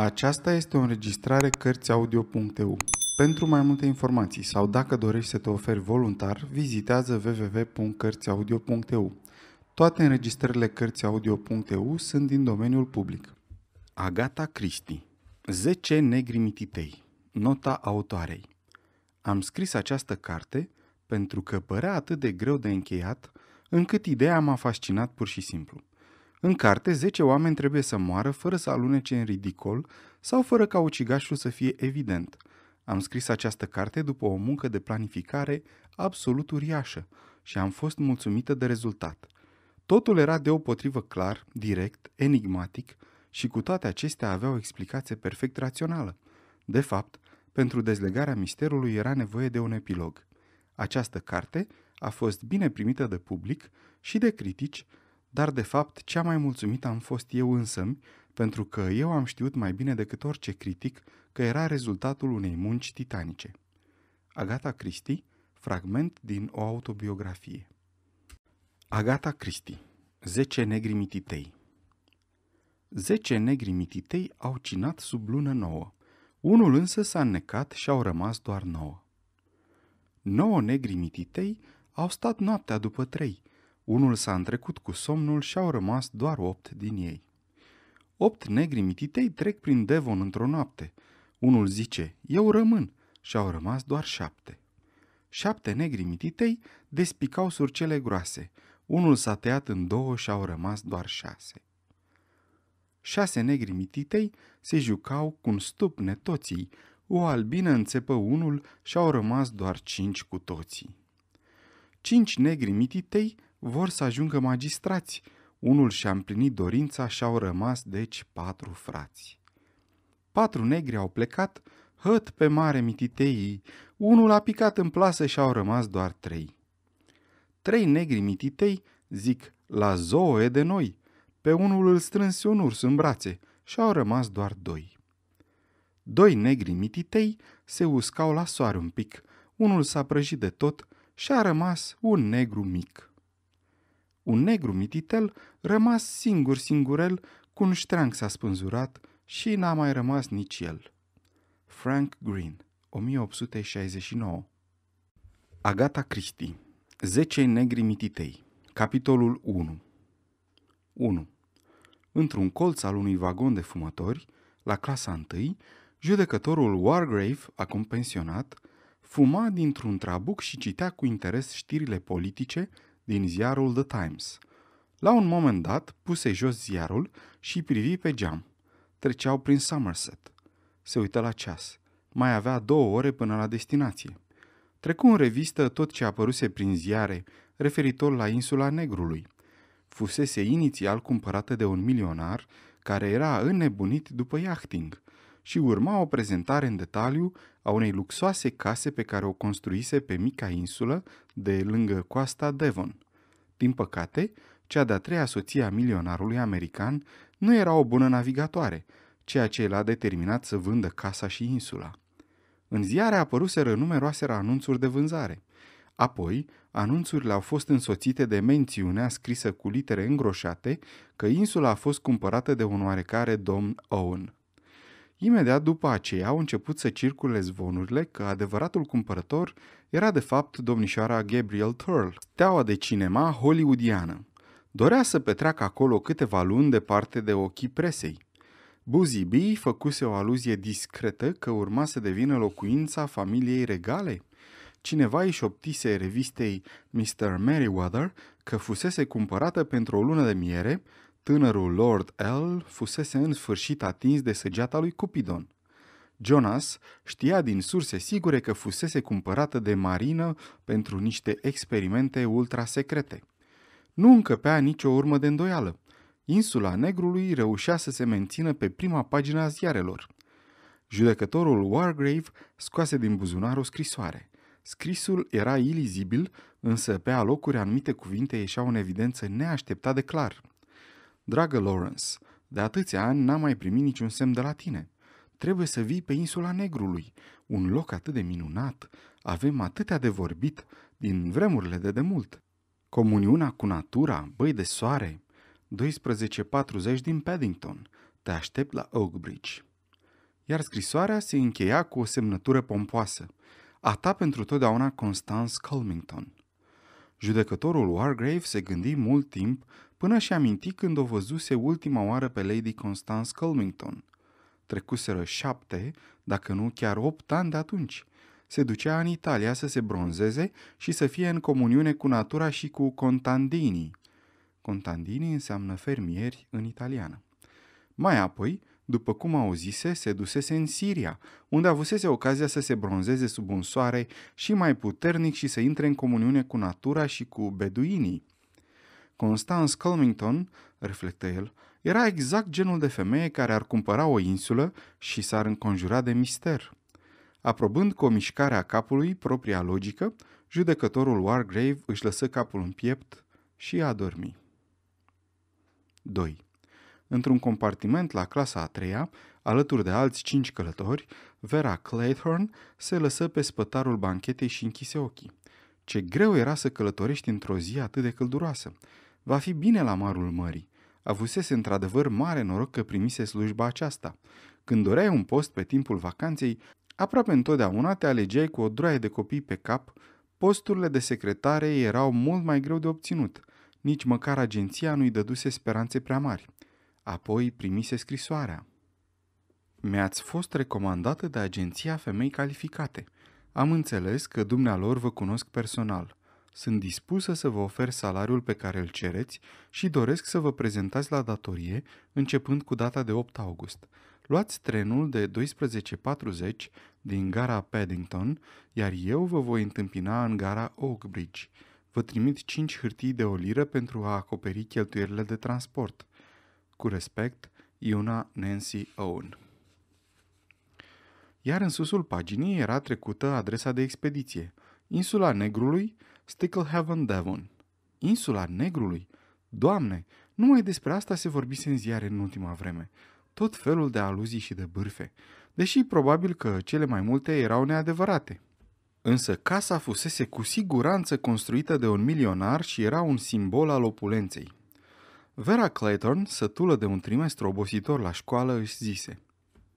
Aceasta este o înregistrare Cărțiaudio.eu. Pentru mai multe informații sau dacă dorești să te oferi voluntar, vizitează www.cărțiaudio.eu. Toate înregistrările Cărțiaudio.eu sunt din domeniul public. Agata Cristi 10 negri mititei Nota autoarei Am scris această carte pentru că părea atât de greu de încheiat, încât ideea m-a fascinat pur și simplu. În carte, 10 oameni trebuie să moară fără să alunece în ridicol sau fără ca ucigașul să fie evident. Am scris această carte după o muncă de planificare absolut uriașă și am fost mulțumită de rezultat. Totul era deopotrivă clar, direct, enigmatic și cu toate acestea avea o explicație perfect rațională. De fapt, pentru dezlegarea misterului era nevoie de un epilog. Această carte a fost bine primită de public și de critici, dar de fapt cea mai mulțumită am fost eu însămi, pentru că eu am știut mai bine decât orice critic că era rezultatul unei munci titanice. Agata Cristi, fragment din o autobiografie. Agata Cristi, zece negri mititei Zece negri mititei au cinat sub lună nouă. Unul însă s-a înnecat și au rămas doar nouă. Nouă negri mititei au stat noaptea după trei, unul s-a întrecut cu somnul și au rămas doar opt din ei. Opt negri mititei trec prin Devon într-o noapte. Unul zice, eu rămân, și au rămas doar șapte. Șapte negri mititei despicau surcele groase. Unul s-a tăiat în două și au rămas doar șase. Șase negri mititei se jucau cu un stup netoții. O albină înțepă unul și au rămas doar cinci cu toții. Cinci negri mititei vor să ajungă magistrați. Unul și-a împlinit dorința și au rămas deci patru frați. Patru negri au plecat, hăt pe mare mititeii, unul a picat în plasă și au rămas doar trei. Trei negri mititei zic la zoe de noi, pe unul îl strânse un urs în brațe și au rămas doar doi. Doi negri mititei se uscau la soare un pic, unul s-a prăjit de tot și a rămas un negru mic un negru mititel rămas singur singurel cu un ștreang s-a spânzurat și n-a mai rămas nici el. Frank Green, 1869 Agata Christie Zece negri mititei Capitolul 1 1. Într-un colț al unui vagon de fumători, la clasa 1, judecătorul Wargrave, acum pensionat, fuma dintr-un trabuc și citea cu interes știrile politice din ziarul The Times. La un moment dat, puse jos ziarul și privi pe geam. Treceau prin Somerset. Se uită la ceas. Mai avea două ore până la destinație. Trecu în revistă tot ce apăruse prin ziare referitor la insula Negrului. Fusese inițial cumpărată de un milionar care era înnebunit după yachting – și urma o prezentare în detaliu a unei luxoase case pe care o construise pe mica insulă de lângă coasta Devon. Din păcate, cea de-a treia soție a milionarului american nu era o bună navigatoare, ceea ce l-a determinat să vândă casa și insula. În ziare apăruseră numeroase anunțuri de vânzare. Apoi, anunțurile au fost însoțite de mențiunea scrisă cu litere îngroșate că insula a fost cumpărată de un oarecare domn Owen. Imediat după aceea au început să circule zvonurile că adevăratul cumpărător era de fapt domnișoara Gabriel Turl, steaua de cinema hollywoodiană. Dorea să petreacă acolo câteva luni departe de ochii presei. Buzi B făcuse o aluzie discretă că urma să devină locuința familiei regale. Cineva își optise revistei Mr. Meriwether că fusese cumpărată pentru o lună de miere Tânărul Lord L fusese în sfârșit atins de săgeata lui Cupidon. Jonas știa din surse sigure că fusese cumpărată de marină pentru niște experimente ultrasecrete. Nu încăpea nicio urmă de îndoială. Insula Negrului reușea să se mențină pe prima pagina a ziarelor. Judecătorul Wargrave scoase din buzunar o scrisoare. Scrisul era ilizibil, însă pe alocuri anumite cuvinte ieșeau în evidență neașteptat de clar – Dragă Lawrence, de atâția ani n-am mai primit niciun semn de la tine. Trebuie să vii pe insula Negrului, un loc atât de minunat. Avem atâtea de vorbit din vremurile de demult. Comuniunea cu natura, băi de soare, 12.40 din Paddington. Te aștept la Oakbridge. Iar scrisoarea se încheia cu o semnătură pompoasă. A ta pentru totdeauna Constance Culmington. Judecătorul Wargrave se gândi mult timp până și aminti când o văzuse ultima oară pe Lady Constance Colmington. Trecuseră șapte, dacă nu chiar opt ani de atunci. Se ducea în Italia să se bronzeze și să fie în comuniune cu natura și cu Contandini. Contandini înseamnă fermieri în italiană. Mai apoi, după cum auzise, se dusese în Siria, unde avusese ocazia să se bronzeze sub un soare și mai puternic și să intre în comuniune cu natura și cu beduinii. Constance Culmington, reflectă el, era exact genul de femeie care ar cumpăra o insulă și s-ar înconjura de mister. Aprobând cu o mișcare a capului propria logică, judecătorul Wargrave își lăsă capul în piept și a dormit. 2. Într-un compartiment la clasa a treia, alături de alți cinci călători, Vera Claythorne se lăsă pe spătarul banchetei și închise ochii. Ce greu era să călătorești într-o zi atât de călduroasă. Va fi bine la marul mării. Avusese într-adevăr mare noroc că primise slujba aceasta. Când doreai un post pe timpul vacanței, aproape întotdeauna te alegeai cu o droaie de copii pe cap, posturile de secretare erau mult mai greu de obținut. Nici măcar agenția nu-i dăduse speranțe prea mari. Apoi primise scrisoarea. Mi-ați fost recomandată de Agenția Femei Calificate. Am înțeles că dumnealor vă cunosc personal. Sunt dispusă să vă ofer salariul pe care îl cereți și doresc să vă prezentați la datorie începând cu data de 8 august. Luați trenul de 12.40 din gara Paddington, iar eu vă voi întâmpina în gara Oakbridge. Vă trimit 5 hârtii de o liră pentru a acoperi cheltuielile de transport. Cu respect, Iuna Nancy Owen iar în susul paginii era trecută adresa de expediție, insula Negrului, Sticklehaven, Devon. Insula Negrului? Doamne, numai despre asta se vorbise în ziare în ultima vreme. Tot felul de aluzii și de bârfe, deși probabil că cele mai multe erau neadevărate. Însă casa fusese cu siguranță construită de un milionar și era un simbol al opulenței. Vera Clayton, sătulă de un trimestru obositor la școală, își zise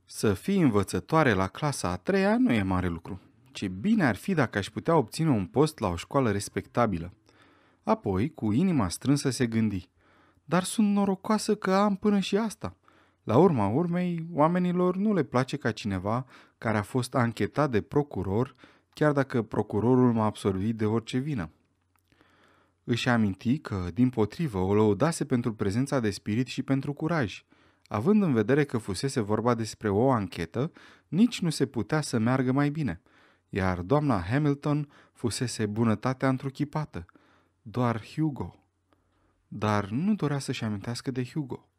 Să fii învățătoare la clasa a treia nu e mare lucru. Ce bine ar fi dacă aș putea obține un post la o școală respectabilă. Apoi, cu inima strânsă, se gândi. Dar sunt norocoasă că am până și asta. La urma urmei, oamenilor nu le place ca cineva care a fost anchetat de procuror, chiar dacă procurorul m-a absolvit de orice vină. Își aminti că, din potrivă, o lăudase pentru prezența de spirit și pentru curaj. Având în vedere că fusese vorba despre o anchetă, nici nu se putea să meargă mai bine iar doamna Hamilton fusese bunătatea întruchipată, doar Hugo. Dar nu dorea să-și amintească de Hugo.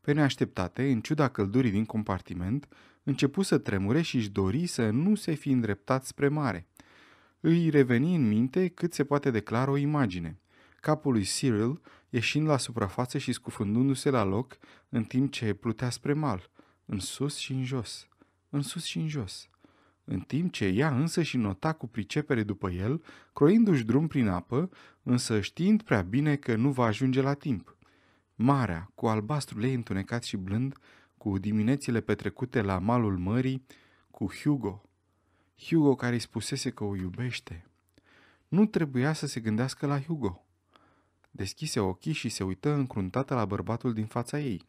Pe neașteptate, în ciuda căldurii din compartiment, începu să tremure și își dori să nu se fi îndreptat spre mare. Îi reveni în minte cât se poate declara o imagine. Capul lui Cyril ieșind la suprafață și scufundându-se la loc, în timp ce plutea spre mal, în sus și în jos, în sus și în jos în timp ce ea însă și nota cu pricepere după el, croindu-și drum prin apă, însă știind prea bine că nu va ajunge la timp. Marea, cu albastrul ei întunecat și blând, cu diminețile petrecute la malul mării, cu Hugo. Hugo care îi spusese că o iubește. Nu trebuia să se gândească la Hugo. Deschise ochii și se uită încruntată la bărbatul din fața ei.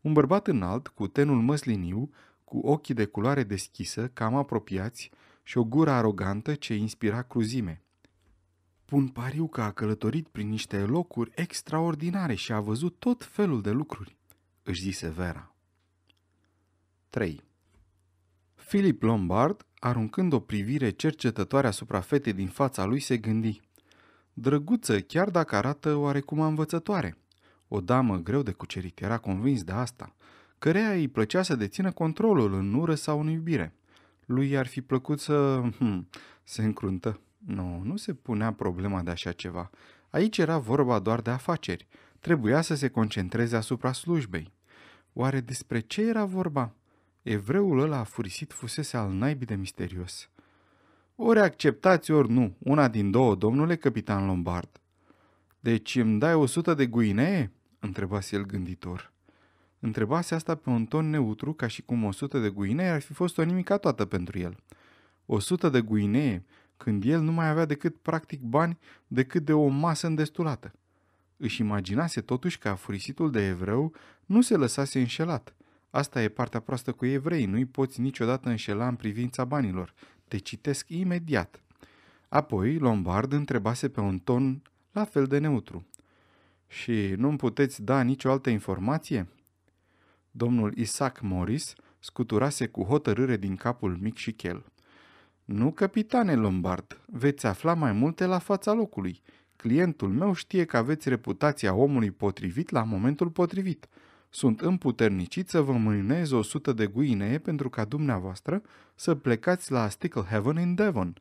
Un bărbat înalt, cu tenul măsliniu, cu ochii de culoare deschisă, cam apropiați, și o gură arogantă ce inspira cruzime. Pun pariu că a călătorit prin niște locuri extraordinare și a văzut tot felul de lucruri, își zise Vera. 3. Philip Lombard, aruncând o privire cercetătoare asupra fetei din fața lui, se gândi. Drăguță, chiar dacă arată oarecum învățătoare. O damă greu de cucerit, era convins de asta – căreia îi plăcea să dețină controlul în ură sau în iubire. Lui ar fi plăcut să... Hmm, se încruntă. Nu, nu se punea problema de așa ceva. Aici era vorba doar de afaceri. Trebuia să se concentreze asupra slujbei. Oare despre ce era vorba? Evreul ăla furisit fusese al naibii de misterios. Ori acceptați, ori nu, una din două, domnule capitan Lombard. Deci îmi dai o sută de guinee? întrebase el gânditor. Întrebase asta pe un ton neutru, ca și cum o sută de guinee ar fi fost o nimica toată pentru el. O sută de guinee, când el nu mai avea decât practic bani decât de o masă îndestulată. Își imaginase totuși că afurisitul de evreu nu se lăsase înșelat. Asta e partea proastă cu evrei, nu-i poți niciodată înșela în privința banilor. Te citesc imediat. Apoi, Lombard întrebase pe un ton la fel de neutru. Și nu-mi puteți da nicio altă informație? domnul Isaac Morris scuturase cu hotărâre din capul mic și chel. Nu, capitane Lombard, veți afla mai multe la fața locului. Clientul meu știe că aveți reputația omului potrivit la momentul potrivit. Sunt împuternicit să vă mâinez o sută de guinee pentru ca dumneavoastră să plecați la Sticklehaven în Devon.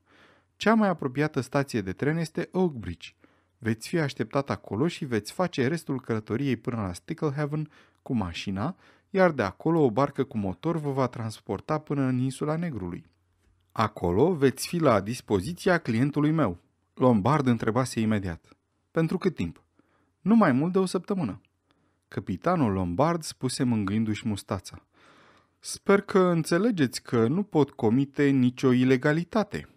Cea mai apropiată stație de tren este Oakbridge. Veți fi așteptat acolo și veți face restul călătoriei până la Sticklehaven cu mașina iar de acolo o barcă cu motor vă va transporta până în insula Negrului. Acolo veți fi la dispoziția clientului meu. Lombard întrebase imediat. Pentru cât timp? Nu mai mult de o săptămână. Capitanul Lombard spuse mângâindu-și mustața. Sper că înțelegeți că nu pot comite nicio ilegalitate.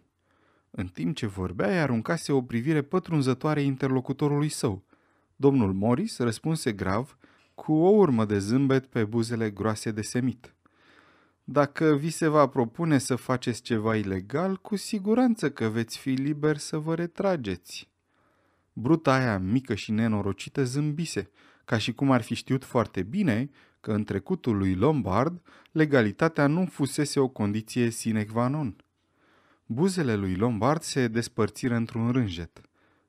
În timp ce vorbea, i aruncase o privire pătrunzătoare interlocutorului său. Domnul Morris răspunse grav, cu o urmă de zâmbet pe buzele groase de semit. Dacă vi se va propune să faceți ceva ilegal, cu siguranță că veți fi liber să vă retrageți. Bruta aia mică și nenorocită zâmbise, ca și cum ar fi știut foarte bine că în trecutul lui Lombard legalitatea nu fusese o condiție sine qua non. Buzele lui Lombard se despărțiră într-un rânjet.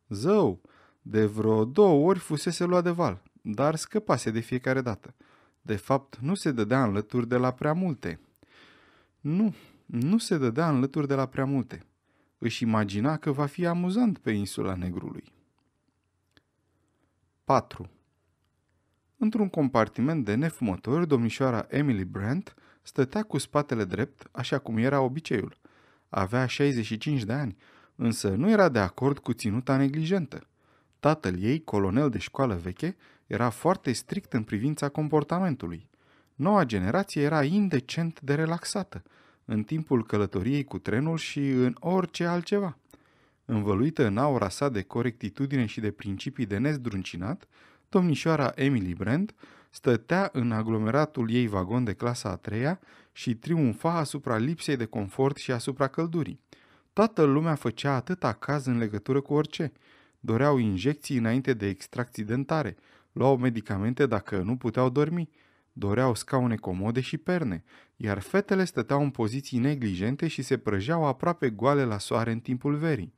Zău, de vreo două ori fusese luat de val dar scăpase de fiecare dată. De fapt, nu se dădea lături de la prea multe. Nu, nu se dădea lături de la prea multe. Își imagina că va fi amuzant pe insula Negrului. 4. Într-un compartiment de nefumători, domnișoara Emily Brandt stătea cu spatele drept, așa cum era obiceiul. Avea 65 de ani, însă nu era de acord cu ținuta neglijentă. Tatăl ei, colonel de școală veche, era foarte strict în privința comportamentului. Noua generație era indecent de relaxată în timpul călătoriei cu trenul și în orice altceva. Învăluită în aura sa de corectitudine și de principii de nezdruncinat, domnișoara Emily Brand stătea în aglomeratul ei vagon de clasa a treia și triumfa asupra lipsei de confort și asupra căldurii. Toată lumea făcea atâta caz în legătură cu orice. Doreau injecții înainte de extracții dentare, luau medicamente dacă nu puteau dormi, doreau scaune comode și perne, iar fetele stăteau în poziții neglijente și se prăjeau aproape goale la soare în timpul verii.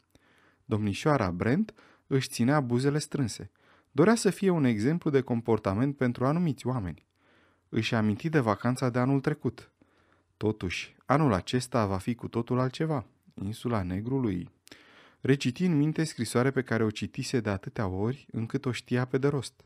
Domnișoara Brent își ținea buzele strânse. Dorea să fie un exemplu de comportament pentru anumiți oameni. Își aminti de vacanța de anul trecut. Totuși, anul acesta va fi cu totul altceva. Insula Negrului. Reciti în minte scrisoare pe care o citise de atâtea ori încât o știa pe de rost –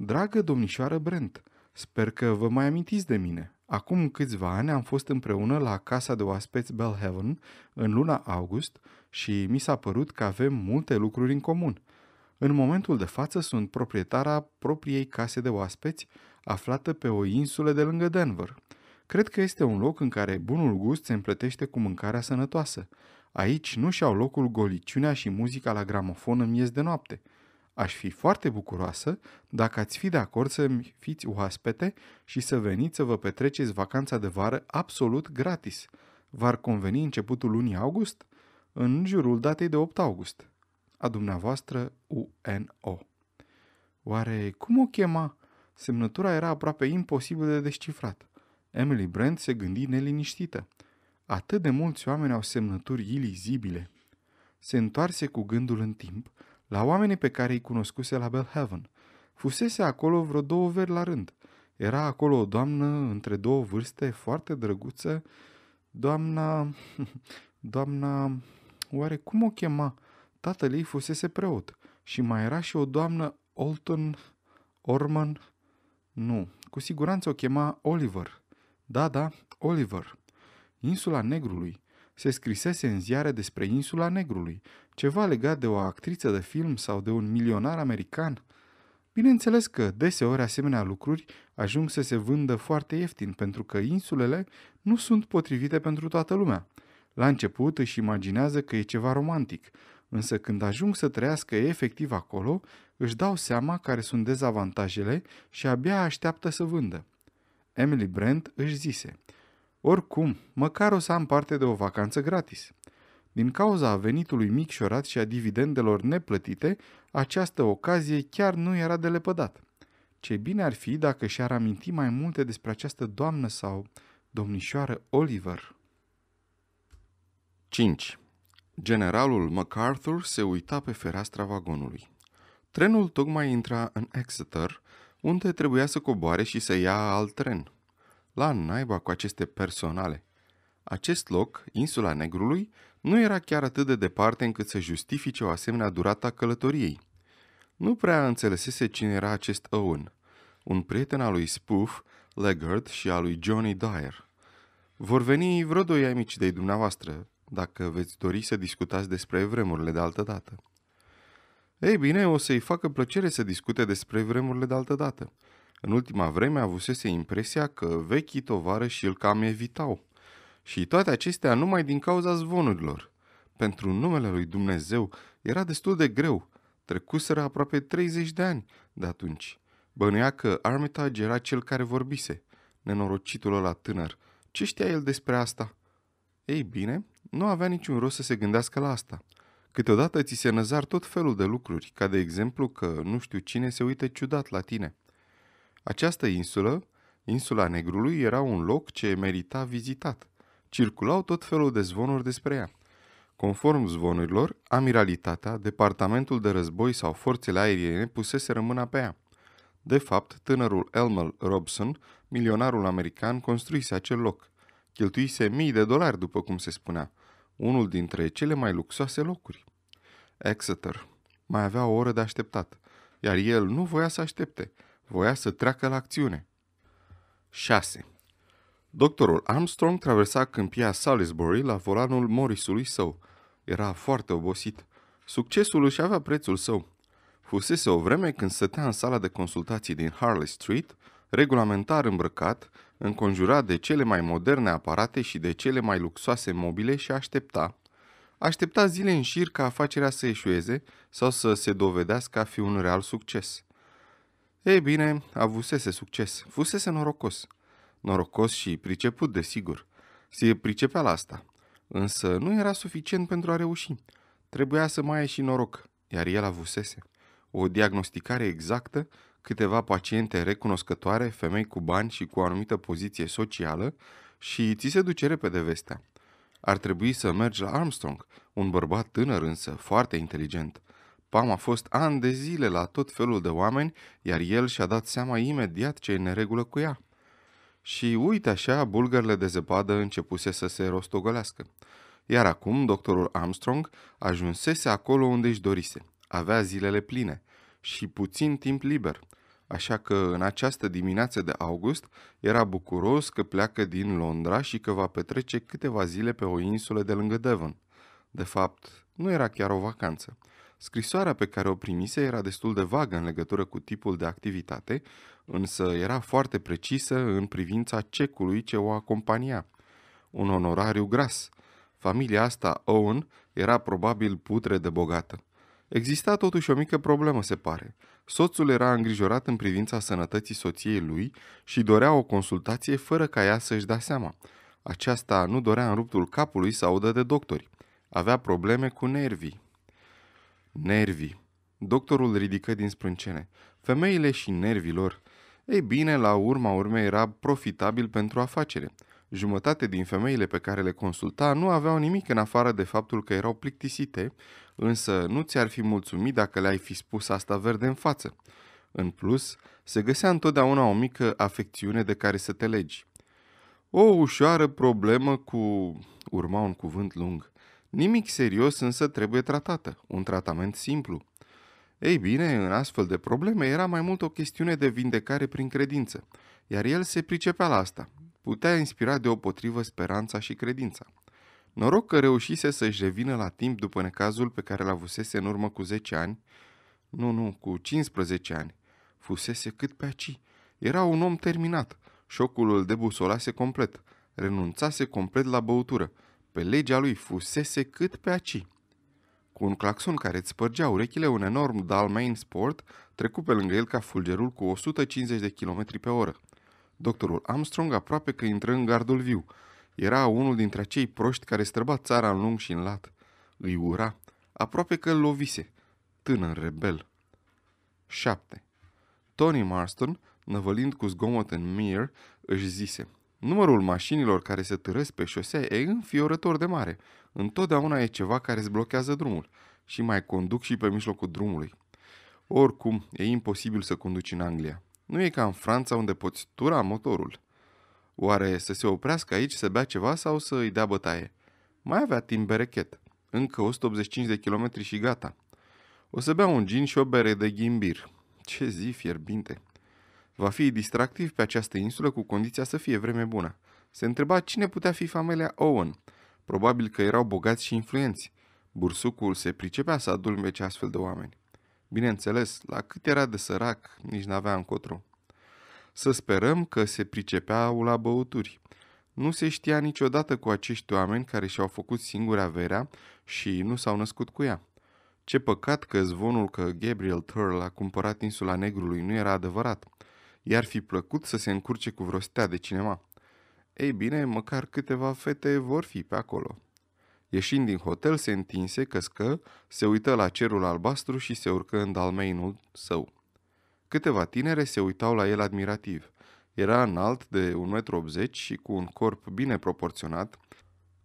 Dragă domnișoară Brent, sper că vă mai amintiți de mine. Acum câțiva ani am fost împreună la casa de oaspeți Bellhaven în luna august și mi s-a părut că avem multe lucruri în comun. În momentul de față sunt proprietara propriei case de oaspeți, aflată pe o insulă de lângă Denver. Cred că este un loc în care bunul gust se împletește cu mâncarea sănătoasă. Aici nu și-au locul goliciunea și muzica la gramofon în miez de noapte – Aș fi foarte bucuroasă dacă ați fi de acord să fiți oaspete și să veniți să vă petreceți vacanța de vară absolut gratis. V-ar conveni începutul lunii august? În jurul datei de 8 august. A dumneavoastră UNO. Oare cum o chema? Semnătura era aproape imposibil de descifrat. Emily Brand se gândi neliniștită. Atât de mulți oameni au semnături ilizibile. Se întoarse cu gândul în timp la oamenii pe care îi cunoscuse la Belhaven. Fusese acolo vreo două veri la rând. Era acolo o doamnă între două vârste foarte drăguță, doamna... doamna... oare cum o chema? Tatăl ei fusese preot și mai era și o doamnă Olton Orman... Nu, cu siguranță o chema Oliver. Da, da, Oliver. Insula Negrului. Se scrisese în ziare despre insula Negrului ceva legat de o actriță de film sau de un milionar american? Bineînțeles că deseori asemenea lucruri ajung să se vândă foarte ieftin pentru că insulele nu sunt potrivite pentru toată lumea. La început își imaginează că e ceva romantic, însă când ajung să trăiască efectiv acolo, își dau seama care sunt dezavantajele și abia așteaptă să vândă. Emily Brent își zise, Oricum, măcar o să am parte de o vacanță gratis. Din cauza venitului micșorat și a dividendelor neplătite, această ocazie chiar nu era de lepădat. Ce bine ar fi dacă și-ar aminti mai multe despre această doamnă sau domnișoară Oliver. 5. Generalul MacArthur se uita pe fereastra vagonului. Trenul tocmai intra în Exeter, unde trebuia să coboare și să ia alt tren. La naiba cu aceste personale. Acest loc, insula Negrului, nu era chiar atât de departe încât să justifice o asemenea durată a călătoriei. Nu prea înțelesese cine era acest Owen, un prieten al lui Spoof, Leggard și al lui Johnny Dyer. Vor veni vreo doi amici de-ai dumneavoastră, dacă veți dori să discutați despre vremurile de altă dată. Ei bine, o să-i facă plăcere să discute despre vremurile de altă dată. În ultima vreme avusese impresia că vechii tovarăși îl cam evitau – și toate acestea numai din cauza zvonurilor. Pentru numele lui Dumnezeu era destul de greu. Trecuseră aproape 30 de ani de atunci. Bănuia că Armitage era cel care vorbise. Nenorocitul ăla tânăr. Ce știa el despre asta? Ei bine, nu avea niciun rost să se gândească la asta. Câteodată ți se năzar tot felul de lucruri, ca de exemplu că nu știu cine se uită ciudat la tine. Această insulă, insula Negrului, era un loc ce merita vizitat – circulau tot felul de zvonuri despre ea. Conform zvonurilor, amiralitatea, departamentul de război sau forțele aeriene pusese rămâna pe ea. De fapt, tânărul Elmer Robson, milionarul american, construise acel loc. Cheltuise mii de dolari, după cum se spunea, unul dintre cele mai luxoase locuri. Exeter mai avea o oră de așteptat, iar el nu voia să aștepte, voia să treacă la acțiune. 6. Doctorul Armstrong traversa câmpia Salisbury la volanul Morrisului său. Era foarte obosit. Succesul își avea prețul său. Fusese o vreme când stătea în sala de consultații din Harley Street, regulamentar îmbrăcat, înconjurat de cele mai moderne aparate și de cele mai luxoase mobile și aștepta. Aștepta zile în șir ca afacerea să eșueze sau să se dovedească a fi un real succes. Ei bine, avusese succes, fusese norocos – norocos și priceput, desigur. Se pricepea la asta. Însă nu era suficient pentru a reuși. Trebuia să mai ai și noroc, iar el avusese. O diagnosticare exactă, câteva paciente recunoscătoare, femei cu bani și cu o anumită poziție socială și ți se duce repede vestea. Ar trebui să mergi la Armstrong, un bărbat tânăr însă, foarte inteligent. Pam a fost ani de zile la tot felul de oameni, iar el și-a dat seama imediat ce e în neregulă cu ea. Și uite așa, bulgările de zăpadă începuse să se rostogolească. Iar acum doctorul Armstrong ajunsese acolo unde își dorise. Avea zilele pline și puțin timp liber, așa că în această dimineață de august era bucuros că pleacă din Londra și că va petrece câteva zile pe o insulă de lângă Devon. De fapt, nu era chiar o vacanță. Scrisoarea pe care o primise era destul de vagă în legătură cu tipul de activitate însă era foarte precisă în privința cecului ce o acompania. Un onorariu gras. Familia asta, Owen, era probabil putre de bogată. Exista totuși o mică problemă, se pare. Soțul era îngrijorat în privința sănătății soției lui și dorea o consultație fără ca ea să-și dea seama. Aceasta nu dorea în ruptul capului să audă de doctori. Avea probleme cu nervii. Nervii. Doctorul ridică din sprâncene. Femeile și nervii lor. Ei bine, la urma urmei era profitabil pentru afacere. Jumătate din femeile pe care le consulta nu aveau nimic în afară de faptul că erau plictisite, însă nu ți-ar fi mulțumit dacă le-ai fi spus asta verde în față. În plus, se găsea întotdeauna o mică afecțiune de care să te legi. O ușoară problemă cu... urma un cuvânt lung. Nimic serios însă trebuie tratată, un tratament simplu. Ei bine, în astfel de probleme era mai mult o chestiune de vindecare prin credință, iar el se pricepea la asta. Putea inspira deopotrivă speranța și credința. Noroc că reușise să-și revină la timp după necazul pe care l-avusese a în urmă cu 10 ani, nu, nu, cu 15 ani, fusese cât pe aci. Era un om terminat. Șocul îl debusolase complet. Renunțase complet la băutură. Pe legea lui fusese cât pe aci. Cu un claxon care îți spărgea urechile, un enorm Dalmain Sport trecu pe lângă el ca fulgerul cu 150 de km pe oră. Doctorul Armstrong aproape că intră în gardul viu. Era unul dintre acei proști care străba țara în lung și în lat. Îi ura. Aproape că îl lovise. Tânăr rebel. 7. Tony Marston, năvălind cu zgomot în mir, își zise Numărul mașinilor care se târăsc pe șosea e înfiorător de mare – Întotdeauna e ceva care îți blochează drumul și mai conduc și pe mijlocul drumului. Oricum, e imposibil să conduci în Anglia. Nu e ca în Franța unde poți tura motorul. Oare să se oprească aici să bea ceva sau să îi dea bătaie? Mai avea timp berechet. Încă 185 de kilometri și gata. O să bea un gin și o bere de ghimbir. Ce zi fierbinte! Va fi distractiv pe această insulă cu condiția să fie vreme bună. Se întreba cine putea fi familia Owen – Probabil că erau bogați și influenți. Bursucul se pricepea să adulmece astfel de oameni. Bineînțeles, la cât era de sărac, nici n-avea încotro. Să sperăm că se pricepeau la băuturi. Nu se știa niciodată cu acești oameni care și-au făcut singura averea și nu s-au născut cu ea. Ce păcat că zvonul că Gabriel Turl a cumpărat insula Negrului nu era adevărat. I-ar fi plăcut să se încurce cu vrostea de cinema. Ei bine, măcar câteva fete vor fi pe acolo. Ieșind din hotel, se întinse, căscă, se uită la cerul albastru și se urcă în dalmeinul său. Câteva tinere se uitau la el admirativ. Era înalt de 1,80 m și cu un corp bine proporționat,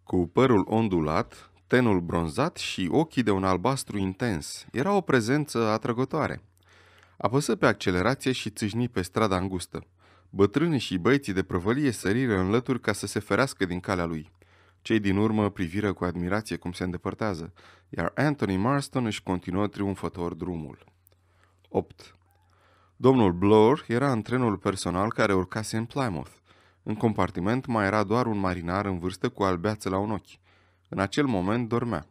cu părul ondulat, tenul bronzat și ochii de un albastru intens. Era o prezență atrăgătoare. Apăsă pe accelerație și țâșni pe strada îngustă. Bătrânii și băieții de prăvălie săriră în lături ca să se ferească din calea lui. Cei din urmă priviră cu admirație cum se îndepărtează, iar Anthony Marston își continuă triumfător drumul. 8. Domnul Blore era antrenorul personal care urcase în Plymouth. În compartiment mai era doar un marinar în vârstă cu albeață la un ochi. În acel moment dormea.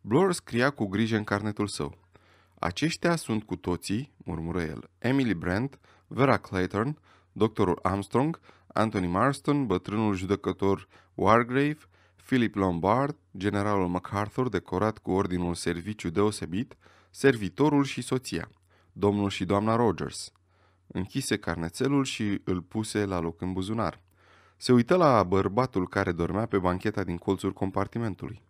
Blore scria cu grijă în carnetul său. Aceștia sunt cu toții, murmură el, Emily Brent, Vera Clayton, doctorul Armstrong, Anthony Marston, bătrânul judecător Wargrave, Philip Lombard, generalul MacArthur decorat cu ordinul serviciu deosebit, servitorul și soția, domnul și doamna Rogers. Închise carnețelul și îl puse la loc în buzunar. Se uită la bărbatul care dormea pe bancheta din colțul compartimentului.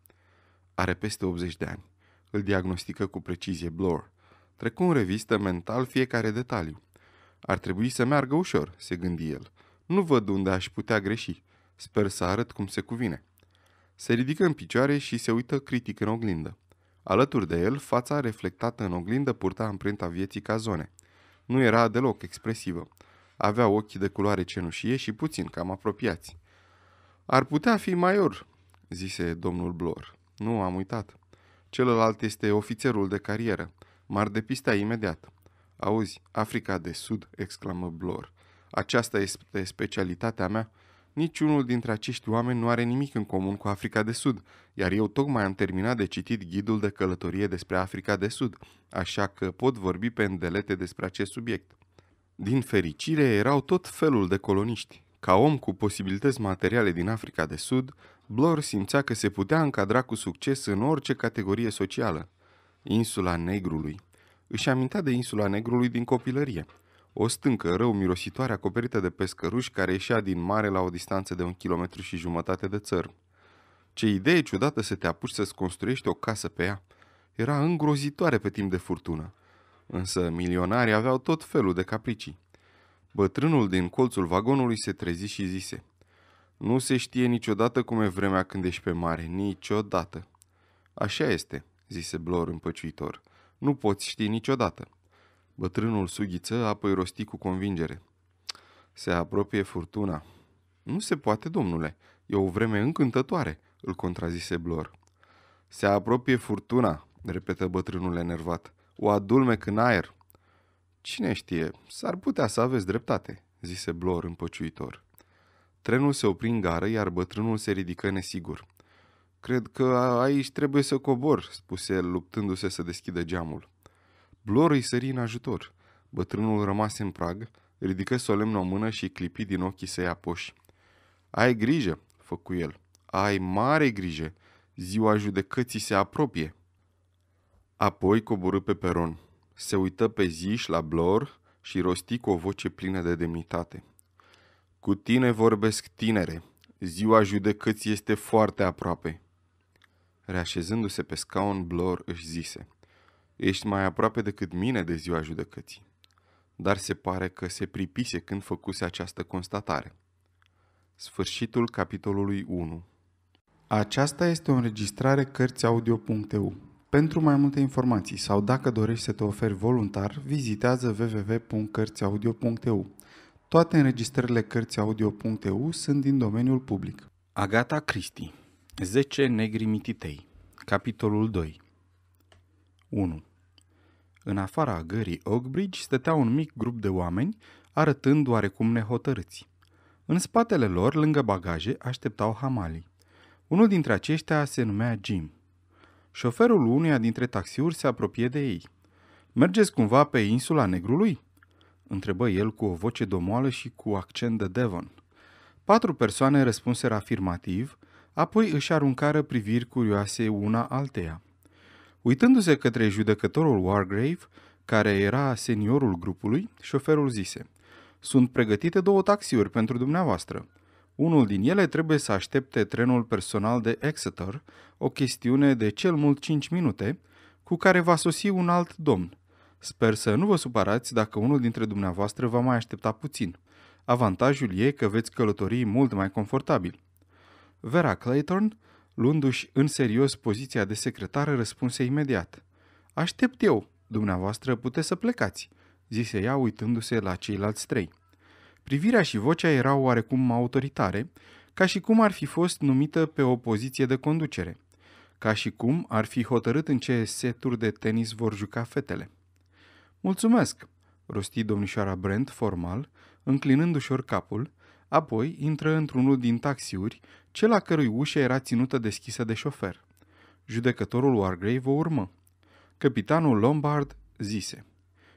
Are peste 80 de ani. Îl diagnostică cu precizie Blore. Trecu în revistă mental fiecare detaliu. Ar trebui să meargă ușor, se gândi el. Nu văd unde aș putea greși. Sper să arăt cum se cuvine. Se ridică în picioare și se uită critic în oglindă. Alături de el, fața reflectată în oglindă purta amprenta vieții ca zone. Nu era deloc expresivă. Avea ochi de culoare cenușie și puțin cam apropiați. Ar putea fi maior, zise domnul Blor. Nu, am uitat. Celălalt este ofițerul de carieră. M-ar depista imediat. Auzi, Africa de Sud, exclamă Blor. Aceasta este specialitatea mea. Niciunul dintre acești oameni nu are nimic în comun cu Africa de Sud, iar eu tocmai am terminat de citit ghidul de călătorie despre Africa de Sud, așa că pot vorbi pe îndelete despre acest subiect. Din fericire, erau tot felul de coloniști. Ca om cu posibilități materiale din Africa de Sud, Blor simțea că se putea încadra cu succes în orice categorie socială. Insula Negrului își amintea de insula Negrului din copilărie, o stâncă rău mirositoare acoperită de pescăruși care ieșea din mare la o distanță de un kilometru și jumătate de țărm. Ce idee ciudată să te apuci să-ți construiești o casă pe ea. Era îngrozitoare pe timp de furtună. Însă milionarii aveau tot felul de capricii. Bătrânul din colțul vagonului se trezi și zise Nu se știe niciodată cum e vremea când ești pe mare, niciodată. Așa este, zise Blor împăciuitor. Nu poți ști niciodată. Bătrânul sughiță apoi rosti cu convingere. Se apropie furtuna. Nu se poate, domnule. E o vreme încântătoare, îl contrazise Blor. Se apropie furtuna, repetă bătrânul enervat. O adulmec în aer. Cine știe, s-ar putea să aveți dreptate, zise Blor împăciuitor. Trenul se opri în gară, iar bătrânul se ridică nesigur. Cred că aici trebuie să cobor, spuse el, luptându-se să deschidă geamul. Blor îi sări în ajutor. Bătrânul rămase în prag, ridică solemn o mână și clipi din ochii săi apoși. Ai grijă, făcu el. Ai mare grijă. Ziua judecății se apropie. Apoi coborâ pe peron. Se uită pe ziș la Blor și rosti cu o voce plină de demnitate. Cu tine vorbesc tinere. Ziua judecății este foarte aproape. Reașezându-se pe scaun, Blor își zise, Ești mai aproape decât mine de ziua judecății. Dar se pare că se pripise când făcuse această constatare. Sfârșitul capitolului 1 Aceasta este o înregistrare Cărțiaudio.eu. Pentru mai multe informații sau dacă dorești să te oferi voluntar, vizitează www.cărțiaudio.eu. Toate înregistrările Cărțiaudio.eu sunt din domeniul public. Agata Cristi 10 negri mititei Capitolul 2 1. În afara gării Oakbridge stătea un mic grup de oameni, arătând oarecum nehotărâți. În spatele lor, lângă bagaje, așteptau hamalii. Unul dintre aceștia se numea Jim. Șoferul uneia dintre taxiuri se apropie de ei. Mergeți cumva pe insula Negrului?" întrebă el cu o voce domoală și cu accent de Devon. Patru persoane răspunseră afirmativ – Apoi își aruncară priviri curioase una alteia. Uitându-se către judecătorul Wargrave, care era seniorul grupului, șoferul zise Sunt pregătite două taxiuri pentru dumneavoastră. Unul din ele trebuie să aștepte trenul personal de Exeter, o chestiune de cel mult 5 minute, cu care va sosi un alt domn. Sper să nu vă supărați dacă unul dintre dumneavoastră va mai aștepta puțin. Avantajul e că veți călători mult mai confortabil. Vera Clayton, luându-și în serios poziția de secretară, răspunse imediat. Aștept eu, dumneavoastră puteți să plecați, zise ea uitându-se la ceilalți trei. Privirea și vocea erau oarecum autoritare, ca și cum ar fi fost numită pe o poziție de conducere, ca și cum ar fi hotărât în ce seturi de tenis vor juca fetele. Mulțumesc, rosti domnișoara Brent formal, înclinând ușor capul, apoi intră într-unul din taxiuri cel a cărui ușă era ținută deschisă de șofer. Judecătorul Wargrave o urmă. Capitanul Lombard zise,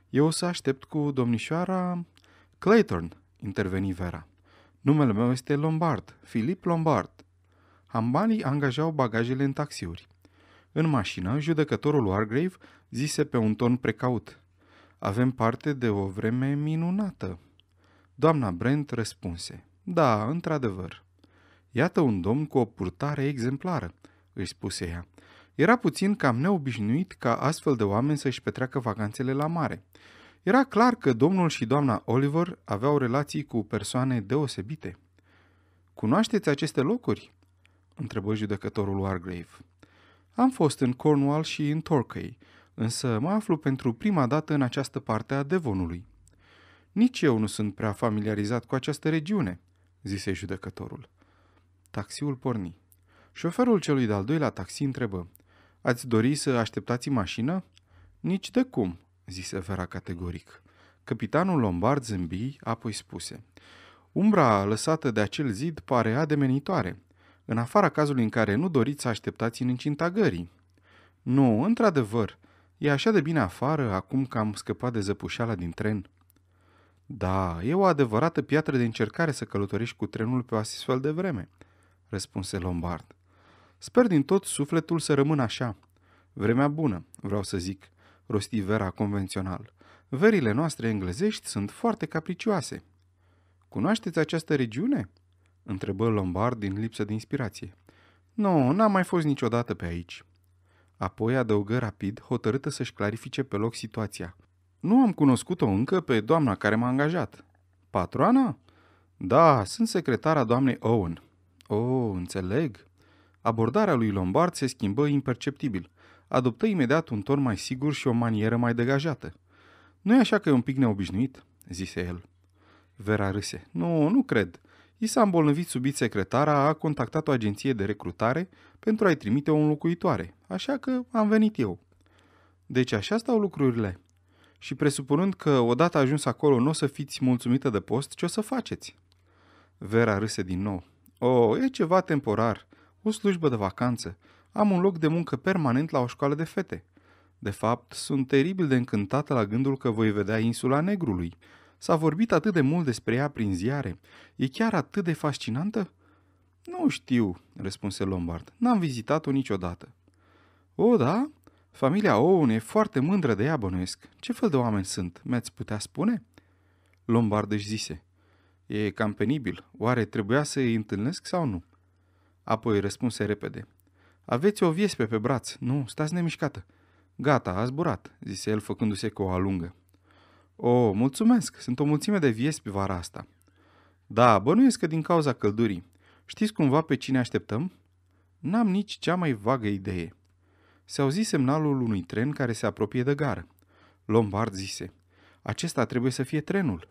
Eu o să aștept cu domnișoara Clayton, interveni Vera. Numele meu este Lombard, Filip Lombard. Hambanii angajau bagajele în taxiuri. În mașină, judecătorul Wargrave zise pe un ton precaut. Avem parte de o vreme minunată. Doamna Brent răspunse. Da, într-adevăr. Iată un domn cu o purtare exemplară, îi spuse ea. Era puțin cam neobișnuit ca astfel de oameni să-și petreacă vacanțele la mare. Era clar că domnul și doamna Oliver aveau relații cu persoane deosebite. Cunoașteți aceste locuri?" întrebă judecătorul Wargrave. Am fost în Cornwall și în Torquay, însă mă aflu pentru prima dată în această parte a Devonului. Nici eu nu sunt prea familiarizat cu această regiune, zise judecătorul. Taxiul porni. Șoferul celui de-al doilea taxi întrebă. Ați dori să așteptați mașină? Nici de cum, zise Vera categoric. Capitanul Lombard zâmbi, apoi spuse. Umbra lăsată de acel zid pare ademenitoare, în afara cazului în care nu doriți să așteptați în încinta gării. Nu, într-adevăr, e așa de bine afară acum că am scăpat de zăpușala din tren. Da, e o adevărată piatră de încercare să călătorești cu trenul pe o astfel de vreme – răspunse Lombard. Sper din tot sufletul să rămân așa. Vremea bună, vreau să zic, rosti Vera convențional. Verile noastre englezești sunt foarte capricioase. Cunoașteți această regiune? întrebă Lombard din lipsă de inspirație. Nu, no, n-am mai fost niciodată pe aici. Apoi adăugă rapid, hotărâtă să-și clarifice pe loc situația. Nu am cunoscut-o încă pe doamna care m-a angajat. Patroana? Da, sunt secretara doamnei Owen. Oh, înțeleg. Abordarea lui Lombard se schimbă imperceptibil. Adoptă imediat un ton mai sigur și o manieră mai degajată. Nu e așa că e un pic neobișnuit?" zise el. Vera râse. Nu, nu cred. I s-a îmbolnăvit subit secretara, a contactat o agenție de recrutare pentru a-i trimite o înlocuitoare, așa că am venit eu. Deci așa stau lucrurile. Și presupunând că odată ajuns acolo nu o să fiți mulțumită de post, ce o să faceți? Vera râse din nou. O, oh, e ceva temporar. O slujbă de vacanță. Am un loc de muncă permanent la o școală de fete. De fapt, sunt teribil de încântată la gândul că voi vedea insula Negrului. S-a vorbit atât de mult despre ea prin ziare. E chiar atât de fascinantă? Nu știu, răspunse Lombard. N-am vizitat-o niciodată. O, da? Familia Owen e foarte mândră de ea, bănuiesc. Ce fel de oameni sunt? Mi-ați putea spune? Lombard își zise. E cam penibil. Oare trebuia să îi întâlnesc sau nu? Apoi răspunse repede. Aveți o viespe pe braț. Nu, stați nemișcată. Gata, a zburat, zise el făcându-se cu o alungă. O, mulțumesc, sunt o mulțime de viespi vara asta. Da, bănuiesc că din cauza căldurii. Știți cumva pe cine așteptăm? N-am nici cea mai vagă idee. Se auzi semnalul unui tren care se apropie de gară. Lombard zise, acesta trebuie să fie trenul.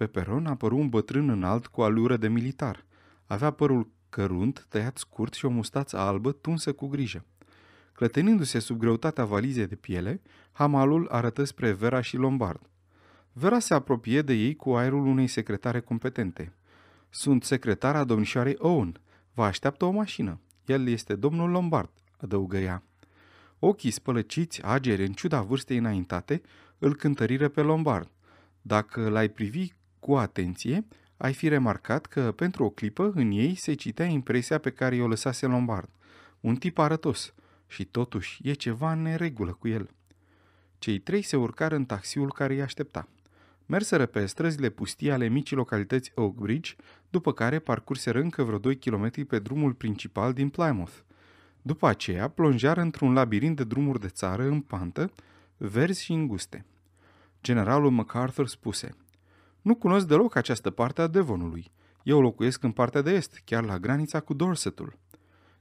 Pe peron apăru un bătrân înalt cu alură de militar. Avea părul cărunt, tăiat scurt și o mustață albă tunsă cu grijă. Clătenindu-se sub greutatea valizei de piele, hamalul arătă spre Vera și Lombard. Vera se apropie de ei cu aerul unei secretare competente. Sunt secretara domnișoarei Owen. Vă așteaptă o mașină. El este domnul Lombard, adăugă ea. Ochii spălăciți, ageri, în ciuda vârstei înaintate, îl cântărire pe Lombard. Dacă l-ai privi cu atenție, ai fi remarcat că, pentru o clipă, în ei se citea impresia pe care i-a o lăsase Lombard. Un tip arătos și, totuși, e ceva în neregulă cu el. Cei trei se urcară în taxiul care îi aștepta. Merseră pe străzile pustii ale micii localități Oakbridge, după care parcurseră încă vreo 2 km pe drumul principal din Plymouth. După aceea, plonjară într-un labirint de drumuri de țară în pantă, verzi și înguste. Generalul MacArthur spuse – nu cunosc deloc această parte a Devonului. Eu locuiesc în partea de est, chiar la granița cu Dorsetul.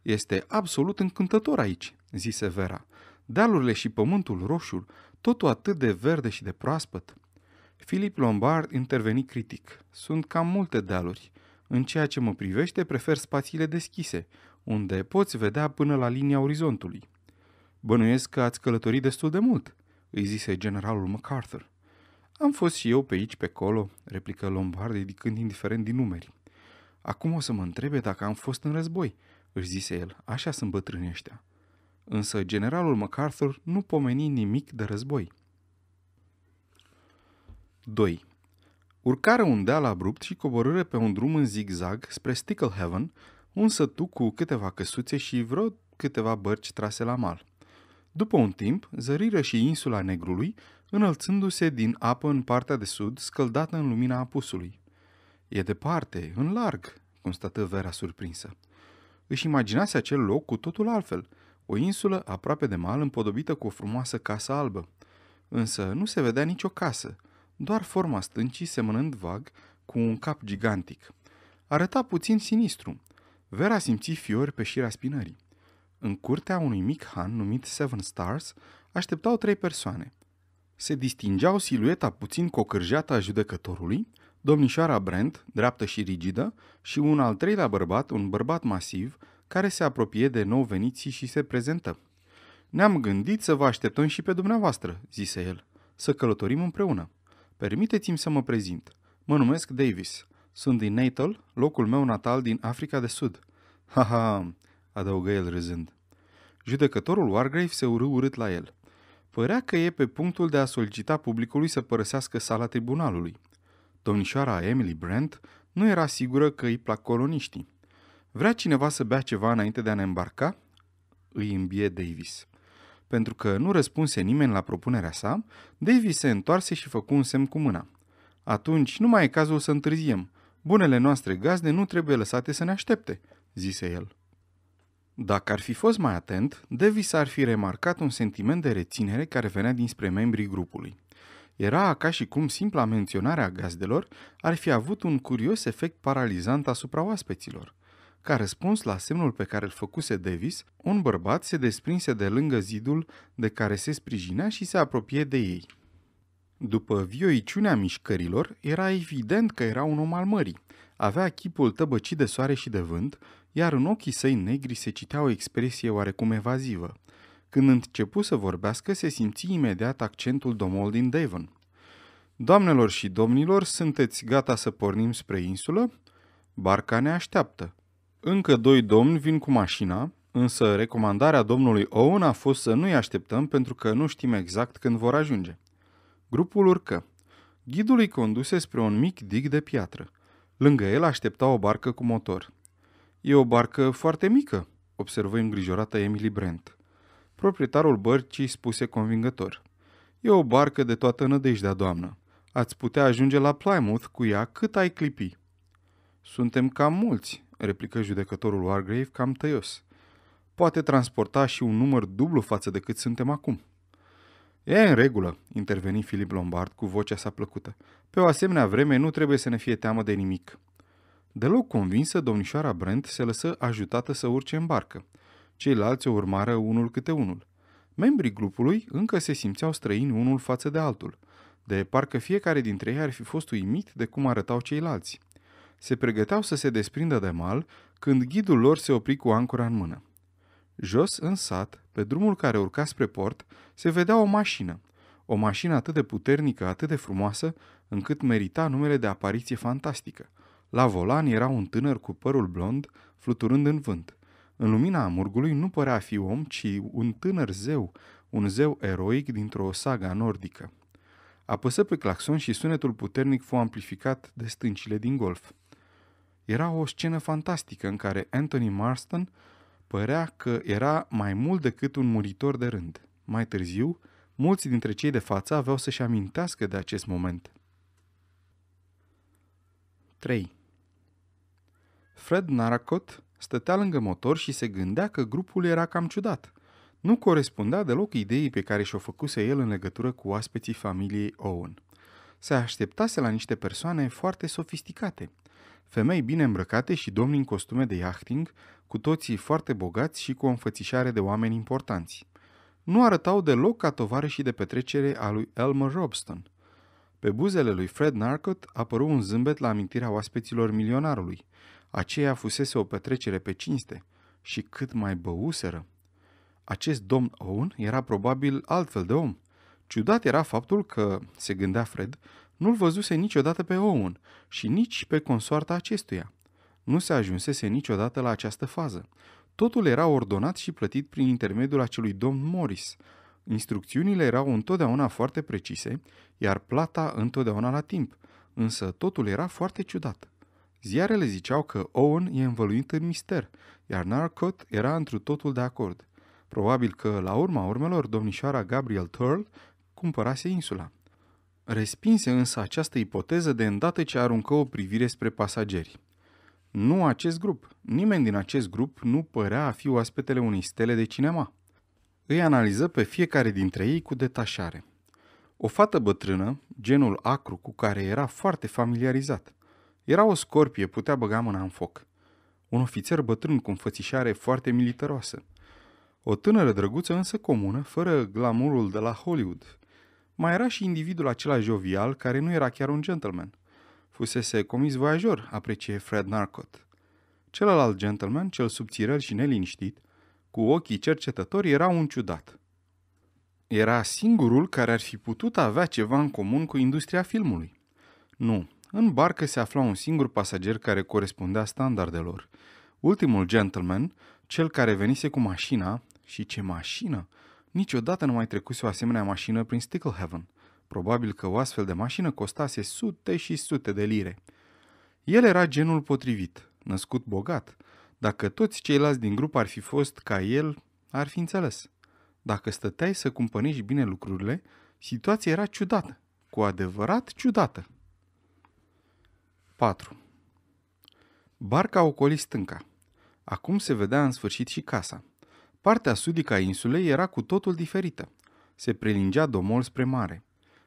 Este absolut încântător aici, zise Vera. Dealurile și pământul roșu, totul atât de verde și de proaspăt. Filip Lombard interveni critic. Sunt cam multe dealuri. În ceea ce mă privește, prefer spațiile deschise, unde poți vedea până la linia orizontului. Bănuiesc că ați călătorit destul de mult, îi zise generalul MacArthur. Am fost și eu pe aici, pe acolo, replică Lombard, ridicând indiferent din numeri. Acum o să mă întrebe dacă am fost în război, își zise el, așa sunt bătrânii ăștia. Însă generalul MacArthur nu pomeni nimic de război. 2. Urcare un deal abrupt și coborâre pe un drum în zigzag spre Sticklehaven, un sătuc cu câteva căsuțe și vreo câteva bărci trase la mal. După un timp, zăriră și insula Negrului, înălțându-se din apă în partea de sud, scăldată în lumina apusului. E departe, în larg, constată Vera surprinsă. Își imaginase acel loc cu totul altfel, o insulă aproape de mal împodobită cu o frumoasă casă albă. Însă nu se vedea nicio casă, doar forma stâncii semănând vag cu un cap gigantic. Arăta puțin sinistru. Vera simți fiori pe șira spinării. În curtea unui mic han numit Seven Stars așteptau trei persoane – se distingeau silueta puțin cocârjată a judecătorului, domnișoara Brent, dreaptă și rigidă, și un al treilea bărbat, un bărbat masiv, care se apropie de nou veniții și se prezentă. Ne-am gândit să vă așteptăm și pe dumneavoastră, zise el, să călătorim împreună. Permiteți-mi să mă prezint. Mă numesc Davis. Sunt din Natal, locul meu natal din Africa de Sud. Ha, ha, adăugă el râzând. Judecătorul Wargrave se urâ urât la el. Părea că e pe punctul de a solicita publicului să părăsească sala tribunalului. Domnișoara Emily Brent nu era sigură că îi plac coloniștii. Vrea cineva să bea ceva înainte de a ne îmbarca? Îi îmbie Davis. Pentru că nu răspunse nimeni la propunerea sa, Davis se întoarse și făcu un semn cu mâna. Atunci nu mai e cazul să întârziem. Bunele noastre gazde nu trebuie lăsate să ne aștepte, zise el. Dacă ar fi fost mai atent, Davis ar fi remarcat un sentiment de reținere care venea dinspre membrii grupului. Era ca și cum simpla menționare a gazdelor ar fi avut un curios efect paralizant asupra oaspeților. Ca răspuns la semnul pe care îl făcuse Davis, un bărbat se desprinse de lângă zidul de care se sprijinea și se apropie de ei. După vioiciunea mișcărilor, era evident că era un om al mării. Avea chipul tăbăcit de soare și de vânt iar în ochii săi negri se citea o expresie oarecum evazivă. Când începu să vorbească, se simți imediat accentul domol din Devon. Doamnelor și domnilor, sunteți gata să pornim spre insulă? Barca ne așteaptă. Încă doi domni vin cu mașina, însă recomandarea domnului Owen a fost să nu-i așteptăm pentru că nu știm exact când vor ajunge. Grupul urcă. Ghidul îi conduse spre un mic dig de piatră. Lângă el aștepta o barcă cu motor. E o barcă foarte mică, observă îngrijorată Emily Brent. Proprietarul bărcii spuse convingător. E o barcă de toată nădejdea, doamnă. Ați putea ajunge la Plymouth cu ea cât ai clipi. Suntem cam mulți, replică judecătorul Wargrave cam tăios. Poate transporta și un număr dublu față de cât suntem acum. E în regulă, interveni Filip Lombard cu vocea sa plăcută. Pe o asemenea vreme nu trebuie să ne fie teamă de nimic. Deloc convinsă, domnișoara Brent se lăsă ajutată să urce în barcă. Ceilalți o urmară unul câte unul. Membrii grupului încă se simțeau străini unul față de altul, de parcă fiecare dintre ei ar fi fost uimit de cum arătau ceilalți. Se pregăteau să se desprindă de mal când ghidul lor se opri cu ancora în mână. Jos în sat, pe drumul care urca spre port, se vedea o mașină. O mașină atât de puternică, atât de frumoasă, încât merita numele de apariție fantastică – la volan era un tânăr cu părul blond, fluturând în vânt. În lumina amurgului nu părea fi om, ci un tânăr zeu, un zeu eroic dintr-o saga nordică. Apăsă pe claxon și sunetul puternic fu amplificat de stâncile din golf. Era o scenă fantastică în care Anthony Marston părea că era mai mult decât un muritor de rând. Mai târziu, mulți dintre cei de față aveau să-și amintească de acest moment. 3. Fred Naracot stătea lângă motor și se gândea că grupul era cam ciudat. Nu corespundea deloc ideii pe care și-o făcuse el în legătură cu oaspeții familiei Owen. Se așteptase la niște persoane foarte sofisticate, femei bine îmbrăcate și domni în costume de yachting, cu toții foarte bogați și cu o înfățișare de oameni importanți. Nu arătau deloc ca tovarășii de petrecere a lui Elmer Robston. Pe buzele lui Fred Narcot apăru un zâmbet la amintirea oaspeților milionarului – aceea fusese o petrecere pe cinste și cât mai băuseră. Acest domn Owen era probabil altfel de om. Ciudat era faptul că, se gândea Fred, nu-l văzuse niciodată pe Owen și nici pe consoarta acestuia. Nu se ajunsese niciodată la această fază. Totul era ordonat și plătit prin intermediul acelui domn Morris. Instrucțiunile erau întotdeauna foarte precise, iar plata întotdeauna la timp, însă totul era foarte ciudat. Ziarele ziceau că Owen e învăluit în mister, iar Narcot era întru totul de acord. Probabil că, la urma urmelor, domnișoara Gabriel Turl cumpărase insula. Respinse însă această ipoteză de îndată ce aruncă o privire spre pasageri. Nu acest grup. Nimeni din acest grup nu părea a fi oaspetele unei stele de cinema. Îi analiză pe fiecare dintre ei cu detașare. O fată bătrână, genul acru cu care era foarte familiarizat – era o scorpie, putea băga mâna în foc. Un ofițer bătrân cu înfățișare foarte militaroasă. O tânără drăguță însă comună, fără glamurul de la Hollywood. Mai era și individul acela jovial care nu era chiar un gentleman. Fusese comis voiajor, aprecie Fred Narcot. Celălalt gentleman, cel subțirel și neliniștit, cu ochii cercetători, era un ciudat. Era singurul care ar fi putut avea ceva în comun cu industria filmului. Nu, în barcă se afla un singur pasager care corespundea standardelor. Ultimul gentleman, cel care venise cu mașina, și ce mașină! Niciodată nu mai trecuse o asemenea mașină prin Sticklehaven. Probabil că o astfel de mașină costase sute și sute de lire. El era genul potrivit, născut bogat. Dacă toți ceilalți din grup ar fi fost ca el, ar fi înțeles. Dacă stăteai să cumpănești bine lucrurile, situația era ciudată, cu adevărat ciudată. 4. Barca ocoli stânca. Acum se vedea în sfârșit și casa. Partea sudică a insulei era cu totul diferită. Se prelingea domol spre mare.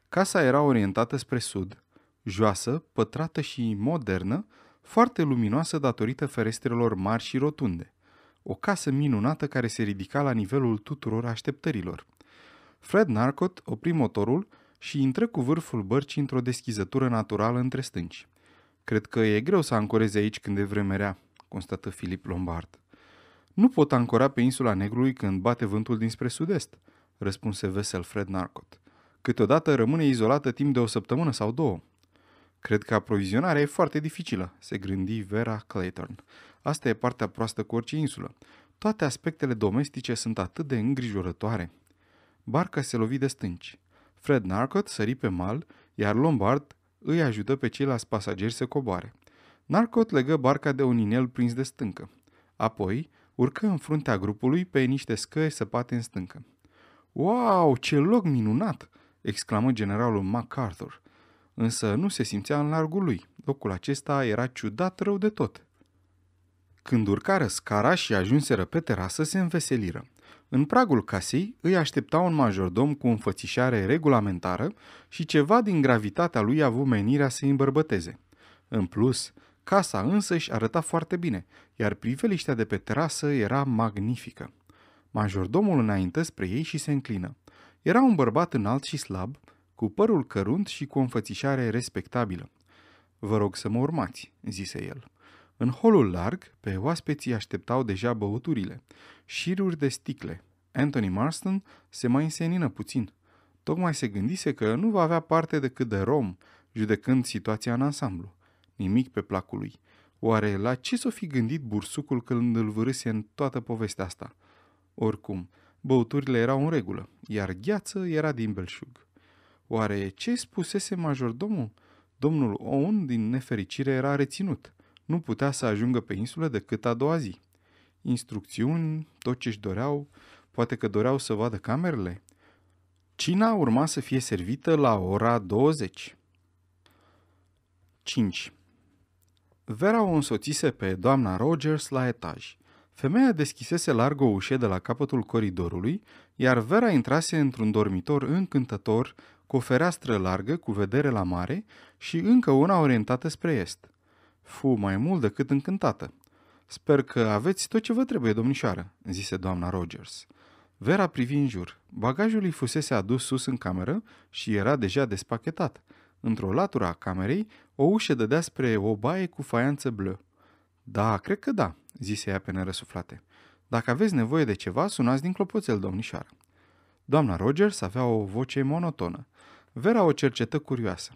Casa era orientată spre sud, joasă, pătrată și modernă, foarte luminoasă datorită ferestrelor mari și rotunde. O casă minunată care se ridica la nivelul tuturor așteptărilor. Fred Narcot opri motorul și intră cu vârful bărcii într-o deschizătură naturală între stânci. Cred că e greu să ancoreze aici când e vreme rea, constată Filip Lombard. Nu pot ancora pe insula Negrului când bate vântul dinspre sud-est, răspunse vesel Fred Narcot. Câteodată rămâne izolată timp de o săptămână sau două. Cred că aprovizionarea e foarte dificilă, se gândi Vera Clayton. Asta e partea proastă cu orice insulă. Toate aspectele domestice sunt atât de îngrijorătoare. Barca se lovi de stânci. Fred Narcot sări pe mal, iar Lombard îi ajută pe ceilalți pasageri să coboare. Narcot legă barca de un inel prins de stâncă. Apoi, urcă în fruntea grupului pe niște scări săpate în stâncă. Wow, ce loc minunat!" exclamă generalul MacArthur. Însă nu se simțea în largul lui. Locul acesta era ciudat rău de tot. Când urcară scara și ajunseră pe terasă, se înveseliră. În pragul casei îi aștepta un majordom cu înfățișare regulamentară și ceva din gravitatea lui a avut menirea să îi îmbărbăteze. În plus, casa însă își arăta foarte bine, iar priveliștea de pe terasă era magnifică. Majordomul înainte spre ei și se înclină. Era un bărbat înalt și slab, cu părul cărunt și cu o înfățișare respectabilă. Vă rog să mă urmați, zise el. În holul larg, pe oaspeții așteptau deja băuturile șiruri de sticle. Anthony Marston se mai însenină puțin. Tocmai se gândise că nu va avea parte decât de rom, judecând situația în ansamblu. Nimic pe placul lui. Oare la ce s-o fi gândit bursucul când îl vârâse în toată povestea asta? Oricum, băuturile erau în regulă, iar gheață era din belșug. Oare ce spusese majordomul? Domnul Oun, din nefericire, era reținut. Nu putea să ajungă pe insulă decât a doua zi instrucțiuni, tot ce își doreau, poate că doreau să vadă camerele. Cina urma să fie servită la ora 20. 5. Vera o însoțise pe doamna Rogers la etaj. Femeia deschisese larg o ușă de la capătul coridorului, iar Vera intrase într-un dormitor încântător, cu o fereastră largă cu vedere la mare și încă una orientată spre est. Fu mai mult decât încântată. Sper că aveți tot ce vă trebuie, domnișoară, zise doamna Rogers. Vera privi în jur. Bagajul îi fusese adus sus în cameră și era deja despachetat. Într-o latură a camerei, o ușă dădea spre o baie cu faianță blă. Da, cred că da, zise ea pe nerăsuflate. Dacă aveți nevoie de ceva, sunați din clopoțel, domnișoară. Doamna Rogers avea o voce monotonă. Vera o cercetă curioasă.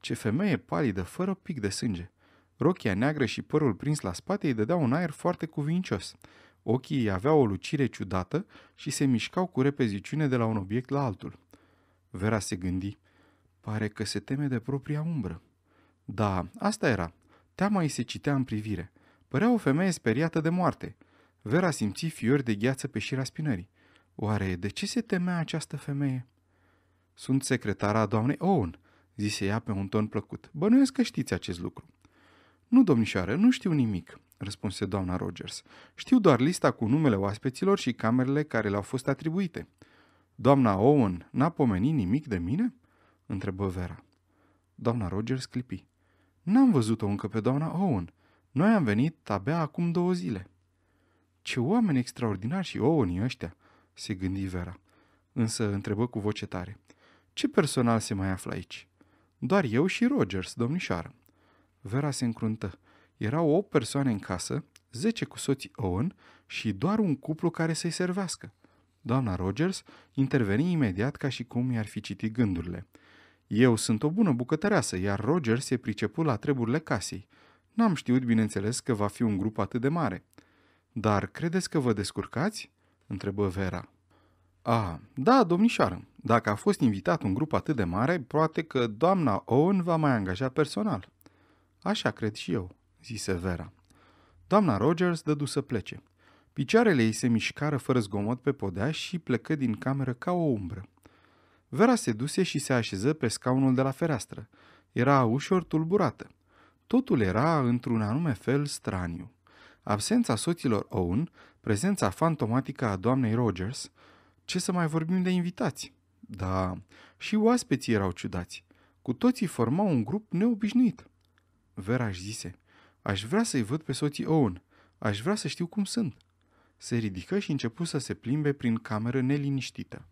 Ce femeie palidă, fără pic de sânge. Rochia neagră și părul prins la spate îi dădeau un aer foarte cuvincios. Ochii îi aveau o lucire ciudată și se mișcau cu repeziciune de la un obiect la altul. Vera se gândi, pare că se teme de propria umbră. Da, asta era. Teama îi se citea în privire. Părea o femeie speriată de moarte. Vera simți fiori de gheață pe șira spinării. Oare de ce se temea această femeie? Sunt secretara doamnei Owen, zise ea pe un ton plăcut. Bănuiesc că știți acest lucru. Nu, domnișoară, nu știu nimic, răspunse doamna Rogers. Știu doar lista cu numele oaspeților și camerele care le-au fost atribuite. Doamna Owen n-a pomenit nimic de mine? întrebă Vera. Doamna Rogers clipi. N-am văzut-o încă pe doamna Owen. Noi am venit abia acum două zile. Ce oameni extraordinari și owen ăștia, se gândi Vera. Însă întrebă cu voce tare. Ce personal se mai află aici? Doar eu și Rogers, domnișoară. Vera se încruntă. Erau o persoană în casă, zece cu soții Owen și doar un cuplu care să-i servească. Doamna Rogers interveni imediat ca și cum i-ar fi citit gândurile. Eu sunt o bună bucătăreasă, iar Rogers se pricepu la treburile casei. N-am știut, bineînțeles, că va fi un grup atât de mare. Dar credeți că vă descurcați? întrebă Vera. A, da, domnișoară, dacă a fost invitat un grup atât de mare, poate că doamna Owen va mai angaja personal. Așa cred și eu, zise Vera. Doamna Rogers dădu să plece. Picioarele ei se mișcară fără zgomot pe podea și plecă din cameră ca o umbră. Vera se duse și se așeză pe scaunul de la fereastră. Era ușor tulburată. Totul era, într-un anume fel, straniu. Absența soților Owen, prezența fantomatică a doamnei Rogers, ce să mai vorbim de invitați? Da, și oaspeții erau ciudați. Cu toții formau un grup neobișnuit – Vera își zise, aș vrea să-i văd pe soții Owen, aș vrea să știu cum sunt. Se ridică și începu să se plimbe prin cameră neliniștită.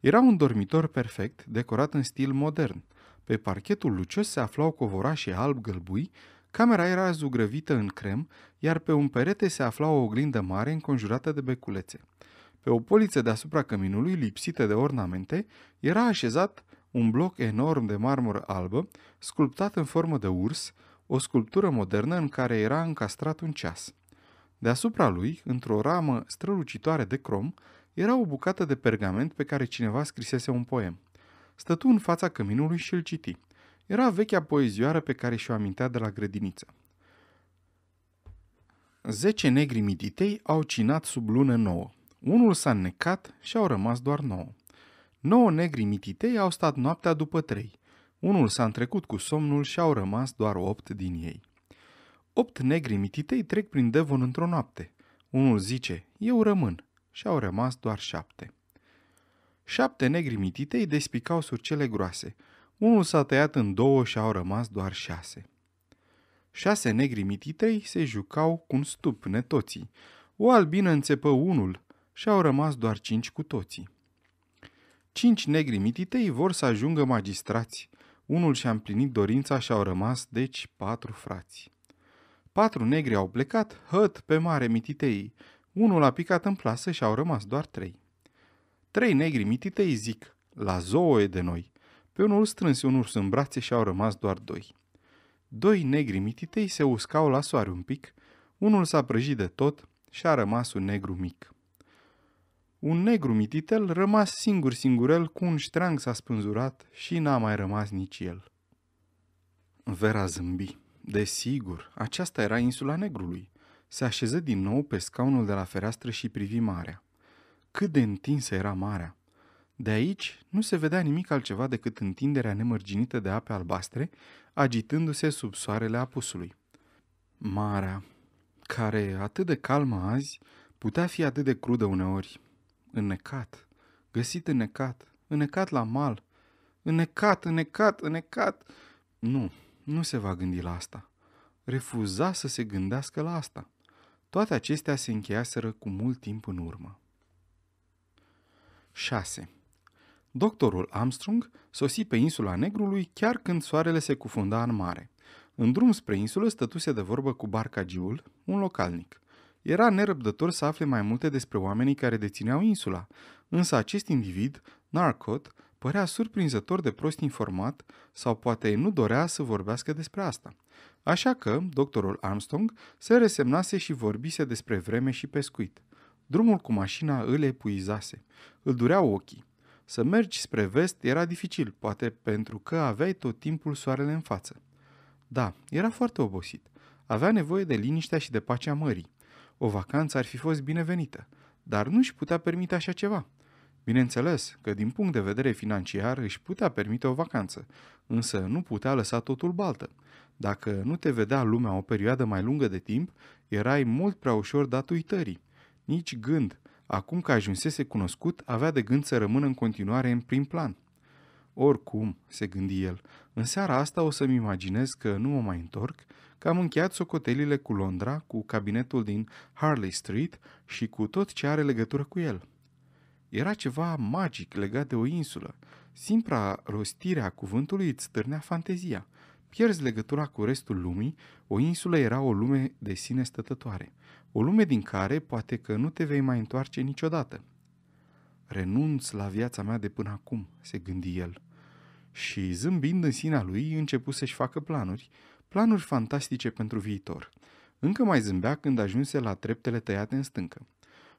Era un dormitor perfect, decorat în stil modern. Pe parchetul lucios se aflau covorașe alb gălbui, camera era zugrăvită în crem, iar pe un perete se afla o oglindă mare înconjurată de beculețe. Pe o poliță deasupra căminului, lipsită de ornamente, era așezat un bloc enorm de marmură albă, sculptat în formă de urs, o sculptură modernă în care era încastrat un ceas. Deasupra lui, într-o ramă strălucitoare de crom, era o bucată de pergament pe care cineva scrisese un poem. Stătu în fața căminului și îl citi. Era vechea poezioară pe care și-o amintea de la grădiniță. Zece negri mititei au cinat sub lună nouă. Unul s-a necat și au rămas doar nouă. Nouă negri mititei au stat noaptea după trei. Unul s-a întrecut cu somnul și au rămas doar opt din ei. Opt negri mititei trec prin Devon într-o noapte. Unul zice, eu rămân, și au rămas doar șapte. Șapte negri mititei despicau surcele groase. Unul s-a tăiat în două și au rămas doar șase. Șase negri mititei se jucau cu un stup netoții. O albină înțepă unul și au rămas doar cinci cu toții. Cinci negri mititei vor să ajungă magistrați. Unul și-a împlinit dorința și au rămas, deci, patru frați. Patru negri au plecat, hăt pe mare mititei. Unul a picat în plasă și au rămas doar trei. Trei negri mititei zic, la zoo e de noi. Pe unul strâns un urs în brațe și au rămas doar doi. Doi negri mititei se uscau la soare un pic, unul s-a prăjit de tot și a rămas un negru mic. Un negru mititel rămas singur singurel cu un ștrang s-a spânzurat și n-a mai rămas nici el. Vera zâmbi. Desigur, aceasta era insula negrului. Se așeză din nou pe scaunul de la fereastră și privi marea. Cât de întinsă era marea! De aici nu se vedea nimic altceva decât întinderea nemărginită de ape albastre, agitându-se sub soarele apusului. Marea, care atât de calmă azi, putea fi atât de crudă uneori, înnecat, găsit înnecat, înnecat la mal, înnecat, înnecat, înnecat. Nu, nu se va gândi la asta. Refuza să se gândească la asta. Toate acestea se încheiaseră cu mult timp în urmă. 6. Doctorul Armstrong sosi pe insula Negrului chiar când soarele se cufunda în mare. În drum spre insulă stătuse de vorbă cu barcagiul, un localnic. Era nerăbdător să afle mai multe despre oamenii care dețineau insula, însă acest individ, Narcot, părea surprinzător de prost informat sau poate nu dorea să vorbească despre asta. Așa că doctorul Armstrong se resemnase și vorbise despre vreme și pescuit. Drumul cu mașina îl epuizase. Îl dureau ochii. Să mergi spre vest era dificil, poate pentru că aveai tot timpul soarele în față. Da, era foarte obosit. Avea nevoie de liniștea și de pacea mării. O vacanță ar fi fost binevenită, dar nu își putea permite așa ceva. Bineînțeles că din punct de vedere financiar își putea permite o vacanță, însă nu putea lăsa totul baltă. Dacă nu te vedea lumea o perioadă mai lungă de timp, erai mult prea ușor dat uitării. Nici gând, acum că ajunsese cunoscut, avea de gând să rămână în continuare în prim plan – oricum, se gândi el, în seara asta o să-mi imaginez că nu mă mai întorc, că am încheiat socotelile cu Londra, cu cabinetul din Harley Street și cu tot ce are legătură cu el. Era ceva magic legat de o insulă. Simpla rostirea cuvântului îți stârnea fantezia. Pierzi legătura cu restul lumii, o insulă era o lume de sine stătătoare. O lume din care poate că nu te vei mai întoarce niciodată renunț la viața mea de până acum, se gândi el. Și zâmbind în sinea lui, începu să-și facă planuri, planuri fantastice pentru viitor. Încă mai zâmbea când ajunse la treptele tăiate în stâncă.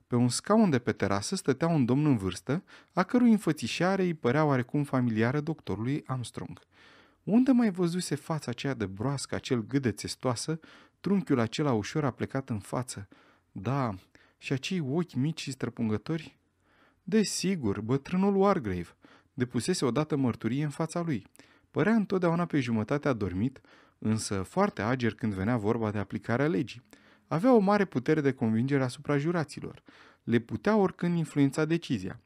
Pe un scaun de pe terasă stătea un domn în vârstă, a cărui înfățișare îi părea oarecum familiară doctorului Armstrong. Unde mai văzuse fața aceea de broască, acel gât de țestoasă, trunchiul acela ușor aplecat în față? Da, și acei ochi mici și străpungători? Desigur, bătrânul Wargrave depusese odată mărturie în fața lui. Părea întotdeauna pe jumătate adormit, însă foarte ager când venea vorba de aplicarea legii. Avea o mare putere de convingere asupra juraților. Le putea oricând influența decizia.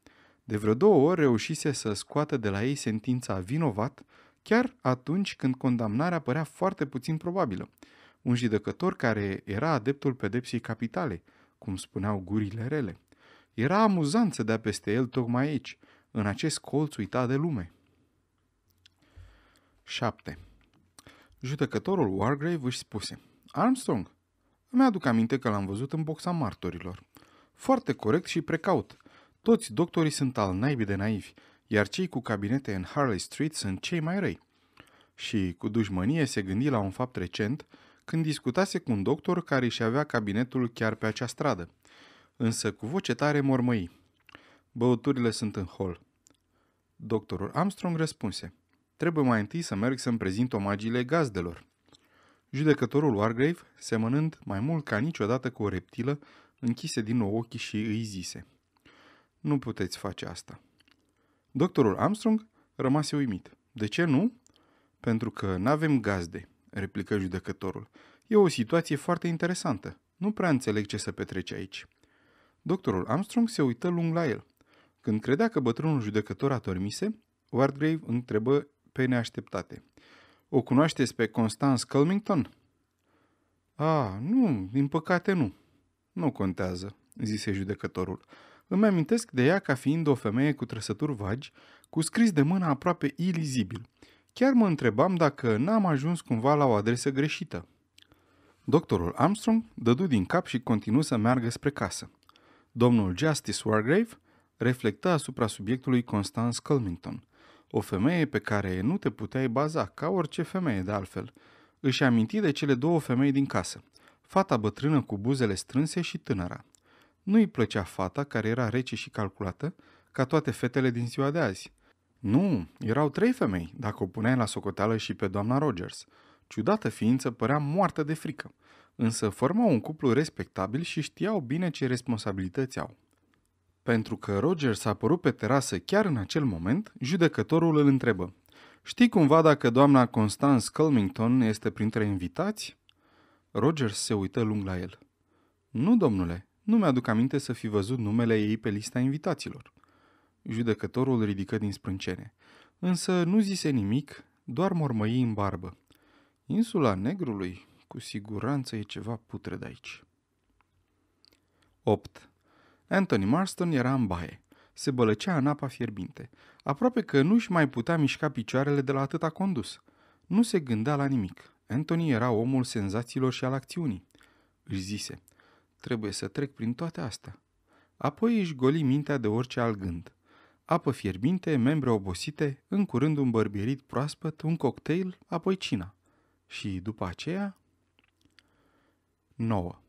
De vreo două ori reușise să scoată de la ei sentința vinovat, chiar atunci când condamnarea părea foarte puțin probabilă. Un judecător care era adeptul pedepsii capitale, cum spuneau gurile rele. Era amuzant să dea peste el tocmai aici, în acest colț uitat de lume. 7. Judecătorul Wargrave își spuse Armstrong, îmi aduc aminte că l-am văzut în boxa martorilor. Foarte corect și precaut. Toți doctorii sunt al naibii de naivi, iar cei cu cabinete în Harley Street sunt cei mai răi. Și cu dușmănie se gândi la un fapt recent, când discutase cu un doctor care își avea cabinetul chiar pe acea stradă – însă cu voce tare mormăi. Băuturile sunt în hol. Doctorul Armstrong răspunse. Trebuie mai întâi să merg să-mi prezint omagiile gazdelor. Judecătorul Wargrave, semănând mai mult ca niciodată cu o reptilă, închise din nou ochii și îi zise. Nu puteți face asta. Doctorul Armstrong rămase uimit. De ce nu? Pentru că n-avem gazde, replică judecătorul. E o situație foarte interesantă. Nu prea înțeleg ce se petrece aici. Doctorul Armstrong se uită lung la el. Când credea că bătrânul judecător a dormise, Wardgrave întrebă pe neașteptate. O cunoașteți pe Constance Culmington? A, nu, din păcate nu. Nu contează, zise judecătorul. Îmi amintesc de ea ca fiind o femeie cu trăsături vagi, cu scris de mână aproape ilizibil. Chiar mă întrebam dacă n-am ajuns cumva la o adresă greșită. Doctorul Armstrong dădu din cap și continuă să meargă spre casă. Domnul Justice Wargrave reflecta asupra subiectului Constance Culmington, o femeie pe care nu te puteai baza, ca orice femeie de altfel. Își aminti de cele două femei din casă, fata bătrână cu buzele strânse și tânăra. Nu-i plăcea fata care era rece și calculată, ca toate fetele din ziua de azi. Nu, erau trei femei, dacă o puneai la socoteală și pe doamna Rogers. Ciudată ființă părea moartă de frică – însă formau un cuplu respectabil și știau bine ce responsabilități au. Pentru că Roger s-a părut pe terasă chiar în acel moment, judecătorul îl întrebă. Știi cumva dacă doamna Constance Culmington este printre invitați? Roger se uită lung la el. Nu, domnule, nu mi-aduc aminte să fi văzut numele ei pe lista invitaților. Judecătorul ridică din sprâncene, însă nu zise nimic, doar mormăi în barbă. Insula Negrului, cu siguranță e ceva putred aici. 8. Anthony Marston era în baie. Se bălăcea în apa fierbinte. Aproape că nu-și mai putea mișca picioarele de la atâta condus. Nu se gândea la nimic. Anthony era omul senzațiilor și al acțiunii. Își zise, trebuie să trec prin toate astea. Apoi își goli mintea de orice alt gând. Apă fierbinte, membre obosite, în curând un bărbierit proaspăt, un cocktail, apoi cina. Și după aceea, 9.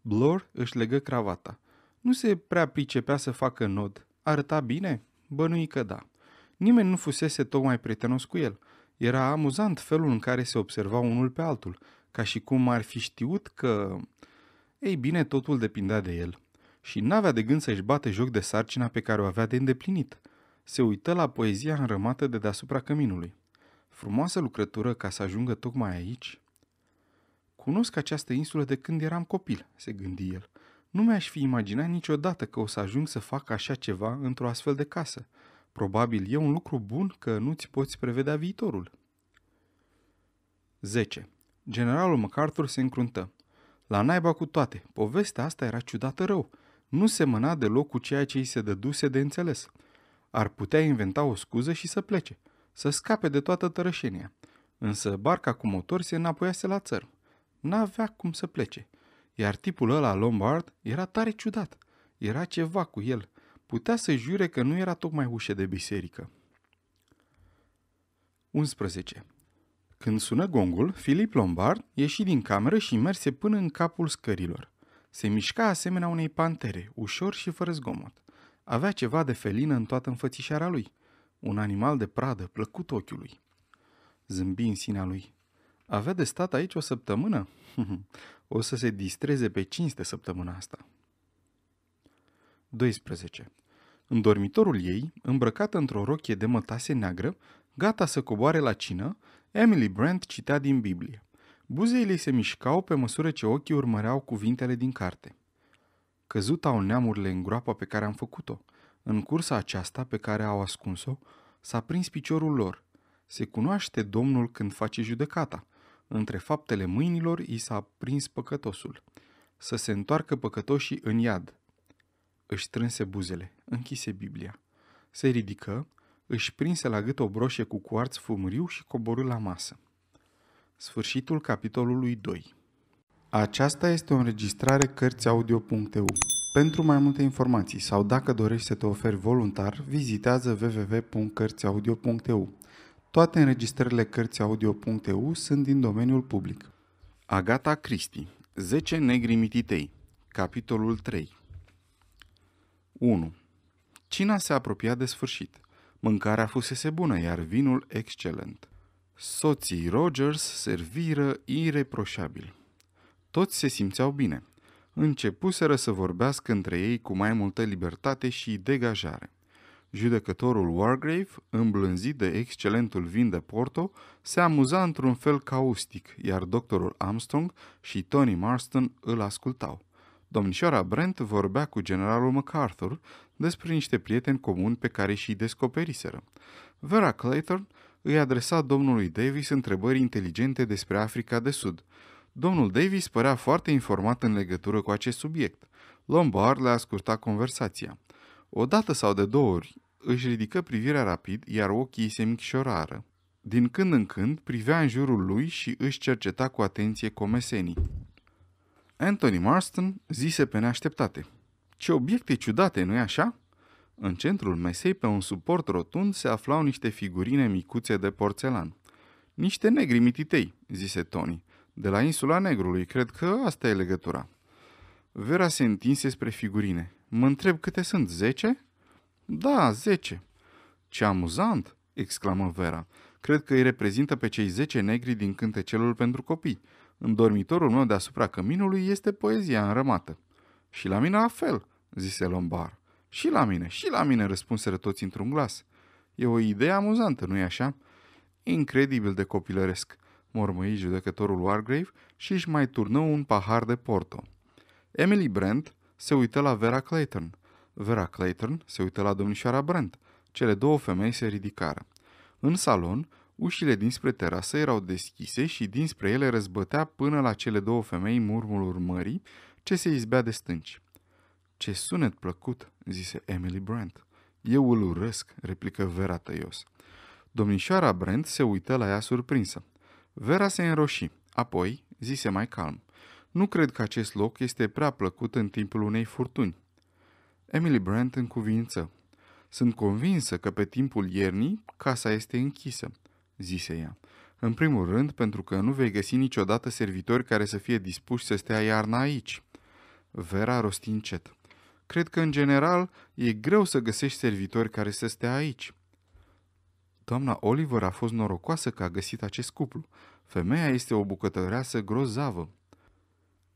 Blor își legă cravata. Nu se prea pricepea să facă nod. Arăta bine? Bănui că da. Nimeni nu fusese tocmai prietenos cu el. Era amuzant felul în care se observau unul pe altul, ca și cum ar fi știut că... Ei bine, totul depindea de el. Și n-avea de gând să-și bate joc de sarcina pe care o avea de îndeplinit. Se uită la poezia înrămată de deasupra căminului. Frumoasă lucrătură ca să ajungă tocmai aici – Cunosc această insulă de când eram copil, se gândi el. Nu mi-aș fi imaginat niciodată că o să ajung să fac așa ceva într-o astfel de casă. Probabil e un lucru bun că nu-ți poți prevedea viitorul. 10. Generalul MacArthur se încruntă. La naiba cu toate, povestea asta era ciudată rău. Nu semăna deloc cu ceea ce îi se dăduse de înțeles. Ar putea inventa o scuză și să plece, să scape de toată tărășenia. Însă barca cu motor se înapoiase la țărm n-avea cum să plece. Iar tipul ăla, Lombard, era tare ciudat. Era ceva cu el. Putea să jure că nu era tocmai ușă de biserică. 11. Când sună gongul, Filip Lombard ieși din cameră și merse până în capul scărilor. Se mișca asemenea unei pantere, ușor și fără zgomot. Avea ceva de felină în toată înfățișarea lui. Un animal de pradă plăcut ochiului. Zâmbi în sinea lui. Avea de stat aici o săptămână? o să se distreze pe cinste săptămâna asta. 12. În dormitorul ei, îmbrăcată într-o rochie de mătase neagră, gata să coboare la cină, Emily Brandt citea din Biblie. Buzeile se mișcau pe măsură ce ochii urmăreau cuvintele din carte. Căzut au neamurile în groapa pe care am făcut-o. În cursa aceasta pe care au ascuns-o, s-a prins piciorul lor. Se cunoaște Domnul când face judecata. Între faptele mâinilor i s-a prins păcătosul. Să se întoarcă păcătoșii în iad. Își strânse buzele, închise Biblia. Se ridică, își prinse la gât o broșie cu cuarț fumuriu și coborâ la masă. Sfârșitul capitolului 2 Aceasta este o înregistrare Cărțiaudio.eu Pentru mai multe informații sau dacă dorești să te oferi voluntar, vizitează www.cărțiaudio.eu toate înregistrările Cărțiaudio.eu sunt din domeniul public. Agata Cristi, 10 negri mititei, capitolul 3 1. Cina se apropia de sfârșit. Mâncarea fusese bună, iar vinul excelent. Soții Rogers serviră ireproșabil. Toți se simțeau bine. Începuseră să vorbească între ei cu mai multă libertate și degajare. Judecătorul Wargrave, îmblânzit de excelentul vin de Porto, se amuza într-un fel caustic, iar doctorul Armstrong și Tony Marston îl ascultau. Domnișoara Brent vorbea cu generalul MacArthur despre niște prieteni comuni pe care și-i descoperiseră. Vera Clayton îi adresa domnului Davis întrebări inteligente despre Africa de Sud. Domnul Davis părea foarte informat în legătură cu acest subiect. Lombard le-a scurtat conversația. Odată sau de două ori, își ridică privirea rapid, iar ochii se micșorară. Din când în când privea în jurul lui și își cerceta cu atenție comesenii. Anthony Marston zise pe neașteptate. Ce obiecte ciudate, nu-i așa?" În centrul mesei, pe un suport rotund, se aflau niște figurine micuțe de porțelan. Niște negri mititei," zise Tony. De la insula negrului, cred că asta e legătura." Vera se întinse spre figurine. Mă întreb câte sunt, zece?" Da, zece. Ce amuzant!" exclamă Vera. Cred că îi reprezintă pe cei zece negri din cântecelul pentru copii. În dormitorul meu deasupra căminului este poezia înrămată. Și la mine la fel, zise Lombar. Și la mine, și la mine, răspunseră toți într-un glas. E o idee amuzantă, nu-i așa? Incredibil de copilăresc, mormăi judecătorul Wargrave și își mai turnă un pahar de porto. Emily Brent se uită la Vera Clayton. Vera Clayton se uită la domnișoara Brent. Cele două femei se ridicară. În salon, ușile dinspre terasă erau deschise și dinspre ele răzbătea până la cele două femei murmul urmării ce se izbea de stânci. Ce sunet plăcut, zise Emily Brent. Eu îl urăsc, replică Vera tăios. Domnișoara Brent se uită la ea surprinsă. Vera se înroși, apoi zise mai calm. Nu cred că acest loc este prea plăcut în timpul unei furtuni. Emily Brandt în cuvință. Sunt convinsă că pe timpul iernii casa este închisă, zise ea. În primul rând, pentru că nu vei găsi niciodată servitori care să fie dispuși să stea iarna aici. Vera rosti încet. Cred că, în general, e greu să găsești servitori care să stea aici. Doamna Oliver a fost norocoasă că a găsit acest cuplu. Femeia este o bucătăreasă grozavă,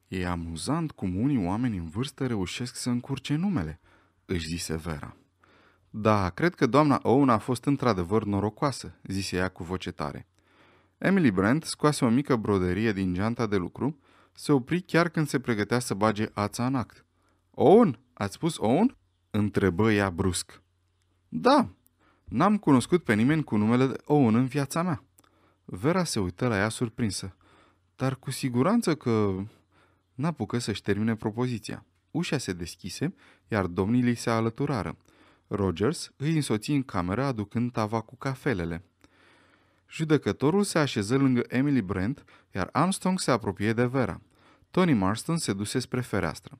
E amuzant cum unii oameni în vârstă reușesc să încurce numele, își zise Vera. Da, cred că doamna Owen a fost într-adevăr norocoasă, zise ea cu voce tare. Emily Brent scoase o mică broderie din geanta de lucru, se opri chiar când se pregătea să bage ața în act. Owen? Ați spus Owen? Întrebă ea brusc. Da, n-am cunoscut pe nimeni cu numele de Owen în viața mea. Vera se uită la ea surprinsă. Dar cu siguranță că N-apucă să-și termine propoziția. Ușa se deschise, iar domnii li se alăturară. Rogers îi însoți în cameră aducând tava cu cafelele. Judecătorul se așeză lângă Emily Brent, iar Armstrong se apropie de Vera. Tony Marston se duse spre fereastră.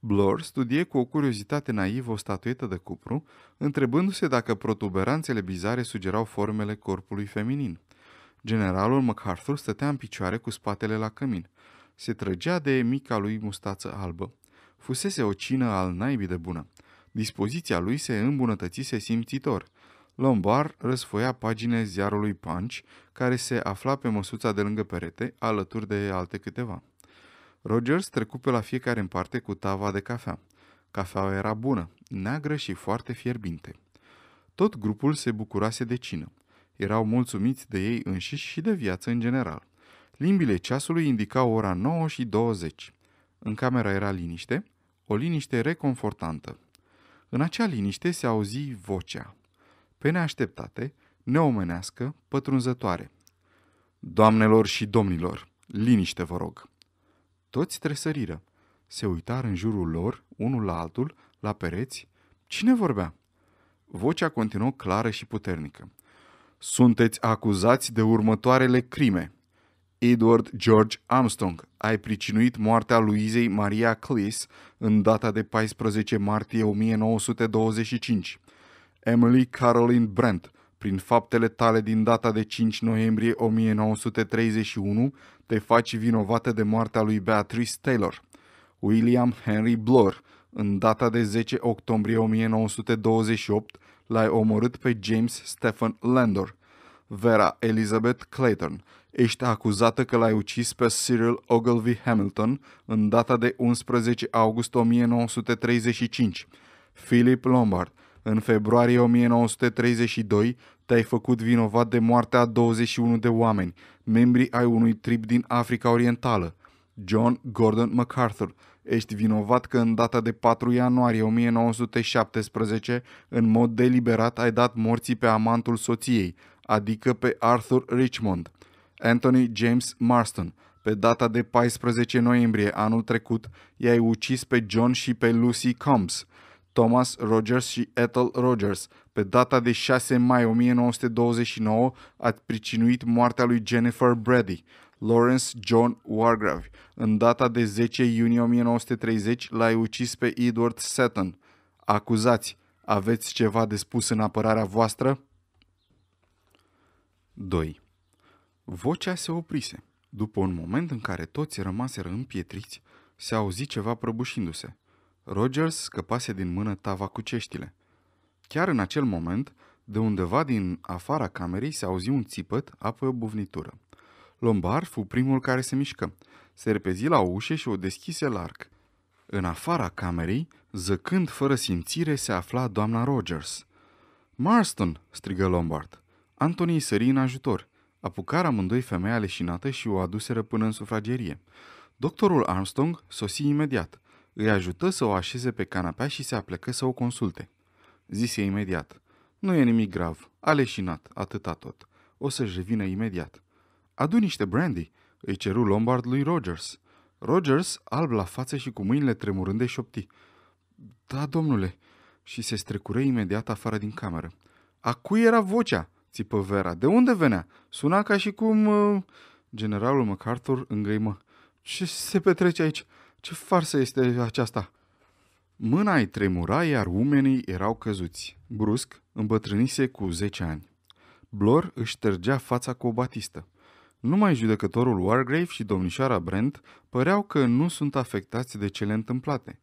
Blor studie cu o curiozitate naivă o statuetă de cupru, întrebându-se dacă protuberanțele bizare sugerau formele corpului feminin. Generalul MacArthur stătea în picioare cu spatele la cămin se trăgea de mica lui mustață albă. Fusese o cină al naibii de bună. Dispoziția lui se îmbunătățise simțitor. Lombar răsfoia pagine ziarului Punch, care se afla pe măsuța de lângă perete, alături de alte câteva. Rogers trecu pe la fiecare în parte cu tava de cafea. Cafeaua era bună, neagră și foarte fierbinte. Tot grupul se bucurase de cină. Erau mulțumiți de ei înșiși și de viață în general. Limbile ceasului indicau ora 9 și 20. În camera era liniște, o liniște reconfortantă. În acea liniște se auzi vocea. Pe neașteptate, neomenească, pătrunzătoare. Doamnelor și domnilor, liniște vă rog! Toți tresăriră. Se uitar în jurul lor, unul la altul, la pereți. Cine vorbea? Vocea continuă clară și puternică. Sunteți acuzați de următoarele crime – Edward George Armstrong, ai pricinuit moartea Luizei Maria Clis în data de 14 martie 1925. Emily Caroline Brent, prin faptele tale din data de 5 noiembrie 1931, te faci vinovată de moartea lui Beatrice Taylor. William Henry Blur, în data de 10 octombrie 1928, l-ai omorât pe James Stephen Landor. Vera Elizabeth Clayton, ești acuzată că l-ai ucis pe Cyril Ogilvy Hamilton în data de 11 august 1935. Philip Lombard, în februarie 1932 te-ai făcut vinovat de moartea a 21 de oameni, membri ai unui trib din Africa Orientală. John Gordon MacArthur, ești vinovat că în data de 4 ianuarie 1917, în mod deliberat ai dat morții pe amantul soției, adică pe Arthur Richmond. Anthony James Marston. Pe data de 14 noiembrie anul trecut, i-ai ucis pe John și pe Lucy Combs. Thomas Rogers și Ethel Rogers. Pe data de 6 mai 1929 a pricinuit moartea lui Jennifer Brady. Lawrence John Wargrave. În data de 10 iunie 1930 l-ai ucis pe Edward Sutton. Acuzați, aveți ceva de spus în apărarea voastră? 2. Vocea se oprise. După un moment în care toți rămaseră împietriți, se auzi ceva prăbușindu-se. Rogers scăpase din mână tava cu ceștile. Chiar în acel moment, de undeva din afara camerei se auzi un țipăt, apoi o buvnitură. Lombard fu primul care se mișcă. Se repezi la ușă și o deschise larg. În afara camerei, zăcând fără simțire, se afla doamna Rogers. Marston!" strigă Lombard. Anthony sări în ajutor apucară amândoi femeia leșinată și o aduseră până în sufragerie. Doctorul Armstrong sosi imediat. Îi ajută să o așeze pe canapea și se aplecă să o consulte. Zise imediat. Nu e nimic grav. A leșinat. Atâta tot. O să-și revină imediat. Adu niște brandy, îi ceru Lombard lui Rogers. Rogers, alb la față și cu mâinile tremurând, șopti. Da, domnule. Și se strecură imediat afară din cameră. A cui era vocea? țipă Vera. De unde venea? Suna ca și cum... Uh, generalul MacArthur îngăimă. Ce se petrece aici? Ce farsă este aceasta? Mâna îi tremura, iar oamenii erau căzuți. Brusc, îmbătrânise cu 10 ani. Blor își ștergea fața cu o batistă. Numai judecătorul Wargrave și domnișoara Brent păreau că nu sunt afectați de cele întâmplate.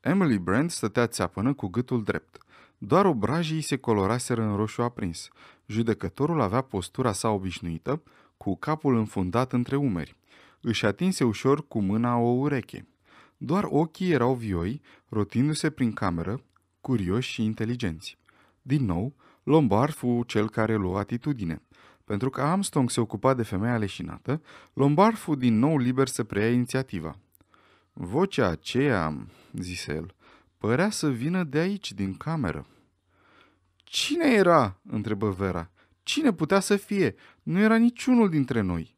Emily Brent stătea țeapănă cu gâtul drept – doar obrajii se coloraseră în roșu aprins. Judecătorul avea postura sa obișnuită, cu capul înfundat între umeri. Își atinse ușor cu mâna o ureche. Doar ochii erau vioi, rotindu-se prin cameră, curioși și inteligenți. Din nou, Lombard fu cel care lua atitudine. Pentru că Armstrong se ocupa de femeia leșinată, Lombard fu din nou liber să preia inițiativa. Vocea aceea, zise el, Părea să vină de aici, din cameră. Cine era?" întrebă Vera. Cine putea să fie? Nu era niciunul dintre noi."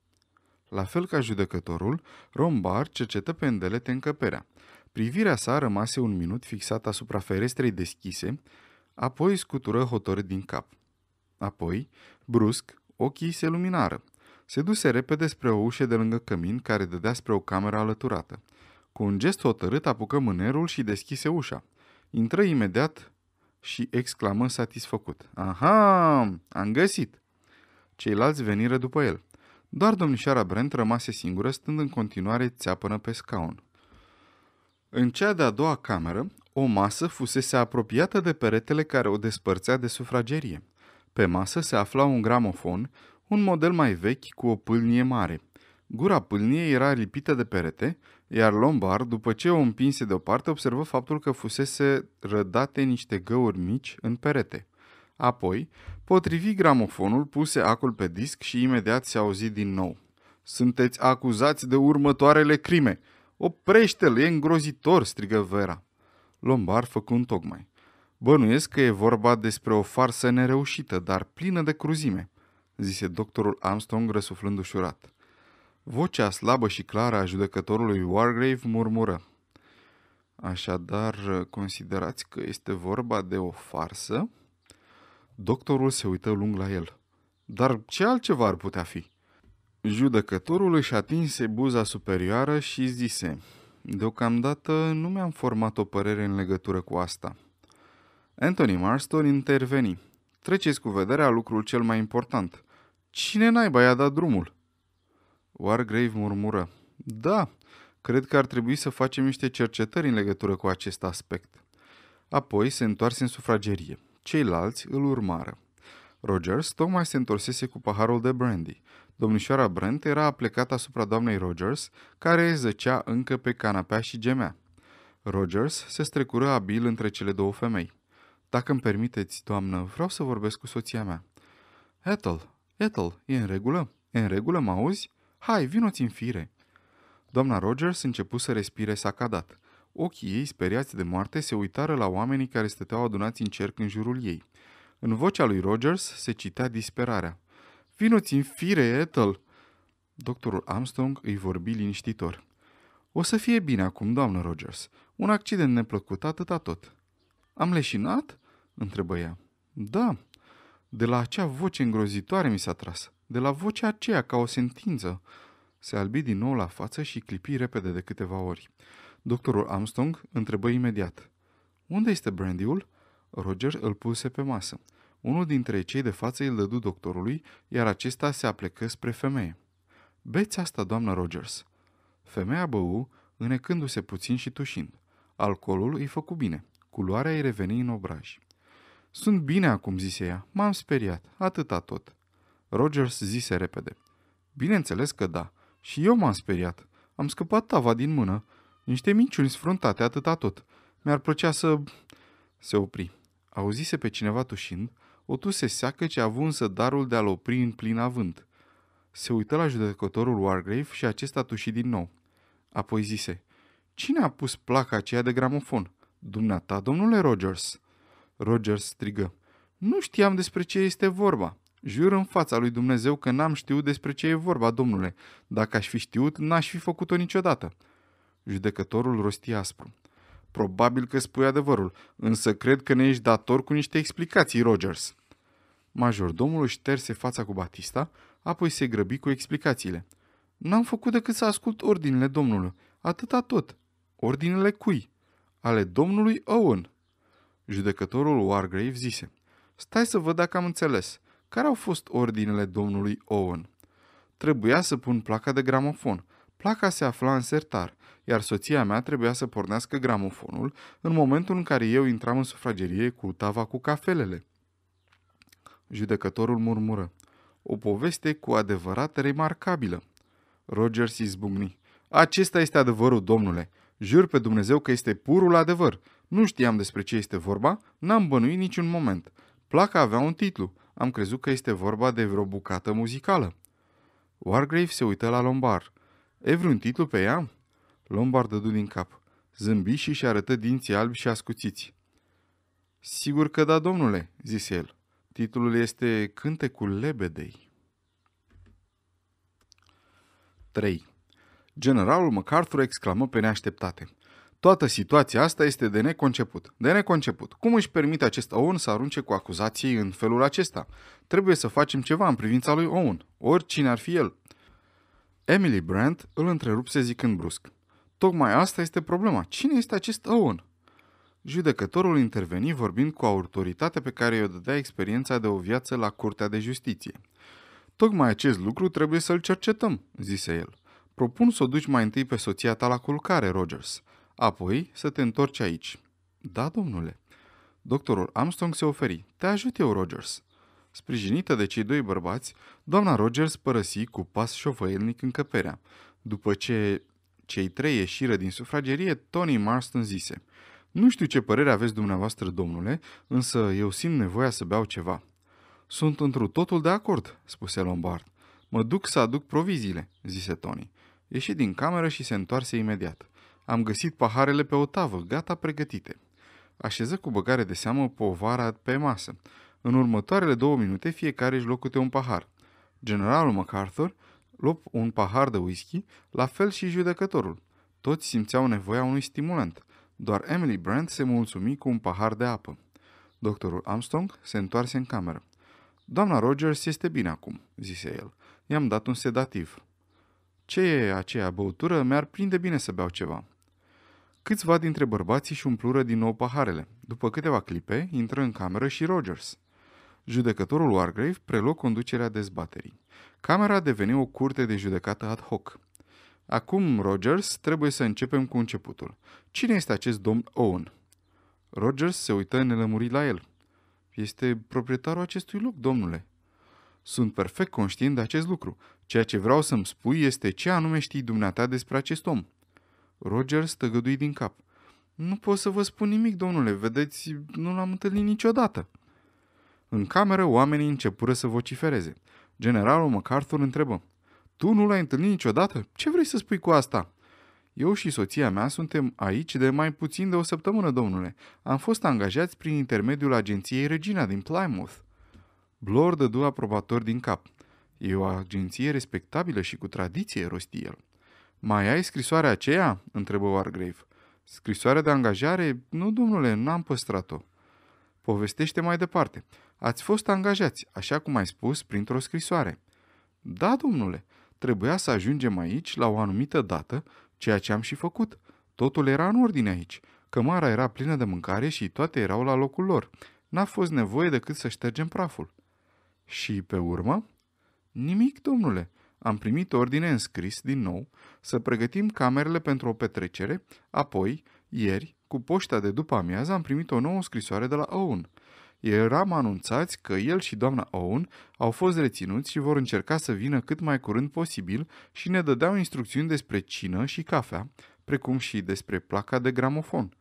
La fel ca judecătorul, Rombar cercetă pe îndelete încăperea. Privirea sa rămase un minut fixată asupra ferestrei deschise, apoi scutură hotărât din cap. Apoi, brusc, ochii se luminară. Se duse repede spre o ușă de lângă cămin care dădea spre o cameră alăturată. Cu un gest hotărât apucă mânerul și deschise ușa. Intră imediat și exclamă satisfăcut. Aha, am găsit! Ceilalți veniră după el. Doar domnișoara Brent rămase singură, stând în continuare țeapănă pe scaun. În cea de-a doua cameră, o masă fusese apropiată de peretele care o despărțea de sufragerie. Pe masă se afla un gramofon, un model mai vechi cu o pâlnie mare – Gura pâlniei era lipită de perete, iar Lombard, după ce o împinse deoparte, observă faptul că fusese rădate niște găuri mici în perete. Apoi, potrivi gramofonul, puse acul pe disc și imediat se auzi din nou. Sunteți acuzați de următoarele crime! Oprește-l, e îngrozitor!" strigă Vera. Lombard făcu tocmai. Bănuiesc că e vorba despre o farsă nereușită, dar plină de cruzime, zise doctorul Armstrong răsuflând ușurat. Vocea slabă și clară a judecătorului Wargrave murmură. Așadar, considerați că este vorba de o farsă? Doctorul se uită lung la el. Dar ce altceva ar putea fi? Judecătorul își atinse buza superioară și zise, Deocamdată nu mi-am format o părere în legătură cu asta. Anthony Marston interveni. Treceți cu vederea lucrul cel mai important. Cine naiba i-a dat drumul? Wargrave murmură. Da, cred că ar trebui să facem niște cercetări în legătură cu acest aspect. Apoi se întoarse în sufragerie. Ceilalți îl urmară. Rogers tocmai se întorsese cu paharul de brandy. Domnișoara Brent era aplecată asupra doamnei Rogers, care zăcea încă pe canapea și gemea. Rogers se strecură abil între cele două femei. Dacă îmi permiteți, doamnă, vreau să vorbesc cu soția mea. Ethel, Ethel, e în regulă? E în regulă, mă auzi? Hai, vinoți în fire!" Doamna Rogers începu să respire sacadat. Ochii ei, speriați de moarte, se uitară la oamenii care stăteau adunați în cerc în jurul ei. În vocea lui Rogers se citea disperarea. Vinoți în fire, Ethel!" Doctorul Armstrong îi vorbi liniștitor. O să fie bine acum, doamnă Rogers. Un accident neplăcut, atâta tot." Am leșinat?" întrebă ea. Da, de la acea voce îngrozitoare mi s-a tras de la vocea aceea ca o sentință. Se albi din nou la față și clipi repede de câteva ori. Doctorul Armstrong întrebă imediat. Unde este brandiul? Roger îl puse pe masă. Unul dintre cei de față îl dădu doctorului, iar acesta se aplecă spre femeie. Beți asta, doamnă Rogers. Femeia bău, înecându-se puțin și tușind. Alcoolul îi făcu bine. Culoarea îi reveni în obraj. Sunt bine acum, zise ea. M-am speriat. Atâta tot. Rogers zise repede. Bineînțeles că da. Și eu m-am speriat. Am scăpat tava din mână. Niște minciuni sfruntate atâta tot. Mi-ar plăcea să... Se opri. Auzise pe cineva tușind, o tuse seacă ce avunsă darul de a-l opri în plin avânt. Se uită la judecătorul Wargrave și acesta tuși din nou. Apoi zise, Cine a pus placa aceea de gramofon? Dumneata, domnule Rogers?" Rogers strigă, Nu știam despre ce este vorba." Jur în fața lui Dumnezeu că n-am știut despre ce e vorba, domnule. Dacă aș fi știut, n-aș fi făcut-o niciodată. Judecătorul rosti aspru. Probabil că spui adevărul, însă cred că ne ești dator cu niște explicații, Rogers. Majordomul își terse fața cu Batista, apoi se grăbi cu explicațiile. N-am făcut decât să ascult ordinele domnului. Atâta tot. Ordinele cui? Ale domnului Owen. Judecătorul Wargrave zise. Stai să văd dacă am înțeles. Care au fost ordinele domnului Owen? Trebuia să pun placa de gramofon. Placa se afla în sertar, iar soția mea trebuia să pornească gramofonul în momentul în care eu intram în sufragerie cu tava cu cafelele. Judecătorul murmură. O poveste cu adevărat remarcabilă. Rogers izbucni. Acesta este adevărul, domnule. Jur pe Dumnezeu că este purul adevăr. Nu știam despre ce este vorba, n-am bănuit niciun moment. Placa avea un titlu am crezut că este vorba de vreo bucată muzicală. Wargrave se uită la Lombard. E vreun titlu pe ea? Lombard dădu din cap. Zâmbi și și arătă dinții albi și ascuțiți. Sigur că da, domnule, zise el. Titlul este Cântecul lebedei. 3. Generalul MacArthur exclamă pe neașteptate – Toată situația asta este de neconceput. De neconceput. Cum își permite acest Owen să arunce cu acuzații în felul acesta? Trebuie să facem ceva în privința lui Owen, oricine ar fi el. Emily Brandt îl întrerupse zicând brusc. Tocmai asta este problema. Cine este acest Owen? Judecătorul interveni vorbind cu autoritate pe care i-o dădea experiența de o viață la Curtea de Justiție. Tocmai acest lucru trebuie să-l cercetăm, zise el. Propun să o duci mai întâi pe soția ta la culcare, Rogers. Apoi să te întorci aici. Da, domnule. Doctorul Armstrong se oferi. Te ajut eu, Rogers. Sprijinită de cei doi bărbați, doamna Rogers părăsi cu pas șovăielnic încăperea. După ce cei trei ieșiră din sufragerie, Tony Marston zise Nu știu ce părere aveți dumneavoastră, domnule, însă eu simt nevoia să beau ceva. Sunt întru totul de acord, spuse Lombard. Mă duc să aduc proviziile, zise Tony. Ieși din cameră și se întoarse imediat. Am găsit paharele pe o tavă, gata pregătite. Așeză cu băgare de seamă povara pe masă. În următoarele două minute fiecare își locute un pahar. Generalul MacArthur luă un pahar de whisky, la fel și judecătorul. Toți simțeau nevoia unui stimulant. Doar Emily Brandt se mulțumi cu un pahar de apă. Doctorul Armstrong se întoarse în cameră. Doamna Rogers este bine acum," zise el. I-am dat un sedativ." Ce e aceea băutură? Mi-ar prinde bine să beau ceva." Câțiva dintre bărbații își umplură din nou paharele. După câteva clipe, intră în cameră și Rogers. Judecătorul Wargrave preluă conducerea dezbaterii. Camera deveni o curte de judecată ad hoc. Acum, Rogers, trebuie să începem cu începutul. Cine este acest domn Owen? Rogers se uită nelămurit la el. Este proprietarul acestui loc, domnule. Sunt perfect conștient de acest lucru. Ceea ce vreau să-mi spui este ce anume știi dumneata despre acest om. Roger stăgădui din cap. Nu pot să vă spun nimic, domnule, vedeți, nu l-am întâlnit niciodată. În cameră, oamenii începură să vocifereze. Generalul MacArthur întrebă. Tu nu l-ai întâlnit niciodată? Ce vrei să spui cu asta? Eu și soția mea suntem aici de mai puțin de o săptămână, domnule. Am fost angajați prin intermediul agenției Regina din Plymouth. Blor dădu aprobator din cap. E o agenție respectabilă și cu tradiție, rosti el. Mai ai scrisoarea aceea?" întrebă Wargrave. Scrisoarea de angajare? Nu, domnule, n-am păstrat-o." Povestește mai departe. Ați fost angajați, așa cum ai spus, printr-o scrisoare." Da, domnule, trebuia să ajungem aici la o anumită dată, ceea ce am și făcut. Totul era în ordine aici. Cămara era plină de mâncare și toate erau la locul lor. N-a fost nevoie decât să ștergem praful. Și pe urmă? Nimic, domnule am primit ordine în scris din nou să pregătim camerele pentru o petrecere, apoi, ieri, cu poșta de după amiază, am primit o nouă scrisoare de la Owen. Eram anunțați că el și doamna Owen au fost reținuți și vor încerca să vină cât mai curând posibil și ne dădeau instrucțiuni despre cină și cafea, precum și despre placa de gramofon.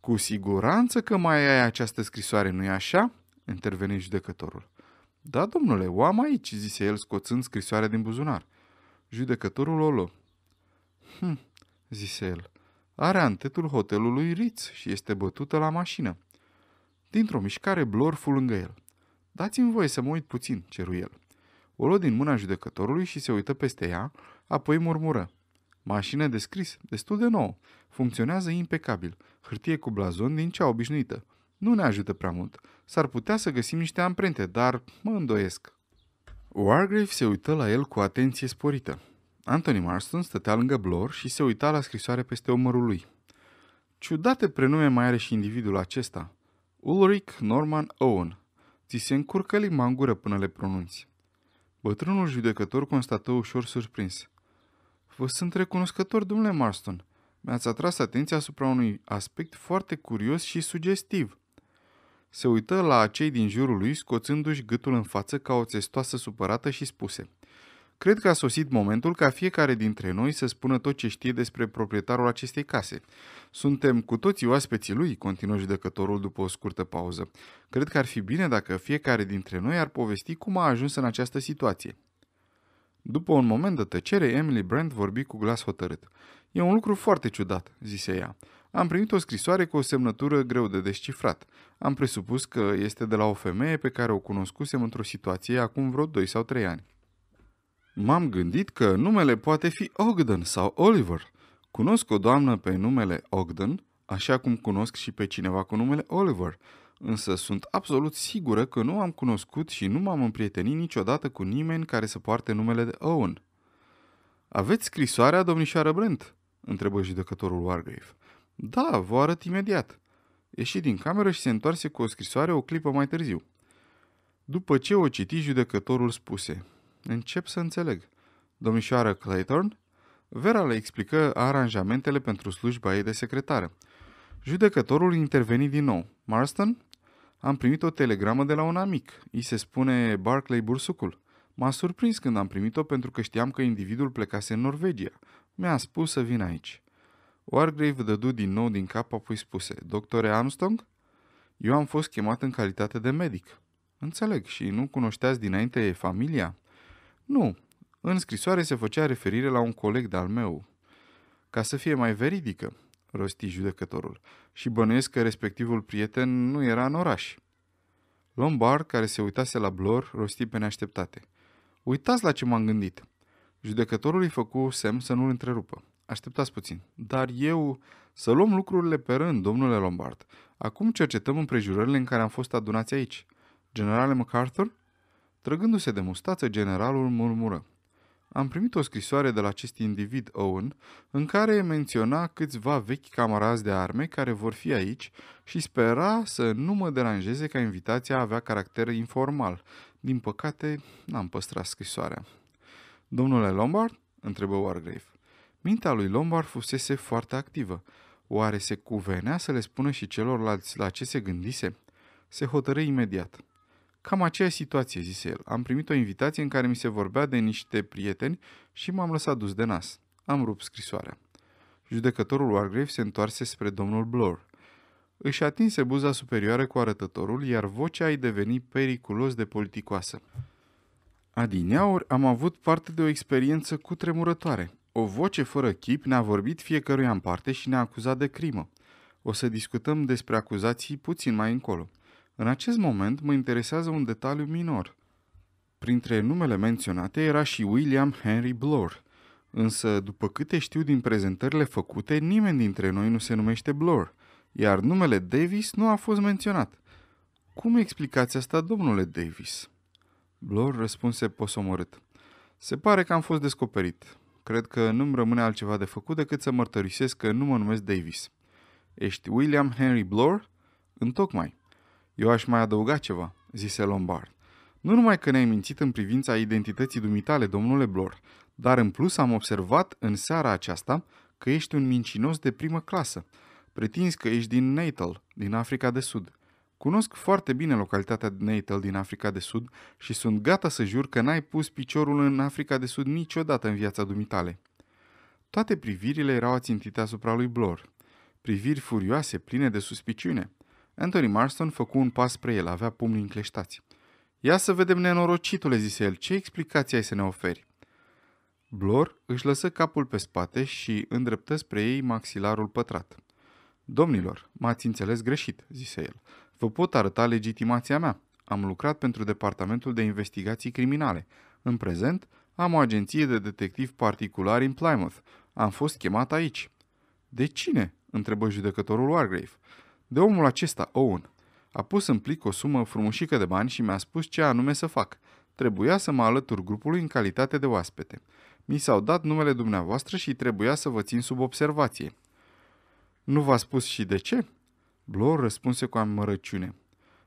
Cu siguranță că mai ai această scrisoare, nu-i așa?" interveni judecătorul. Da, domnule, o am aici, zise el scoțând scrisoarea din buzunar. Judecătorul o luă. Hm, zise el, are antetul hotelului Ritz și este bătută la mașină. Dintr-o mișcare, Blor fu lângă el. Dați-mi voie să mă uit puțin, ceru el. O luă din mâna judecătorului și se uită peste ea, apoi murmură. Mașină de scris, destul de nouă. Funcționează impecabil. Hârtie cu blazon din cea obișnuită nu ne ajută prea mult. S-ar putea să găsim niște amprente, dar mă îndoiesc. Wargrave se uită la el cu atenție sporită. Anthony Marston stătea lângă Blor și se uita la scrisoare peste omărul lui. Ciudate prenume mai are și individul acesta. Ulrich Norman Owen. Ți se încurcă limba în gură până le pronunți. Bătrânul judecător constată ușor surprins. Vă sunt recunoscător, domnule Marston. Mi-ați atras atenția asupra unui aspect foarte curios și sugestiv. Se uită la cei din jurul lui, scoțându-și gâtul în față ca o țestoasă supărată și spuse Cred că a sosit momentul ca fiecare dintre noi să spună tot ce știe despre proprietarul acestei case. Suntem cu toții oaspeții lui, continuă judecătorul după o scurtă pauză. Cred că ar fi bine dacă fiecare dintre noi ar povesti cum a ajuns în această situație. După un moment de tăcere, Emily Brand vorbi cu glas hotărât. E un lucru foarte ciudat, zise ea. Am primit o scrisoare cu o semnătură greu de descifrat. Am presupus că este de la o femeie pe care o cunoscusem într-o situație acum vreo 2 sau 3 ani. M-am gândit că numele poate fi Ogden sau Oliver. Cunosc o doamnă pe numele Ogden, așa cum cunosc și pe cineva cu numele Oliver, însă sunt absolut sigură că nu am cunoscut și nu m-am împrietenit niciodată cu nimeni care să poarte numele de Owen. Aveți scrisoarea, domnișoară Brent?" întrebă judecătorul Wargrave. Da, vă arăt imediat. Ieși din cameră și se întoarse cu o scrisoare o clipă mai târziu. După ce o citi, judecătorul spuse, Încep să înțeleg. Domnișoară Clayton, Vera le explică aranjamentele pentru slujba ei de secretară. Judecătorul interveni din nou. Marston? Am primit o telegramă de la un amic. I se spune Barclay Bursucul. M-a surprins când am primit-o pentru că știam că individul plecase în Norvegia. Mi-a spus să vin aici. Wargrave dădu din nou din cap, apoi spuse, Doctore Armstrong, eu am fost chemat în calitate de medic. Înțeleg, și nu cunoșteați dinainte familia? Nu. În scrisoare se făcea referire la un coleg de-al meu. Ca să fie mai veridică, rosti judecătorul, și bănuiesc că respectivul prieten nu era în oraș. Lombard, care se uitase la Blor, rosti pe neașteptate. Uitați la ce m-am gândit! Judecătorul îi făcu semn să nu-l întrerupă. Așteptați puțin, dar eu să luăm lucrurile pe rând, domnule Lombard. Acum cercetăm împrejurările în care am fost adunați aici. Generale MacArthur? Trăgându-se de mustață, generalul murmură. Am primit o scrisoare de la acest individ, Owen, în care menționa câțiva vechi camarazi de arme care vor fi aici și spera să nu mă deranjeze ca invitația avea caracter informal. Din păcate, n-am păstrat scrisoarea. Domnule Lombard? întrebă Wargrave. Mintea lui Lombard fusese foarte activă. Oare se cuvenea să le spună și celorlalți la ce se gândise? Se hotărâ imediat. Cam aceeași situație, zise el. Am primit o invitație în care mi se vorbea de niște prieteni și m-am lăsat dus de nas. Am rupt scrisoarea. Judecătorul Wargrave se întoarse spre domnul Blor. Își atinse buza superioară cu arătătorul, iar vocea ai deveni periculos de politicoasă. Adineauri am avut parte de o experiență cutremurătoare. O voce fără chip ne-a vorbit fiecăruia în parte și ne-a acuzat de crimă. O să discutăm despre acuzații puțin mai încolo. În acest moment mă interesează un detaliu minor. Printre numele menționate era și William Henry Blore, însă, după câte știu din prezentările făcute, nimeni dintre noi nu se numește Blore, iar numele Davis nu a fost menționat. Cum explicați asta, domnule Davis? Blore răspunse posomorât. Se pare că am fost descoperit. Cred că nu-mi rămâne altceva de făcut decât să mărturisesc că nu mă numesc Davis. Ești William Henry Blore? Întocmai. Eu aș mai adăuga ceva, zise Lombard. Nu numai că ne-ai mințit în privința identității dumitale, domnule Blor, dar în plus am observat în seara aceasta că ești un mincinos de primă clasă. Pretinzi că ești din Natal, din Africa de Sud. Cunosc foarte bine localitatea Natal din Africa de Sud și sunt gata să jur că n-ai pus piciorul în Africa de Sud niciodată în viața dumitale. Toate privirile erau ațintite asupra lui Blor. Priviri furioase, pline de suspiciune. Anthony Marston făcu un pas spre el, avea pumnii încleștați. Ia să vedem, nenorocitule, zise el, ce explicații ai să ne oferi? Blor își lăsă capul pe spate și îndreptă spre ei maxilarul pătrat. Domnilor, m-ați înțeles greșit, zise el. Vă pot arăta legitimația mea. Am lucrat pentru Departamentul de Investigații Criminale. În prezent, am o agenție de detectiv particular în Plymouth. Am fost chemat aici. De cine? întrebă judecătorul Wargrave. De omul acesta, Owen. A pus în plic o sumă frumușică de bani și mi-a spus ce anume să fac. Trebuia să mă alătur grupului în calitate de oaspete. Mi s-au dat numele dumneavoastră și trebuia să vă țin sub observație. Nu v-a spus și de ce? Blor răspunse cu amărăciune.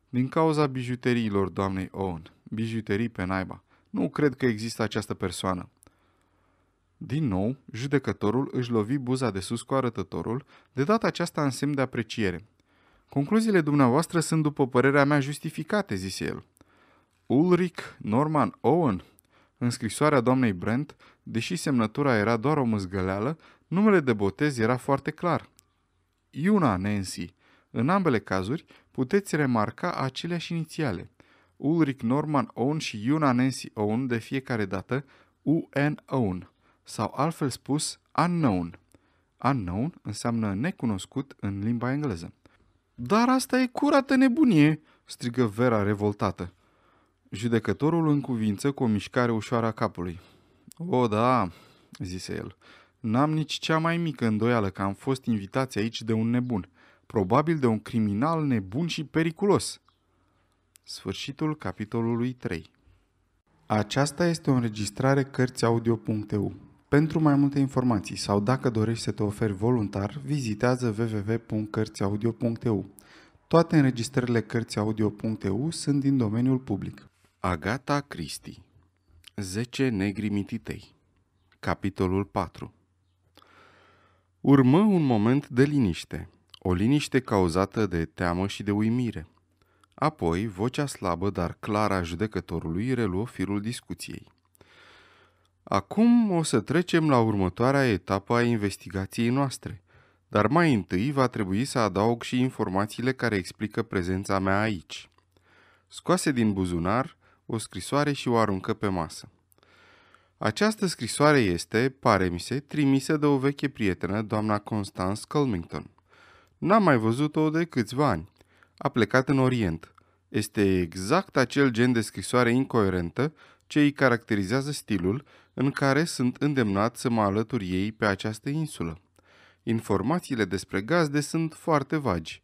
Din cauza bijuteriilor doamnei Owen. Bijuterii pe naiba. Nu cred că există această persoană. Din nou, judecătorul își lovi buza de sus cu arătătorul, de data aceasta în semn de apreciere. Concluziile dumneavoastră sunt, după părerea mea, justificate, zise el. Ulrich Norman Owen, în scrisoarea doamnei Brent, deși semnătura era doar o mâzgăleală, numele de botez era foarte clar. Iuna Nancy, în ambele cazuri, puteți remarca aceleași inițiale. Ulrich Norman Owen și Una Nancy Owen de fiecare dată UN Owen, sau altfel spus unknown. Unknown înseamnă necunoscut în limba engleză. Dar asta e curată nebunie!" strigă Vera revoltată. Judecătorul în cuvință cu o mișcare ușoară a capului. O, da!" zise el. N-am nici cea mai mică îndoială că am fost invitați aici de un nebun probabil de un criminal nebun și periculos. Sfârșitul capitolului 3 Aceasta este o înregistrare Cărțiaudio.eu. Pentru mai multe informații sau dacă dorești să te oferi voluntar, vizitează www.cărțiaudio.eu. Toate înregistrările Cărțiaudio.eu sunt din domeniul public. Agata Cristi 10 negri mititei Capitolul 4 Urmă un moment de liniște – o liniște cauzată de teamă și de uimire. Apoi, vocea slabă, dar clară a judecătorului reluă firul discuției. Acum o să trecem la următoarea etapă a investigației noastre, dar mai întâi va trebui să adaug și informațiile care explică prezența mea aici. Scoase din buzunar o scrisoare și o aruncă pe masă. Această scrisoare este, pare mi se, trimisă de o veche prietenă, doamna Constance Culmington. N-am mai văzut-o de câțiva ani. A plecat în Orient. Este exact acel gen de scrisoare incoerentă ce îi caracterizează stilul în care sunt îndemnat să mă alătur ei pe această insulă. Informațiile despre gazde sunt foarte vagi.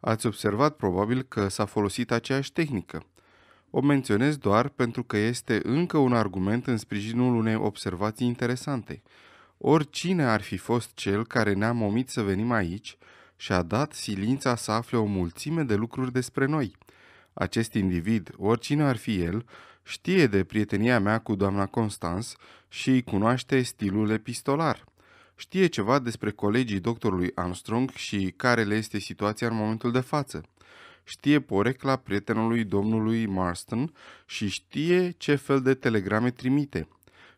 Ați observat probabil că s-a folosit aceeași tehnică. O menționez doar pentru că este încă un argument în sprijinul unei observații interesante. Oricine ar fi fost cel care ne-a momit să venim aici, și a dat silința să afle o mulțime de lucruri despre noi. Acest individ, oricine ar fi el, știe de prietenia mea cu doamna Constans și cunoaște stilul epistolar. Știe ceva despre colegii doctorului Armstrong și care le este situația în momentul de față. Știe porecla prietenului domnului Marston și știe ce fel de telegrame trimite.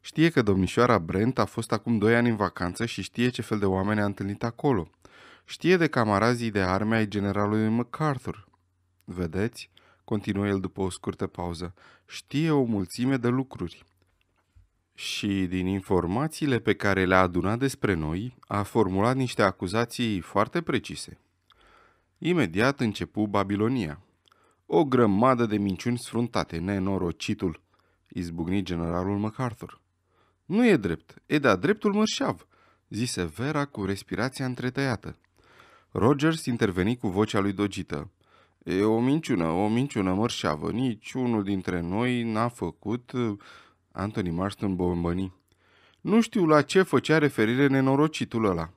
Știe că domnișoara Brent a fost acum doi ani în vacanță și știe ce fel de oameni a întâlnit acolo. Știe de camarazii de arme ai generalului MacArthur. Vedeți, continuă el după o scurtă pauză, știe o mulțime de lucruri. Și din informațiile pe care le-a adunat despre noi, a formulat niște acuzații foarte precise. Imediat începu Babilonia. O grămadă de minciuni sfruntate, nenorocitul, izbucni generalul MacArthur. Nu e drept, e da dreptul mărșav, zise Vera cu respirația întretăiată. Rogers interveni cu vocea lui dogită. E o minciună, o minciună mărșavă. Nici unul dintre noi n-a făcut... Anthony Marston bombăni. Nu știu la ce făcea referire nenorocitul ăla.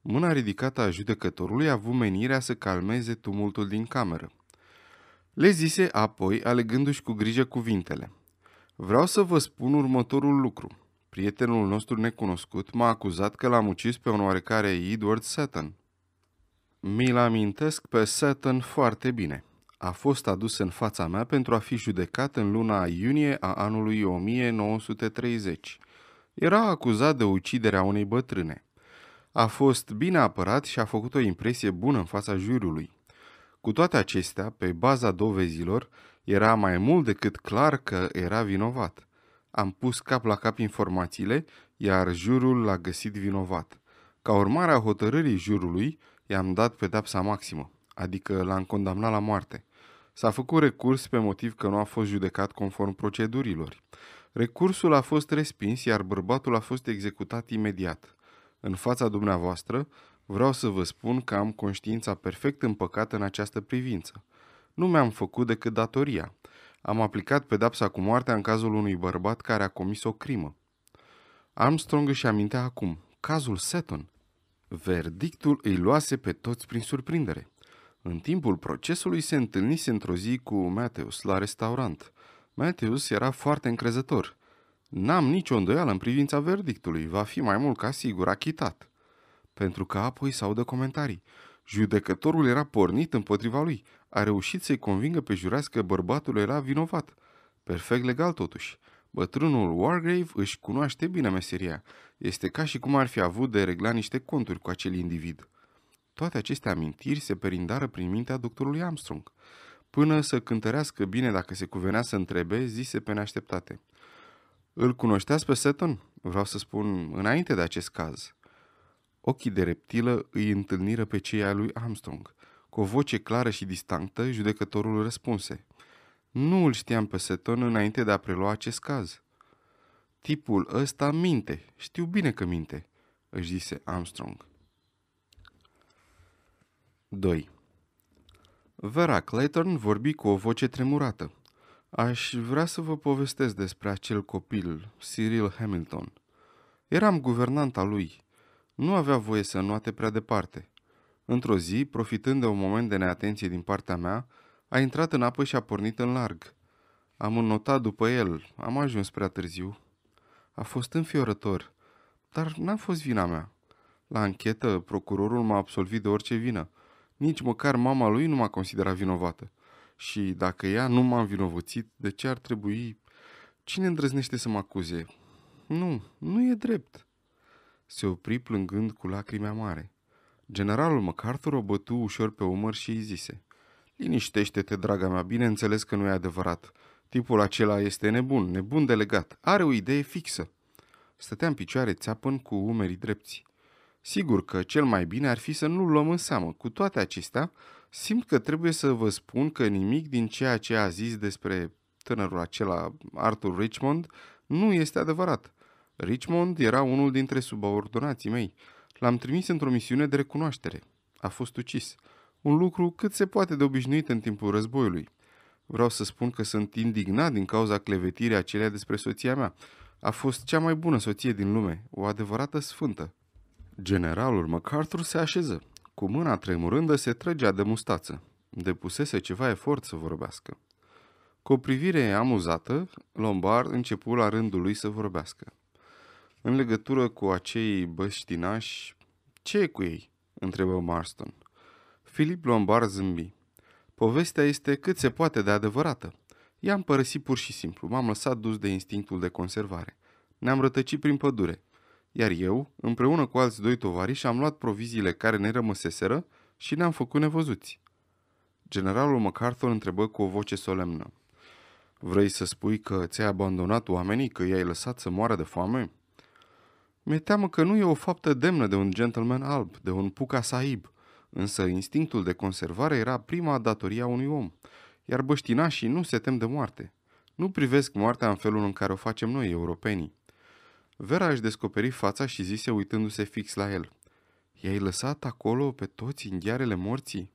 Mâna ridicată a judecătorului a avut menirea să calmeze tumultul din cameră. Le zise apoi, alegându-și cu grijă cuvintele. Vreau să vă spun următorul lucru. Prietenul nostru necunoscut m-a acuzat că l-am ucis pe un oarecare Edward Sutton. Mi-l amintesc pe Seton foarte bine. A fost adus în fața mea pentru a fi judecat în luna iunie a anului 1930. Era acuzat de uciderea unei bătrâne. A fost bine apărat și a făcut o impresie bună în fața juriului. Cu toate acestea, pe baza dovezilor, era mai mult decât clar că era vinovat. Am pus cap la cap informațiile, iar jurul l-a găsit vinovat. Ca urmare a hotărârii jurului, i-am dat pedepsa maximă, adică l-am condamnat la moarte. S-a făcut recurs pe motiv că nu a fost judecat conform procedurilor. Recursul a fost respins, iar bărbatul a fost executat imediat. În fața dumneavoastră, vreau să vă spun că am conștiința perfect împăcată în această privință. Nu mi-am făcut decât datoria. Am aplicat pedapsa cu moartea în cazul unui bărbat care a comis o crimă. Armstrong își amintea acum, cazul Seton. Verdictul îi luase pe toți prin surprindere. În timpul procesului se întâlnise într-o zi cu Mateus la restaurant. Mateus era foarte încrezător. N-am nicio îndoială în privința verdictului, va fi mai mult ca sigur achitat. Pentru că apoi s-au de comentarii. Judecătorul era pornit împotriva lui. A reușit să-i convingă pe jurească că bărbatul era vinovat. Perfect legal totuși. Bătrânul Wargrave își cunoaște bine meseria. Este ca și cum ar fi avut de regla niște conturi cu acel individ. Toate aceste amintiri se perindară prin mintea doctorului Armstrong. Până să cântărească bine dacă se cuvenea să întrebe, zise pe neașteptate. Îl cunoșteați pe Seton? Vreau să spun înainte de acest caz. Ochii de reptilă îi întâlniră pe cei ai lui Armstrong. Cu o voce clară și distanctă, judecătorul răspunse. Nu îl știam pe Seton înainte de a prelua acest caz. Tipul ăsta minte, știu bine că minte, își zise Armstrong. 2. Vera Clayton vorbi cu o voce tremurată. Aș vrea să vă povestesc despre acel copil, Cyril Hamilton. Eram guvernanta lui. Nu avea voie să nuate prea departe. Într-o zi, profitând de un moment de neatenție din partea mea, a intrat în apă și a pornit în larg. Am înnotat după el, am ajuns prea târziu. A fost înfiorător, dar n-a fost vina mea. La anchetă, procurorul m-a absolvit de orice vină. Nici măcar mama lui nu m-a considerat vinovată. Și dacă ea nu m-a învinovățit, de ce ar trebui... Cine îndrăznește să mă acuze? Nu, nu e drept. Se opri plângând cu lacrimi mare. Generalul MacArthur o bătu ușor pe umăr și îi zise – Liniștește-te, draga mea, bineînțeles că nu e adevărat. Tipul acela este nebun, nebun delegat, are o idee fixă. Stătea în picioare țeapăn cu umerii drepți. Sigur că cel mai bine ar fi să nu luăm în seamă. Cu toate acestea, simt că trebuie să vă spun că nimic din ceea ce a zis despre tânărul acela, Arthur Richmond, nu este adevărat. Richmond era unul dintre subordonații mei. L-am trimis într-o misiune de recunoaștere. A fost ucis un lucru cât se poate de obișnuit în timpul războiului. Vreau să spun că sunt indignat din cauza clevetirii acelea despre soția mea. A fost cea mai bună soție din lume, o adevărată sfântă. Generalul MacArthur se așeză. Cu mâna tremurândă se trăgea de mustață. Depusese ceva efort să vorbească. Cu o privire amuzată, Lombard începu la rândul lui să vorbească. În legătură cu acei băștinași, ce e cu ei? întrebă Marston. Filip Lombard zâmbi. Povestea este cât se poate de adevărată. I-am părăsit pur și simplu, m-am lăsat dus de instinctul de conservare. Ne-am rătăcit prin pădure. Iar eu, împreună cu alți doi tovariși, am luat proviziile care ne rămăseseră și ne-am făcut nevăzuți. Generalul MacArthur întrebă cu o voce solemnă. Vrei să spui că ți-ai abandonat oamenii, că i-ai lăsat să moară de foame? Mi-e teamă că nu e o faptă demnă de un gentleman alb, de un puca saib, Însă instinctul de conservare era prima datoria unui om, iar băștinașii nu se tem de moarte. Nu privesc moartea în felul în care o facem noi, europenii. Vera își descoperi fața și zise uitându-se fix la el. I-ai lăsat acolo pe toți în ghearele morții?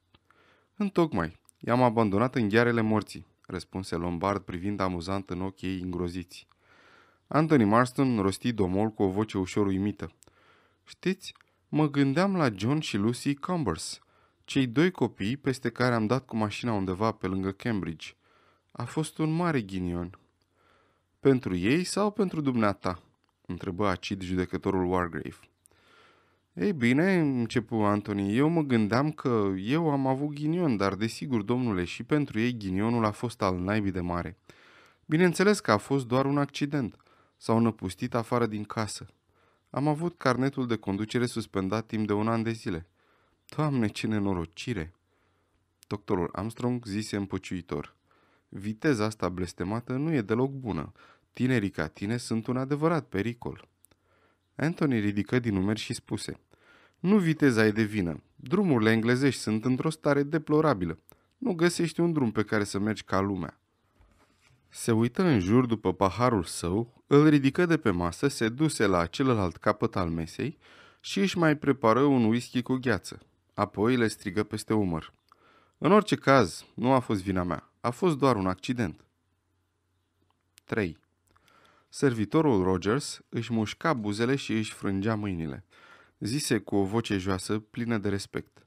Întocmai, i-am abandonat în ghearele morții, răspunse Lombard privind amuzant în ochii ei îngroziți. Anthony Marston rosti domol cu o voce ușor uimită. Știți, mă gândeam la John și Lucy Cumbers, cei doi copii peste care am dat cu mașina undeva pe lângă Cambridge. A fost un mare ghinion. Pentru ei sau pentru dumneata? întrebă acid judecătorul Wargrave. Ei bine, începu Anthony, eu mă gândeam că eu am avut ghinion, dar desigur, domnule, și pentru ei ghinionul a fost al naibii de mare. Bineînțeles că a fost doar un accident. S-au năpustit afară din casă. Am avut carnetul de conducere suspendat timp de un an de zile. Doamne, ce nenorocire! Doctorul Armstrong zise împăciuitor. Viteza asta blestemată nu e deloc bună. Tinerii ca tine sunt un adevărat pericol. Anthony ridică din numeri și spuse. Nu viteza e de vină. Drumurile englezești sunt într-o stare deplorabilă. Nu găsești un drum pe care să mergi ca lumea. Se uită în jur după paharul său, îl ridică de pe masă, se duse la celălalt capăt al mesei și își mai prepară un whisky cu gheață. Apoi le strigă peste umăr. În orice caz, nu a fost vina mea. A fost doar un accident. 3. Servitorul Rogers își mușca buzele și își frângea mâinile. Zise cu o voce joasă, plină de respect.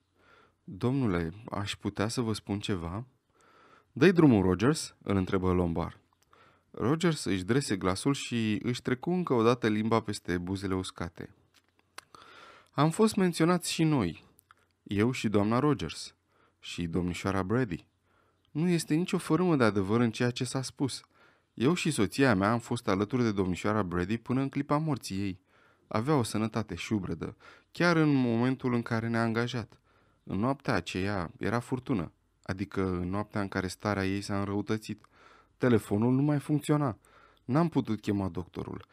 Domnule, aș putea să vă spun ceva?" Dă-i drumul, Rogers?" îl întrebă Lombard. Rogers își drese glasul și își trecu încă o dată limba peste buzele uscate. Am fost menționați și noi, eu și doamna Rogers și domnișoara Brady. Nu este nicio fărâmă de adevăr în ceea ce s-a spus. Eu și soția mea am fost alături de domnișoara Brady până în clipa morții ei. Avea o sănătate șubredă, chiar în momentul în care ne-a angajat. În noaptea aceea era furtună adică în noaptea în care starea ei s-a înrăutățit. Telefonul nu mai funcționa. N-am putut chema doctorul.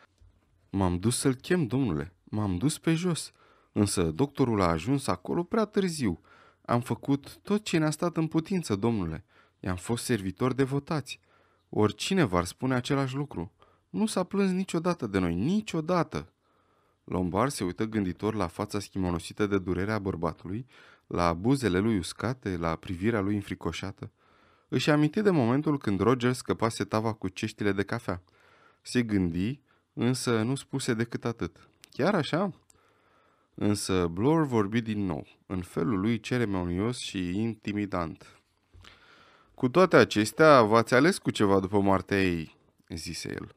M-am dus să-l chem, domnule. M-am dus pe jos. Însă doctorul a ajuns acolo prea târziu. Am făcut tot ce ne-a stat în putință, domnule. I-am fost servitor devotați. Oricine v-ar spune același lucru. Nu s-a plâns niciodată de noi, niciodată. Lombard se uită gânditor la fața schimonosită de durerea bărbatului la buzele lui uscate, la privirea lui înfricoșată. Își aminti de momentul când Roger scăpase tava cu ceștile de cafea. Se gândi, însă nu spuse decât atât. Chiar așa? Însă Blor vorbi din nou, în felul lui ceremonios și intimidant. Cu toate acestea, v-ați ales cu ceva după moartea ei, zise el.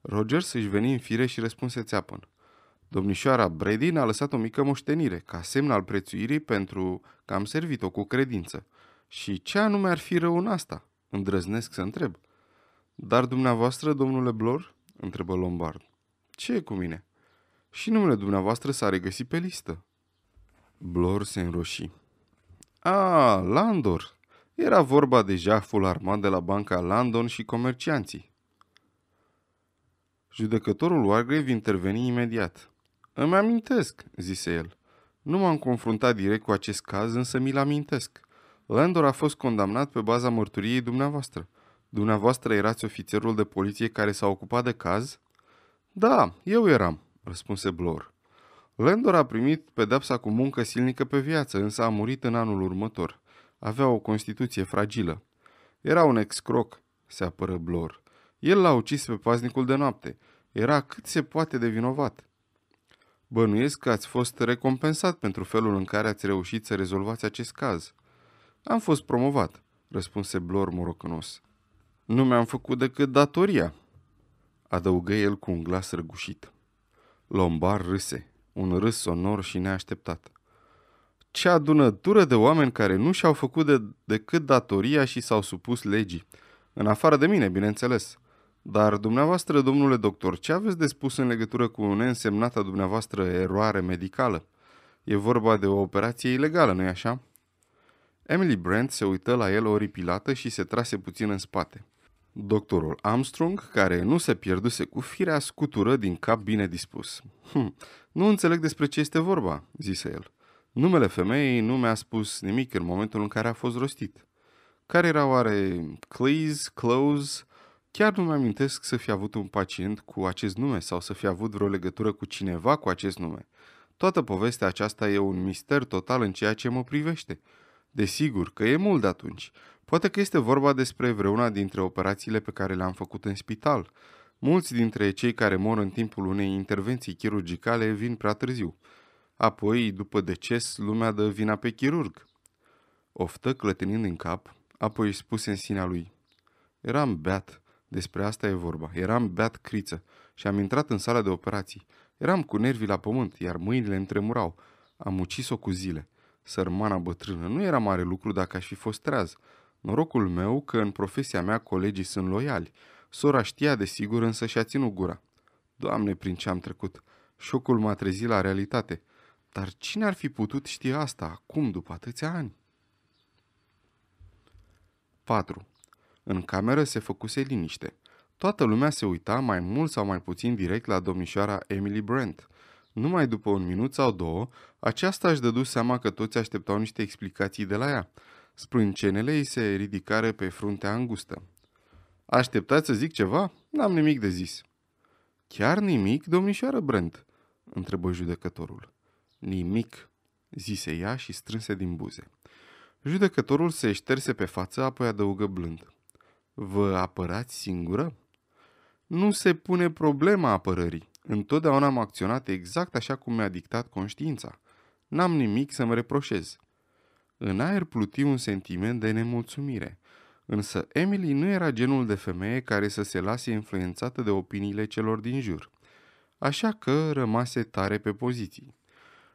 Roger își veni în fire și răspunse țeapăn. Domnișoara Bredin a lăsat o mică moștenire, ca semn al prețuirii pentru că am servit-o cu credință. Și ce anume ar fi rău în asta? Îndrăznesc să întreb. Dar dumneavoastră, domnule Blor? întrebă Lombard. Ce e cu mine? Și numele dumneavoastră s-a regăsit pe listă. Blor se înroși. A, Landor! Era vorba de jaful armat de la banca Landon și comercianții. Judecătorul Wargrave interveni imediat. Îmi amintesc, zise el. Nu m-am confruntat direct cu acest caz, însă mi-l amintesc. Landor a fost condamnat pe baza mărturiei dumneavoastră. Dumneavoastră erați ofițerul de poliție care s-a ocupat de caz? Da, eu eram, răspunse Blor. Landor a primit pedepsa cu muncă silnică pe viață, însă a murit în anul următor. Avea o constituție fragilă. Era un ex-croc, se apără Blor. El l-a ucis pe paznicul de noapte. Era cât se poate de vinovat. Bănuiesc că ați fost recompensat pentru felul în care ați reușit să rezolvați acest caz. Am fost promovat, răspunse Blor morocănos. Nu mi-am făcut decât datoria, adăugă el cu un glas răgușit. Lombar râse, un râs sonor și neașteptat. Ce adunătură de oameni care nu și-au făcut de, decât datoria și s-au supus legii. În afară de mine, bineînțeles. Dar dumneavoastră, domnule doctor, ce aveți de spus în legătură cu neînsemnata dumneavoastră eroare medicală? E vorba de o operație ilegală, nu-i așa? Emily Brent se uită la el oripilată și se trase puțin în spate. Doctorul Armstrong, care nu se pierduse cu firea, scutură din cap bine dispus. Hm, nu înțeleg despre ce este vorba, zise el. Numele femeii nu mi-a spus nimic în momentul în care a fost rostit. Care era oare Cleese, Close, Chiar nu-mi amintesc să fi avut un pacient cu acest nume sau să fi avut vreo legătură cu cineva cu acest nume. Toată povestea aceasta e un mister total în ceea ce mă privește. Desigur că e mult de atunci. Poate că este vorba despre vreuna dintre operațiile pe care le-am făcut în spital. Mulți dintre cei care mor în timpul unei intervenții chirurgicale vin prea târziu. Apoi, după deces, lumea dă vina pe chirurg. Oftă clătenind în cap, apoi spuse în sinea lui. Eram beat. Despre asta e vorba. Eram beat criță și am intrat în sala de operații. Eram cu nervii la pământ, iar mâinile îmi tremurau. Am ucis-o cu zile. Sărmana bătrână nu era mare lucru dacă aș fi fost treaz. Norocul meu că în profesia mea colegii sunt loiali. Sora știa de sigur, însă și-a ținut gura. Doamne, prin ce am trecut! Șocul m-a trezit la realitate. Dar cine ar fi putut ști asta acum, după atâția ani? 4. În cameră se făcuse liniște. Toată lumea se uita mai mult sau mai puțin direct la domnișoara Emily Brent. Numai după un minut sau două, aceasta își dădu seama că toți așteptau niște explicații de la ea. Sprâncenele ei se ridicară pe fruntea îngustă. Așteptați să zic ceva? N-am nimic de zis. Chiar nimic, domnișoară Brent? întrebă judecătorul. Nimic, zise ea și strânse din buze. Judecătorul se șterse pe față, apoi adăugă blând. Vă apărați singură? Nu se pune problema apărării. Întotdeauna am acționat exact așa cum mi-a dictat conștiința. N-am nimic să-mi reproșez. În aer pluti un sentiment de nemulțumire. Însă Emily nu era genul de femeie care să se lase influențată de opiniile celor din jur. Așa că rămase tare pe poziții.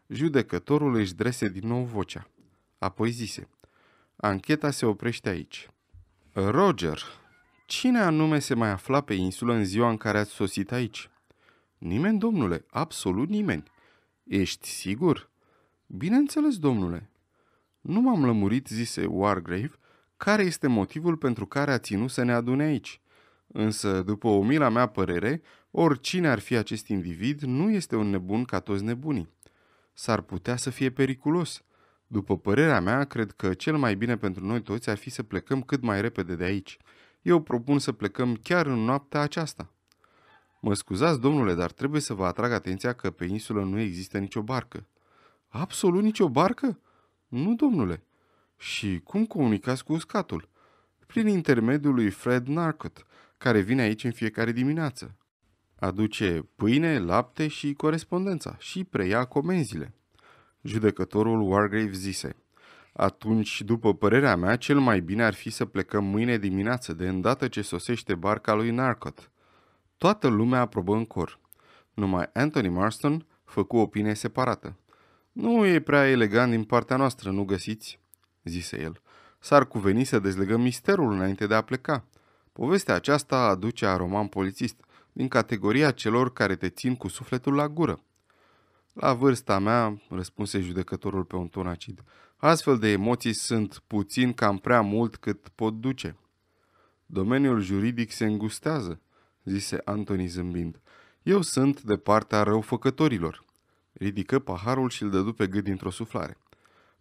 Judecătorul își drese din nou vocea. Apoi zise, Ancheta se oprește aici. Roger, cine anume se mai afla pe insulă în ziua în care ați sosit aici? Nimeni, domnule, absolut nimeni. Ești sigur? Bineînțeles, domnule. Nu m-am lămurit, zise Wargrave, care este motivul pentru care a ținut să ne adune aici. Însă, după o mila mea părere, oricine ar fi acest individ nu este un nebun ca toți nebunii. S-ar putea să fie periculos – după părerea mea, cred că cel mai bine pentru noi toți ar fi să plecăm cât mai repede de aici. Eu propun să plecăm chiar în noaptea aceasta. Mă scuzați, domnule, dar trebuie să vă atrag atenția că pe insulă nu există nicio barcă. Absolut nicio barcă? Nu, domnule. Și cum comunicați cu uscatul? Prin intermediul lui Fred Narcot, care vine aici în fiecare dimineață. Aduce pâine, lapte și corespondența și preia comenzile. Judecătorul Wargrave zise, atunci, după părerea mea, cel mai bine ar fi să plecăm mâine dimineață, de îndată ce sosește barca lui Narcot. Toată lumea aprobă în cor. Numai Anthony Marston făcu opinie separată. Nu e prea elegant din partea noastră, nu găsiți?" zise el. S-ar cuveni să dezlegăm misterul înainte de a pleca. Povestea aceasta aduce a roman polițist, din categoria celor care te țin cu sufletul la gură. La vârsta mea, răspunse judecătorul pe un ton acid, astfel de emoții sunt puțin cam prea mult cât pot duce. Domeniul juridic se îngustează, zise Anthony zâmbind. Eu sunt de partea răufăcătorilor. Ridică paharul și îl dădu pe gât dintr-o suflare.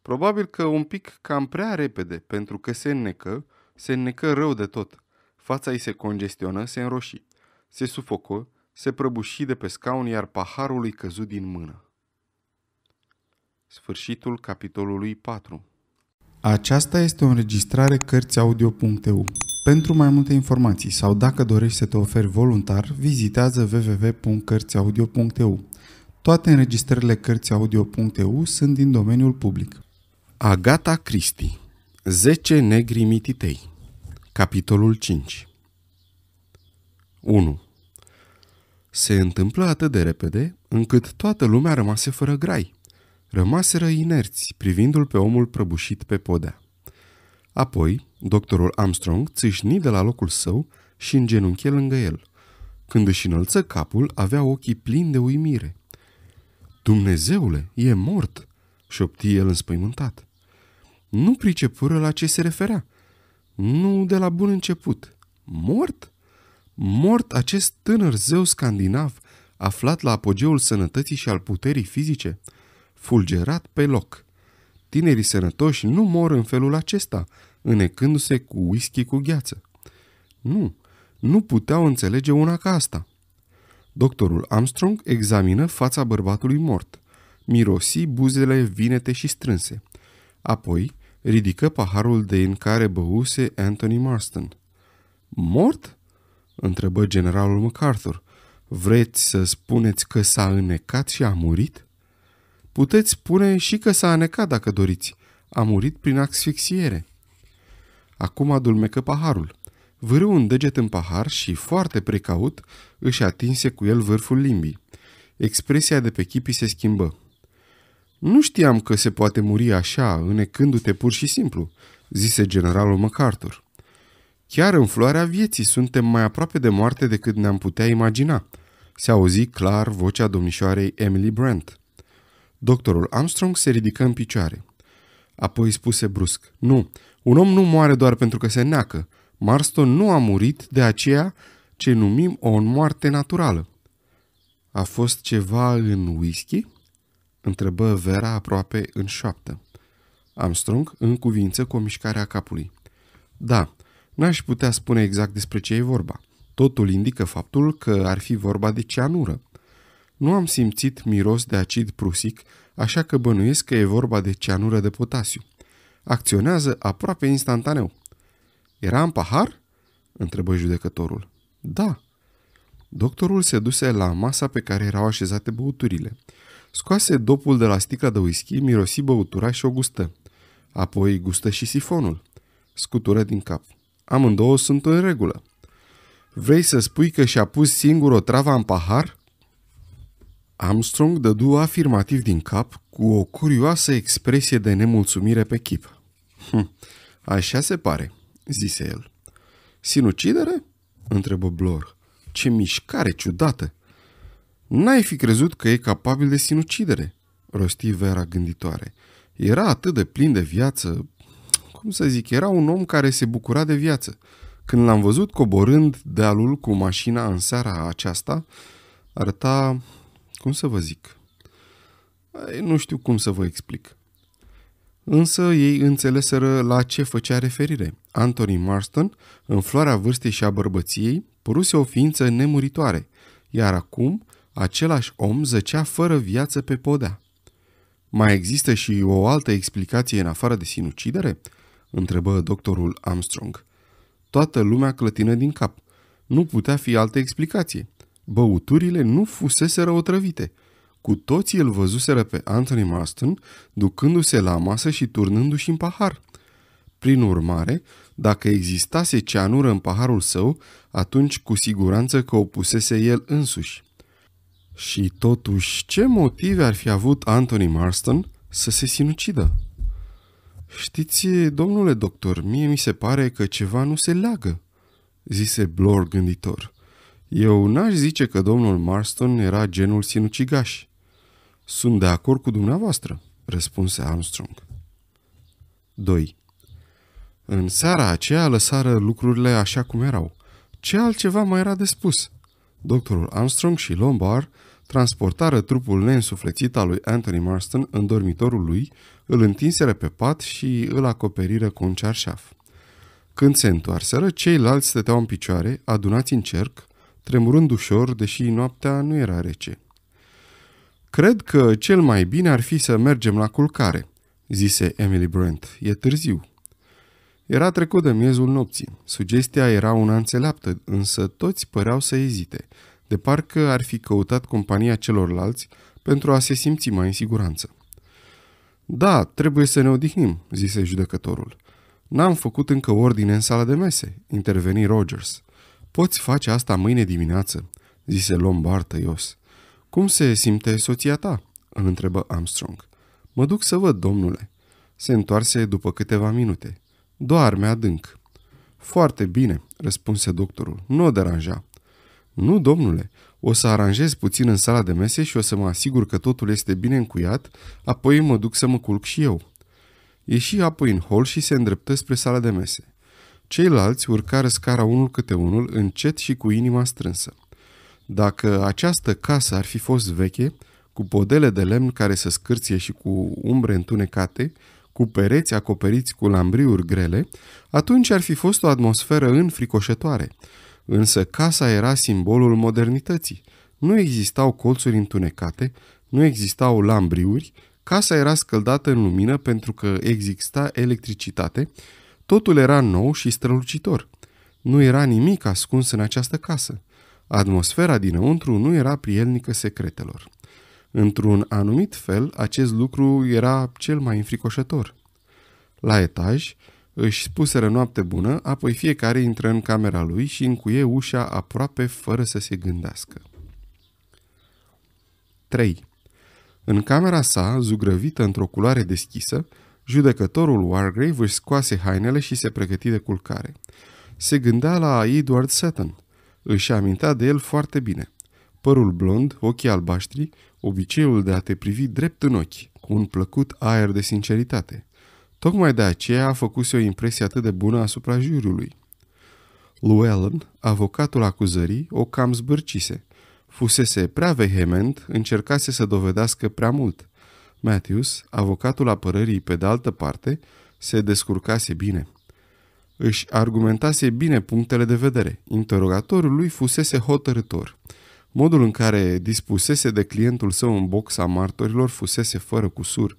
Probabil că un pic cam prea repede, pentru că se înnecă, se înnecă rău de tot. Fața ei se congestionă, se înroșii. Se sufocă, se prăbuși de pe scaun, iar paharul îi căzu din mână. Sfârșitul capitolului 4 Aceasta este o înregistrare Cărțiaudio.eu. Pentru mai multe informații sau dacă dorești să te oferi voluntar, vizitează www.cărțiaudio.eu. Toate înregistrările Cărțiaudio.eu sunt din domeniul public. Agata Cristi 10 negri mititei Capitolul 5 1. Se întâmplă atât de repede, încât toată lumea rămase fără grai. Rămaseră inerți, privindu-l pe omul prăbușit pe podea. Apoi, doctorul Armstrong țâșni de la locul său și genunchi lângă el. Când își înălță capul, avea ochii plini de uimire. Dumnezeule, e mort!" șopti el înspăimântat. Nu pricepură la ce se referea. Nu de la bun început. Mort? mort acest tânăr zeu scandinav, aflat la apogeul sănătății și al puterii fizice, fulgerat pe loc. Tinerii sănătoși nu mor în felul acesta, înecându-se cu whisky cu gheață. Nu, nu puteau înțelege una ca asta. Doctorul Armstrong examină fața bărbatului mort. Mirosi buzele vinete și strânse. Apoi ridică paharul de în care băuse Anthony Marston. Mort? întrebă generalul MacArthur. Vreți să spuneți că s-a înecat și a murit? Puteți spune și că s-a înecat dacă doriți. A murit prin asfixiere. Acum adulmecă paharul. Vârâ un deget în pahar și, foarte precaut, își atinse cu el vârful limbii. Expresia de pe chipii se schimbă. Nu știam că se poate muri așa, înecându-te pur și simplu, zise generalul MacArthur. Chiar în floarea vieții suntem mai aproape de moarte decât ne-am putea imagina. Se auzi clar vocea domnișoarei Emily Brent. Doctorul Armstrong se ridică în picioare. Apoi spuse brusc, nu, un om nu moare doar pentru că se neacă. Marston nu a murit de aceea ce numim o moarte naturală. A fost ceva în whisky? Întrebă Vera aproape în șoaptă. Armstrong în cuvință cu o mișcare a capului. Da, N-aș putea spune exact despre ce e vorba. Totul indică faptul că ar fi vorba de ceanură. Nu am simțit miros de acid prusic, așa că bănuiesc că e vorba de ceanură de potasiu. Acționează aproape instantaneu. Era în pahar? întrebă judecătorul. Da. Doctorul se duse la masa pe care erau așezate băuturile. Scoase dopul de la sticla de whisky, mirosi băutura și o gustă. Apoi gustă și sifonul. Scutură din cap. Amândouă sunt în regulă. Vrei să spui că și-a pus singur o travă în pahar? Armstrong dădu afirmativ din cap cu o curioasă expresie de nemulțumire pe chip. Hm, așa se pare, zise el. Sinucidere? întrebă Blor. Ce mișcare ciudată! N-ai fi crezut că e capabil de sinucidere, rosti Vera gânditoare. Era atât de plin de viață, cum să zic, era un om care se bucura de viață. Când l-am văzut coborând dealul cu mașina în seara aceasta, arăta, cum să vă zic, nu știu cum să vă explic. Însă ei înțeleseră la ce făcea referire. Anthony Marston, în floarea vârstei și a bărbăției, păruse o ființă nemuritoare, iar acum același om zăcea fără viață pe podea. Mai există și o altă explicație în afară de sinucidere? întrebă doctorul Armstrong. Toată lumea clătină din cap. Nu putea fi altă explicație. Băuturile nu fuseseră otrăvite. Cu toții îl văzuseră pe Anthony Marston ducându-se la masă și turnându-și în pahar. Prin urmare, dacă existase ceanură în paharul său, atunci cu siguranță că o pusese el însuși. Și totuși, ce motive ar fi avut Anthony Marston să se sinucidă? Știți, domnule doctor, mie mi se pare că ceva nu se leagă, zise Blor gânditor. Eu n-aș zice că domnul Marston era genul sinucigaș. Sunt de acord cu dumneavoastră, răspunse Armstrong. 2. În seara aceea lăsară lucrurile așa cum erau. Ce altceva mai era de spus? Doctorul Armstrong și Lombard transportară trupul neînsuflețit al lui Anthony Marston în dormitorul lui, îl întinseră pe pat și îl acoperiră cu un cearșaf. Când se întoarseră, ceilalți stăteau în picioare, adunați în cerc, tremurând ușor, deși noaptea nu era rece. Cred că cel mai bine ar fi să mergem la culcare, zise Emily Brent. E târziu. Era trecut de miezul nopții. Sugestia era una înțeleaptă, însă toți păreau să ezite, de parcă ar fi căutat compania celorlalți pentru a se simți mai în siguranță. Da, trebuie să ne odihnim, zise judecătorul. N-am făcut încă ordine în sala de mese, interveni Rogers. Poți face asta mâine dimineață, zise Lombard tăios. Cum se simte soția ta? îl întrebă Armstrong. Mă duc să văd, domnule. Se întoarse după câteva minute. Doarme adânc. Foarte bine, răspunse doctorul. Nu o deranja. Nu, domnule, o să aranjez puțin în sala de mese și o să mă asigur că totul este bine încuiat, apoi mă duc să mă culc și eu. Ieși apoi în hol și se îndreptă spre sala de mese. Ceilalți urcară scara unul câte unul, încet și cu inima strânsă. Dacă această casă ar fi fost veche, cu podele de lemn care să scârție și cu umbre întunecate, cu pereți acoperiți cu lambriuri grele, atunci ar fi fost o atmosferă înfricoșătoare – Însă casa era simbolul modernității. Nu existau colțuri întunecate, nu existau lambriuri, casa era scăldată în lumină pentru că exista electricitate, totul era nou și strălucitor. Nu era nimic ascuns în această casă. Atmosfera dinăuntru nu era prielnică secretelor. Într-un anumit fel, acest lucru era cel mai înfricoșător. La etaj, își spuseră noapte bună, apoi fiecare intră în camera lui și încuie ușa aproape fără să se gândească. 3. În camera sa, zugrăvită într-o culoare deschisă, judecătorul Wargrave își scoase hainele și se pregăti de culcare. Se gândea la Edward Sutton. Își amintea de el foarte bine. Părul blond, ochii albaștri, obiceiul de a te privi drept în ochi, cu un plăcut aer de sinceritate. Tocmai de aceea a făcut o impresie atât de bună asupra juriului. Llewellyn, avocatul acuzării, o cam zbârcise. Fusese prea vehement, încercase să dovedească prea mult. Matthews, avocatul apărării pe de altă parte, se descurcase bine. Își argumentase bine punctele de vedere. Interogatorul lui fusese hotărător. Modul în care dispusese de clientul său în boxa martorilor fusese fără cusur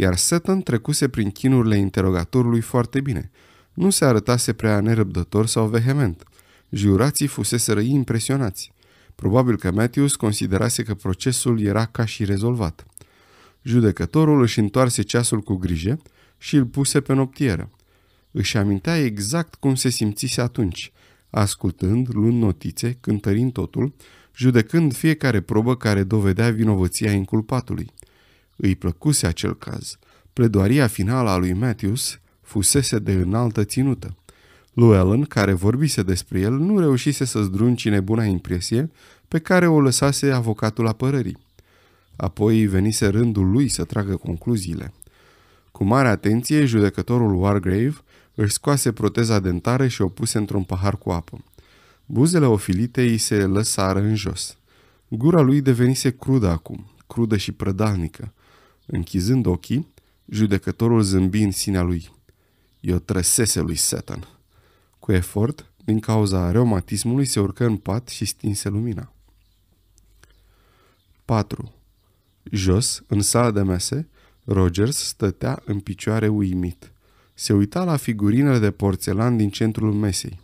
iar Seton trecuse prin chinurile interogatorului foarte bine. Nu se arătase prea nerăbdător sau vehement. Jurații fuseseră impresionați. Probabil că Matthews considerase că procesul era ca și rezolvat. Judecătorul își întoarse ceasul cu grijă și îl puse pe noptieră. Își amintea exact cum se simțise atunci, ascultând, luând notițe, cântărind totul, judecând fiecare probă care dovedea vinovăția inculpatului. Îi plăcuse acel caz. Pledoaria finală a lui Matthews fusese de înaltă ținută. Llewellyn, care vorbise despre el, nu reușise să zdruncine buna impresie pe care o lăsase avocatul apărării. Apoi venise rândul lui să tragă concluziile. Cu mare atenție, judecătorul Wargrave își scoase proteza dentară și o puse într-un pahar cu apă. Buzele ofilite se lăsară în jos. Gura lui devenise crudă acum, crudă și prădalnică. Închizând ochii, judecătorul zâmbi în sinea lui. Eu trăsese lui Satan. Cu efort, din cauza reumatismului, se urcă în pat și stinse lumina. 4. Jos, în sala de mese, Rogers stătea în picioare uimit. Se uita la figurinele de porțelan din centrul mesei.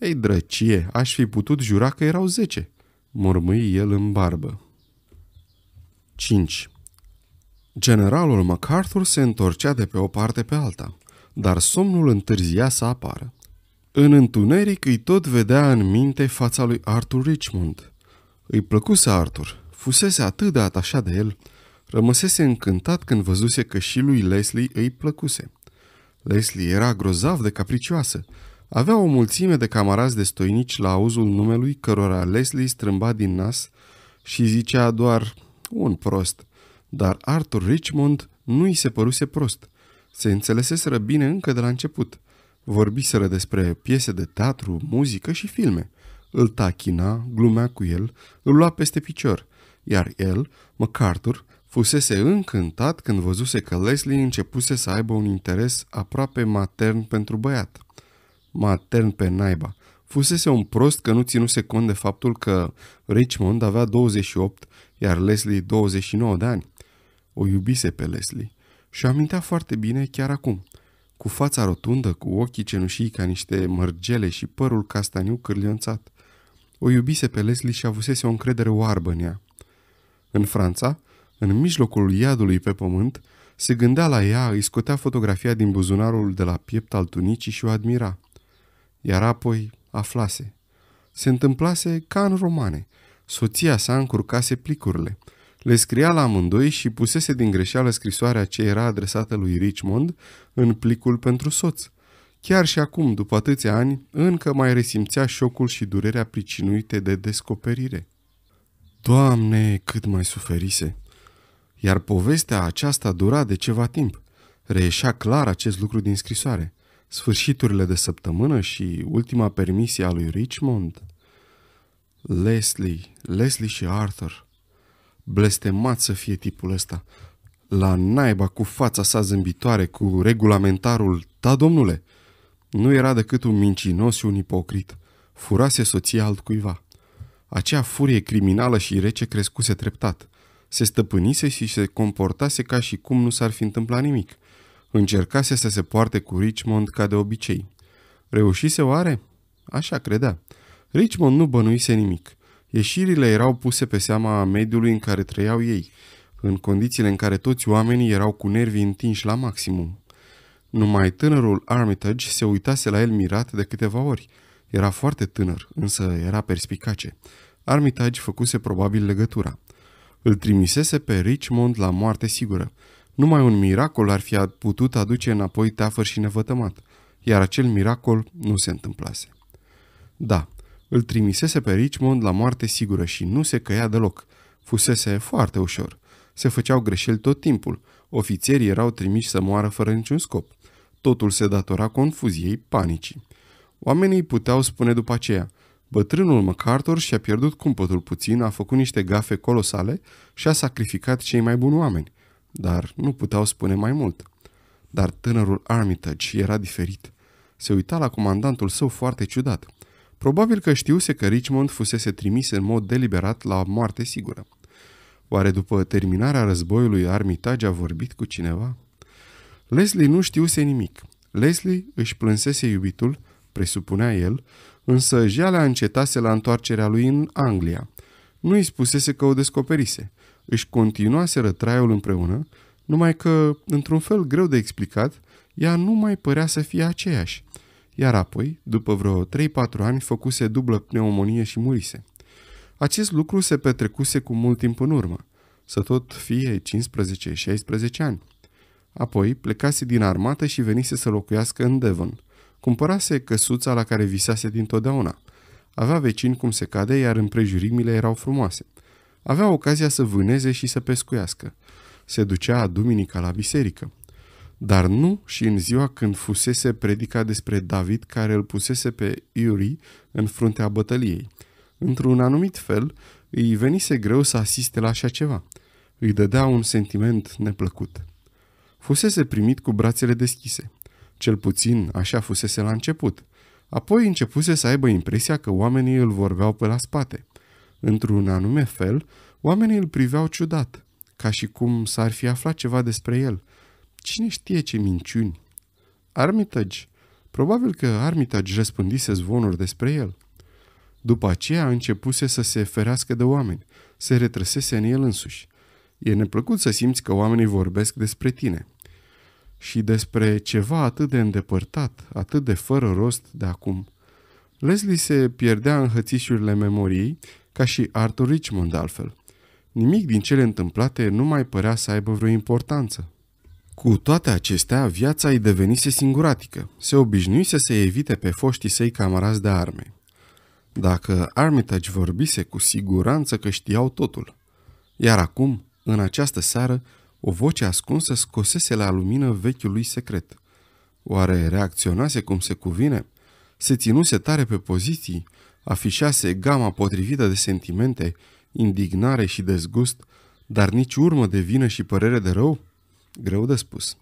Ei, drăcie, aș fi putut jura că erau zece, mormâi el în barbă. 5. Generalul MacArthur se întorcea de pe o parte pe alta, dar somnul întârzia să apară. În întuneric îi tot vedea în minte fața lui Arthur Richmond. Îi plăcuse Arthur, fusese atât de atașat de el, rămăsese încântat când văzuse că și lui Leslie îi plăcuse. Leslie era grozav de capricioasă, avea o mulțime de camarazi de stoinici la auzul numelui cărora Leslie strâmba din nas și zicea doar un prost – dar Arthur Richmond nu i se păruse prost. Se înțeleseseră bine încă de la început. Vorbiseră despre piese de teatru, muzică și filme. Îl tachina, glumea cu el, îl lua peste picior, iar el, MacArthur, fusese încântat când văzuse că Leslie începuse să aibă un interes aproape matern pentru băiat. Matern pe naiba. Fusese un prost că nu ținuse cont de faptul că Richmond avea 28, iar Leslie 29 de ani. O iubise pe Leslie și o amintea foarte bine chiar acum, cu fața rotundă, cu ochii cenușii ca niște mărgele și părul castaniu cârlionțat. O iubise pe Leslie și avusese o încredere oarbă în ea. În Franța, în mijlocul iadului pe pământ, se gândea la ea, îi scotea fotografia din buzunarul de la piept al tunicii și o admira. Iar apoi aflase. Se întâmplase ca în romane. Soția sa încurcase plicurile. Le scria la amândoi și pusese din greșeală scrisoarea ce era adresată lui Richmond în plicul pentru soț. Chiar și acum, după atâția ani, încă mai resimțea șocul și durerea pricinuite de descoperire. Doamne, cât mai suferise! Iar povestea aceasta dura de ceva timp. Reieșea clar acest lucru din scrisoare. Sfârșiturile de săptămână și ultima permisie a lui Richmond. Leslie, Leslie și Arthur. Blestemat să fie tipul ăsta. La naiba cu fața sa zâmbitoare, cu regulamentarul, da domnule, nu era decât un mincinos și un ipocrit. Furase soția altcuiva. Acea furie criminală și rece crescuse treptat. Se stăpânise și se comportase ca și cum nu s-ar fi întâmplat nimic. Încercase să se poarte cu Richmond ca de obicei. Reușise oare? Așa credea. Richmond nu bănuise nimic. Ieșirile erau puse pe seama mediului în care trăiau ei, în condițiile în care toți oamenii erau cu nervii întinși la maximum. Numai tânărul Armitage se uitase la el mirat de câteva ori. Era foarte tânăr, însă era perspicace. Armitage făcuse probabil legătura. Îl trimisese pe Richmond la moarte sigură. Numai un miracol ar fi putut aduce înapoi teafăr și nevătămat, iar acel miracol nu se întâmplase. Da, îl trimisese pe Richmond la moarte sigură și nu se căia deloc. Fusese foarte ușor. Se făceau greșeli tot timpul. Ofițerii erau trimiși să moară fără niciun scop. Totul se datora confuziei, panicii. Oamenii puteau spune după aceea, bătrânul MacArthur și-a pierdut cumpătul puțin, a făcut niște gafe colosale și a sacrificat cei mai buni oameni. Dar nu puteau spune mai mult. Dar tânărul Armitage era diferit. Se uita la comandantul său foarte ciudat – Probabil că știuse că Richmond fusese trimis în mod deliberat la moarte sigură. Oare după terminarea războiului Armitage a vorbit cu cineva? Leslie nu știuse nimic. Leslie își plânsese iubitul, presupunea el, însă jalea încetase la întoarcerea lui în Anglia. Nu îi spusese că o descoperise. Își continuase rătraiul împreună, numai că, într-un fel greu de explicat, ea nu mai părea să fie aceeași iar apoi, după vreo 3-4 ani, făcuse dublă pneumonie și murise. Acest lucru se petrecuse cu mult timp în urmă, să tot fie 15-16 ani. Apoi plecase din armată și venise să locuiască în Devon. Cumpărase căsuța la care visase dintotdeauna. Avea vecini cum se cade, iar împrejurimile erau frumoase. Avea ocazia să vâneze și să pescuiască. Se ducea duminica la biserică dar nu și în ziua când fusese predica despre David care îl pusese pe Iuri în fruntea bătăliei. Într-un anumit fel, îi venise greu să asiste la așa ceva. Îi dădea un sentiment neplăcut. Fusese primit cu brațele deschise. Cel puțin așa fusese la început. Apoi începuse să aibă impresia că oamenii îl vorbeau pe la spate. Într-un anume fel, oamenii îl priveau ciudat, ca și cum s-ar fi aflat ceva despre el – Cine știe ce minciuni? Armitage. Probabil că Armitage răspândise zvonuri despre el. După aceea a începuse să se ferească de oameni, se retrăsese în el însuși. E neplăcut să simți că oamenii vorbesc despre tine. Și despre ceva atât de îndepărtat, atât de fără rost de acum. Leslie se pierdea în hățișurile memoriei, ca și Arthur Richmond altfel. Nimic din cele întâmplate nu mai părea să aibă vreo importanță. Cu toate acestea, viața îi devenise singuratică. Se obișnuise să evite pe foștii săi camarazi de arme. Dacă Armitage vorbise cu siguranță că știau totul. Iar acum, în această seară, o voce ascunsă scosese la lumină vechiului secret. Oare reacționase cum se cuvine? Se ținuse tare pe poziții, afișase gama potrivită de sentimente, indignare și dezgust, dar nici urmă de vină și părere de rău? Greu de spus.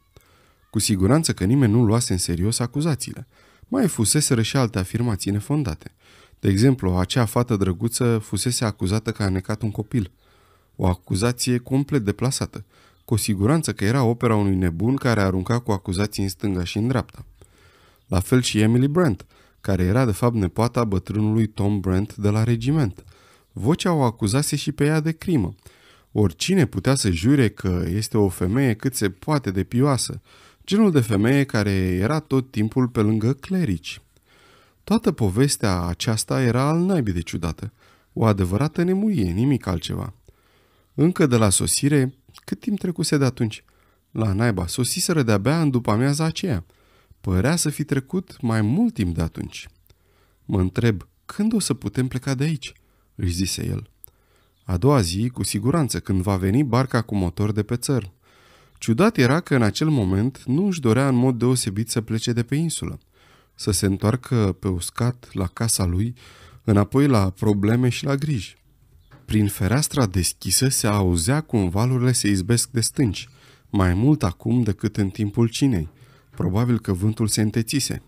Cu siguranță că nimeni nu luase în serios acuzațiile. Mai fuseseră și alte afirmații nefondate. De exemplu, acea fată drăguță fusese acuzată că a necat un copil. O acuzație complet deplasată. Cu siguranță că era opera unui nebun care arunca cu acuzații în stânga și în dreapta. La fel și Emily Brent, care era de fapt nepoata bătrânului Tom Brent de la regiment. Vocea o acuzase și pe ea de crimă, Oricine putea să jure că este o femeie cât se poate de pioasă, genul de femeie care era tot timpul pe lângă clerici. Toată povestea aceasta era al naibii de ciudată, o adevărată nemuie, nimic altceva. Încă de la sosire, cât timp trecuse de atunci? La naiba, sosiseră de-abia în după amiaza aceea. Părea să fi trecut mai mult timp de atunci. Mă întreb, când o să putem pleca de aici? își zise el. A doua zi, cu siguranță, când va veni barca cu motor de pe țăr. Ciudat era că în acel moment nu își dorea în mod deosebit să plece de pe insulă, să se întoarcă pe uscat la casa lui, înapoi la probleme și la griji. Prin fereastra deschisă se auzea cum valurile se izbesc de stânci, mai mult acum decât în timpul cinei. Probabil că vântul se întețise.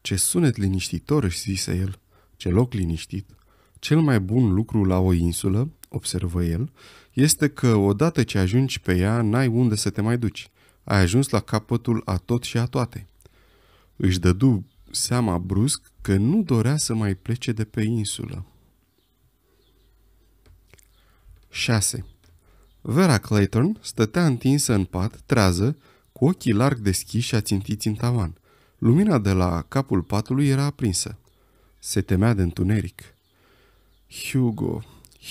Ce sunet liniștitor, își zise el. Ce loc liniștit. Cel mai bun lucru la o insulă observă el, este că odată ce ajungi pe ea, n-ai unde să te mai duci. Ai ajuns la capătul a tot și a toate. Își dădu seama brusc că nu dorea să mai plece de pe insulă. 6. Vera Clayton stătea întinsă în pat, trează, cu ochii larg deschiși și ațintiți în tavan. Lumina de la capul patului era aprinsă. Se temea de întuneric. Hugo,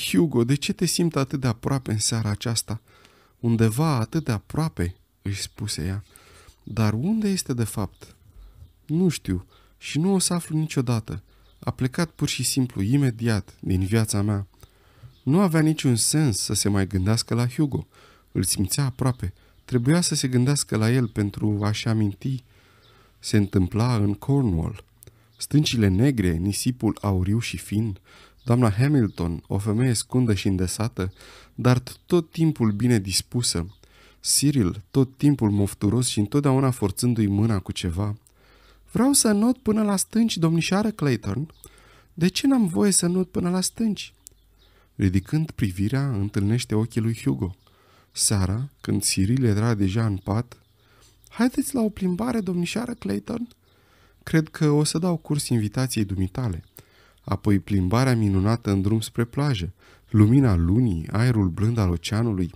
Hugo, de ce te simt atât de aproape în seara aceasta? Undeva atât de aproape, își spuse ea. Dar unde este de fapt? Nu știu și nu o să aflu niciodată. A plecat pur și simplu, imediat, din viața mea. Nu avea niciun sens să se mai gândească la Hugo. Îl simțea aproape. Trebuia să se gândească la el pentru a-și aminti. Se întâmpla în Cornwall. Stâncile negre, nisipul auriu și fin, Doamna Hamilton, o femeie scundă și îndesată, dar tot timpul bine dispusă. Cyril, tot timpul mofturos și întotdeauna forțându-i mâna cu ceva. Vreau să not până la stânci, domnișoară Clayton. De ce n-am voie să not până la stânci? Ridicând privirea, întâlnește ochii lui Hugo. Seara, când Cyril era deja în pat, Haideți la o plimbare, domnișoară Clayton?" Cred că o să dau curs invitației dumitale." apoi plimbarea minunată în drum spre plajă, lumina lunii, aerul blând al oceanului,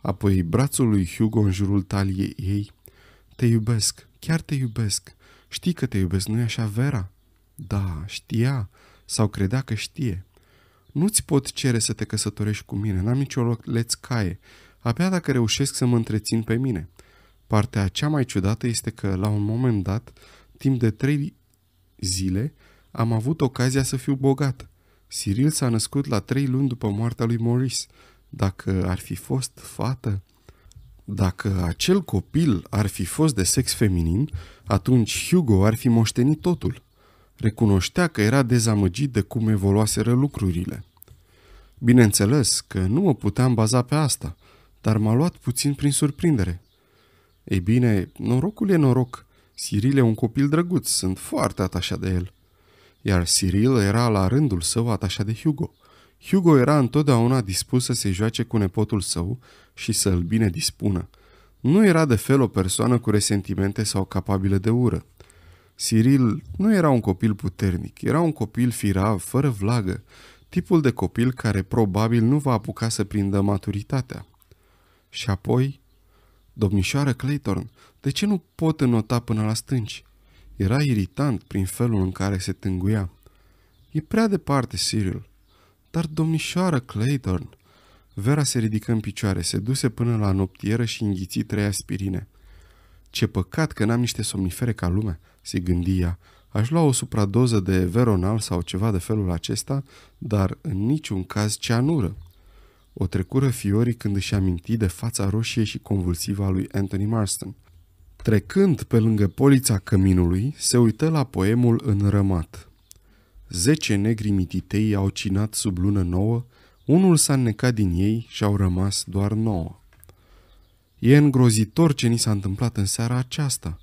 apoi brațul lui Hugo în jurul taliei ei. Te iubesc, chiar te iubesc. Știi că te iubesc, nu-i așa, Vera? Da, știa sau credea că știe. Nu-ți pot cere să te căsătorești cu mine, n-am nicio lețcaie, abia dacă reușesc să mă întrețin pe mine. Partea cea mai ciudată este că, la un moment dat, timp de trei zile, am avut ocazia să fiu bogat. Cyril s-a născut la trei luni după moartea lui Maurice. Dacă ar fi fost fată... Dacă acel copil ar fi fost de sex feminin, atunci Hugo ar fi moștenit totul. Recunoștea că era dezamăgit de cum evoluaseră lucrurile. Bineînțeles că nu mă puteam baza pe asta, dar m-a luat puțin prin surprindere. Ei bine, norocul e noroc. Cyril e un copil drăguț, sunt foarte atașat de el iar Cyril era la rândul său atașat de Hugo. Hugo era întotdeauna dispus să se joace cu nepotul său și să îl bine dispună. Nu era de fel o persoană cu resentimente sau capabilă de ură. Cyril nu era un copil puternic, era un copil firav, fără vlagă, tipul de copil care probabil nu va apuca să prindă maturitatea. Și apoi, domnișoară Clayton, de ce nu pot înota până la stânci? Era iritant prin felul în care se tânguia. E prea departe, Cyril. Dar, domnișoară Clayton... Vera se ridică în picioare, se duse până la noptieră și înghiți trei aspirine. Ce păcat că n-am niște somnifere ca lumea, se gândi ea. Aș lua o supradoză de veronal sau ceva de felul acesta, dar în niciun caz ceanură. O trecură fiorii când își aminti de fața roșie și convulsivă a lui Anthony Marston. Trecând pe lângă polița căminului, se uită la poemul înrămat. Zece negri mititei au cinat sub lună nouă, unul s-a înnecat din ei și au rămas doar nouă. E îngrozitor ce ni s-a întâmplat în seara aceasta.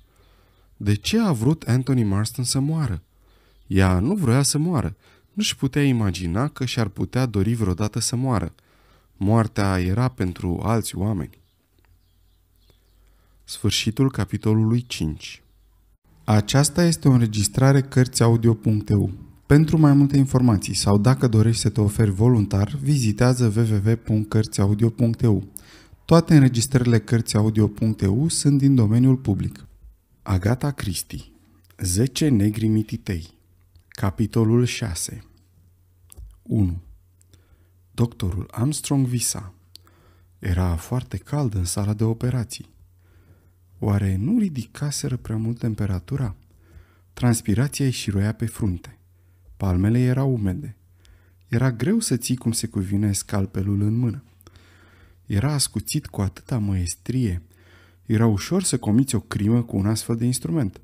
De ce a vrut Anthony Marston să moară? Ea nu vrea să moară. Nu-și putea imagina că și-ar putea dori vreodată să moară. Moartea era pentru alți oameni. Sfârșitul capitolului 5 Aceasta este o înregistrare Cărțiaudio.eu. Pentru mai multe informații sau dacă dorești să te oferi voluntar, vizitează www.cărțiaudio.eu. Toate înregistrările Cărțiaudio.eu sunt din domeniul public. Agata Cristi 10 negri mititei Capitolul 6 1. Doctorul Armstrong visa. Era foarte cald în sala de operații. Oare nu ridicaseră prea mult temperatura? Transpirația îi șiroia pe frunte. Palmele erau umede. Era greu să ții cum se cuvine scalpelul în mână. Era ascuțit cu atâta măestrie. Era ușor să comiți o crimă cu un astfel de instrument.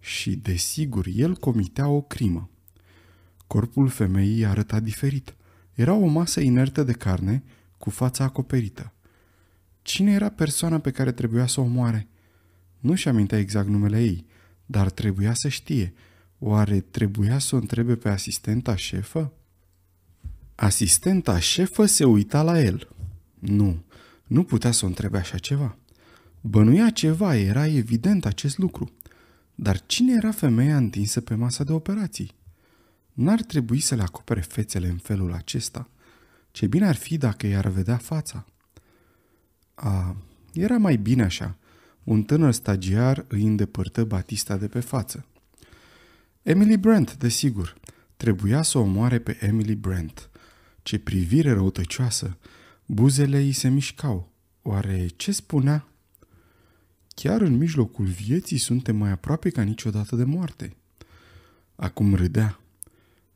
Și, desigur, el comitea o crimă. Corpul femeii arăta diferit. Era o masă inertă de carne, cu fața acoperită. Cine era persoana pe care trebuia să o moare? Nu-și amintea exact numele ei, dar trebuia să știe. Oare trebuia să o întrebe pe asistenta șefă? Asistenta șefă se uita la el. Nu, nu putea să o întrebe așa ceva. Bănuia ceva, era evident acest lucru. Dar cine era femeia întinsă pe masa de operații? N-ar trebui să le acopere fețele în felul acesta. Ce bine ar fi dacă i-ar vedea fața. A, era mai bine așa. Un tânăr stagiar îi îndepărtă Batista de pe față. Emily Brent, desigur. Trebuia să o moare pe Emily Brent. Ce privire răutăcioasă! Buzele ei se mișcau. Oare ce spunea? Chiar în mijlocul vieții suntem mai aproape ca niciodată de moarte. Acum râdea.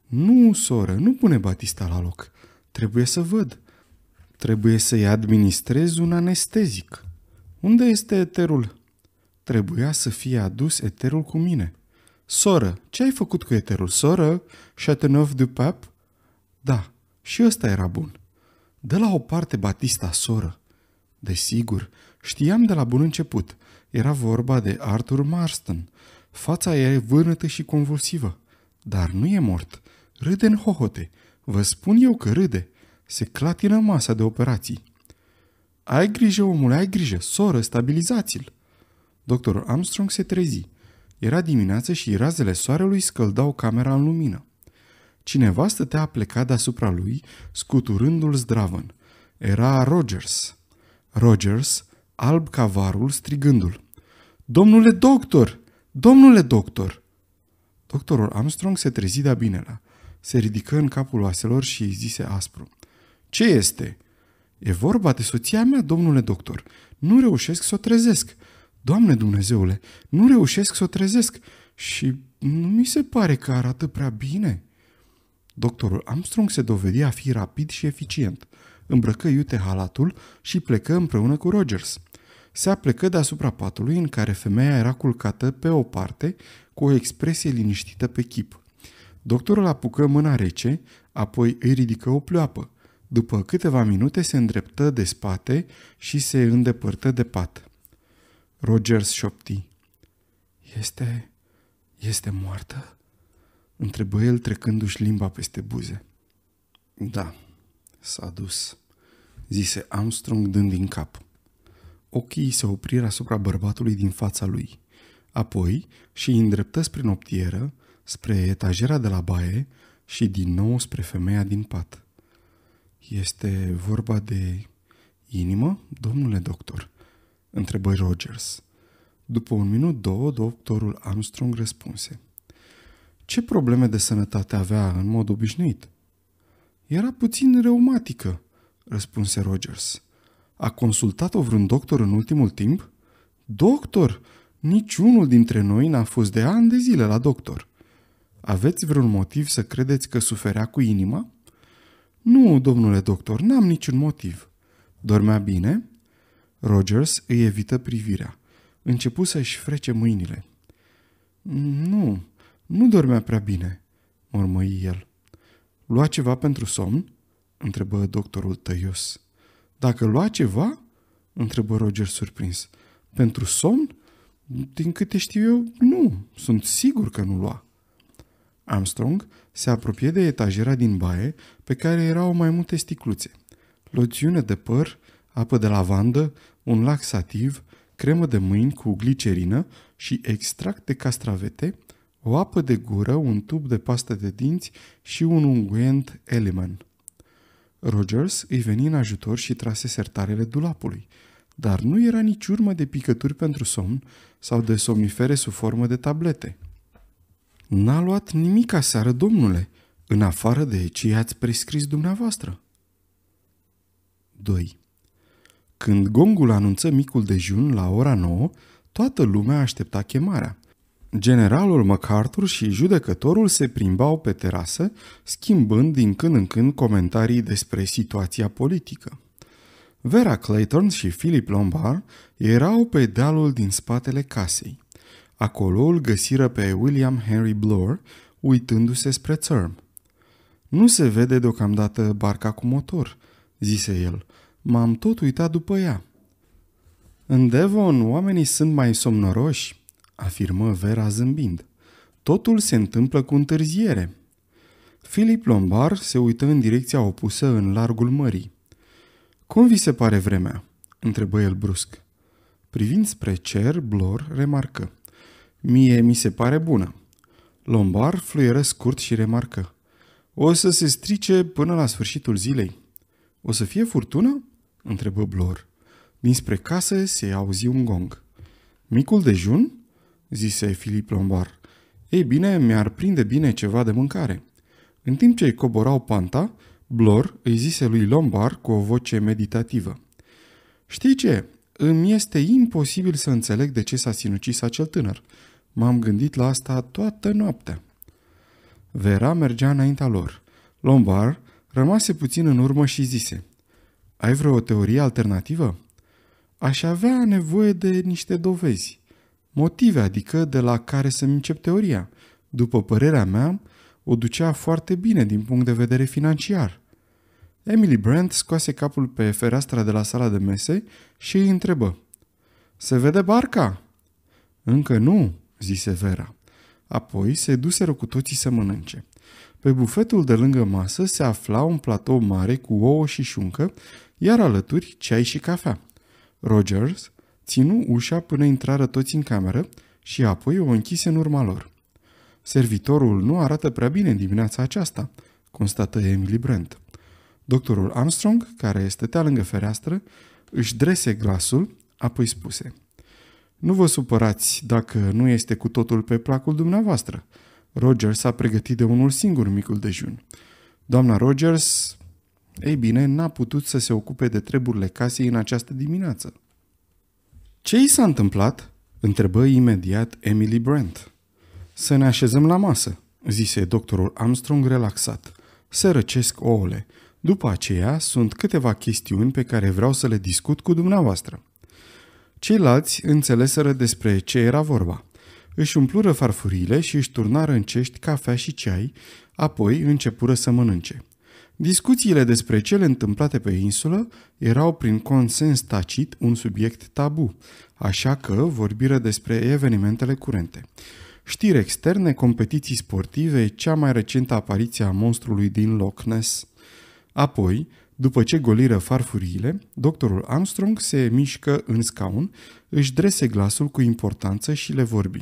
Nu, soră, nu pune Batista la loc. Trebuie să văd. Trebuie să-i administrez un anestezic. Unde este eterul? Trebuia să fie adus eterul cu mine. Soră, ce ai făcut cu eterul, soră? Chateauneuf du Pape? Da, și ăsta era bun. De la o parte Batista, soră. Desigur, știam de la bun început. Era vorba de Arthur Marston. Fața e vânătă și convulsivă. Dar nu e mort. Râde în hohote. Vă spun eu că râde. Se clatină masa de operații. Ai grijă, omule, ai grijă, soră, stabilizați-l! Doctorul Armstrong se trezi. Era dimineață și razele soarelui scăldau camera în lumină. Cineva stătea plecat deasupra lui, scuturându-l zdravân. Era Rogers. Rogers, alb ca varul, strigându-l. Domnule doctor! Domnule doctor! Doctorul Armstrong se trezi de-a binelea. Se ridică în capul oaselor și îi zise aspru. Ce este?" E vorba de soția mea, domnule doctor. Nu reușesc să o trezesc. Doamne Dumnezeule, nu reușesc să o trezesc și nu mi se pare că arată prea bine. Doctorul Armstrong se dovedi a fi rapid și eficient. Îmbrăcă iute halatul și plecă împreună cu Rogers. Se aplecă deasupra patului în care femeia era culcată pe o parte cu o expresie liniștită pe chip. Doctorul apucă mâna rece, apoi îi ridică o pleoapă. După câteva minute se îndreptă de spate și se îndepărtă de pat. Rogers șopti. Este... este moartă? Întrebă el trecându-și limba peste buze. Da, s-a dus, zise Armstrong dând din cap. Ochii se opriră asupra bărbatului din fața lui. Apoi și îndreptă spre noptieră, spre etajera de la baie și din nou spre femeia din pat. Este vorba de inimă, domnule doctor? Întrebă Rogers. După un minut, două, doctorul Armstrong răspunse. Ce probleme de sănătate avea în mod obișnuit? Era puțin reumatică, răspunse Rogers. A consultat-o vreun doctor în ultimul timp? Doctor! Niciunul dintre noi n-a fost de ani de zile la doctor. Aveți vreun motiv să credeți că suferea cu inima? Nu, domnule doctor, n-am niciun motiv. Dormea bine? Rogers îi evită privirea. Începu să-și frece mâinile. Nu, nu dormea prea bine, mormăi el. Lua ceva pentru somn? întrebă doctorul tăios. Dacă lua ceva? întrebă Roger surprins. Pentru somn? Din câte știu eu, nu. Sunt sigur că nu lua. Armstrong se apropie de etajera din baie pe care erau mai multe sticluțe. Loțiune de păr, apă de lavandă, un laxativ, cremă de mâini cu glicerină și extract de castravete, o apă de gură, un tub de pastă de dinți și un unguent element. Rogers îi veni în ajutor și trase sertarele dulapului, dar nu era nici urmă de picături pentru somn sau de somnifere sub formă de tablete – N-a luat nimic aseară, domnule, în afară de ce i-ați prescris dumneavoastră. 2. Când gongul anunță micul dejun la ora 9, toată lumea aștepta chemarea. Generalul MacArthur și judecătorul se plimbau pe terasă, schimbând din când în când comentarii despre situația politică. Vera Clayton și Philip Lombard erau pe dealul din spatele casei. Acolo îl găsiră pe William Henry Blore, uitându-se spre țărm. Nu se vede deocamdată barca cu motor," zise el. M-am tot uitat după ea." În Devon, oamenii sunt mai somnoroși," afirmă Vera zâmbind. Totul se întâmplă cu întârziere." Philip Lombard se uită în direcția opusă în largul mării. Cum vi se pare vremea?" întrebă el brusc. Privind spre cer, Blor remarcă. Mie mi se pare bună. Lombar fluieră scurt și remarcă. O să se strice până la sfârșitul zilei. O să fie furtună? întrebă Blor. Dinspre casă se auzi un gong. Micul dejun? zise Filip Lombar. Ei bine, mi-ar prinde bine ceva de mâncare. În timp ce îi coborau panta, Blor îi zise lui Lombar cu o voce meditativă. Știi ce? Îmi este imposibil să înțeleg de ce s-a sinucis acel tânăr. M-am gândit la asta toată noaptea. Vera mergea înaintea lor. Lombard rămase puțin în urmă și zise Ai vreo teorie alternativă? Aș avea nevoie de niște dovezi. Motive, adică, de la care să-mi încep teoria. După părerea mea, o ducea foarte bine din punct de vedere financiar. Emily Brandt scoase capul pe fereastra de la sala de mese și îi întrebă. Se vede barca?" Încă nu," zise Vera. Apoi se duseră cu toții să mănânce. Pe bufetul de lângă masă se afla un platou mare cu ouă și șuncă, iar alături ceai și cafea. Rogers ținu ușa până intrară toți în cameră și apoi o închise în urma lor. Servitorul nu arată prea bine dimineața aceasta, constată Emily Brent. Doctorul Armstrong, care stătea lângă fereastră, își drese glasul, apoi spuse – nu vă supărați dacă nu este cu totul pe placul dumneavoastră. Rogers a pregătit de unul singur micul dejun. Doamna Rogers, ei bine, n-a putut să se ocupe de treburile casei în această dimineață. Ce i s-a întâmplat? întrebă imediat Emily Brent. Să ne așezăm la masă, zise doctorul Armstrong relaxat. Să răcesc ouăle. După aceea sunt câteva chestiuni pe care vreau să le discut cu dumneavoastră. Ceilalți înțeleseră despre ce era vorba. Își umplură farfurile și își turnară în cești cafea și ceai, apoi începură să mănânce. Discuțiile despre cele întâmplate pe insulă erau prin consens tacit un subiect tabu, așa că vorbiră despre evenimentele curente. Știri externe, competiții sportive, cea mai recentă apariție a monstrului din Loch Ness. Apoi, după ce goliră farfuriile, doctorul Armstrong se mișcă în scaun, își drese glasul cu importanță și le vorbi.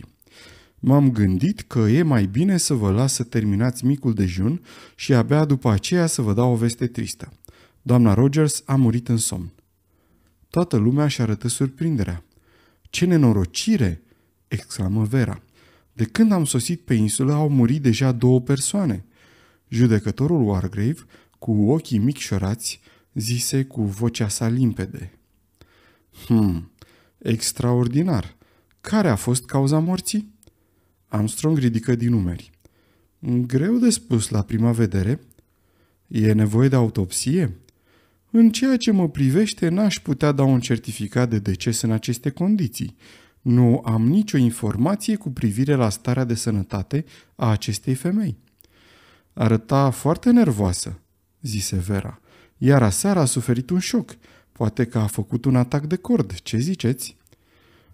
M-am gândit că e mai bine să vă las să terminați micul dejun și abia după aceea să vă dau o veste tristă. Doamna Rogers a murit în somn. Toată lumea și arătă surprinderea. Ce nenorocire!" exclamă Vera. De când am sosit pe insulă au murit deja două persoane. Judecătorul Wargrave cu ochii micșorați, zise cu vocea sa limpede. Hmm, extraordinar! Care a fost cauza morții? Armstrong ridică din numeri. Greu de spus la prima vedere. E nevoie de autopsie? În ceea ce mă privește, n-aș putea da un certificat de deces în aceste condiții. Nu am nicio informație cu privire la starea de sănătate a acestei femei. Arăta foarte nervoasă zise Vera. Iar aseară a suferit un șoc. Poate că a făcut un atac de cord. Ce ziceți?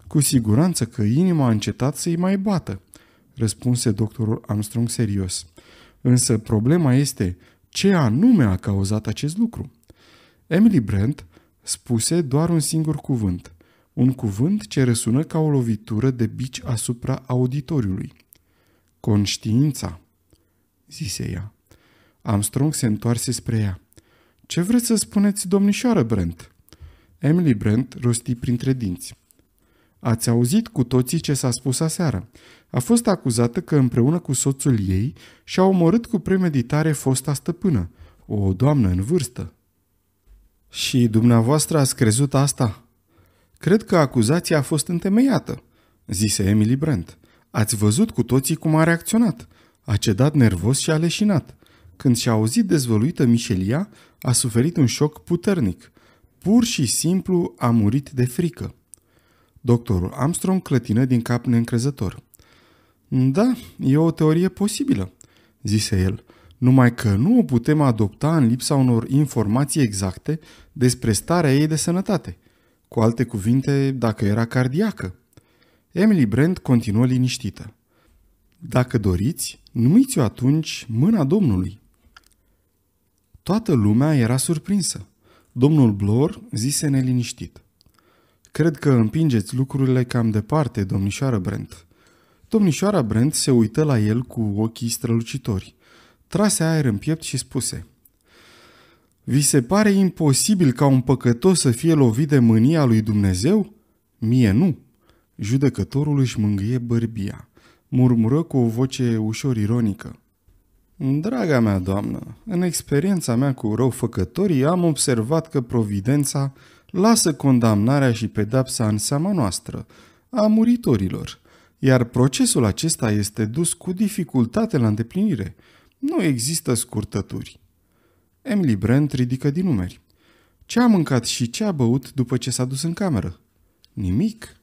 Cu siguranță că inima a încetat să-i mai bată, răspunse doctorul Armstrong serios. Însă problema este ce anume a cauzat acest lucru. Emily Brent spuse doar un singur cuvânt, un cuvânt ce răsună ca o lovitură de bici asupra auditoriului. Conștiința, zise ea. Armstrong se întoarse spre ea. Ce vreți să spuneți, domnișoară Brent?" Emily Brent rosti printre dinți. Ați auzit cu toții ce s-a spus aseară. A fost acuzată că împreună cu soțul ei și-a omorât cu premeditare fosta stăpână, o doamnă în vârstă. Și dumneavoastră ați crezut asta? Cred că acuzația a fost întemeiată, zise Emily Brent. Ați văzut cu toții cum a reacționat. A cedat nervos și a leșinat când și-a auzit dezvăluită Mișelia, a suferit un șoc puternic. Pur și simplu a murit de frică. Doctorul Armstrong clătină din cap neîncrezător. Da, e o teorie posibilă, zise el, numai că nu o putem adopta în lipsa unor informații exacte despre starea ei de sănătate. Cu alte cuvinte, dacă era cardiacă. Emily Brent continuă liniștită. Dacă doriți, numiți-o atunci mâna Domnului. Toată lumea era surprinsă. Domnul Blor zise neliniștit. Cred că împingeți lucrurile cam departe, domnișoară Brent. Domnișoara Brent se uită la el cu ochii strălucitori. Trase aer în piept și spuse. Vi se pare imposibil ca un păcătos să fie lovit de mânia lui Dumnezeu? Mie nu. Judecătorul își mângâie bărbia. Murmură cu o voce ușor ironică. Draga mea doamnă, în experiența mea cu răufăcătorii am observat că providența lasă condamnarea și pedapsa în seama noastră, a muritorilor, iar procesul acesta este dus cu dificultate la îndeplinire. Nu există scurtături. Emily Brent ridică din numeri. Ce a mâncat și ce a băut după ce s-a dus în cameră? Nimic.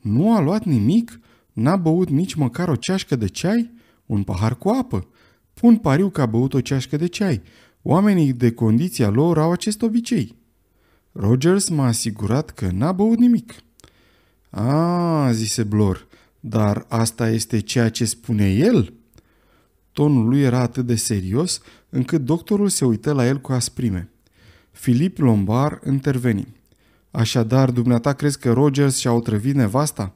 Nu a luat nimic? N-a băut nici măcar o ceașcă de ceai? Un pahar cu apă? Pun pariu că a băut o ceașcă de ceai. Oamenii de condiția lor au acest obicei. Rogers m-a asigurat că n-a băut nimic. A, zise Blor, dar asta este ceea ce spune el? Tonul lui era atât de serios încât doctorul se uită la el cu asprime. Filip Lombar interveni. Așadar, dumneata crezi că Rogers și-a otrăvit nevasta?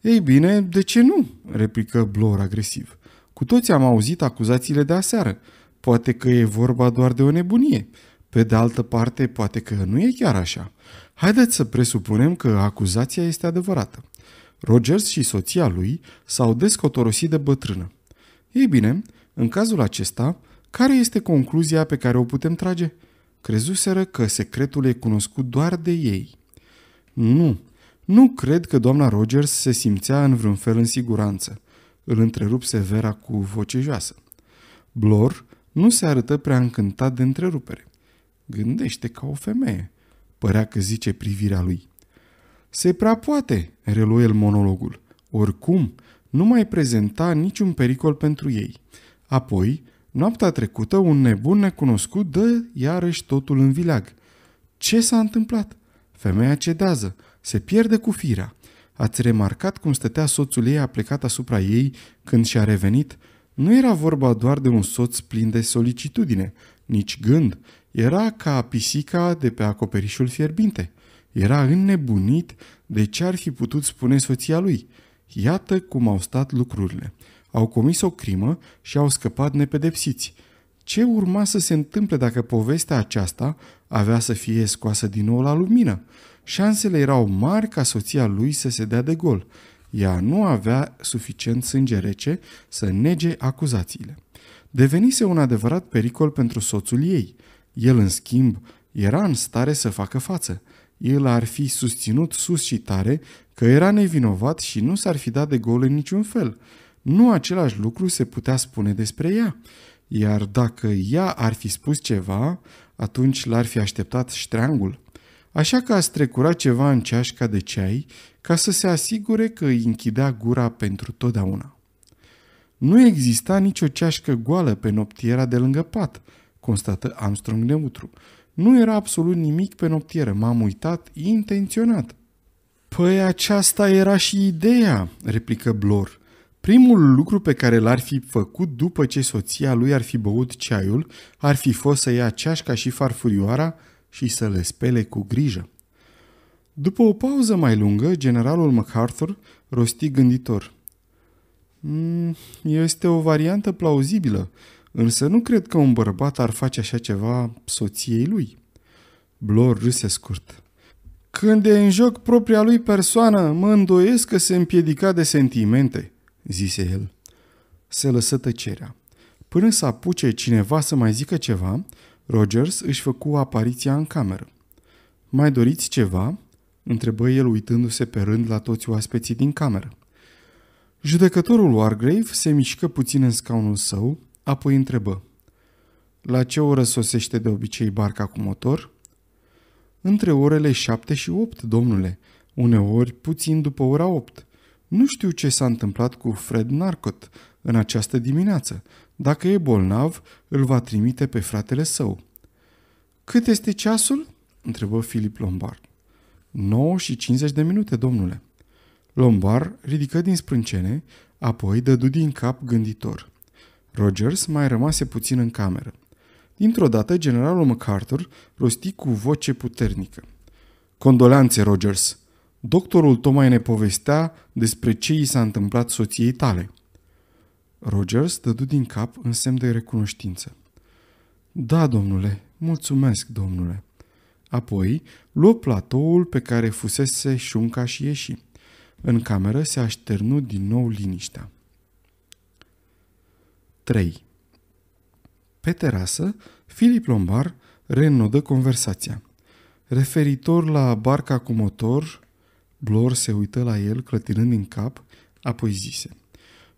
Ei bine, de ce nu? replică Blor agresiv. Cu toți am auzit acuzațiile de aseară. Poate că e vorba doar de o nebunie. Pe de altă parte, poate că nu e chiar așa. Haideți să presupunem că acuzația este adevărată. Rogers și soția lui s-au descotorosit de bătrână. Ei bine, în cazul acesta, care este concluzia pe care o putem trage? Crezuseră că secretul e cunoscut doar de ei. Nu, nu cred că doamna Rogers se simțea în vreun fel în siguranță îl întrerupse Vera cu voce joasă. Blor nu se arătă prea încântat de întrerupere. Gândește ca o femeie, părea că zice privirea lui. Se prea poate, reluie el monologul. Oricum, nu mai prezenta niciun pericol pentru ei. Apoi, noaptea trecută, un nebun necunoscut dă iarăși totul în vileag. Ce s-a întâmplat? Femeia cedează, se pierde cu firea. Ați remarcat cum stătea soțul ei plecat asupra ei când și-a revenit? Nu era vorba doar de un soț plin de solicitudine, nici gând. Era ca pisica de pe acoperișul fierbinte. Era înnebunit de ce ar fi putut spune soția lui. Iată cum au stat lucrurile. Au comis o crimă și au scăpat nepedepsiți. Ce urma să se întâmple dacă povestea aceasta avea să fie scoasă din nou la lumină? Șansele erau mari ca soția lui să se dea de gol. Ea nu avea suficient sânge rece să nege acuzațiile. Devenise un adevărat pericol pentru soțul ei. El, în schimb, era în stare să facă față. El ar fi susținut sus și tare că era nevinovat și nu s-ar fi dat de gol în niciun fel. Nu același lucru se putea spune despre ea. Iar dacă ea ar fi spus ceva, atunci l-ar fi așteptat ștreangul așa că a strecurat ceva în ceașca de ceai ca să se asigure că îi închidea gura pentru totdeauna. Nu exista nicio ceașcă goală pe noptiera de lângă pat, constată Armstrong neutru. Nu era absolut nimic pe noptieră, m-am uitat intenționat. Păi aceasta era și ideea, replică Blor. Primul lucru pe care l-ar fi făcut după ce soția lui ar fi băut ceaiul ar fi fost să ia ceașca și farfurioara și să le spele cu grijă. După o pauză mai lungă, generalul MacArthur rosti gânditor. Mm, este o variantă plauzibilă, însă nu cred că un bărbat ar face așa ceva soției lui. Blor râse scurt. Când e în joc propria lui persoană, mă îndoiesc că se împiedica de sentimente, zise el. Se lăsă tăcerea. Până să apuce cineva să mai zică ceva, Rogers își făcu apariția în cameră. Mai doriți ceva?" întrebă el uitându-se pe rând la toți oaspeții din cameră. Judecătorul Wargrave se mișcă puțin în scaunul său, apoi întrebă. La ce oră sosește de obicei barca cu motor?" Între orele șapte și opt, domnule, uneori puțin după ora opt. Nu știu ce s-a întâmplat cu Fred Narcot în această dimineață, dacă e bolnav, îl va trimite pe fratele său. Cât este ceasul? întrebă Filip Lombard. 9 și 50 de minute, domnule. Lombard ridică din sprâncene, apoi dădu din cap gânditor. Rogers mai rămase puțin în cameră. Dintr-o dată, generalul MacArthur rosti cu voce puternică. Condoleanțe, Rogers! Doctorul tocmai ne povestea despre ce i s-a întâmplat soției tale – Rogers dădu din cap în semn de recunoștință. Da, domnule, mulțumesc, domnule. Apoi luă platoul pe care fusese șunca și ieși. În cameră se așternu din nou liniștea. 3. Pe terasă, Filip Lombar renodă conversația. Referitor la barca cu motor, Blor se uită la el clătinând din cap, apoi zise –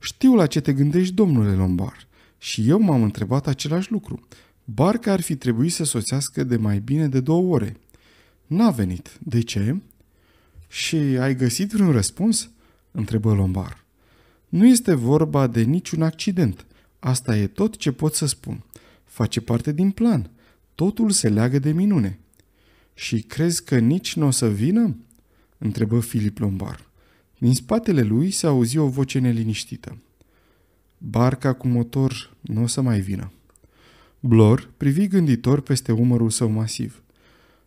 știu la ce te gândești, domnule Lombard. Și eu m-am întrebat același lucru. Barca ar fi trebuit să sosească de mai bine de două ore. N-a venit. De ce? Și ai găsit vreun răspuns? întrebă Lombard. Nu este vorba de niciun accident. Asta e tot ce pot să spun. Face parte din plan. Totul se leagă de minune. Și crezi că nici nu o să vină? întrebă Filip Lombard. Din spatele lui se auzi o voce neliniștită. Barca cu motor nu o să mai vină. Blor privi gânditor peste umărul său masiv.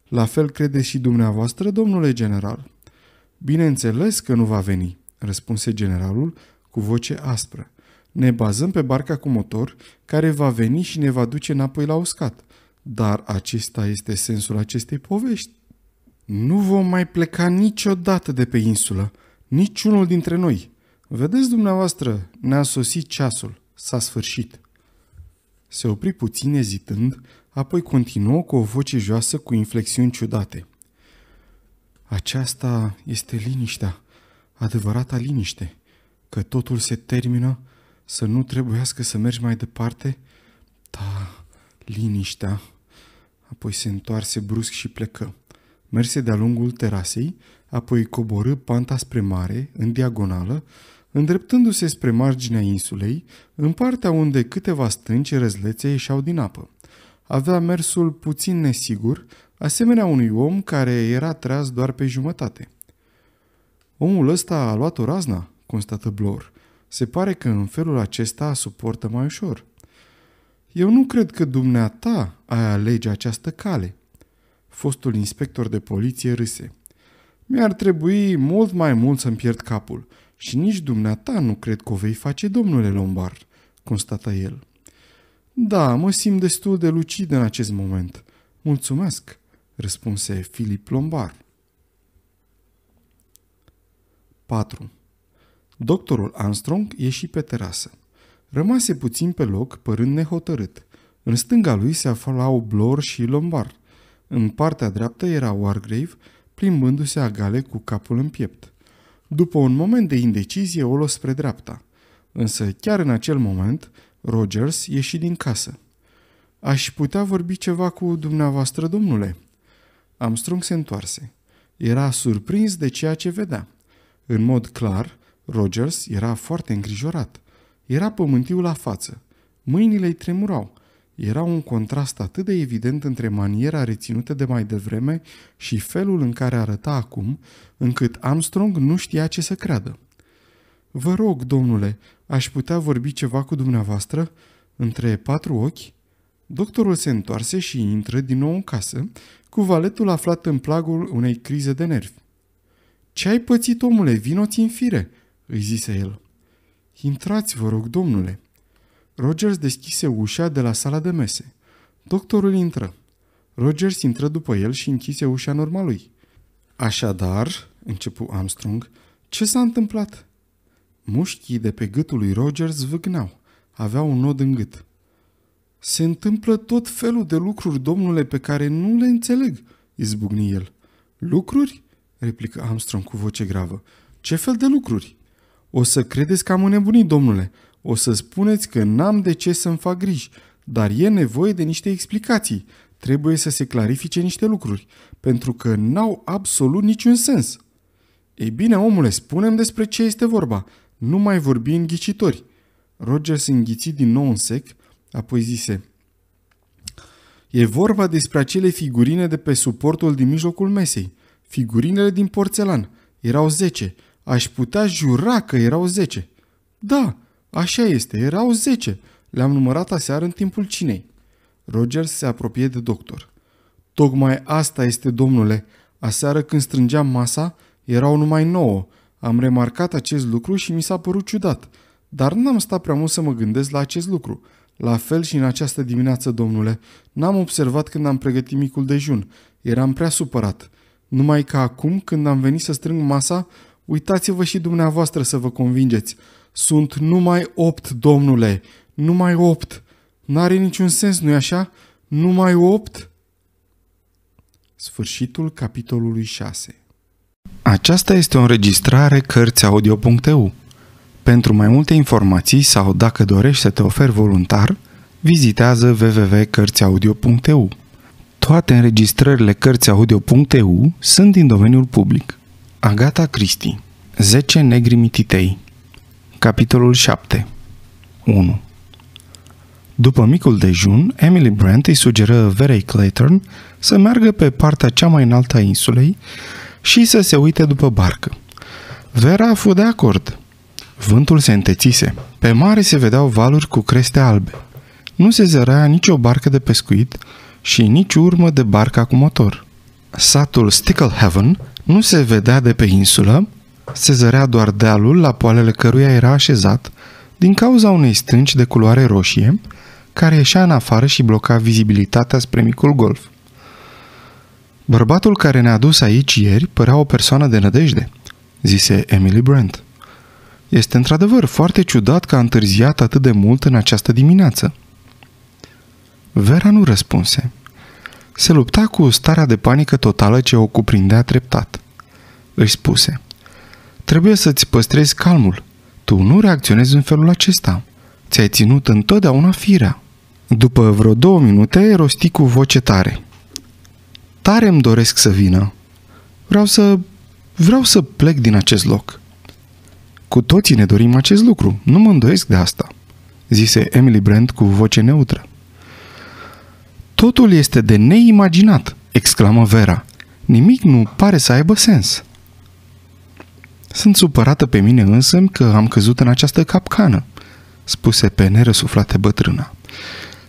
La fel credeți și dumneavoastră, domnule general? Bineînțeles că nu va veni, răspunse generalul cu voce aspră. Ne bazăm pe barca cu motor care va veni și ne va duce înapoi la uscat. Dar acesta este sensul acestei povești. Nu vom mai pleca niciodată de pe insulă, niciunul dintre noi. Vedeți dumneavoastră, ne-a sosit ceasul, s-a sfârșit. Se opri puțin ezitând, apoi continuă cu o voce joasă cu inflexiuni ciudate. Aceasta este liniștea, adevărata liniște, că totul se termină, să nu trebuiască să mergi mai departe? Da, liniștea. Apoi se întoarse brusc și plecă. Merse de-a lungul terasei, apoi coborâ panta spre mare, în diagonală, îndreptându-se spre marginea insulei, în partea unde câteva stânci răzlețe ieșeau din apă. Avea mersul puțin nesigur, asemenea unui om care era treaz doar pe jumătate. Omul ăsta a luat o razna, constată Blor. Se pare că în felul acesta suportă mai ușor. Eu nu cred că dumneata ai alege această cale. Fostul inspector de poliție râse. Mi-ar trebui mult mai mult să-mi pierd capul și nici dumneata nu cred că o vei face, domnule Lombard, constata el. Da, mă simt destul de lucid în acest moment. Mulțumesc, răspunse Filip Lombard. 4. Doctorul Armstrong ieși pe terasă. Rămase puțin pe loc, părând nehotărât. În stânga lui se aflau Blor și Lombard. În partea dreaptă era Wargrave, plimbându-se agale cu capul în piept. După un moment de indecizie, o luă spre dreapta. Însă, chiar în acel moment, Rogers ieși din casă. Aș putea vorbi ceva cu dumneavoastră, domnule?" Armstrong se întoarse. Era surprins de ceea ce vedea. În mod clar, Rogers era foarte îngrijorat. Era pământiu la față. Mâinile îi tremurau. Era un contrast atât de evident între maniera reținută de mai devreme și felul în care arăta acum, încât Armstrong nu știa ce să creadă. Vă rog, domnule, aș putea vorbi ceva cu dumneavoastră?" Între patru ochi, doctorul se întoarse și intră din nou în casă, cu valetul aflat în plagul unei crize de nervi. Ce ai pățit, omule? Vino-ți în fire!" îi zise el. Intrați, vă rog, domnule!" Rogers deschise ușa de la sala de mese. Doctorul intră. Rogers intră după el și închise ușa normalului. Așadar, începu Armstrong, ce s-a întâmplat? Mușchii de pe gâtul lui Rogers zvâgneau. Avea un nod în gât. Se întâmplă tot felul de lucruri, domnule, pe care nu le înțeleg, izbucni el. Lucruri? replică Armstrong cu voce gravă. Ce fel de lucruri? O să credeți că am înnebunit, domnule. O să spuneți că n-am de ce să-mi fac griji, dar e nevoie de niște explicații. Trebuie să se clarifice niște lucruri, pentru că n-au absolut niciun sens. Ei bine, omule, spunem despre ce este vorba. Nu mai vorbi în ghicitori. Rogers înghiți din nou un sec, apoi zise E vorba despre acele figurine de pe suportul din mijlocul mesei. Figurinele din porțelan. Erau zece. Aș putea jura că erau zece. Da, Așa este, erau zece. Le-am numărat aseară în timpul cinei. Rogers se apropie de doctor. Tocmai asta este, domnule. Aseară când strângeam masa, erau numai nouă. Am remarcat acest lucru și mi s-a părut ciudat. Dar n-am stat prea mult să mă gândesc la acest lucru. La fel și în această dimineață, domnule. N-am observat când am pregătit micul dejun. Eram prea supărat. Numai că acum, când am venit să strâng masa, uitați-vă și dumneavoastră să vă convingeți. Sunt numai opt, domnule, numai opt. N-are niciun sens, nu-i așa? Numai opt? Sfârșitul capitolului 6 Aceasta este o înregistrare Cărțiaudio.eu. Pentru mai multe informații sau dacă dorești să te oferi voluntar, vizitează www.cărțiaudio.eu. Toate înregistrările Cărțiaudio.eu sunt din domeniul public. Agata Cristi 10 negri mititei Capitolul 7 1 După micul dejun, Emily Brandt îi sugeră Verei Clayton să meargă pe partea cea mai înaltă a insulei și să se uite după barcă. Vera a fost de acord. Vântul se întețise. Pe mare se vedeau valuri cu creste albe. Nu se zărea nicio barcă de pescuit și nici urmă de barca cu motor. Satul Sticklehaven nu se vedea de pe insulă, se zărea doar dealul la poalele căruia era așezat, din cauza unei stânci de culoare roșie, care ieșea în afară și bloca vizibilitatea spre micul golf. Bărbatul care ne-a dus aici ieri părea o persoană de nădejde, zise Emily Brent. Este într-adevăr foarte ciudat că a întârziat atât de mult în această dimineață. Vera nu răspunse. Se lupta cu starea de panică totală ce o cuprindea treptat. Își spuse – Trebuie să-ți păstrezi calmul. Tu nu reacționezi în felul acesta. Ți-ai ținut întotdeauna firea. După vreo două minute, rosti cu voce tare. Tare îmi doresc să vină. Vreau să... vreau să plec din acest loc. Cu toții ne dorim acest lucru, nu mă îndoiesc de asta, zise Emily Brand cu voce neutră. Totul este de neimaginat, exclamă Vera. Nimic nu pare să aibă sens. Sunt supărată pe mine însă că am căzut în această capcană, spuse pe nerăsuflate bătrâna.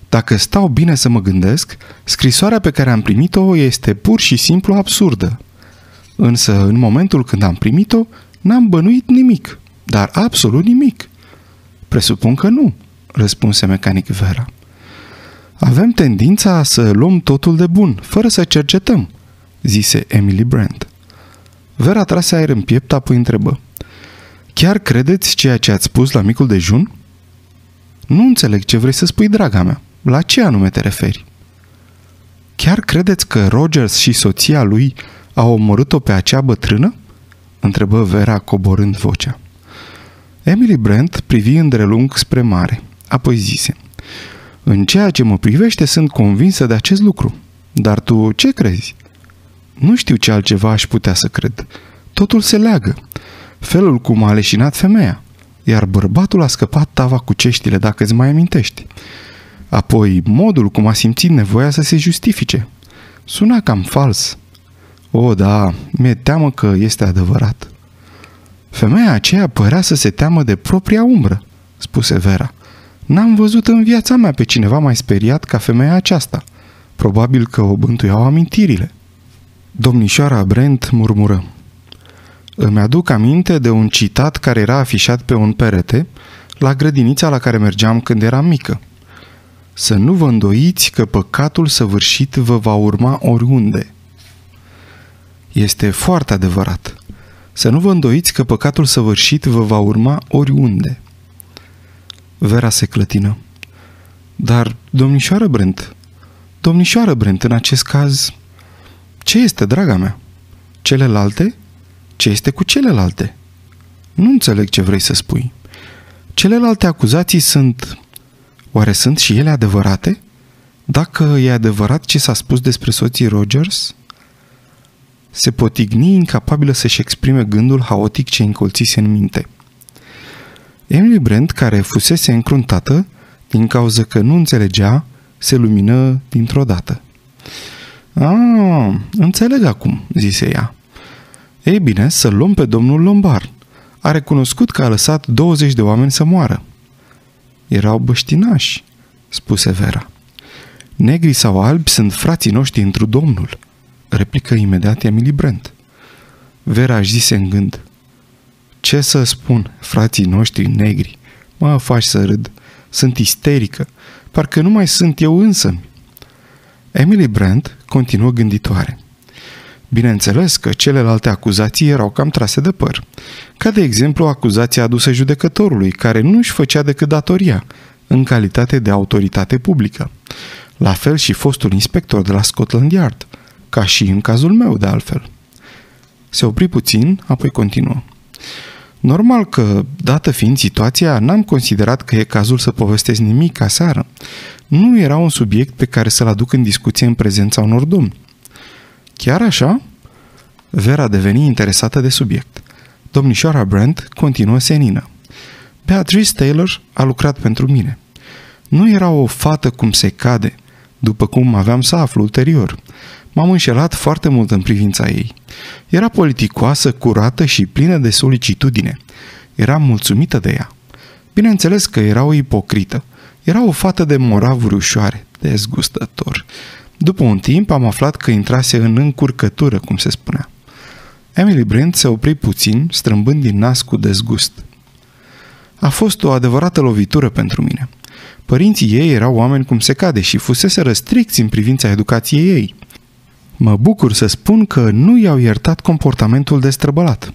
Dacă stau bine să mă gândesc, scrisoarea pe care am primit-o este pur și simplu absurdă. Însă, în momentul când am primit-o, n-am bănuit nimic, dar absolut nimic. Presupun că nu, răspunse mecanic Vera. Avem tendința să luăm totul de bun, fără să cercetăm, zise Emily Brand. Vera trase aer în piept, apoi întrebă. Chiar credeți ceea ce ați spus la micul dejun? Nu înțeleg ce vrei să spui, draga mea. La ce anume te referi? Chiar credeți că Rogers și soția lui au omorât-o pe acea bătrână? Întrebă Vera coborând vocea. Emily Brent privi îndrelung spre mare, apoi zise În ceea ce mă privește sunt convinsă de acest lucru. Dar tu ce crezi? Nu știu ce altceva aș putea să cred. Totul se leagă. Felul cum a aleșinat femeia. Iar bărbatul a scăpat tava cu ceștile, dacă îți mai amintești. Apoi, modul cum a simțit nevoia să se justifice. Suna cam fals. O, da, mi-e teamă că este adevărat. Femeia aceea părea să se teamă de propria umbră, spuse Vera. N-am văzut în viața mea pe cineva mai speriat ca femeia aceasta. Probabil că o bântuiau amintirile. Domnișoara Brent murmură. Îmi aduc aminte de un citat care era afișat pe un perete la grădinița la care mergeam când eram mică. Să nu vă îndoiți că păcatul săvârșit vă va urma oriunde. Este foarte adevărat. Să nu vă îndoiți că păcatul săvârșit vă va urma oriunde. Vera se clătină. Dar, domnișoară Brent, domnișoară Brent, în acest caz, ce este, draga mea? Celelalte? Ce este cu celelalte? Nu înțeleg ce vrei să spui. Celelalte acuzații sunt... Oare sunt și ele adevărate? Dacă e adevărat ce s-a spus despre soții Rogers? Se potigni incapabilă să-și exprime gândul haotic ce încolțise în minte. Emily Brent, care fusese încruntată, din cauza că nu înțelegea, se lumină dintr-o dată. A, ah, înțeleg acum, zise ea. Ei bine, să luăm pe domnul Lombard. A recunoscut că a lăsat 20 de oameni să moară. Erau băștinași, spuse Vera. Negri sau albi sunt frații noștri întru Domnul, replică imediat Emily Brent. Vera își zise în gând. Ce să spun, frații noștri negri? Mă faci să râd. Sunt isterică. Parcă nu mai sunt eu însămi. Emily Brand continuă gânditoare. Bineînțeles că celelalte acuzații erau cam trase de păr, ca de exemplu acuzația adusă judecătorului, care nu își făcea decât datoria, în calitate de autoritate publică. La fel și fostul inspector de la Scotland Yard, ca și în cazul meu de altfel. Se opri puțin, apoi continuă. Normal că, dată fiind situația, n-am considerat că e cazul să povestesc nimic aseară. Nu era un subiect pe care să-l aduc în discuție în prezența unor domni. Chiar așa, Vera deveni interesată de subiect. Domnișoara Brent continuă senină. Beatrice Taylor a lucrat pentru mine. Nu era o fată cum se cade, după cum aveam să aflu ulterior. M-am înșelat foarte mult în privința ei. Era politicoasă, curată și plină de solicitudine. Eram mulțumită de ea. Bineînțeles că era o ipocrită. Era o fată de moravuri ușoare, dezgustător. După un timp am aflat că intrase în încurcătură, cum se spunea. Emily Brent se opri puțin, strâmbând din nas cu dezgust. A fost o adevărată lovitură pentru mine. Părinții ei erau oameni cum se cade și fusese răstricți în privința educației ei – Mă bucur să spun că nu i-au iertat comportamentul destrăbălat.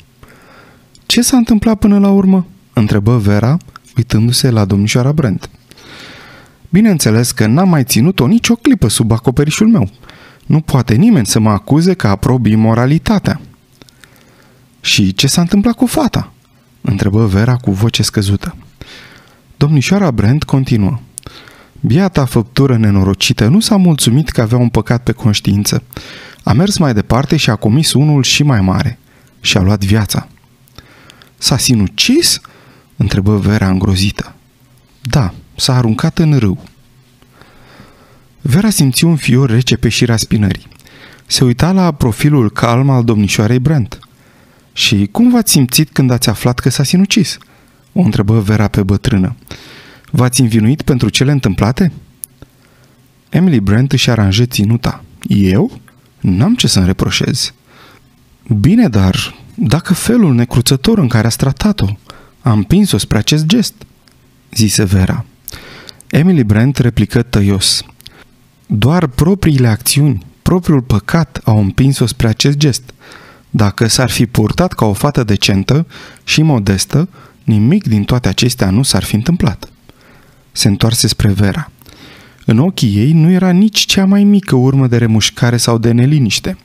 Ce s-a întâmplat până la urmă? întrebă Vera, uitându-se la domnișoara Brent. Bineînțeles că n-am mai ținut-o nicio clipă sub acoperișul meu. Nu poate nimeni să mă acuze că aprob imoralitatea. Și ce s-a întâmplat cu fata? întrebă Vera cu voce scăzută. Domnișoara Brent continuă. Biata făptură nenorocită nu s-a mulțumit că avea un păcat pe conștiință. A mers mai departe și a comis unul și mai mare. Și a luat viața. S-a sinucis? întrebă Vera îngrozită. Da, s-a aruncat în râu. Vera simți un fior rece pe șira spinării. Se uita la profilul calm al domnișoarei Brent. Și cum v-ați simțit când ați aflat că s-a sinucis? O întrebă Vera pe bătrână. V-ați învinuit pentru cele întâmplate? Emily Brent își aranje ținuta. Eu? N-am ce să-mi reproșez. Bine, dar dacă felul necruțător în care ați tratat-o a împins-o spre acest gest, zise Vera. Emily Brent replică tăios. Doar propriile acțiuni, propriul păcat au împins-o spre acest gest. Dacă s-ar fi purtat ca o fată decentă și modestă, nimic din toate acestea nu s-ar fi întâmplat se întoarse spre Vera. În ochii ei nu era nici cea mai mică urmă de remușcare sau de neliniște.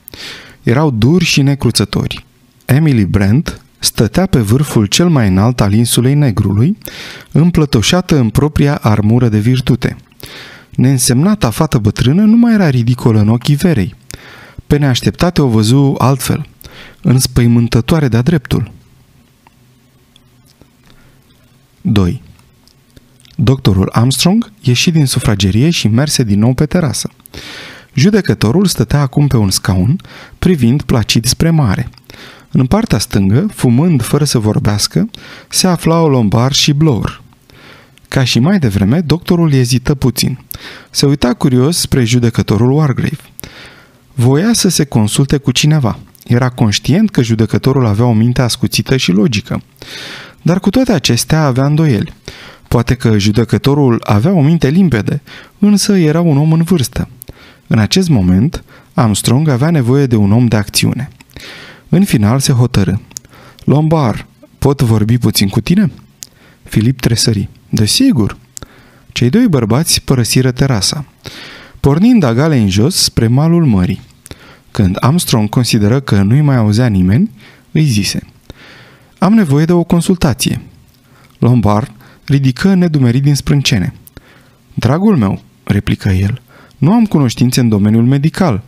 Erau duri și necruțători. Emily Brent stătea pe vârful cel mai înalt al insulei Negrului, împlătoșată în propria armură de virtute. Neînsemnata fată bătrână nu mai era ridicolă în ochii Verei. Pe neașteptate o văzu altfel, înspăimântătoare de-a dreptul. 2. Doctorul Armstrong ieși din sufragerie și merse din nou pe terasă. Judecătorul stătea acum pe un scaun, privind placid spre mare. În partea stângă, fumând fără să vorbească, se aflau lombar și blor. Ca și mai devreme, doctorul ezită puțin. Se uita curios spre judecătorul Wargrave. Voia să se consulte cu cineva. Era conștient că judecătorul avea o minte ascuțită și logică. Dar cu toate acestea avea îndoieli. Poate că judecătorul avea o minte limpede, însă era un om în vârstă. În acest moment, Armstrong avea nevoie de un om de acțiune. În final se hotărâ. Lombar, pot vorbi puțin cu tine? Filip tresări. Desigur. Cei doi bărbați părăsiră terasa, pornind agale în jos spre malul mării. Când Armstrong consideră că nu-i mai auzea nimeni, îi zise Am nevoie de o consultație. Lombard ridică nedumerit din sprâncene. Dragul meu, replică el, nu am cunoștințe în domeniul medical.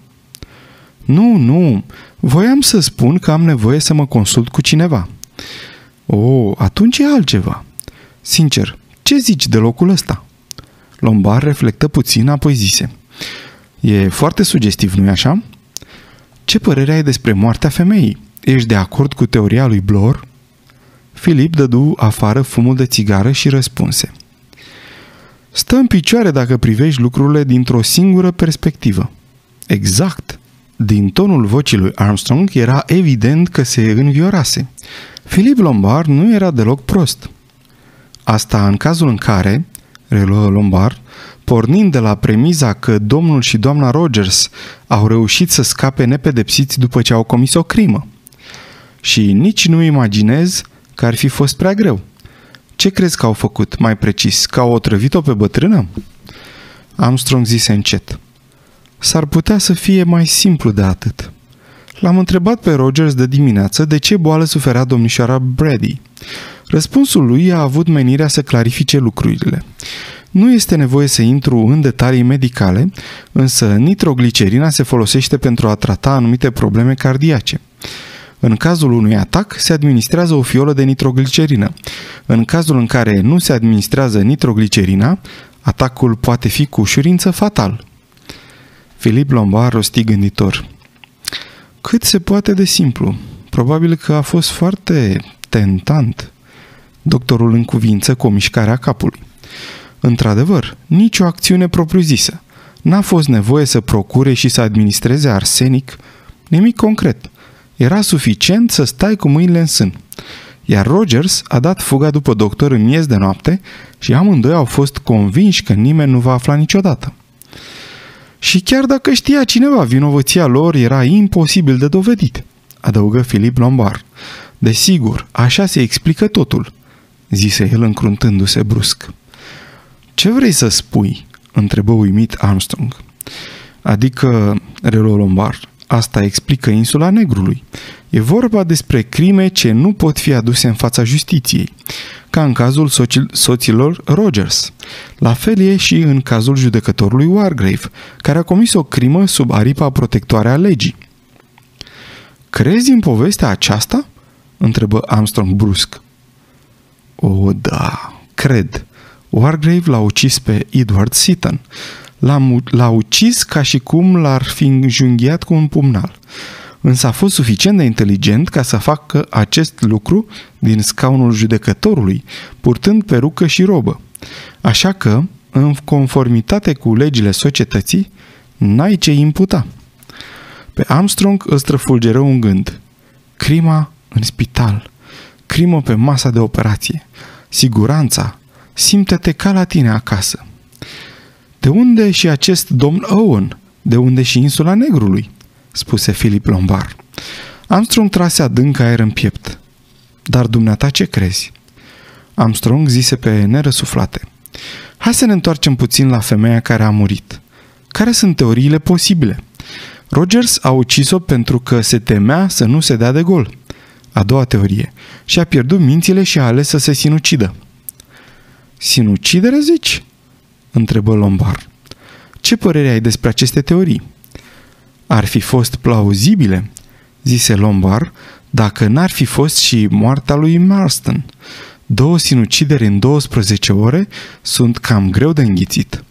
Nu, nu, voiam să spun că am nevoie să mă consult cu cineva. O, atunci e altceva. Sincer, ce zici de locul ăsta? Lombar reflectă puțin, apoi zise. E foarte sugestiv, nu-i așa? Ce părere ai despre moartea femeii? Ești de acord cu teoria lui Blor? Filip dădu afară fumul de țigară și răspunse. Stă în picioare dacă privești lucrurile dintr-o singură perspectivă. Exact. Din tonul vocii lui Armstrong era evident că se înviorase. Filip Lombard nu era deloc prost. Asta în cazul în care, reluă Lombard, pornind de la premiza că domnul și doamna Rogers au reușit să scape nepedepsiți după ce au comis o crimă. Și nici nu imaginez că ar fi fost prea greu. Ce crezi că au făcut, mai precis, că au otrăvit-o pe bătrână? Armstrong zise încet. S-ar putea să fie mai simplu de atât. L-am întrebat pe Rogers de dimineață de ce boală suferea domnișoara Brady. Răspunsul lui a avut menirea să clarifice lucrurile. Nu este nevoie să intru în detalii medicale, însă nitroglicerina se folosește pentru a trata anumite probleme cardiace. În cazul unui atac, se administrează o fiolă de nitroglicerină. În cazul în care nu se administrează nitroglicerina, atacul poate fi cu ușurință fatal. Filip Lombard rosti gânditor. Cât se poate de simplu. Probabil că a fost foarte tentant. Doctorul în cuvință cu o mișcare a capului. Într-adevăr, nicio acțiune propriu-zisă. N-a fost nevoie să procure și să administreze arsenic nimic concret. Era suficient să stai cu mâinile în sân. Iar Rogers a dat fuga după doctor în miez de noapte și amândoi au fost convinși că nimeni nu va afla niciodată. Și chiar dacă știa cineva, vinovăția lor era imposibil de dovedit, adăugă Filip Lombard. Desigur, așa se explică totul, zise el încruntându-se brusc. Ce vrei să spui?" întrebă uimit Armstrong. Adică, reluă Lombard, Asta explică insula Negrului. E vorba despre crime ce nu pot fi aduse în fața justiției, ca în cazul soților Rogers. La fel e și în cazul judecătorului Wargrave, care a comis o crimă sub aripa protectoare a legii. Crezi în povestea aceasta? întrebă Armstrong brusc. O, da, cred. Wargrave l-a ucis pe Edward Seaton, L-am, l-a ucis ca și cum l-ar fi înjunghiat cu un pumnal. Însă a fost suficient de inteligent ca să facă acest lucru din scaunul judecătorului, purtând perucă și robă. Așa că, în conformitate cu legile societății, n-ai ce imputa. Pe Armstrong îl străfulgeră un gând. Crima în spital. Crimă pe masa de operație. Siguranța. Simte-te ca la tine acasă. De unde și acest domn Owen? De unde și insula Negrului? spuse Filip Lombard. Armstrong trase adânc aer în piept. Dar dumneata ce crezi? Armstrong zise pe nerăsuflate. Hai să ne întoarcem puțin la femeia care a murit. Care sunt teoriile posibile? Rogers a ucis-o pentru că se temea să nu se dea de gol. A doua teorie. Și-a pierdut mințile și a ales să se sinucidă. Sinucidere, zici? întrebă Lombard. Ce părere ai despre aceste teorii? Ar fi fost plauzibile, zise Lombard, dacă n-ar fi fost și moartea lui Marston. Două sinucideri în 12 ore sunt cam greu de înghițit.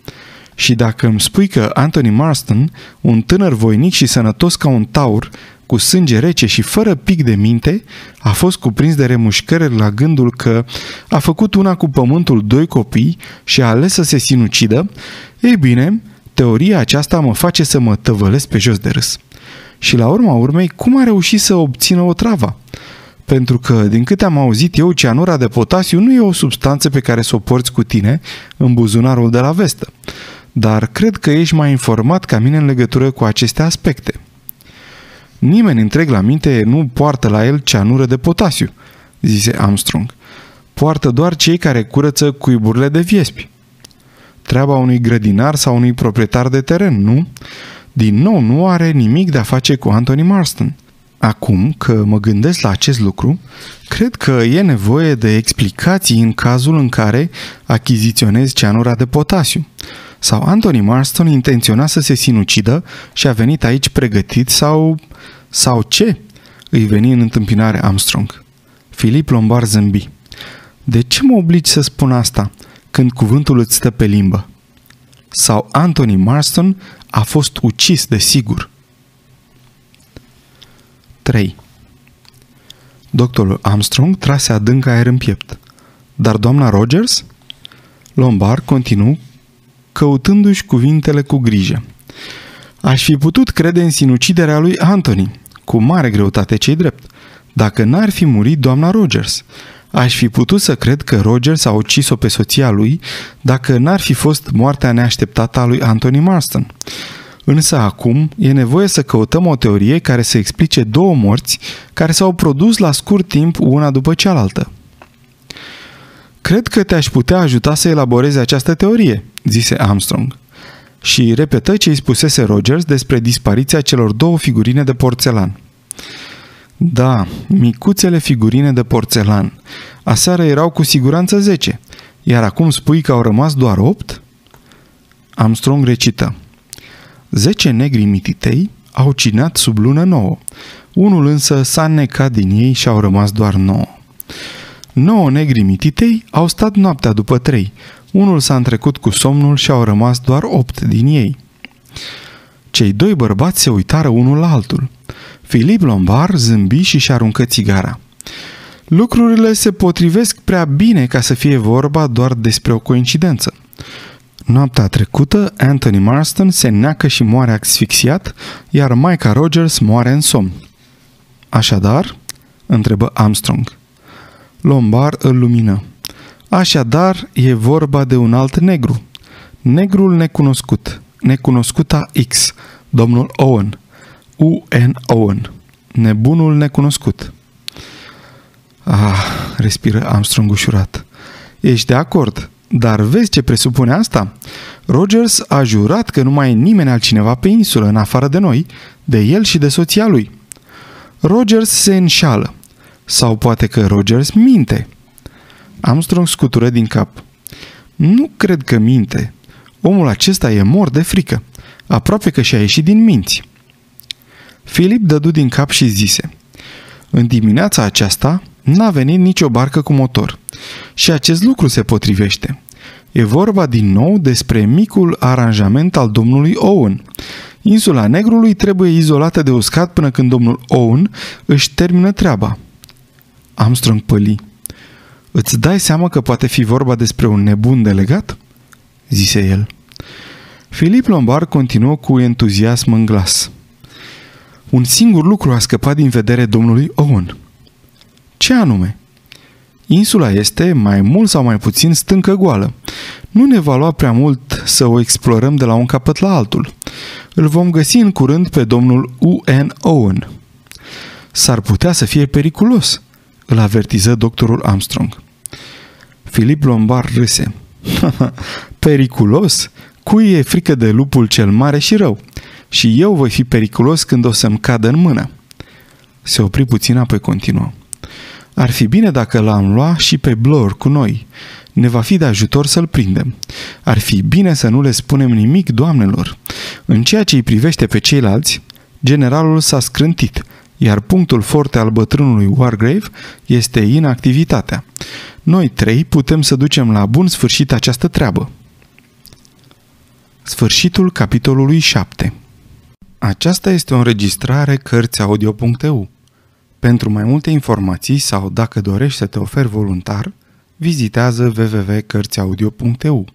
Și dacă îmi spui că Anthony Marston, un tânăr voinic și sănătos ca un taur, cu sânge rece și fără pic de minte, a fost cuprins de remușcări la gândul că a făcut una cu pământul doi copii și a ales să se sinucidă, ei bine, teoria aceasta mă face să mă tăvălesc pe jos de râs. Și la urma urmei, cum a reușit să obțină o travă? Pentru că, din câte am auzit eu, cianura de potasiu nu e o substanță pe care să o porți cu tine în buzunarul de la vestă. Dar cred că ești mai informat ca mine în legătură cu aceste aspecte. Nimeni întreg la minte nu poartă la el ceanură de potasiu, zise Armstrong. Poartă doar cei care curăță cuiburile de viespi. Treaba unui grădinar sau unui proprietar de teren, nu? Din nou nu are nimic de a face cu Anthony Marston. Acum că mă gândesc la acest lucru, cred că e nevoie de explicații în cazul în care achiziționez cianura de potasiu. Sau Anthony Marston intenționa să se sinucidă și a venit aici pregătit sau... sau ce? Îi veni în întâmpinare Armstrong. Filip Lombard zâmbi. De ce mă obligi să spun asta când cuvântul îți stă pe limbă? Sau Anthony Marston a fost ucis de sigur – 3. Doctorul Armstrong trase adânc aer în piept. Dar doamna Rogers? Lombard continuă, căutându-și cuvintele cu grijă. Aș fi putut crede în sinuciderea lui Anthony, cu mare greutate cei drept, dacă n-ar fi murit doamna Rogers. Aș fi putut să cred că Rogers a ucis-o pe soția lui dacă n-ar fi fost moartea neașteptată a lui Anthony Marston. Însă acum e nevoie să căutăm o teorie care să explice două morți care s-au produs la scurt timp una după cealaltă. Cred că te-aș putea ajuta să elaborezi această teorie, zise Armstrong. Și repetă ce îi spusese Rogers despre dispariția celor două figurine de porțelan. Da, micuțele figurine de porțelan. Aseară erau cu siguranță 10, iar acum spui că au rămas doar 8? Armstrong recită. Zece negri mititei au cinat sub lună nouă, unul însă s-a necat din ei și au rămas doar nouă. Nouă negri mititei au stat noaptea după trei, unul s-a întrecut cu somnul și au rămas doar opt din ei. Cei doi bărbați se uitară unul la altul. Filip Lombar zâmbi și și aruncă țigara. Lucrurile se potrivesc prea bine ca să fie vorba doar despre o coincidență. Noaptea trecută, Anthony Marston se neacă și moare asfixiat, iar Maica Rogers moare în somn. Așadar? întrebă Armstrong. Lombard îl lumină. Așadar, e vorba de un alt negru. Negrul necunoscut, necunoscuta X, domnul Owen, U.N. Owen, nebunul necunoscut. Ah, respiră Armstrong ușurat. Ești de acord? Dar vezi ce presupune asta? Rogers a jurat că nu mai e nimeni altcineva pe insulă în afară de noi, de el și de soția lui. Rogers se înșală. Sau poate că Rogers minte. Armstrong scutură din cap. Nu cred că minte. Omul acesta e mor de frică. Aproape că și-a ieșit din minți. Filip dădu din cap și zise. În dimineața aceasta n-a venit nicio barcă cu motor. Și acest lucru se potrivește. E vorba din nou despre micul aranjament al domnului Owen. Insula Negrului trebuie izolată de uscat până când domnul Owen își termină treaba. Armstrong păli. Îți dai seama că poate fi vorba despre un nebun delegat? zise el. Filip Lombard continuă cu entuziasm în glas. Un singur lucru a scăpat din vedere domnului Owen. Ce anume? Insula este, mai mult sau mai puțin, stâncă goală. Nu ne va lua prea mult să o explorăm de la un capăt la altul. Îl vom găsi în curând pe domnul U.N. Owen. S-ar putea să fie periculos, îl avertiză doctorul Armstrong. Filip Lombard râse. periculos? Cui e frică de lupul cel mare și rău? Și eu voi fi periculos când o să-mi cadă în mână. Se opri puțin, apoi continuă. Ar fi bine dacă l-am lua și pe Blur cu noi. Ne va fi de ajutor să-l prindem. Ar fi bine să nu le spunem nimic doamnelor. În ceea ce îi privește pe ceilalți, generalul s-a scrântit, iar punctul forte al bătrânului Wargrave este inactivitatea. Noi trei putem să ducem la bun sfârșit această treabă. Sfârșitul capitolului 7 Aceasta este o înregistrare Cărțiaudio.eu. Pentru mai multe informații sau dacă dorești să te oferi voluntar, vizitează www.cărțiaudio.eu.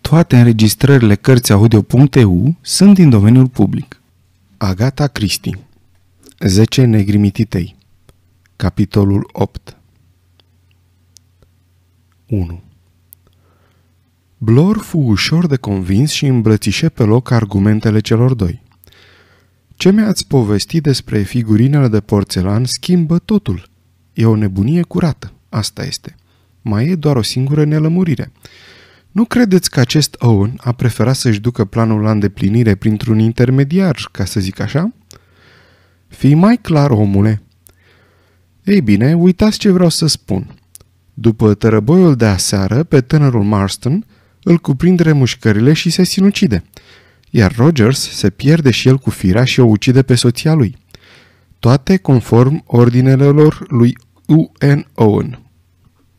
Toate înregistrările Cărțiaudio.eu sunt din domeniul public. Agata Cristi 10 negrimititei Capitolul 8 1 Blor fu ușor de convins și îmbrățișe pe loc argumentele celor doi. Ce mi-ați povestit despre figurinele de porțelan schimbă totul. E o nebunie curată, asta este. Mai e doar o singură nelămurire. Nu credeți că acest Owen a preferat să-și ducă planul la îndeplinire printr-un intermediar, ca să zic așa? Fii mai clar, omule. Ei bine, uitați ce vreau să spun. După tărăboiul de aseară, pe tânărul Marston, îl cuprind remușcările și se sinucide iar Rogers se pierde și el cu firea și o ucide pe soția lui. Toate conform ordinelor lui U.N. Owen.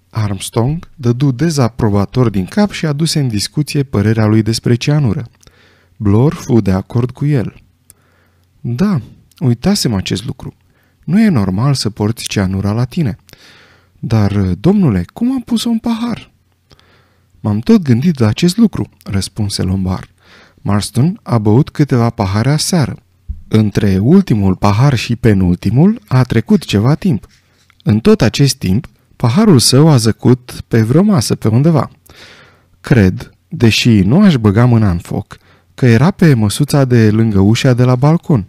Armstrong dădu dezaprobator din cap și aduse în discuție părerea lui despre ceanură. Blor fu de acord cu el. Da, uitasem acest lucru. Nu e normal să porți ceanura la tine. Dar, domnule, cum am pus-o în pahar? M-am tot gândit la acest lucru, răspunse Lombard. Marston a băut câteva pahare aseară. Între ultimul pahar și penultimul a trecut ceva timp. În tot acest timp, paharul său a zăcut pe vreo masă pe undeva. Cred, deși nu aș băga mâna în foc, că era pe măsuța de lângă ușa de la balcon.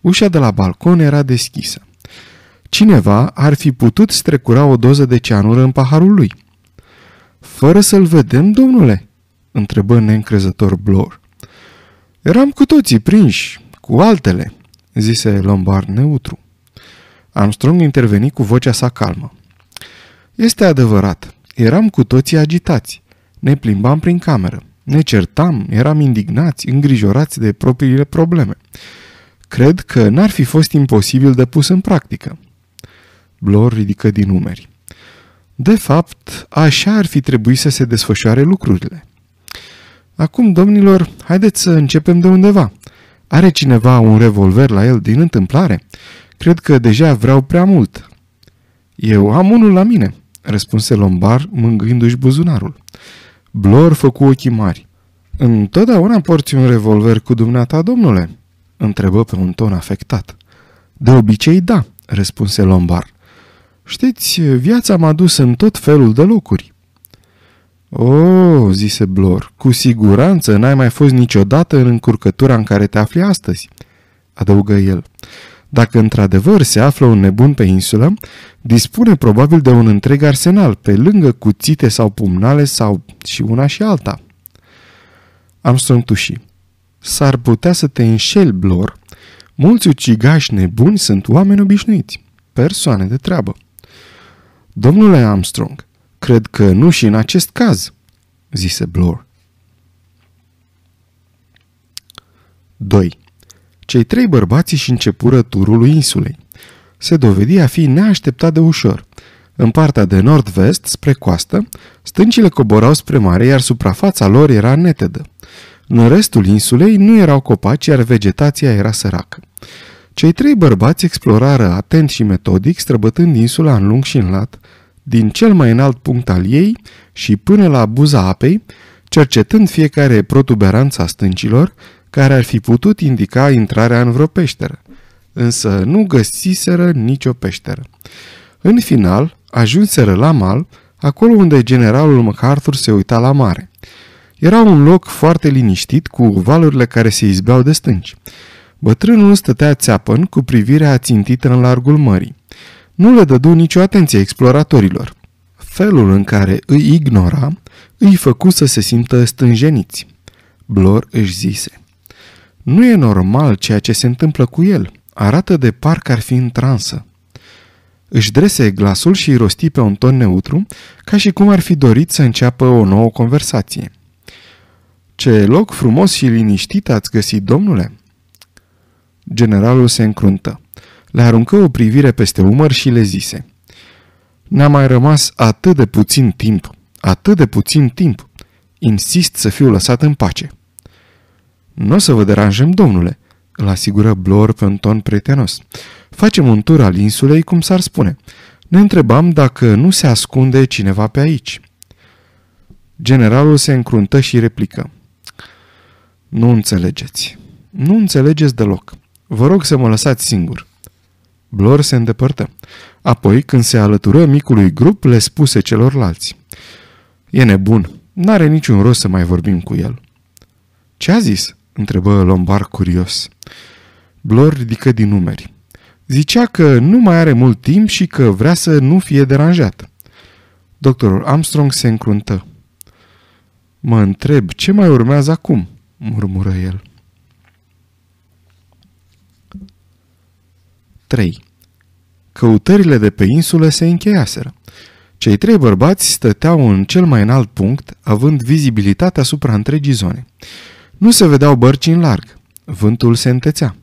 Ușa de la balcon era deschisă. Cineva ar fi putut strecura o doză de ceanură în paharul lui. Fără să-l vedem, domnule?" întrebă neîncrezător Blor. Eram cu toții prinși, cu altele, zise Lombard neutru. Armstrong interveni cu vocea sa calmă. Este adevărat, eram cu toții agitați. Ne plimbam prin cameră, ne certam, eram indignați, îngrijorați de propriile probleme. Cred că n-ar fi fost imposibil de pus în practică. Blor ridică din umeri. De fapt, așa ar fi trebuit să se desfășoare lucrurile. Acum, domnilor, haideți să începem de undeva. Are cineva un revolver la el din întâmplare? Cred că deja vreau prea mult. Eu am unul la mine, răspunse Lombar, mângâindu-și buzunarul. Blor făcu ochii mari. Întotdeauna porți un revolver cu dumneata, domnule? întrebă pe un ton afectat. De obicei, da, răspunse Lombar. Știți, viața m-a dus în tot felul de locuri. Oh, zise Blor, cu siguranță n-ai mai fost niciodată în încurcătura în care te afli astăzi, adăugă el. Dacă într-adevăr se află un nebun pe insulă, dispune probabil de un întreg arsenal, pe lângă cuțite sau pumnale sau și una și alta. Armstrong tuși. S-ar putea să te înșeli, Blor. Mulți ucigași nebuni sunt oameni obișnuiți, persoane de treabă. Domnule Armstrong, Cred că nu și în acest caz, zise Blor. 2. Cei trei bărbați și începură turul insulei. Se dovedi a fi neașteptat de ușor. În partea de nord-vest, spre coastă, stâncile coborau spre mare, iar suprafața lor era netedă. În restul insulei nu erau copaci, iar vegetația era săracă. Cei trei bărbați explorară atent și metodic, străbătând insula în lung și în lat, din cel mai înalt punct al ei și până la buza apei, cercetând fiecare protuberanță a stâncilor, care ar fi putut indica intrarea în vreo peșteră. Însă nu găsiseră nicio peșteră. În final, ajunseră la mal, acolo unde generalul MacArthur se uita la mare. Era un loc foarte liniștit, cu valurile care se izbeau de stânci. Bătrânul stătea țeapăn cu privirea țintită în largul mării nu le dădu nicio atenție exploratorilor. Felul în care îi ignora îi făcu să se simtă stânjeniți. Blor își zise, Nu e normal ceea ce se întâmplă cu el. Arată de parcă ar fi în transă. Își drese glasul și rosti pe un ton neutru, ca și cum ar fi dorit să înceapă o nouă conversație. Ce loc frumos și liniștit ați găsit, domnule!" Generalul se încruntă le aruncă o privire peste umăr și le zise. Ne-a mai rămas atât de puțin timp, atât de puțin timp. Insist să fiu lăsat în pace. Nu o să vă deranjăm, domnule, îl asigură Blor pe un ton prietenos. Facem un tur al insulei, cum s-ar spune. Ne întrebam dacă nu se ascunde cineva pe aici. Generalul se încruntă și replică. Nu înțelegeți. Nu înțelegeți deloc. Vă rog să mă lăsați singur. Blor se îndepărtă. Apoi, când se alătură micului grup, le spuse celorlalți. E nebun, n-are niciun rost să mai vorbim cu el. Ce a zis? întrebă Lombard curios. Blor ridică din numeri. Zicea că nu mai are mult timp și că vrea să nu fie deranjat. Doctorul Armstrong se încruntă. Mă întreb ce mai urmează acum, murmură el. 3. Căutările de pe insulă se încheiaseră. Cei trei bărbați stăteau în cel mai înalt punct, având vizibilitate asupra întregii zone. Nu se vedeau bărci în larg. Vântul se întețea.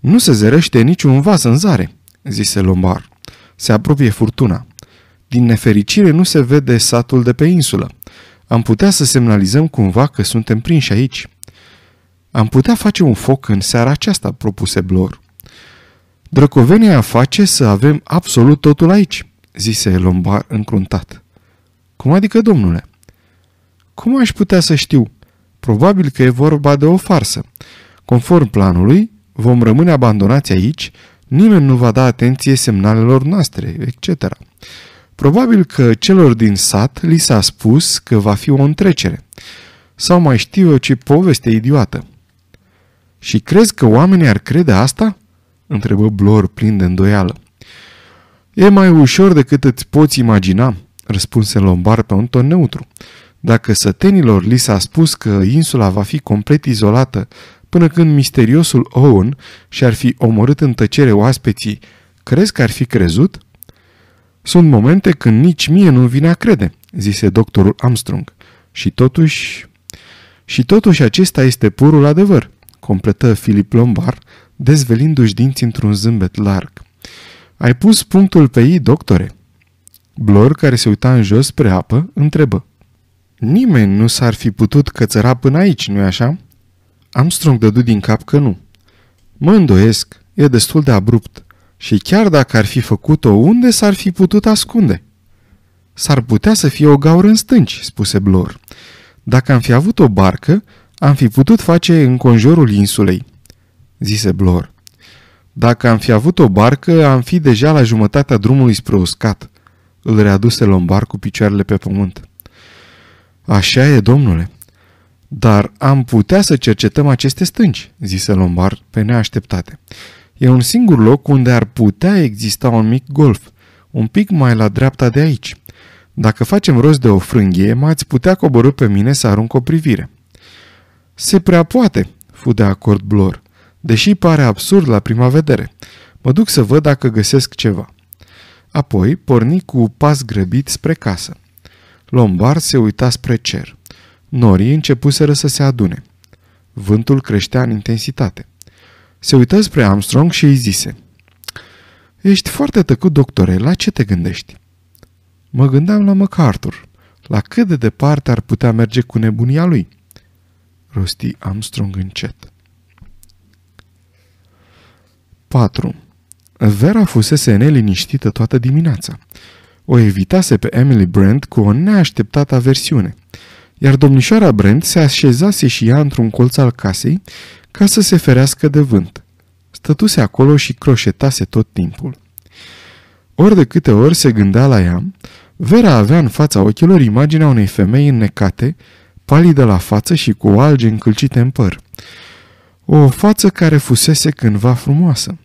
Nu se zărește niciun vas în zare, zise Lombard. Se apropie furtuna. Din nefericire nu se vede satul de pe insulă. Am putea să semnalizăm cumva că suntem prinși aici. Am putea face un foc în seara aceasta, propuse Blor. Drăcovenia face să avem absolut totul aici, zise Lombar încruntat. Cum adică, domnule? Cum aș putea să știu? Probabil că e vorba de o farsă. Conform planului, vom rămâne abandonați aici, nimeni nu va da atenție semnalelor noastre, etc. Probabil că celor din sat li s-a spus că va fi o întrecere. Sau mai știu eu ce poveste idiotă. Și crezi că oamenii ar crede asta? întrebă Blor plin de îndoială. E mai ușor decât îți poți imagina, răspunse Lombard pe un ton neutru. Dacă sătenilor li s-a spus că insula va fi complet izolată până când misteriosul Owen și-ar fi omorât în tăcere oaspeții, crezi că ar fi crezut? Sunt momente când nici mie nu vine a crede, zise doctorul Armstrong. Și totuși... Și totuși acesta este purul adevăr, completă Philip Lombard, dezvelindu-și dinți într-un zâmbet larg. Ai pus punctul pe ei, doctore?" Blor, care se uita în jos spre apă, întrebă. Nimeni nu s-ar fi putut cățăra până aici, nu-i așa?" Armstrong dădu din cap că nu. Mă îndoiesc, e destul de abrupt. Și chiar dacă ar fi făcut-o, unde s-ar fi putut ascunde?" S-ar putea să fie o gaură în stânci," spuse Blor. Dacă am fi avut o barcă, am fi putut face în conjurul insulei zise Blor. Dacă am fi avut o barcă, am fi deja la jumătatea drumului spre uscat. Îl readuse Lombar cu picioarele pe pământ. Așa e, domnule. Dar am putea să cercetăm aceste stânci, zise Lombar pe neașteptate. E un singur loc unde ar putea exista un mic golf, un pic mai la dreapta de aici. Dacă facem rost de o frânghie, m-ați putea coborâ pe mine să arunc o privire. Se prea poate, fu de acord Blor deși pare absurd la prima vedere. Mă duc să văd dacă găsesc ceva. Apoi porni cu pas grăbit spre casă. Lombard se uita spre cer. Norii începuseră să se adune. Vântul creștea în intensitate. Se uită spre Armstrong și îi zise Ești foarte tăcut, doctore, la ce te gândești?" Mă gândeam la MacArthur, la cât de departe ar putea merge cu nebunia lui. Rosti Armstrong încet. 4. Vera fusese neliniștită toată dimineața. O evitase pe Emily Brent cu o neașteptată aversiune, iar domnișoara Brent se așezase și ea într-un colț al casei ca să se ferească de vânt. Stătuse acolo și croșetase tot timpul. Ori de câte ori se gândea la ea, Vera avea în fața ochilor imaginea unei femei înnecate, palidă la față și cu alge încâlcite în păr. O față care fusese cândva frumoasă,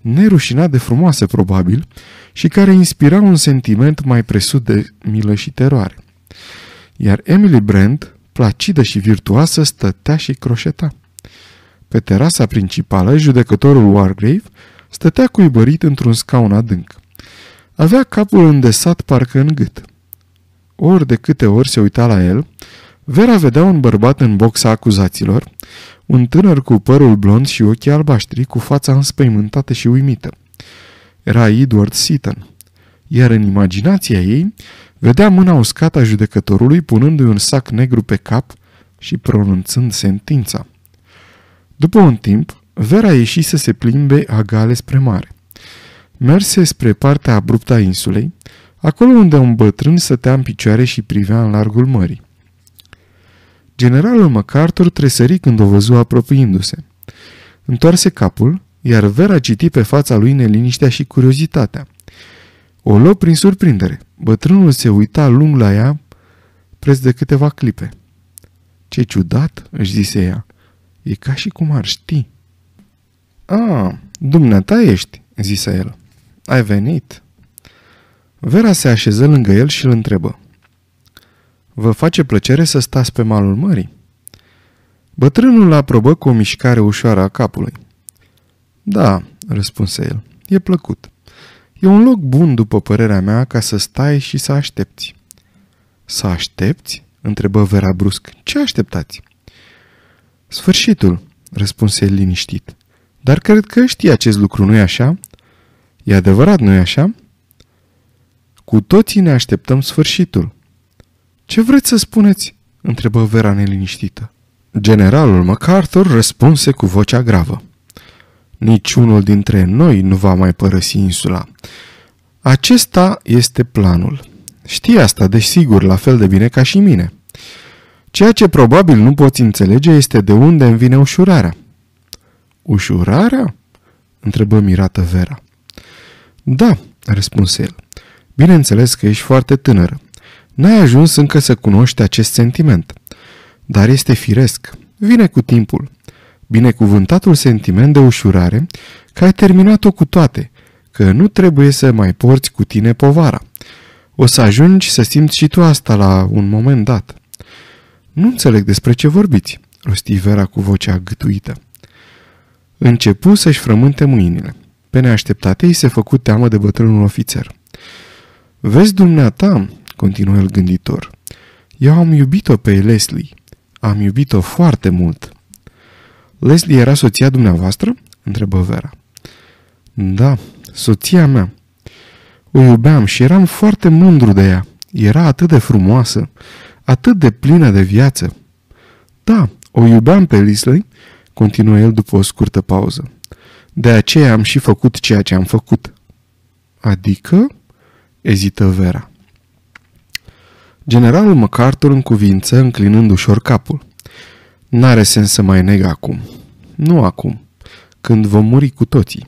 nerușinat de frumoasă probabil, și care inspira un sentiment mai presut de milă și teroare. Iar Emily Brand, placidă și virtuoasă, stătea și croșeta. Pe terasa principală, judecătorul Wargrave stătea cuibărit într-un scaun adânc. Avea capul îndesat parcă în gât. Ori de câte ori se uita la el, Vera vedea un bărbat în boxa acuzaților, un tânăr cu părul blond și ochii albaștri, cu fața înspăimântată și uimită. Era Edward Seaton. Iar în imaginația ei, vedea mâna uscată a judecătorului punându-i un sac negru pe cap și pronunțând sentința. După un timp, Vera ieși să se plimbe agale spre mare. Merse spre partea abruptă a insulei, acolo unde un bătrân stătea în picioare și privea în largul mării. Generalul MacArthur tresări când o văzu apropiindu-se. Întoarse capul, iar Vera citi pe fața lui neliniștea și curiozitatea. O luă prin surprindere. Bătrânul se uita lung la ea, preț de câteva clipe. Ce ciudat, își zise ea. E ca și cum ar ști. A, dumneata ești, zise el. Ai venit. Vera se așeză lângă el și îl întrebă. Vă face plăcere să stați pe malul mării? Bătrânul aprobă cu o mișcare ușoară a capului. Da, răspunse el, e plăcut. E un loc bun, după părerea mea, ca să stai și să aștepți. Să aștepți? întrebă Vera brusc. Ce așteptați? Sfârșitul, răspunse el liniștit. Dar cred că știi acest lucru, nu-i așa? E adevărat, nu-i așa? Cu toții ne așteptăm sfârșitul. Ce vreți să spuneți?" întrebă Vera neliniștită. Generalul MacArthur răspunse cu vocea gravă. Niciunul dintre noi nu va mai părăsi insula. Acesta este planul. Știi asta, deci sigur, la fel de bine ca și mine. Ceea ce probabil nu poți înțelege este de unde îmi vine ușurarea. Ușurarea? întrebă mirată Vera. Da, răspunse el. Bineînțeles că ești foarte tânără. N-ai ajuns încă să cunoști acest sentiment. Dar este firesc. Vine cu timpul. Binecuvântatul sentiment de ușurare că ai terminat-o cu toate, că nu trebuie să mai porți cu tine povara. O să ajungi să simți și tu asta la un moment dat. Nu înțeleg despre ce vorbiți, rosti Vera cu vocea gâtuită. Începu să-și frământe mâinile. Pe neașteptate, îi se făcut teamă de bătrânul ofițer. Vezi, dumneata, continuă el gânditor. Eu am iubit-o pe Leslie. Am iubit-o foarte mult. Leslie era soția dumneavoastră? întrebă Vera. Da, soția mea. O iubeam și eram foarte mândru de ea. Era atât de frumoasă, atât de plină de viață. Da, o iubeam pe Leslie, continuă el după o scurtă pauză. De aceea am și făcut ceea ce am făcut. Adică? ezită Vera. Generalul MacArthur în cuvință, înclinând ușor capul. N-are sens să mai neg acum. Nu acum. Când vom muri cu toții.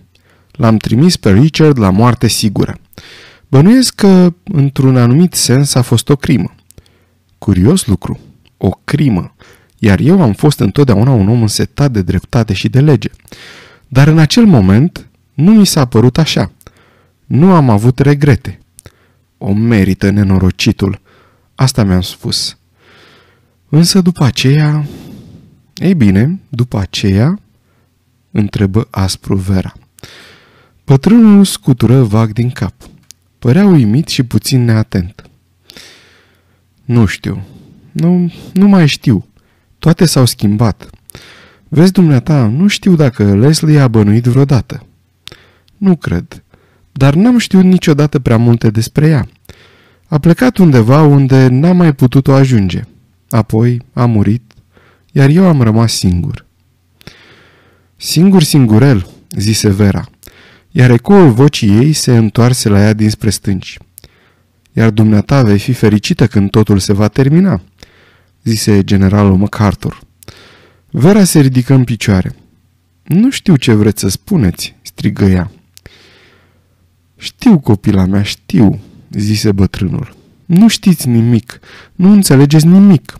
L-am trimis pe Richard la moarte sigură. Bănuiesc că, într-un anumit sens, a fost o crimă. Curios lucru. O crimă. Iar eu am fost întotdeauna un om însetat de dreptate și de lege. Dar în acel moment nu mi s-a părut așa. Nu am avut regrete. O merită nenorocitul. Asta mi-am spus. Însă după aceea... Ei bine, după aceea, întrebă aspru Vera. Pătrânul scutură vag din cap. Părea uimit și puțin neatent. Nu știu. Nu, nu mai știu. Toate s-au schimbat. Vezi, dumneata, nu știu dacă Leslie a bănuit vreodată. Nu cred. Dar n-am știut niciodată prea multe despre ea. A plecat undeva unde n-a mai putut-o ajunge. Apoi a murit, iar eu am rămas singur. Singur singurel, zise Vera, iar ecoul vocii ei se întoarse la ea dinspre stânci. Iar dumneata vei fi fericită când totul se va termina, zise generalul MacArthur. Vera se ridică în picioare. Nu știu ce vreți să spuneți, strigă ea. Știu, copila mea, știu, zise bătrânul. Nu știți nimic, nu înțelegeți nimic.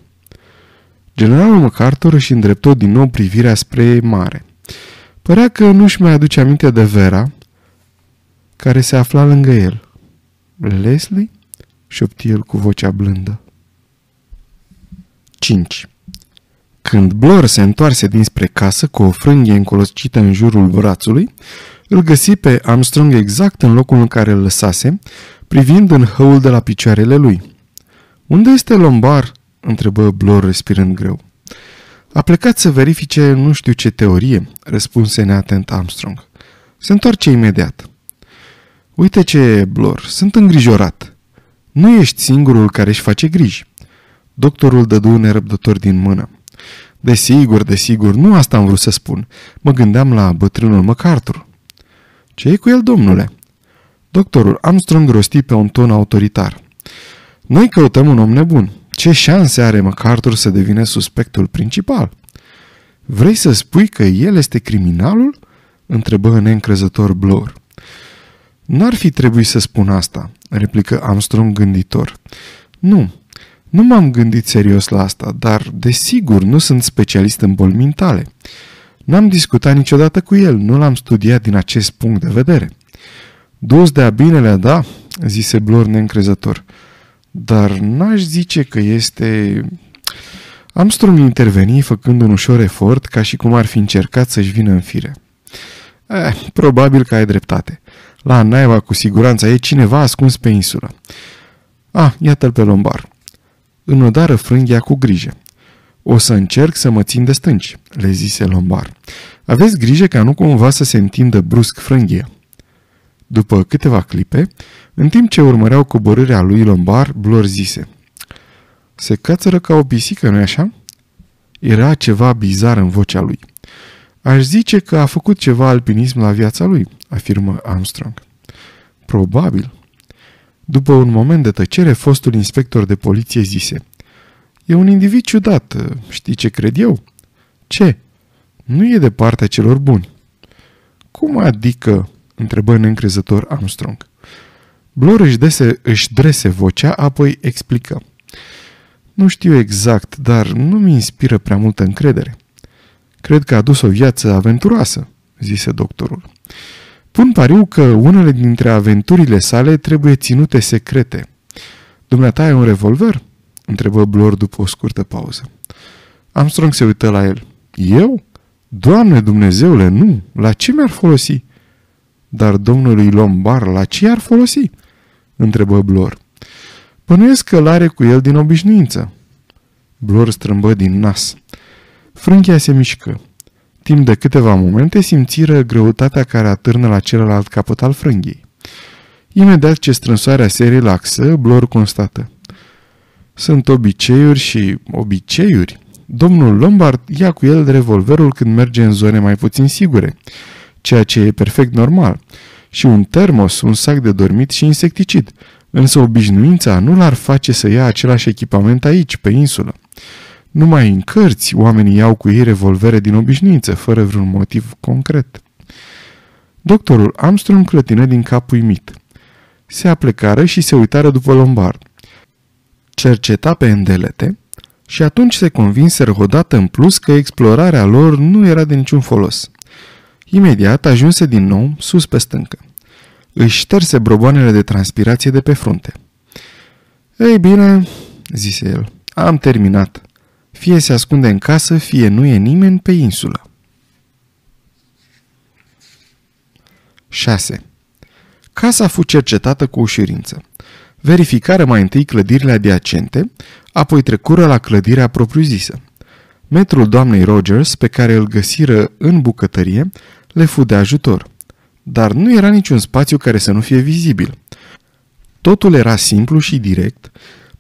Generalul MacArthur își îndreptă din nou privirea spre mare. Părea că nu-și mai aduce aminte de Vera, care se afla lângă el. Leslie? șopti el cu vocea blândă. 5. Când Blor se întoarse dinspre casă cu o frânghie încoloscită în jurul brațului, îl găsi pe Armstrong exact în locul în care îl lăsase, privind în hăul de la picioarele lui. Unde este Lombar?" întrebă Blor respirând greu. A plecat să verifice nu știu ce teorie, răspunse neatent Armstrong. Se întoarce imediat. Uite ce, Blor, sunt îngrijorat. Nu ești singurul care își face griji. Doctorul dădu nerăbdător din mână. Desigur, desigur, nu asta am vrut să spun. Mă gândeam la bătrânul MacArthur. ce e cu el, domnule? Doctorul Armstrong rosti pe un ton autoritar. Noi căutăm un om nebun. Ce șanse are MacArthur să devină suspectul principal? Vrei să spui că el este criminalul? întrebă neîncrezător Blor. N-ar fi trebuit să spun asta, replică Armstrong gânditor. Nu, nu m-am gândit serios la asta, dar desigur nu sunt specialist în boli mentale. N-am discutat niciodată cu el, nu l-am studiat din acest punct de vedere. Dus de-a binelea, da, zise Blor neîncrezător, dar n-aș zice că este... Armstrong interveni făcând un ușor efort, ca și cum ar fi încercat să-și vină în fire. Eh, probabil că ai dreptate. La Naiva cu siguranță e cineva ascuns pe insulă. Ah, iată-l pe Lombar. odară frânghia cu grijă. O să încerc să mă țin de stânci, le zise Lombar. Aveți grijă ca nu cumva să se întindă brusc frânghia. După câteva clipe, în timp ce urmăreau coborârea lui Lombar, Blor zise Se cățără ca o pisică, nu-i așa?" Era ceva bizar în vocea lui. Aș zice că a făcut ceva alpinism la viața lui, afirmă Armstrong. Probabil. După un moment de tăcere, fostul inspector de poliție zise E un individ ciudat, știi ce cred eu? Ce? Nu e de partea celor buni. Cum adică? întrebă neîncrezător Armstrong. Blor își, dese, își drese vocea, apoi explică. Nu știu exact, dar nu mi inspiră prea multă încredere. Cred că a dus o viață aventuroasă, zise doctorul. Pun pariu că unele dintre aventurile sale trebuie ținute secrete. Dumneata e un revolver? întrebă Blor după o scurtă pauză. Armstrong se uită la el. Eu? Doamne Dumnezeule, nu! La ce mi-ar folosi? Dar domnului Lombar la ce ar folosi? întrebă Blor. Pănuiesc că l-are cu el din obișnuință. Blor strâmbă din nas. Frânchia se mișcă. Timp de câteva momente simțiră greutatea care atârnă la celălalt capăt al frânghii. Imediat ce strânsoarea se relaxă, Blor constată. Sunt obiceiuri și obiceiuri. Domnul Lombard ia cu el revolverul când merge în zone mai puțin sigure ceea ce e perfect normal, și un termos, un sac de dormit și insecticid, însă obișnuința nu l-ar face să ia același echipament aici, pe insulă. Numai în cărți oamenii iau cu ei revolvere din obișnuință, fără vreun motiv concret. Doctorul Armstrong clătină din cap uimit. Se aplecară și se uitară după lombard. Cerceta pe îndelete și atunci se convinseră odată în plus că explorarea lor nu era de niciun folos. Imediat ajunse din nou sus pe stâncă. Își șterse broboanele de transpirație de pe frunte. Ei bine, zise el, am terminat. Fie se ascunde în casă, fie nu e nimeni pe insulă. 6. Casa a fost cercetată cu ușurință. Verificarea mai întâi clădirile adiacente, apoi trecură la clădirea propriu-zisă. Metrul doamnei Rogers, pe care îl găsiră în bucătărie, le fu de ajutor. Dar nu era niciun spațiu care să nu fie vizibil. Totul era simplu și direct,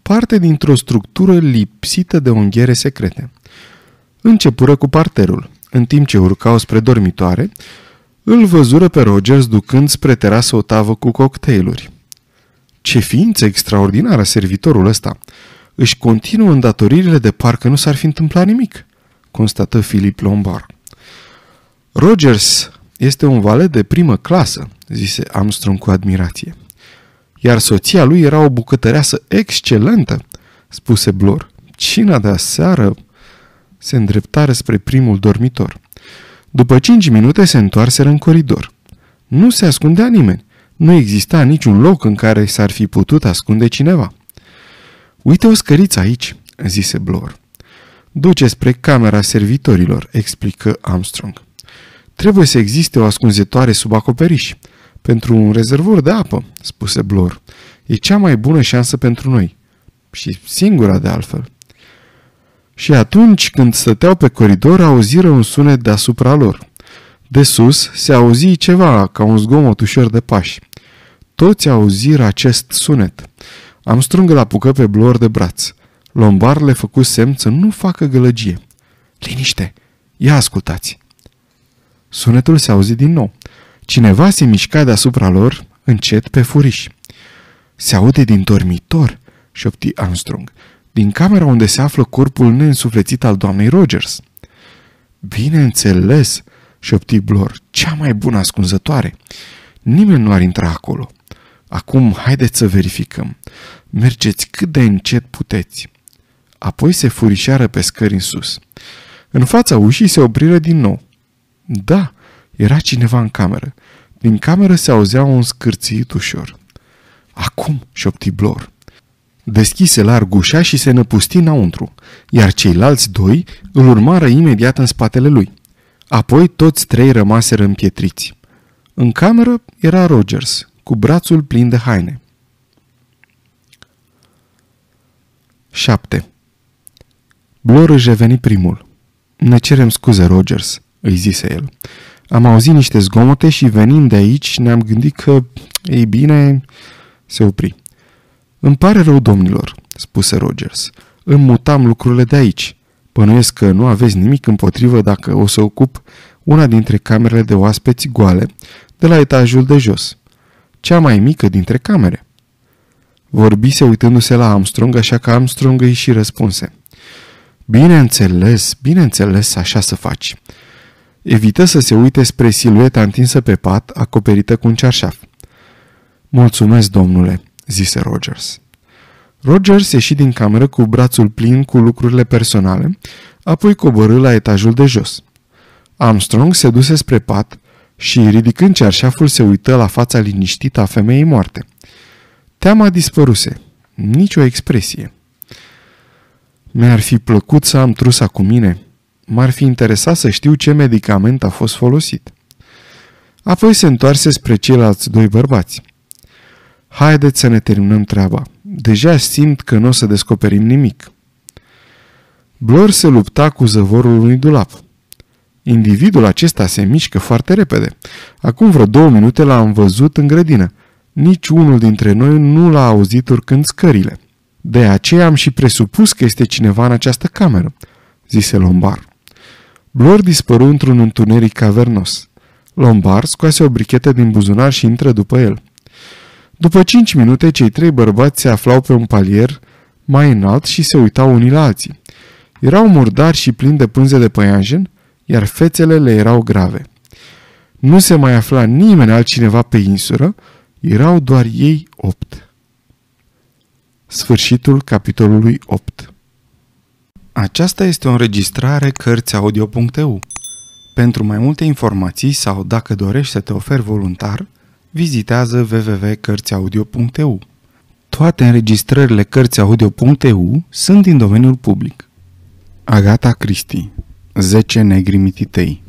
parte dintr-o structură lipsită de unghiere secrete. Începură cu parterul. În timp ce urcau spre dormitoare, îl văzură pe Rogers ducând spre terasă o tavă cu cocktailuri. Ce ființă extraordinară servitorul ăsta! își continuă îndatoririle de parcă nu s-ar fi întâmplat nimic, constată Filip Lombard. Rogers este un valet de primă clasă, zise Armstrong cu admirație. Iar soția lui era o bucătăreasă excelentă, spuse Blor. Cina de seară se îndreptară spre primul dormitor. După cinci minute se întoarseră în coridor. Nu se ascundea nimeni. Nu exista niciun loc în care s-ar fi putut ascunde cineva. Uite o scăriță aici, zise Blor. Duce spre camera servitorilor, explică Armstrong. Trebuie să existe o ascunzătoare sub acoperiș. Pentru un rezervor de apă, spuse Blor. E cea mai bună șansă pentru noi. Și singura de altfel. Și atunci când stăteau pe coridor, auziră un sunet deasupra lor. De sus se auzi ceva ca un zgomot ușor de pași. Toți auziră acest sunet. Am strâng la pucă pe Blor de braț. Lombar le făcu semn să nu facă gălăgie. Liniște! Ia ascultați! Sunetul se auzi din nou. Cineva se mișca deasupra lor, încet pe furiș. Se aude din dormitor, șopti Armstrong, din camera unde se află corpul neînsuflețit al doamnei Rogers. Bineînțeles, șopti Blor, cea mai bună ascunzătoare. Nimeni nu ar intra acolo. Acum, haideți să verificăm mergeți cât de încet puteți. Apoi se furișeară pe scări în sus. În fața ușii se opriră din nou. Da, era cineva în cameră. Din cameră se auzea un scârțit ușor. Acum, șopti Blor. Deschise larg ușa și se năpusti înăuntru, iar ceilalți doi îl urmară imediat în spatele lui. Apoi toți trei rămaseră împietriți. În cameră era Rogers, cu brațul plin de haine. 7. Blor își reveni primul. Ne cerem scuze, Rogers, îi zise el. Am auzit niște zgomote și venind de aici ne-am gândit că, ei bine, se opri. Îmi pare rău, domnilor, spuse Rogers. Îmi mutam lucrurile de aici. Bănuiesc că nu aveți nimic împotrivă dacă o să ocup una dintre camerele de oaspeți goale de la etajul de jos. Cea mai mică dintre camere. Vorbise uitându-se la Armstrong, așa că Armstrong îi și răspunse. Bineînțeles, bineînțeles, așa să faci. Evită să se uite spre silueta întinsă pe pat, acoperită cu un cearșaf. Mulțumesc, domnule, zise Rogers. Rogers ieși din cameră cu brațul plin cu lucrurile personale, apoi coborâ la etajul de jos. Armstrong se duse spre pat și, ridicând cearșaful, se uită la fața liniștită a femeii moarte – Teama dispăruse. Nicio expresie. Mi-ar fi plăcut să am trusa cu mine. M-ar fi interesat să știu ce medicament a fost folosit. Apoi se întoarse spre ceilalți doi bărbați. Haideți să ne terminăm treaba. Deja simt că nu o să descoperim nimic. Blor se lupta cu zăvorul unui dulap. Individul acesta se mișcă foarte repede. Acum vreo două minute l-am văzut în grădină. Nici unul dintre noi nu l-a auzit urcând scările. De aceea am și presupus că este cineva în această cameră, zise Lombard. Blor dispăru într-un întuneric cavernos. Lombard scoase o brichetă din buzunar și intră după el. După cinci minute, cei trei bărbați se aflau pe un palier mai înalt și se uitau unii la alții. Erau murdari și plini de pânze de păianjen, iar fețele le erau grave. Nu se mai afla nimeni altcineva pe insură, erau doar ei opt. Sfârșitul capitolului 8 Aceasta este o înregistrare Cărțiaudio.eu. Pentru mai multe informații sau dacă dorești să te oferi voluntar, vizitează www.cărțiaudio.eu. Toate înregistrările Cărțiaudio.eu sunt din domeniul public. Agata Cristi 10 negri mititei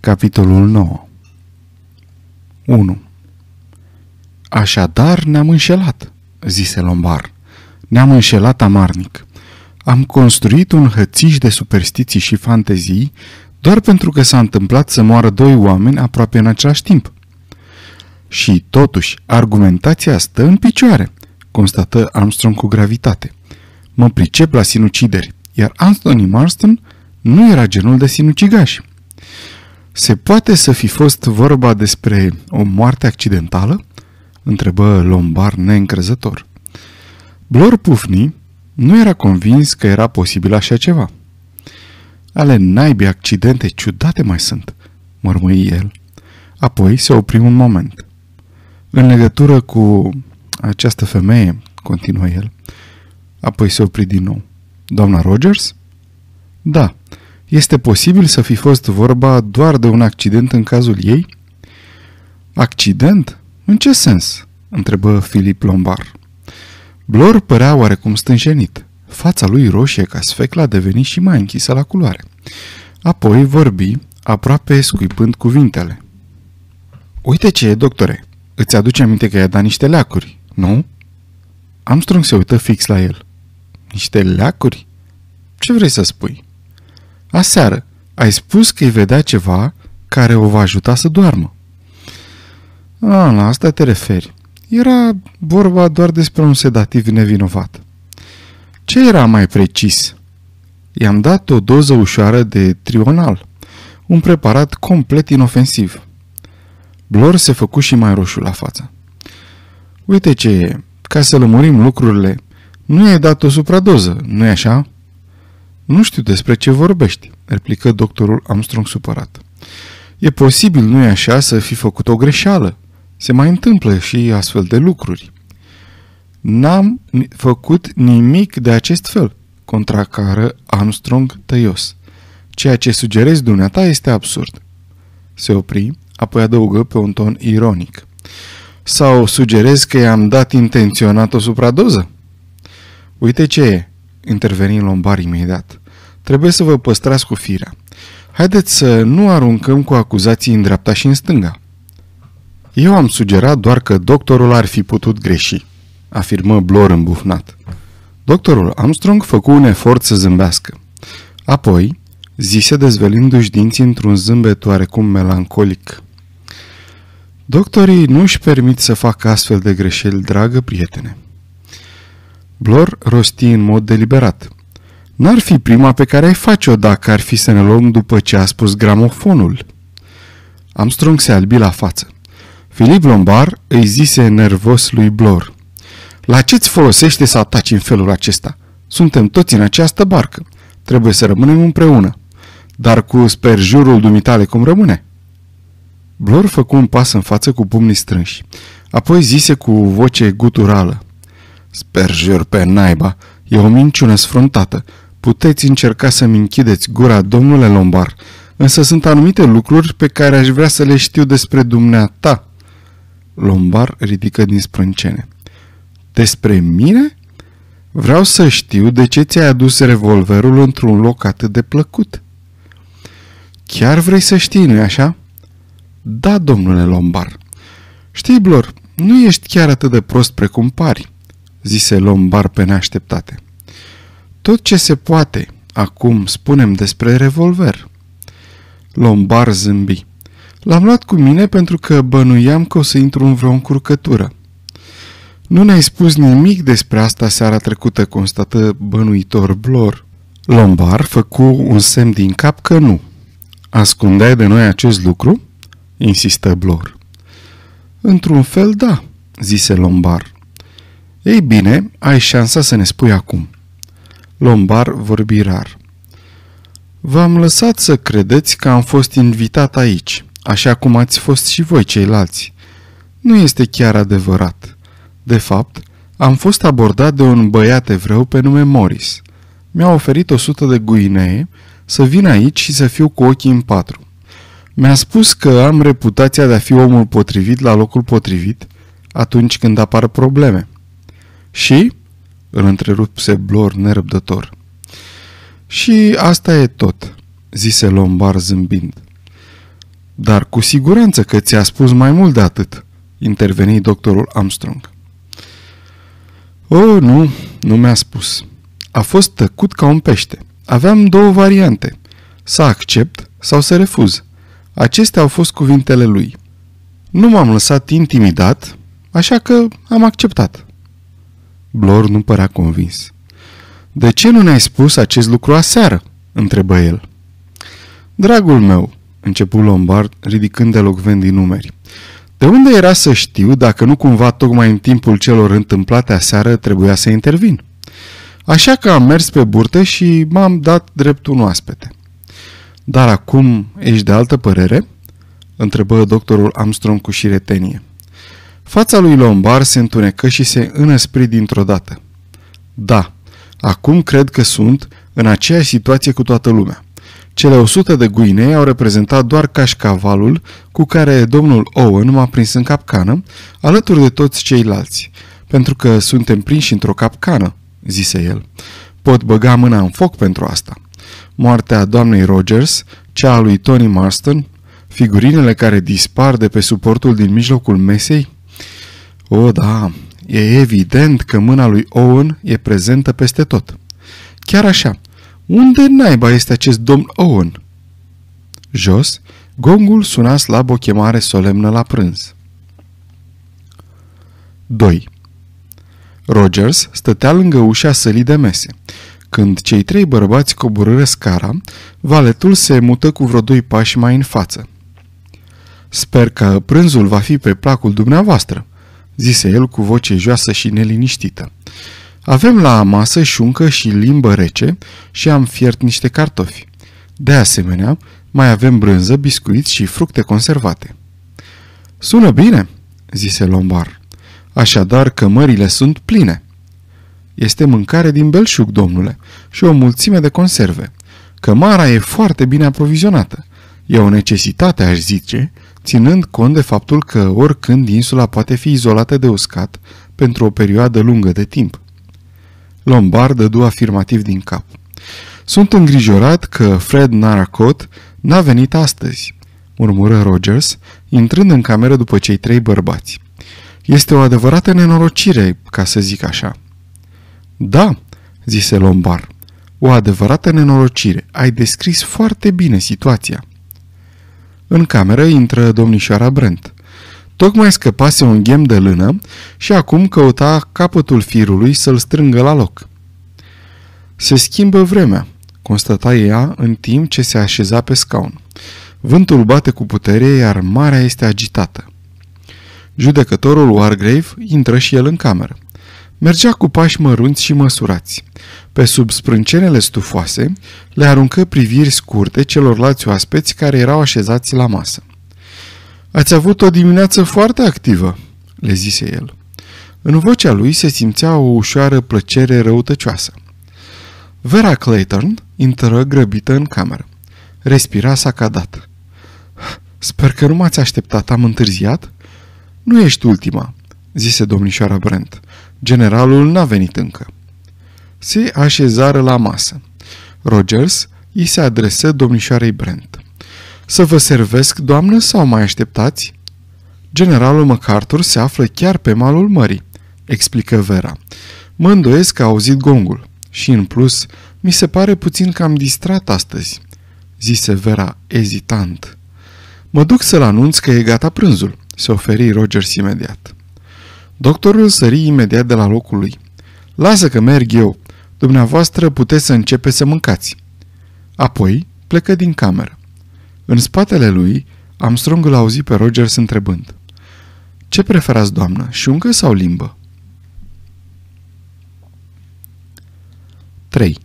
Capitolul 9 1. Așadar ne-am înșelat, zise Lombard. Ne-am înșelat amarnic. Am construit un hățiș de superstiții și fantezii doar pentru că s-a întâmplat să moară doi oameni aproape în același timp. Și totuși, argumentația stă în picioare, constată Armstrong cu gravitate. Mă pricep la sinucideri, iar Anthony Marston nu era genul de sinucigaș. Se poate să fi fost vorba despre o moarte accidentală? întrebă Lombar neîncrezător. Blor pufni nu era convins că era posibil așa ceva. Ale naibii accidente ciudate mai sunt, mărmăi el. Apoi se opri un moment. În legătură cu această femeie, continuă el, apoi se opri din nou. Doamna Rogers? Da. Este posibil să fi fost vorba doar de un accident în cazul ei? Accident? În ce sens?" întrebă Filip Lombard. Blor părea oarecum stânjenit. Fața lui roșie ca sfecla deveni și mai închisă la culoare. Apoi vorbi, aproape scuipând cuvintele. Uite ce e, doctore. Îți aduce aminte că i-a dat niște leacuri, nu?" Armstrong se uită fix la el. Niște leacuri? Ce vrei să spui?" Aseară, ai spus că îi vedea ceva care o va ajuta să doarmă. A, la asta te referi. Era vorba doar despre un sedativ nevinovat. Ce era mai precis? I-am dat o doză ușoară de trional, un preparat complet inofensiv. Blor se făcu și mai roșu la față. Uite ce e, ca să lămurim lucrurile, nu i-ai dat o supradoză, nu-i așa? Nu știu despre ce vorbești, replică doctorul Armstrong supărat. E posibil, nu-i așa, să fi făcut o greșeală se mai întâmplă și astfel de lucruri. N-am făcut nimic de acest fel, contracară Armstrong tăios. Ceea ce sugerezi dumneata este absurd. Se opri, apoi adăugă pe un ton ironic. Sau sugerez că i-am dat intenționat o supradoză? Uite ce e, interveni Lombar imediat. Trebuie să vă păstrați cu firea. Haideți să nu aruncăm cu acuzații în dreapta și în stânga. Eu am sugerat doar că doctorul ar fi putut greși, afirmă Blor îmbufnat. Doctorul Armstrong făcu un efort să zâmbească. Apoi, zise dezvelindu și dinții într-un zâmbet oarecum melancolic. Doctorii nu își permit să facă astfel de greșeli, dragă prietene. Blor rosti în mod deliberat. N-ar fi prima pe care ai face-o dacă ar fi să ne luăm după ce a spus gramofonul. Armstrong se albi la față. Filip Lombar îi zise nervos lui Blor. La ce-ți folosește să ataci în felul acesta? Suntem toți în această barcă. Trebuie să rămânem împreună. Dar cu sperjurul dumitale cum rămâne? Blor făcu un pas în față cu pumnii strânși. Apoi zise cu voce guturală. Sperjur pe naiba! E o minciună sfruntată. Puteți încerca să-mi închideți gura, domnule Lombar, însă sunt anumite lucruri pe care aș vrea să le știu despre dumneata. Lombar ridică din sprâncene. Despre mine? Vreau să știu de ce ți-ai adus revolverul într-un loc atât de plăcut. Chiar vrei să știi, nu-i așa? Da, domnule Lombar. Știi, Blor, nu ești chiar atât de prost precum pari, zise Lombar pe neașteptate. Tot ce se poate, acum spunem despre revolver. Lombar zâmbi. L-am luat cu mine pentru că bănuiam că o să intru în vreo încurcătură. Nu ne-ai spus nimic despre asta seara trecută, constată bănuitor Blor. Lombar făcu un semn din cap că nu. Ascundeai de noi acest lucru? insistă Blor. Într-un fel, da, zise Lombar. Ei bine, ai șansa să ne spui acum. Lombar vorbi rar. V-am lăsat să credeți că am fost invitat aici așa cum ați fost și voi ceilalți. Nu este chiar adevărat. De fapt, am fost abordat de un băiat evreu pe nume Morris. Mi-a oferit 100 de guinee să vin aici și să fiu cu ochii în patru. Mi-a spus că am reputația de a fi omul potrivit la locul potrivit atunci când apar probleme. Și? Îl întrerupse Blor nerăbdător. Și asta e tot, zise Lombar zâmbind. Dar cu siguranță că ți-a spus mai mult de atât, interveni doctorul Armstrong. Oh, nu, nu mi-a spus. A fost tăcut ca un pește. Aveam două variante. Să accept sau să refuz. Acestea au fost cuvintele lui. Nu m-am lăsat intimidat, așa că am acceptat. Blor nu părea convins. De ce nu ne-ai spus acest lucru aseară? întrebă el. Dragul meu, începu Lombard, ridicând elocvent din numeri. De unde era să știu dacă nu cumva tocmai în timpul celor întâmplate aseară trebuia să intervin? Așa că am mers pe burtă și m-am dat drept un oaspete. Dar acum ești de altă părere? întrebă doctorul Armstrong cu șiretenie. Fața lui Lombard se întunecă și se înăspri dintr-o dată. Da, acum cred că sunt în aceeași situație cu toată lumea. Cele 100 de guinei au reprezentat doar cașcavalul cu care domnul Owen m-a prins în capcană, alături de toți ceilalți, pentru că suntem prinși într-o capcană, zise el. Pot băga mâna în foc pentru asta. Moartea doamnei Rogers, cea a lui Tony Marston, figurinele care dispar de pe suportul din mijlocul mesei? O, da, e evident că mâna lui Owen e prezentă peste tot. Chiar așa, unde naiba este acest domn Owen? Jos, gongul suna slab o chemare solemnă la prânz. 2. Rogers stătea lângă ușa sălii de mese. Când cei trei bărbați coborâre scara, valetul se mută cu vreo doi pași mai în față. Sper că prânzul va fi pe placul dumneavoastră, zise el cu voce joasă și neliniștită. Avem la masă șuncă și limbă rece și am fiert niște cartofi. De asemenea, mai avem brânză, biscuiți și fructe conservate. Sună bine, zise Lombar. Așadar, cămările sunt pline. Este mâncare din belșug, domnule, și o mulțime de conserve. Cămara e foarte bine aprovizionată. E o necesitate, aș zice, ținând cont de faptul că oricând insula poate fi izolată de uscat pentru o perioadă lungă de timp. Lombard dădu afirmativ din cap. Sunt îngrijorat că Fred Naracot n-a venit astăzi, murmură Rogers, intrând în cameră după cei trei bărbați. Este o adevărată nenorocire, ca să zic așa. Da, zise Lombard. O adevărată nenorocire. Ai descris foarte bine situația. În cameră intră domnișoara Brent. Tocmai scăpase un ghem de lână și acum căuta capătul firului să-l strângă la loc. Se schimbă vremea, constata ea în timp ce se așeza pe scaun. Vântul bate cu putere, iar marea este agitată. Judecătorul Wargrave intră și el în cameră. Mergea cu pași mărunți și măsurați. Pe sub sprâncenele stufoase, le aruncă priviri scurte celorlalți oaspeți care erau așezați la masă. Ați avut o dimineață foarte activă," le zise el. În vocea lui se simțea o ușoară plăcere răutăcioasă. Vera Clayton intră grăbită în cameră. Respira sacadat. Sper că nu m-ați așteptat, am întârziat?" Nu ești ultima," zise domnișoara Brent. Generalul n-a venit încă." Se așezară la masă. Rogers îi se adresă domnișoarei Brent. Să vă servesc, doamnă, sau mai așteptați? Generalul MacArthur se află chiar pe malul mării, explică Vera. Mă îndoiesc că a auzit gongul și, în plus, mi se pare puțin cam distrat astăzi, zise Vera ezitant. Mă duc să-l anunț că e gata prânzul, se oferi Rogers imediat. Doctorul sări imediat de la locul lui. Lasă că merg eu. Dumneavoastră puteți să începe să mâncați. Apoi plecă din cameră. În spatele lui, Armstrong îl auzi pe Rogers întrebând. Ce preferați, doamnă, șuncă sau limbă? 3.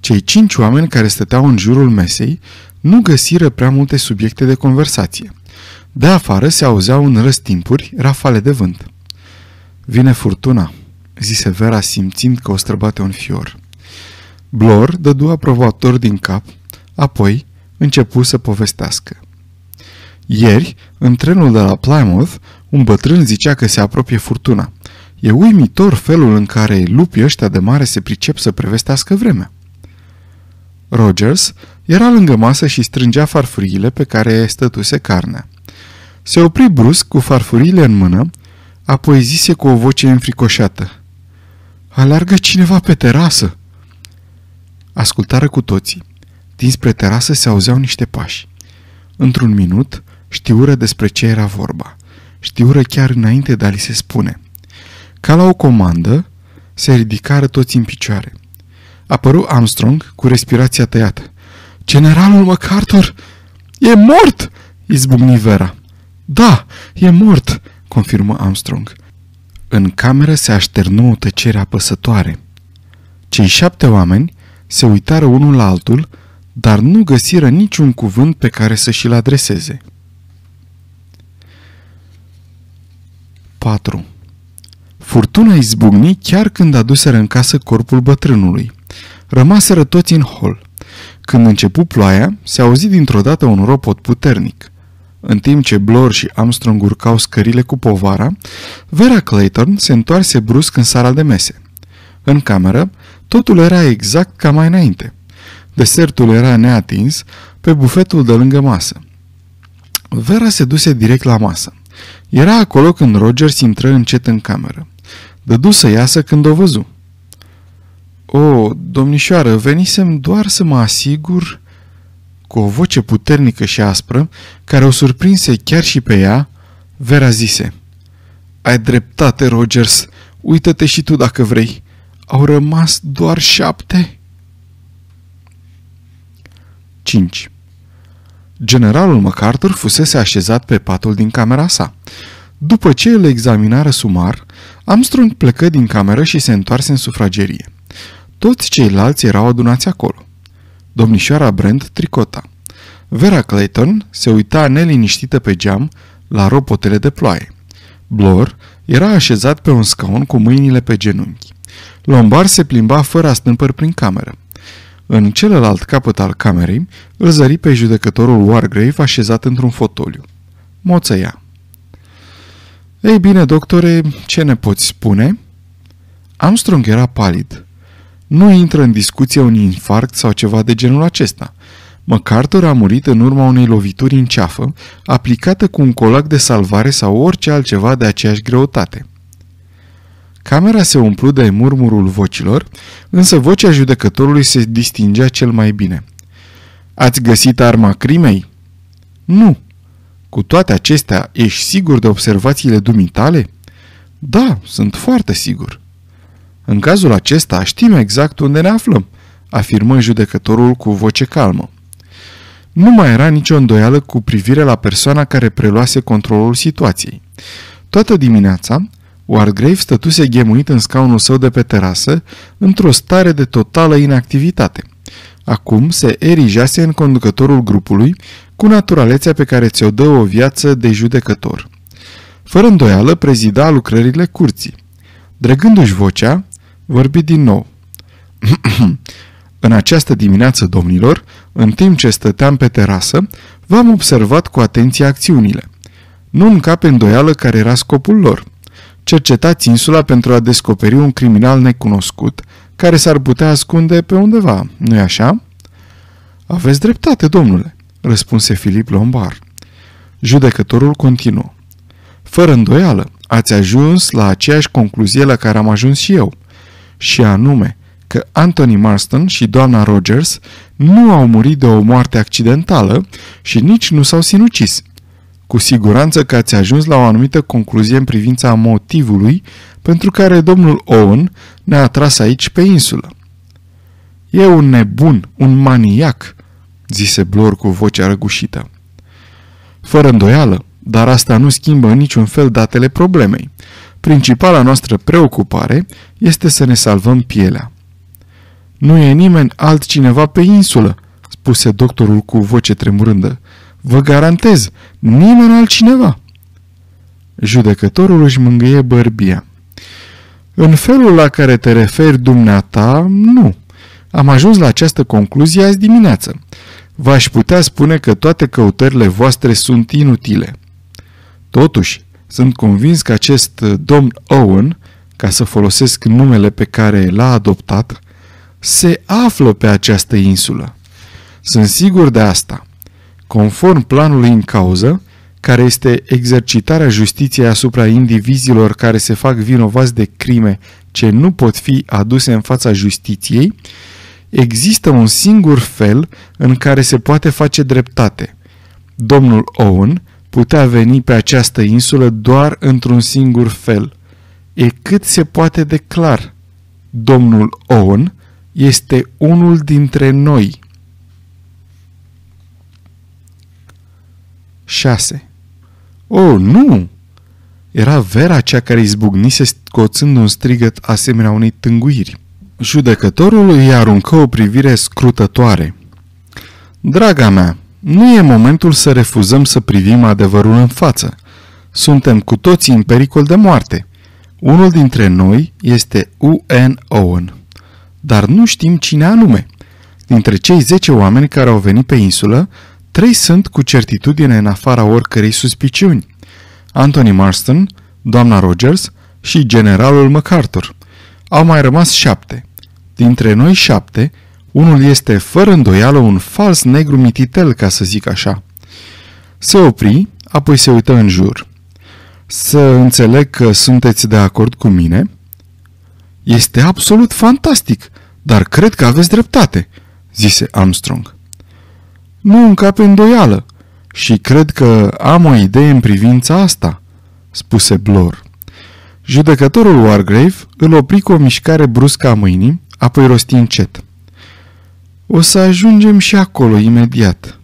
Cei cinci oameni care stăteau în jurul mesei nu găsiră prea multe subiecte de conversație. De afară se auzeau în răstimpuri rafale de vânt. Vine furtuna, zise Vera simțind că o străbate un fior. Blor dădu aprovator din cap, apoi, începu să povestească. Ieri, în trenul de la Plymouth, un bătrân zicea că se apropie furtuna. E uimitor felul în care lupii ăștia de mare se pricep să prevestească vremea. Rogers era lângă masă și strângea farfuriile pe care stătuse carnea. Se opri brusc cu farfuriile în mână, apoi zise cu o voce înfricoșată. Alargă cineva pe terasă!" Ascultară cu toții. Dinspre terasă se auzeau niște pași. Într-un minut, știură despre ce era vorba. Știură chiar înainte de a li se spune. Ca la o comandă, se ridicară toți în picioare. Apăru Armstrong cu respirația tăiată. Generalul MacArthur e mort!" izbucni Vera. Da, e mort!" confirmă Armstrong. În cameră se așternu o tăcere apăsătoare. Cei șapte oameni se uitară unul la altul dar nu găsiră niciun cuvânt pe care să și-l adreseze. 4. Furtuna izbucni chiar când aduseră în casă corpul bătrânului. Rămaseră toți în hol. Când începu ploaia, se auzi dintr-o dată un ropot puternic. În timp ce Blor și Armstrong urcau scările cu povara, Vera Clayton se întoarse brusc în sala de mese. În cameră, totul era exact ca mai înainte – Desertul era neatins pe bufetul de lângă masă. Vera se duse direct la masă. Era acolo când Rogers intră încet în cameră. Dădu să iasă când o văzu. O, domnișoară, venisem doar să mă asigur... Cu o voce puternică și aspră, care o surprinse chiar și pe ea, Vera zise... Ai dreptate, Rogers. Uită-te și tu dacă vrei. Au rămas doar șapte... 5. Generalul MacArthur fusese așezat pe patul din camera sa. După ce îl examinară sumar, Armstrong plecă din cameră și se întoarse în sufragerie. Toți ceilalți erau adunați acolo. Domnișoara Brent tricota. Vera Clayton se uita neliniștită pe geam la ropotele de ploaie. Blor era așezat pe un scaun cu mâinile pe genunchi. Lombard se plimba fără astâmpări prin cameră. În celălalt capăt al camerei îl zări pe judecătorul Wargrave așezat într-un fotoliu. Moțăia. Ei bine, doctore, ce ne poți spune?" Armstrong era palid. Nu intră în discuție un infarct sau ceva de genul acesta. MacArthur a murit în urma unei lovituri în ceafă, aplicată cu un colac de salvare sau orice altceva de aceeași greutate. Camera se umplu de murmurul vocilor, însă vocea judecătorului se distingea cel mai bine. Ați găsit arma crimei?" Nu." Cu toate acestea, ești sigur de observațiile dumitale?" Da, sunt foarte sigur." În cazul acesta știm exact unde ne aflăm," afirmă judecătorul cu voce calmă. Nu mai era nicio îndoială cu privire la persoana care preluase controlul situației. Toată dimineața, Wargrave stătuse ghemuit în scaunul său de pe terasă, într-o stare de totală inactivitate. Acum se erijase în conducătorul grupului, cu naturalețea pe care ți-o dă o viață de judecător. Fără îndoială prezida lucrările curții. Dregându-și vocea, vorbi din nou. în această dimineață, domnilor, în timp ce stăteam pe terasă, v-am observat cu atenție acțiunile. Nu încape îndoială care era scopul lor cercetați insula pentru a descoperi un criminal necunoscut care s-ar putea ascunde pe undeva, nu-i așa? Aveți dreptate, domnule, răspunse Filip Lombard. Judecătorul continuă. Fără îndoială, ați ajuns la aceeași concluzie la care am ajuns și eu, și anume că Anthony Marston și doamna Rogers nu au murit de o moarte accidentală și nici nu s-au sinucis – cu siguranță că ați ajuns la o anumită concluzie în privința motivului pentru care domnul Owen ne-a atras aici pe insulă. E un nebun, un maniac, zise Blor cu vocea răgușită. Fără îndoială, dar asta nu schimbă în niciun fel datele problemei. Principala noastră preocupare este să ne salvăm pielea. Nu e nimeni altcineva pe insulă, spuse doctorul cu voce tremurândă. Vă garantez, nimeni altcineva. Judecătorul își mângâie bărbia. În felul la care te referi dumneata, nu. Am ajuns la această concluzie azi dimineață. V-aș putea spune că toate căutările voastre sunt inutile. Totuși, sunt convins că acest uh, domn Owen, ca să folosesc numele pe care l-a adoptat, se află pe această insulă. Sunt sigur de asta. Conform planului în cauză, care este exercitarea justiției asupra indivizilor care se fac vinovați de crime ce nu pot fi aduse în fața justiției, există un singur fel în care se poate face dreptate. Domnul Owen putea veni pe această insulă doar într-un singur fel. E cât se poate de clar. Domnul Owen este unul dintre noi. 6. Oh, nu! Era Vera cea care izbucnise scoțând un strigăt asemenea unei tânguiri. Judecătorul îi aruncă o privire scrutătoare. Draga mea, nu e momentul să refuzăm să privim adevărul în față. Suntem cu toții în pericol de moarte. Unul dintre noi este U.N. Owen. Dar nu știm cine anume. Dintre cei 10 oameni care au venit pe insulă, Trei sunt cu certitudine în afara oricărei suspiciuni. Anthony Marston, doamna Rogers și generalul MacArthur. Au mai rămas șapte. Dintre noi șapte, unul este fără îndoială un fals negru mititel, ca să zic așa. Se opri, apoi se uită în jur. Să înțeleg că sunteți de acord cu mine? Este absolut fantastic, dar cred că aveți dreptate, zise Armstrong. Nu încape îndoială și cred că am o idee în privința asta, spuse Blor. Judecătorul Wargrave îl opri cu o mișcare bruscă a mâinii, apoi rosti încet. O să ajungem și acolo imediat.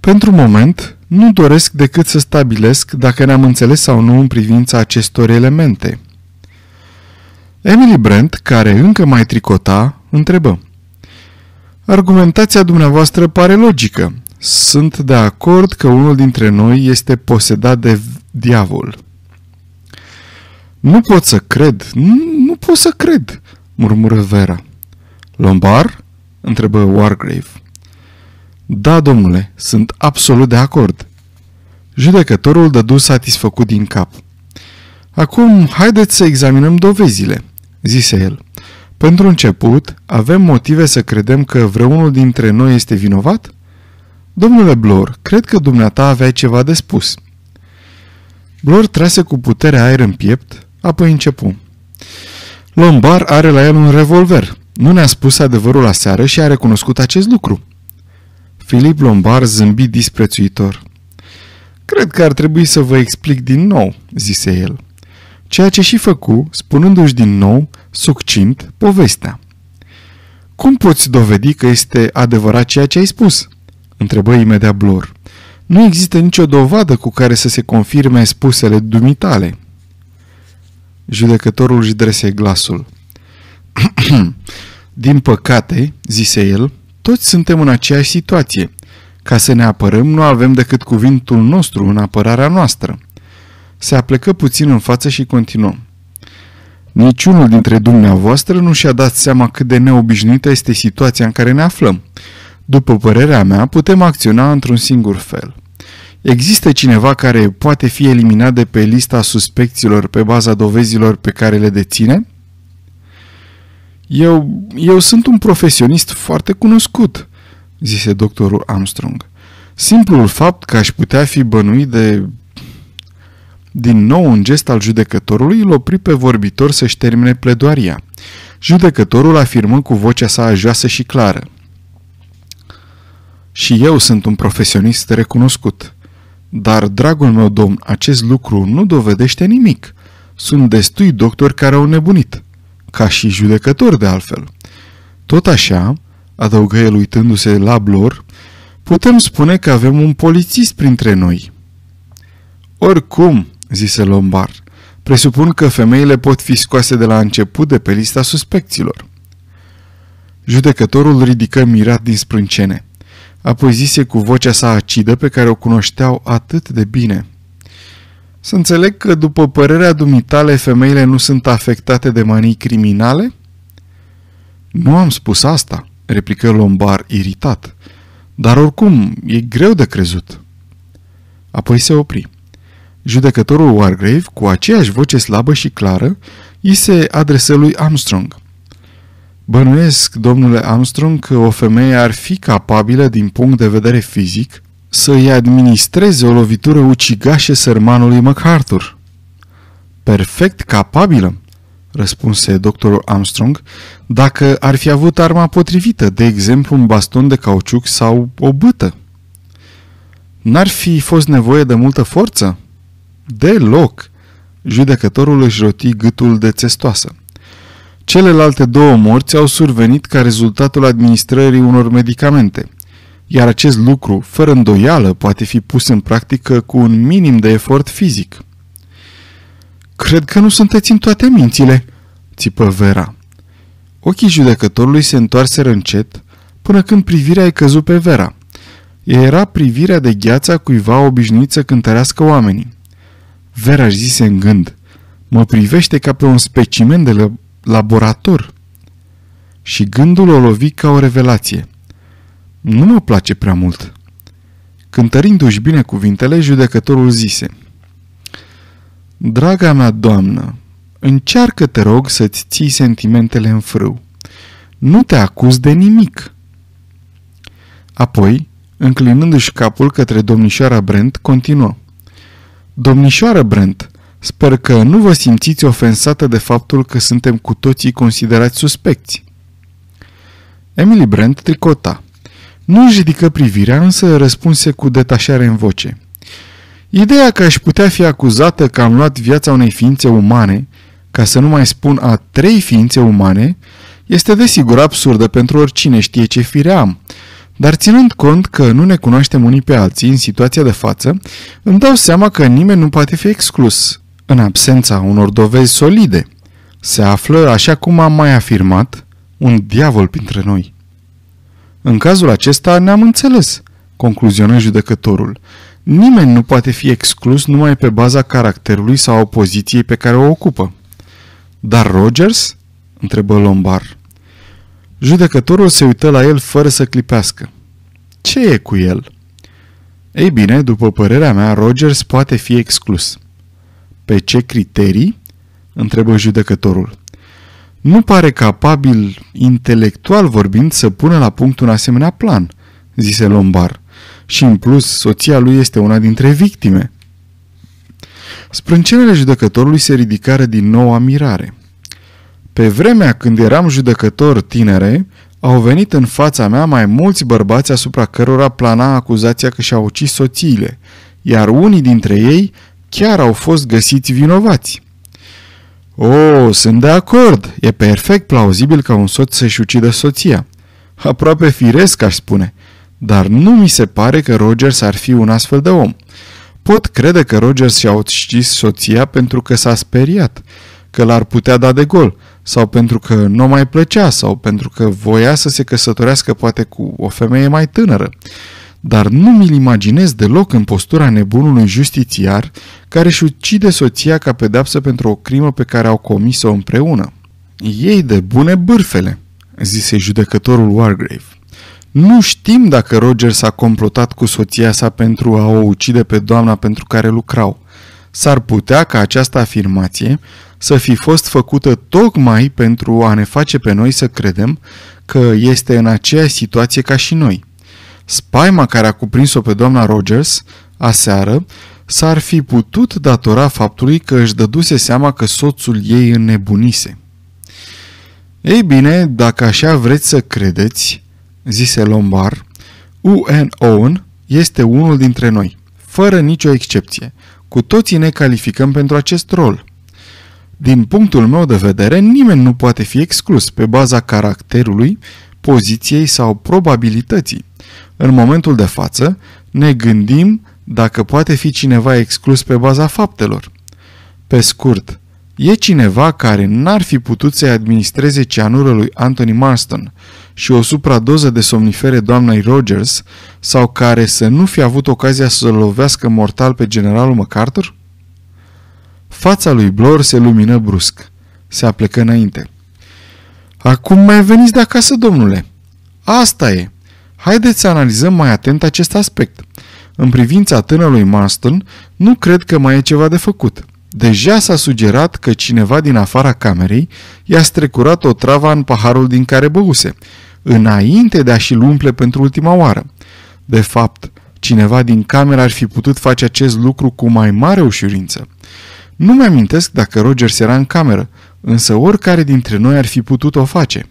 Pentru moment, nu doresc decât să stabilesc dacă ne-am înțeles sau nu în privința acestor elemente. Emily Brent, care încă mai tricota, întrebă. Argumentația dumneavoastră pare logică. Sunt de acord că unul dintre noi este posedat de diavol. Nu pot să cred, nu, nu pot să cred, murmură Vera. Lombar? întrebă Wargrave. Da, domnule, sunt absolut de acord. Judecătorul dădu satisfăcut din cap. Acum, haideți să examinăm dovezile, zise el. Pentru început, avem motive să credem că vreunul dintre noi este vinovat? Domnule Blor, cred că dumneata avea ceva de spus. Blor trase cu putere aer în piept, apoi începu. Lombar are la el un revolver. Nu ne-a spus adevărul la seară și a recunoscut acest lucru. Filip Lombar zâmbi disprețuitor. Cred că ar trebui să vă explic din nou, zise el. Ceea ce și făcu, spunându-și din nou succint povestea. Cum poți dovedi că este adevărat ceea ce ai spus? întrebă imediat Blor. Nu există nicio dovadă cu care să se confirme spusele dumitale. Judecătorul își drese glasul. Din păcate, zise el, toți suntem în aceeași situație. Ca să ne apărăm, nu avem decât cuvintul nostru în apărarea noastră. Se aplecă puțin în față și continuă. Niciunul dintre dumneavoastră nu și-a dat seama cât de neobișnuită este situația în care ne aflăm. După părerea mea, putem acționa într-un singur fel. Există cineva care poate fi eliminat de pe lista suspecților pe baza dovezilor pe care le deține? Eu, eu sunt un profesionist foarte cunoscut, zise doctorul Armstrong. Simplul fapt că aș putea fi bănuit de din nou un gest al judecătorului îl opri pe vorbitor să-și termine pledoaria. Judecătorul afirmă cu vocea sa ajoasă și clară. Și eu sunt un profesionist recunoscut. Dar, dragul meu domn, acest lucru nu dovedește nimic. Sunt destui doctori care au nebunit. Ca și judecători, de altfel. Tot așa, adăugă el uitându-se la Blor, putem spune că avem un polițist printre noi. Oricum, zise Lombard. Presupun că femeile pot fi scoase de la început de pe lista suspecților. Judecătorul ridică mirat din sprâncene. Apoi zise cu vocea sa acidă pe care o cunoșteau atât de bine. Să înțeleg că, după părerea dumitale, femeile nu sunt afectate de manii criminale? Nu am spus asta, replică Lombar iritat. Dar oricum, e greu de crezut. Apoi se opri. Judecătorul Wargrave, cu aceeași voce slabă și clară, îi se adresă lui Armstrong. Bănuiesc, domnule Armstrong, că o femeie ar fi capabilă, din punct de vedere fizic, să-i administreze o lovitură ucigașă sărmanului MacArthur. Perfect capabilă, răspunse doctorul Armstrong, dacă ar fi avut arma potrivită, de exemplu un baston de cauciuc sau o bâtă. N-ar fi fost nevoie de multă forță? Deloc! Judecătorul își roti gâtul de țestoasă. Celelalte două morți au survenit ca rezultatul administrării unor medicamente, iar acest lucru, fără îndoială, poate fi pus în practică cu un minim de efort fizic. Cred că nu sunteți în toate mințile, țipă Vera. Ochii judecătorului se întoarseră încet, până când privirea e căzut pe Vera. Ea era privirea de gheața cuiva obișnuit să cântărească oamenii. Vera își zise în gând, mă privește ca pe un specimen de laborator. Și gândul o lovi ca o revelație. Nu mă place prea mult. Cântărindu-și bine cuvintele, judecătorul zise, Draga mea doamnă, încearcă, te rog, să-ți ții sentimentele în frâu. Nu te acuz de nimic. Apoi, înclinându-și capul către domnișoara Brent, continuă. Domnișoară Brent, sper că nu vă simțiți ofensată de faptul că suntem cu toții considerați suspecți. Emily Brent tricota. Nu își ridică privirea, însă răspunse cu detașare în voce. Ideea că aș putea fi acuzată că am luat viața unei ființe umane, ca să nu mai spun a trei ființe umane, este desigur absurdă pentru oricine știe ce fire am – dar ținând cont că nu ne cunoaștem unii pe alții în situația de față, îmi dau seama că nimeni nu poate fi exclus, în absența unor dovezi solide. Se află, așa cum am mai afirmat, un diavol printre noi. În cazul acesta ne-am înțeles, concluzionă judecătorul. Nimeni nu poate fi exclus numai pe baza caracterului sau opoziției pe care o ocupă. Dar Rogers? întrebă Lombard. Judecătorul se uită la el fără să clipească. Ce e cu el? Ei bine, după părerea mea, Rogers poate fi exclus. Pe ce criterii? întrebă judecătorul. Nu pare capabil, intelectual vorbind, să pună la punct un asemenea plan, zise Lombar. Și în plus, soția lui este una dintre victime. Sprâncenele judecătorului se ridicară din nou amirare. Pe vremea când eram judecător tinere, au venit în fața mea mai mulți bărbați asupra cărora plana acuzația că și-au ucis soțiile, iar unii dintre ei chiar au fost găsiți vinovați. O, sunt de acord, e perfect plauzibil ca un soț să-și ucidă soția. Aproape firesc, aș spune. Dar nu mi se pare că Rogers ar fi un astfel de om. Pot crede că Rogers și-a ucis soția pentru că s-a speriat, că l-ar putea da de gol – sau pentru că nu mai plăcea sau pentru că voia să se căsătorească poate cu o femeie mai tânără. Dar nu mi-l imaginez deloc în postura nebunului justițiar care își ucide soția ca pedapsă pentru o crimă pe care au comis-o împreună. Ei de bune bârfele, zise judecătorul Wargrave. Nu știm dacă Roger s-a complotat cu soția sa pentru a o ucide pe doamna pentru care lucrau. S-ar putea ca această afirmație să fi fost făcută tocmai pentru a ne face pe noi să credem că este în aceeași situație ca și noi. Spaima care a cuprins-o pe doamna Rogers aseară s-ar fi putut datora faptului că își dăduse seama că soțul ei înnebunise. Ei bine, dacă așa vreți să credeți, zise Lombard, UN Owen este unul dintre noi, fără nicio excepție. Cu toții ne calificăm pentru acest rol. Din punctul meu de vedere, nimeni nu poate fi exclus pe baza caracterului, poziției sau probabilității. În momentul de față, ne gândim dacă poate fi cineva exclus pe baza faptelor. Pe scurt, e cineva care n-ar fi putut să-i administreze cianură lui Anthony Marston și o supradoză de somnifere doamnei Rogers sau care să nu fi avut ocazia să lovească mortal pe generalul MacArthur? Fața lui Blor se lumină brusc. Se aplecă înainte. Acum mai veniți de acasă, domnule. Asta e. Haideți să analizăm mai atent acest aspect. În privința tânărului Marston, nu cred că mai e ceva de făcut. Deja s-a sugerat că cineva din afara camerei i-a strecurat o travă în paharul din care băuse, înainte de a-și-l umple pentru ultima oară. De fapt, cineva din cameră ar fi putut face acest lucru cu mai mare ușurință. Nu mi-amintesc dacă Rogers era în cameră, însă oricare dintre noi ar fi putut o face.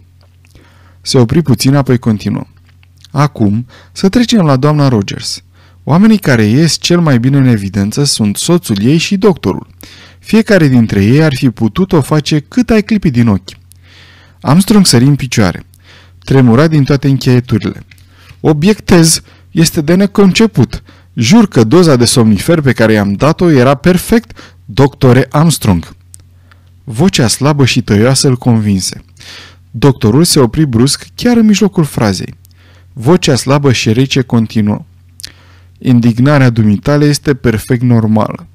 Se opri puțin, apoi continuă. Acum, să trecem la doamna Rogers. Oamenii care ies cel mai bine în evidență sunt soțul ei și doctorul. Fiecare dintre ei ar fi putut o face cât ai clipi din ochi. Am sări în picioare, Tremura din toate încheieturile. Obiectez, este de neconceput. Jur că doza de somnifer pe care i-am dat-o era perfect, doctore Armstrong. Vocea slabă și tăioasă îl convinse. Doctorul se opri brusc chiar în mijlocul frazei. Vocea slabă și rece continuă. Indignarea dumitale este perfect normală.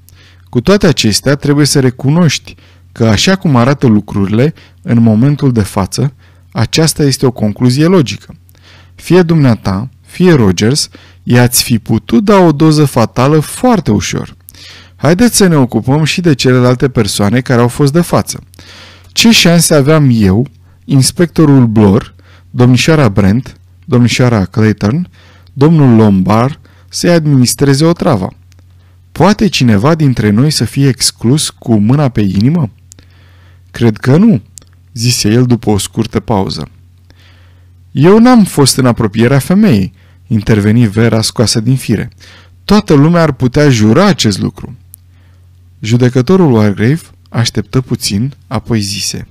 Cu toate acestea, trebuie să recunoști că așa cum arată lucrurile în momentul de față, aceasta este o concluzie logică. Fie dumneata, fie Rogers i-ați fi putut da o doză fatală foarte ușor. Haideți să ne ocupăm și de celelalte persoane care au fost de față. Ce șanse aveam eu, inspectorul Blor, domnișoara Brent, domnișoara Clayton, domnul Lombard să-i administreze o travă? Poate cineva dintre noi să fie exclus cu mâna pe inimă? Cred că nu, zise el după o scurtă pauză. Eu n-am fost în apropierea femeii, interveni Vera scoasă din fire. Toată lumea ar putea jura acest lucru. Judecătorul Wargrave așteptă puțin, apoi zise.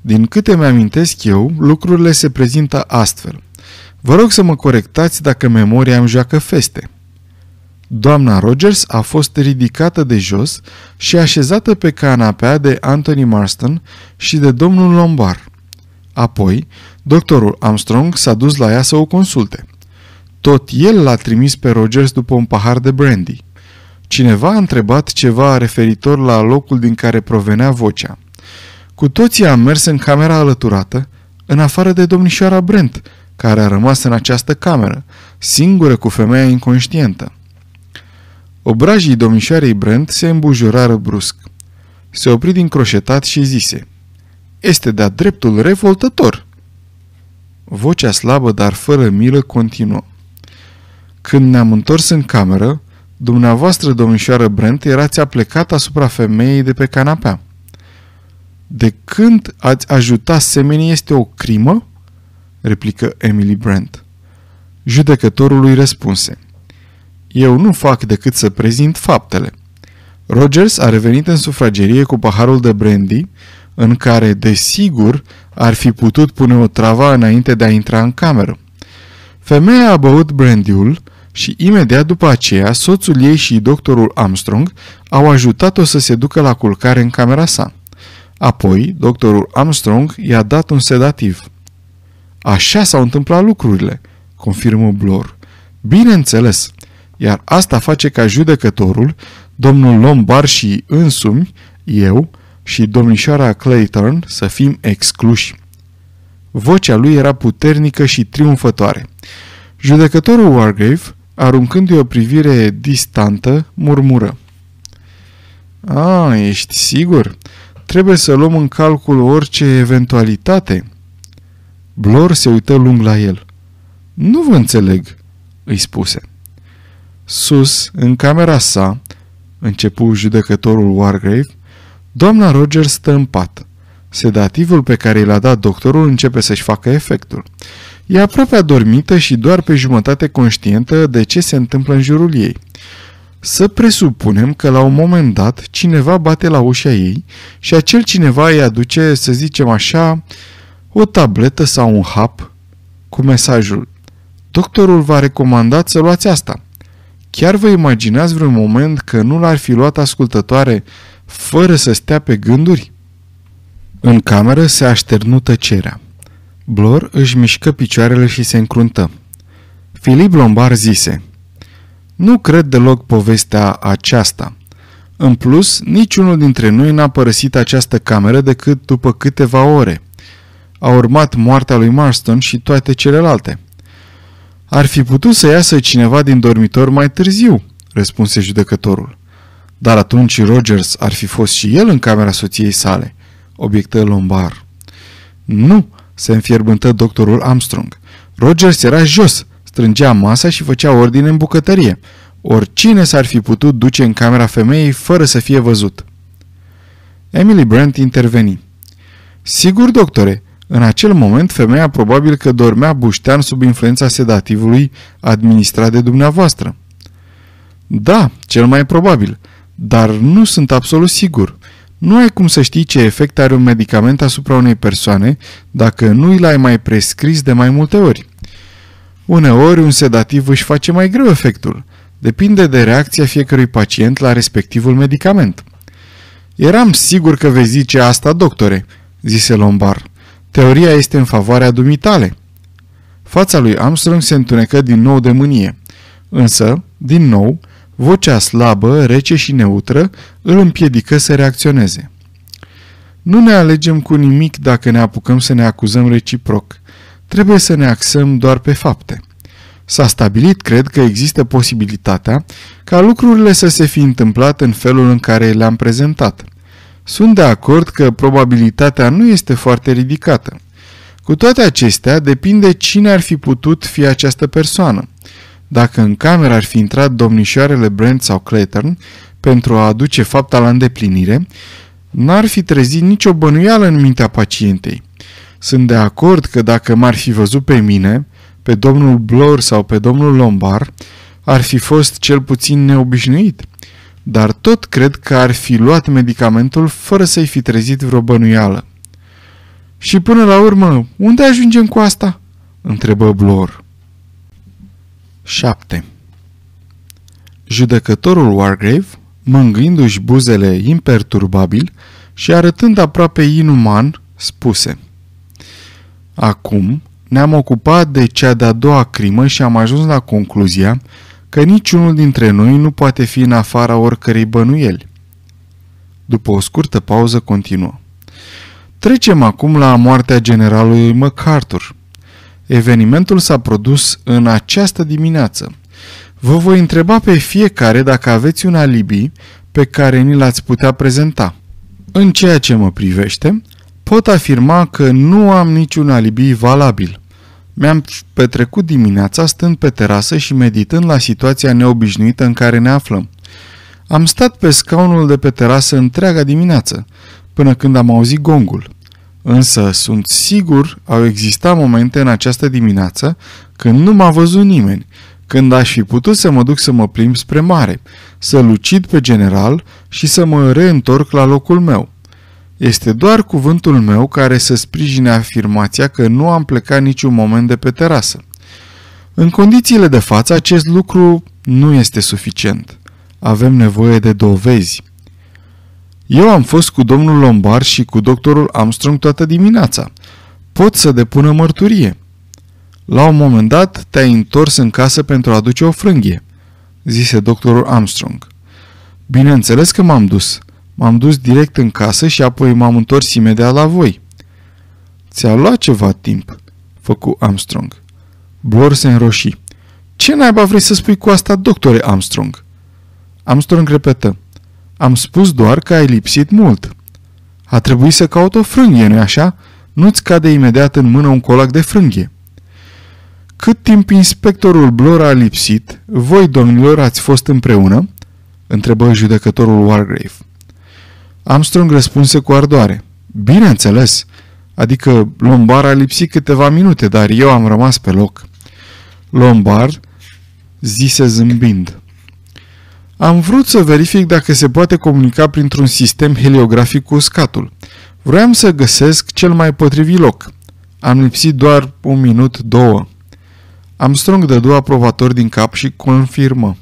Din câte mi-amintesc eu, lucrurile se prezintă astfel. Vă rog să mă corectați dacă memoria îmi joacă feste. Doamna Rogers a fost ridicată de jos și așezată pe canapea de Anthony Marston și de domnul Lombard. Apoi, Doctorul Armstrong s-a dus la ea să o consulte. Tot el l-a trimis pe Rogers după un pahar de brandy. Cineva a întrebat ceva referitor la locul din care provenea vocea. Cu toții am mers în camera alăturată, în afară de domnișoara Brent, care a rămas în această cameră, singură cu femeia inconștientă. Obrajii domnișoarei Brent se îmbujurară brusc. Se opri din croșetat și zise, Este de-a dreptul revoltător!" Vocea slabă, dar fără milă, continuă. Când ne-am întors în cameră, dumneavoastră, domnișoară Brent, erați aplecat asupra femeii de pe canapea. De când ați ajuta semenii este o crimă? replică Emily Brent. Judecătorul îi răspunse. Eu nu fac decât să prezint faptele. Rogers a revenit în sufragerie cu paharul de brandy, în care, desigur, ar fi putut pune o travă înainte de a intra în cameră. Femeia a băut brandiul și imediat după aceea soțul ei și doctorul Armstrong au ajutat-o să se ducă la culcare în camera sa. Apoi, doctorul Armstrong i-a dat un sedativ. Așa s-au întâmplat lucrurile, confirmă Blor. Bineînțeles, iar asta face ca judecătorul, domnul Lombard și însumi, eu, și domnișoara Clayton să fim excluși. Vocea lui era puternică și triumfătoare. Judecătorul Wargrave, aruncându-i o privire distantă, murmură. A, ești sigur? Trebuie să luăm în calcul orice eventualitate." Blor se uită lung la el. Nu vă înțeleg," îi spuse. Sus, în camera sa, începu judecătorul Wargrave, Doamna Rogers stă în pat. Sedativul pe care l-a dat doctorul începe să-și facă efectul. E aproape adormită și doar pe jumătate conștientă de ce se întâmplă în jurul ei. Să presupunem că la un moment dat cineva bate la ușa ei și acel cineva îi aduce, să zicem așa, o tabletă sau un hap cu mesajul Doctorul v-a recomandat să luați asta. Chiar vă imaginați vreun moment că nu l-ar fi luat ascultătoare fără să stea pe gânduri? În cameră se așternu tăcerea. Blor își mișcă picioarele și se încruntă. Filip Lombar zise, Nu cred deloc povestea aceasta. În plus, niciunul dintre noi n-a părăsit această cameră decât după câteva ore. A urmat moartea lui Marston și toate celelalte. Ar fi putut să iasă cineva din dormitor mai târziu, răspunse judecătorul. Dar atunci Rogers ar fi fost și el în camera soției sale, obiectă Lombar. Nu, se înfierbântă doctorul Armstrong. Rogers era jos, strângea masa și făcea ordine în bucătărie. Oricine s-ar fi putut duce în camera femeii fără să fie văzut. Emily Brent interveni. Sigur, doctore, în acel moment femeia probabil că dormea buștean sub influența sedativului administrat de dumneavoastră. Da, cel mai probabil – dar nu sunt absolut sigur. Nu ai cum să știi ce efect are un medicament asupra unei persoane dacă nu îl ai mai prescris de mai multe ori. Uneori, un sedativ își face mai greu efectul. Depinde de reacția fiecărui pacient la respectivul medicament. Eram sigur că vei zice asta, doctore, zise Lombard. Teoria este în favoarea dumitale. Fața lui Armstrong se întunecă din nou de mânie. Însă, din nou, Vocea slabă, rece și neutră îl împiedică să reacționeze. Nu ne alegem cu nimic dacă ne apucăm să ne acuzăm reciproc. Trebuie să ne axăm doar pe fapte. S-a stabilit, cred, că există posibilitatea ca lucrurile să se fi întâmplat în felul în care le-am prezentat. Sunt de acord că probabilitatea nu este foarte ridicată. Cu toate acestea, depinde cine ar fi putut fi această persoană. Dacă în cameră ar fi intrat domnișoarele Brent sau Clayton pentru a aduce fapta la îndeplinire, n-ar fi trezit nicio bănuială în mintea pacientei. Sunt de acord că dacă m-ar fi văzut pe mine, pe domnul Blor sau pe domnul Lombar, ar fi fost cel puțin neobișnuit, dar tot cred că ar fi luat medicamentul fără să-i fi trezit vreo bănuială. Și până la urmă, unde ajungem cu asta?" întrebă Blor. 7. Judecătorul Wargrave, mângâindu-și buzele imperturbabil și arătând aproape inuman, spuse Acum ne-am ocupat de cea de-a doua crimă și am ajuns la concluzia că niciunul dintre noi nu poate fi în afara oricărei bănuieli. După o scurtă pauză continuă. Trecem acum la moartea generalului MacArthur – Evenimentul s-a produs în această dimineață. Vă voi întreba pe fiecare dacă aveți un alibi pe care ni l-ați putea prezenta. În ceea ce mă privește, pot afirma că nu am niciun alibi valabil. Mi-am petrecut dimineața stând pe terasă și meditând la situația neobișnuită în care ne aflăm. Am stat pe scaunul de pe terasă întreaga dimineață, până când am auzit gongul. Însă sunt sigur au existat momente în această dimineață când nu m-a văzut nimeni, când aș fi putut să mă duc să mă plimb spre mare, să lucid pe general și să mă reîntorc la locul meu. Este doar cuvântul meu care să sprijine afirmația că nu am plecat niciun moment de pe terasă. În condițiile de față, acest lucru nu este suficient. Avem nevoie de dovezi. Eu am fost cu domnul Lombard și cu doctorul Armstrong toată dimineața. Pot să depună mărturie. La un moment dat te-ai întors în casă pentru a aduce o frânghie, zise doctorul Armstrong. Bineînțeles că m-am dus. M-am dus direct în casă și apoi m-am întors imediat la voi. Ți-a luat ceva timp, făcu Armstrong. Blor se înroși. Ce naiba vrei să spui cu asta, doctore Armstrong? Armstrong repetă. Am spus doar că ai lipsit mult. A trebuit să caut o frânghie, nu-i așa? Nu-ți cade imediat în mână un colac de frânghie. Cât timp inspectorul Blor a lipsit, voi, domnilor, ați fost împreună? întrebă judecătorul Wargrave. Armstrong răspunse cu ardoare. Bineînțeles, adică Lombard a lipsit câteva minute, dar eu am rămas pe loc. Lombard zise zâmbind. Am vrut să verific dacă se poate comunica printr-un sistem heliografic cu uscatul. Vroiam să găsesc cel mai potrivit loc. Am lipsit doar un minut, două. Am strâng de două aprovatori din cap și confirmă.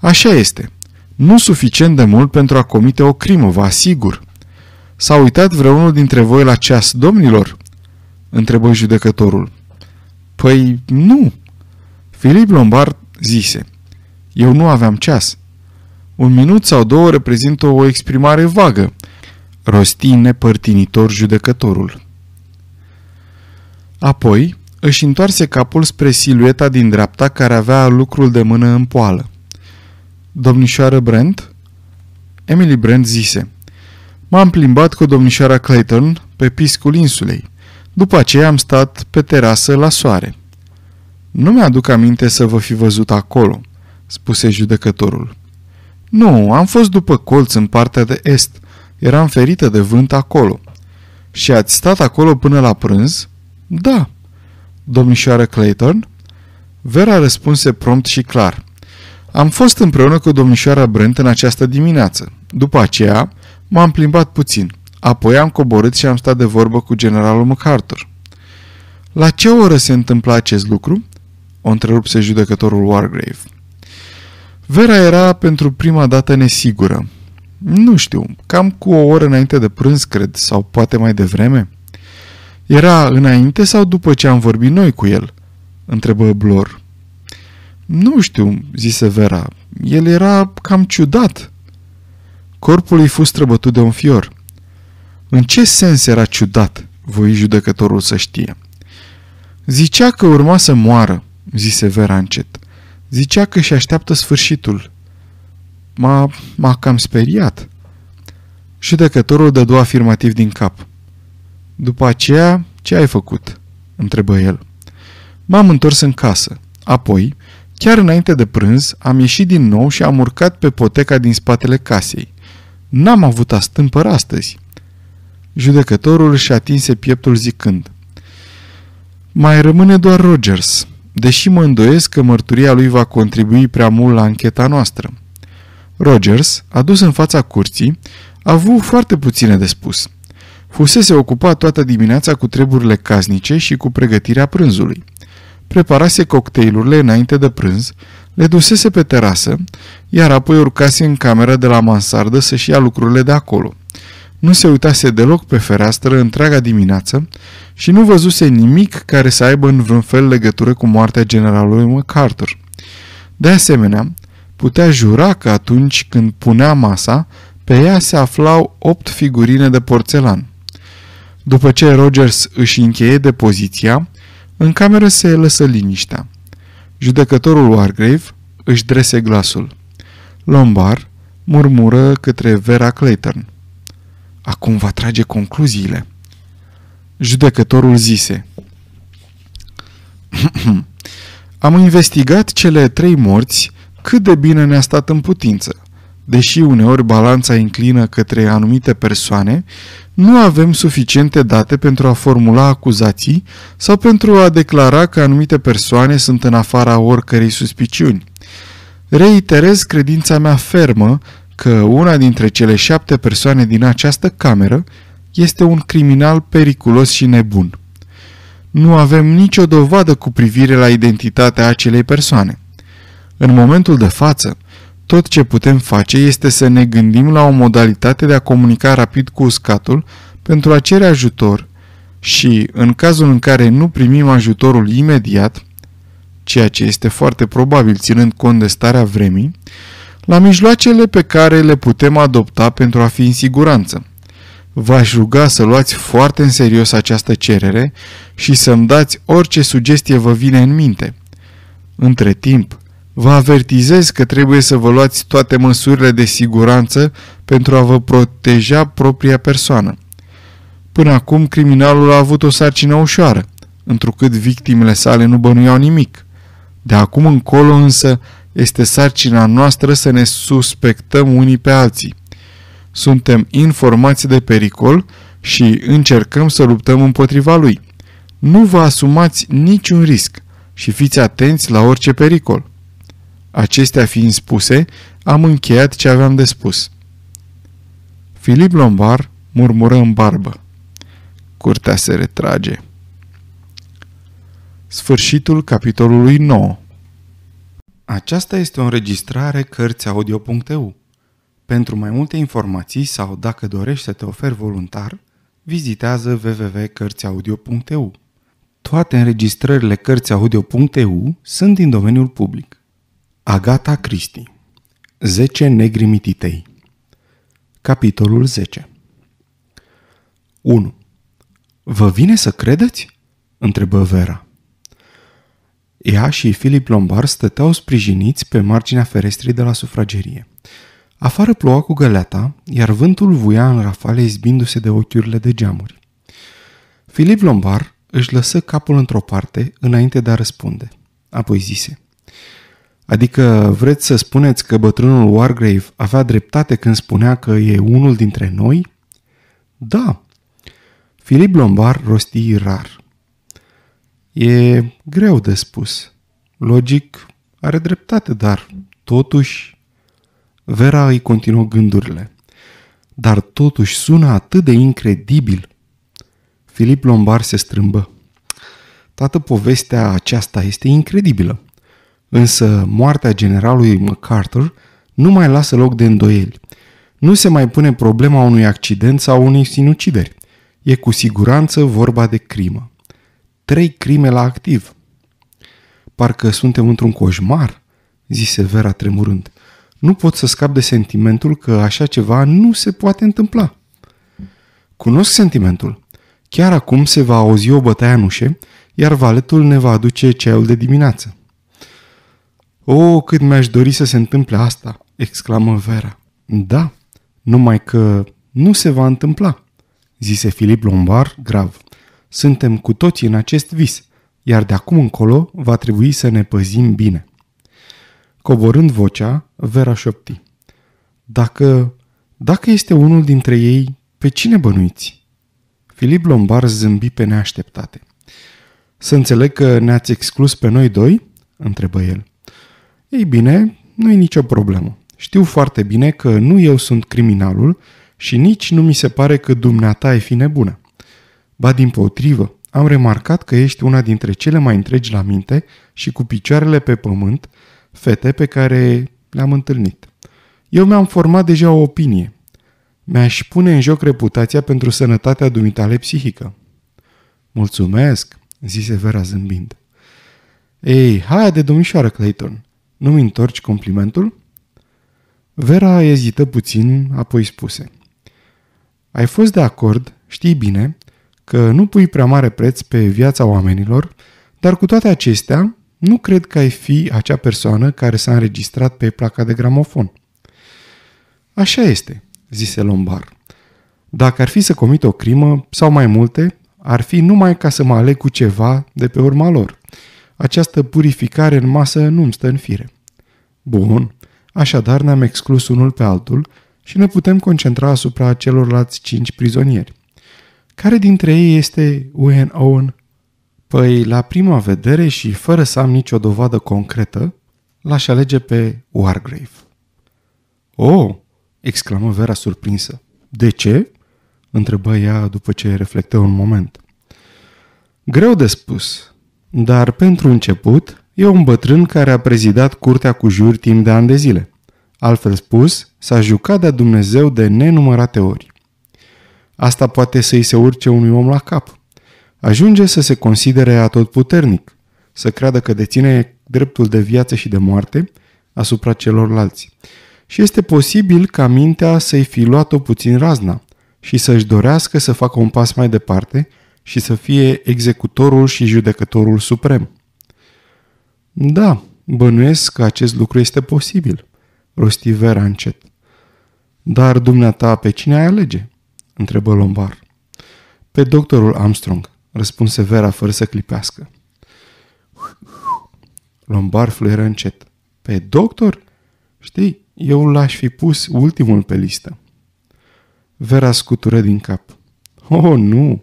Așa este. Nu suficient de mult pentru a comite o crimă, vă asigur. S-a uitat vreunul dintre voi la ceas, domnilor? Întrebă judecătorul. Păi nu. Filip Lombard zise. Eu nu aveam ceas. Un minut sau două reprezintă o exprimare vagă, rosti nepărtinitor judecătorul. Apoi își întoarse capul spre silueta din dreapta care avea lucrul de mână în poală. Domnișoară Brent? Emily Brent zise. M-am plimbat cu domnișoara Clayton pe piscul insulei. După aceea am stat pe terasă la soare. Nu mi-aduc aminte să vă fi văzut acolo, spuse judecătorul. Nu, am fost după colț în partea de est. Eram ferită de vânt acolo. Și ați stat acolo până la prânz? Da. Domnișoară Clayton? Vera răspunse prompt și clar. Am fost împreună cu domnișoara Brent în această dimineață. După aceea, m-am plimbat puțin. Apoi am coborât și am stat de vorbă cu generalul MacArthur. La ce oră se întâmpla acest lucru? O întrerupse judecătorul Wargrave. Vera era pentru prima dată nesigură. Nu știu, cam cu o oră înainte de prânz, cred, sau poate mai devreme. Era înainte sau după ce am vorbit noi cu el? Întrebă Blor. Nu știu, zise Vera. El era cam ciudat. Corpul îi fost străbătut de un fior. În ce sens era ciudat? Voi judecătorul să știe. Zicea că urma să moară, zise Vera încet. Zicea că și așteaptă sfârșitul. M-a, m-a cam speriat. Și tăcătorul dădu afirmativ din cap. După aceea, ce ai făcut? întrebă el. M-am întors în casă. Apoi, chiar înainte de prânz, am ieșit din nou și am urcat pe poteca din spatele casei. N-am avut astâmpăr astăzi. Judecătorul și-a atinse pieptul zicând. Mai rămâne doar Rogers deși mă îndoiesc că mărturia lui va contribui prea mult la ancheta noastră. Rogers, adus în fața curții, a avut foarte puține de spus. Fusese ocupat toată dimineața cu treburile casnice și cu pregătirea prânzului. Preparase cocktailurile înainte de prânz, le dusese pe terasă, iar apoi urcase în camera de la mansardă să-și ia lucrurile de acolo – nu se uitase deloc pe fereastră întreaga dimineață și nu văzuse nimic care să aibă în vreun fel legătură cu moartea generalului MacArthur. De asemenea, putea jura că atunci când punea masa, pe ea se aflau opt figurine de porțelan. După ce Rogers își încheie depoziția, în cameră se lăsă liniștea. Judecătorul Wargrave își drese glasul. Lombard murmură către Vera Clayton. Acum va trage concluziile. Judecătorul zise. Am investigat cele trei morți cât de bine ne-a stat în putință. Deși uneori balanța inclină către anumite persoane, nu avem suficiente date pentru a formula acuzații sau pentru a declara că anumite persoane sunt în afara oricărei suspiciuni. Reiterez credința mea fermă că una dintre cele șapte persoane din această cameră este un criminal periculos și nebun. Nu avem nicio dovadă cu privire la identitatea acelei persoane. În momentul de față, tot ce putem face este să ne gândim la o modalitate de a comunica rapid cu uscatul pentru a cere ajutor și, în cazul în care nu primim ajutorul imediat, ceea ce este foarte probabil ținând cont de starea vremii, la mijloacele pe care le putem adopta pentru a fi în siguranță. V-aș ruga să luați foarte în serios această cerere și să-mi dați orice sugestie vă vine în minte. Între timp, vă avertizez că trebuie să vă luați toate măsurile de siguranță pentru a vă proteja propria persoană. Până acum, criminalul a avut o sarcină ușoară, întrucât victimele sale nu bănuiau nimic. De acum încolo însă este sarcina noastră să ne suspectăm unii pe alții. Suntem informați de pericol și încercăm să luptăm împotriva lui. Nu vă asumați niciun risc și fiți atenți la orice pericol. Acestea fiind spuse, am încheiat ce aveam de spus. Filip Lombar murmură în barbă. Curtea se retrage. Sfârșitul capitolului 9 aceasta este o înregistrare Cărțiaudio.eu. Pentru mai multe informații sau dacă dorești să te oferi voluntar, vizitează www.cărțiaudio.eu. Toate înregistrările Cărțiaudio.eu sunt din domeniul public. Agata Cristi 10 negri mititei Capitolul 10 1. Vă vine să credeți? întrebă Vera. Ea și Filip Lombard stăteau sprijiniți pe marginea ferestrei de la sufragerie. Afară ploua cu găleata, iar vântul vuia în rafale izbindu-se de ochiurile de geamuri. Filip Lombard își lăsă capul într-o parte înainte de a răspunde. Apoi zise, Adică vreți să spuneți că bătrânul Wargrave avea dreptate când spunea că e unul dintre noi? Da. Filip Lombard rosti rar. E greu de spus. Logic are dreptate, dar totuși... Vera îi continuă gândurile. Dar totuși sună atât de incredibil. Filip Lombard se strâmbă. Toată povestea aceasta este incredibilă. Însă moartea generalului MacArthur nu mai lasă loc de îndoieli. Nu se mai pune problema unui accident sau unei sinucideri. E cu siguranță vorba de crimă trei crime la activ. Parcă suntem într-un coșmar, zise Vera tremurând. Nu pot să scap de sentimentul că așa ceva nu se poate întâmpla. Cunosc sentimentul. Chiar acum se va auzi o bătaie în ușe, iar valetul ne va aduce ceaiul de dimineață. O, cât mi-aș dori să se întâmple asta!" exclamă Vera. Da, numai că nu se va întâmpla," zise Filip Lombar grav. Suntem cu toții în acest vis, iar de acum încolo va trebui să ne păzim bine. Coborând vocea, Vera șopti. Dacă, dacă este unul dintre ei, pe cine bănuiți? Filip Lombard zâmbi pe neașteptate. Să înțeleg că ne-ați exclus pe noi doi? întrebă el. Ei bine, nu e nicio problemă. Știu foarte bine că nu eu sunt criminalul și nici nu mi se pare că dumneata e fi nebună. Ba din potrivă, am remarcat că ești una dintre cele mai întregi la minte și cu picioarele pe pământ, fete pe care le-am întâlnit. Eu mi-am format deja o opinie. Mi-aș pune în joc reputația pentru sănătatea dumitale psihică. Mulțumesc, zise Vera zâmbind. Ei, hai de domnișoară Clayton, nu-mi întorci complimentul? Vera ezită puțin, apoi spuse. Ai fost de acord, știi bine, că nu pui prea mare preț pe viața oamenilor, dar cu toate acestea, nu cred că ai fi acea persoană care s-a înregistrat pe placa de gramofon. Așa este, zise Lombar. Dacă ar fi să comit o crimă sau mai multe, ar fi numai ca să mă aleg cu ceva de pe urma lor. Această purificare în masă nu îmi stă în fire. Bun, așadar ne-am exclus unul pe altul și ne putem concentra asupra celorlalți cinci prizonieri. Care dintre ei este Wayne Owen? Păi, la prima vedere și fără să am nicio dovadă concretă, l-aș alege pe Wargrave. Oh, exclamă Vera surprinsă. De ce? întrebă ea după ce reflectă un moment. Greu de spus, dar pentru început e un bătrân care a prezidat curtea cu jur timp de ani de zile. Altfel spus, s-a jucat de Dumnezeu de nenumărate ori. Asta poate să-i se urce unui om la cap. Ajunge să se considere atotputernic, să creadă că deține dreptul de viață și de moarte asupra celorlalți. Și este posibil ca mintea să-i fi luat-o puțin razna și să-și dorească să facă un pas mai departe și să fie executorul și judecătorul suprem. Da, bănuiesc că acest lucru este posibil, rosti Vera încet. Dar dumneata pe cine ai alege? întrebă Lombard. Pe doctorul Armstrong, răspunse Vera fără să clipească. Lombard fluieră încet. Pe doctor? Știi, eu l-aș fi pus ultimul pe listă. Vera scutură din cap. Oh, nu!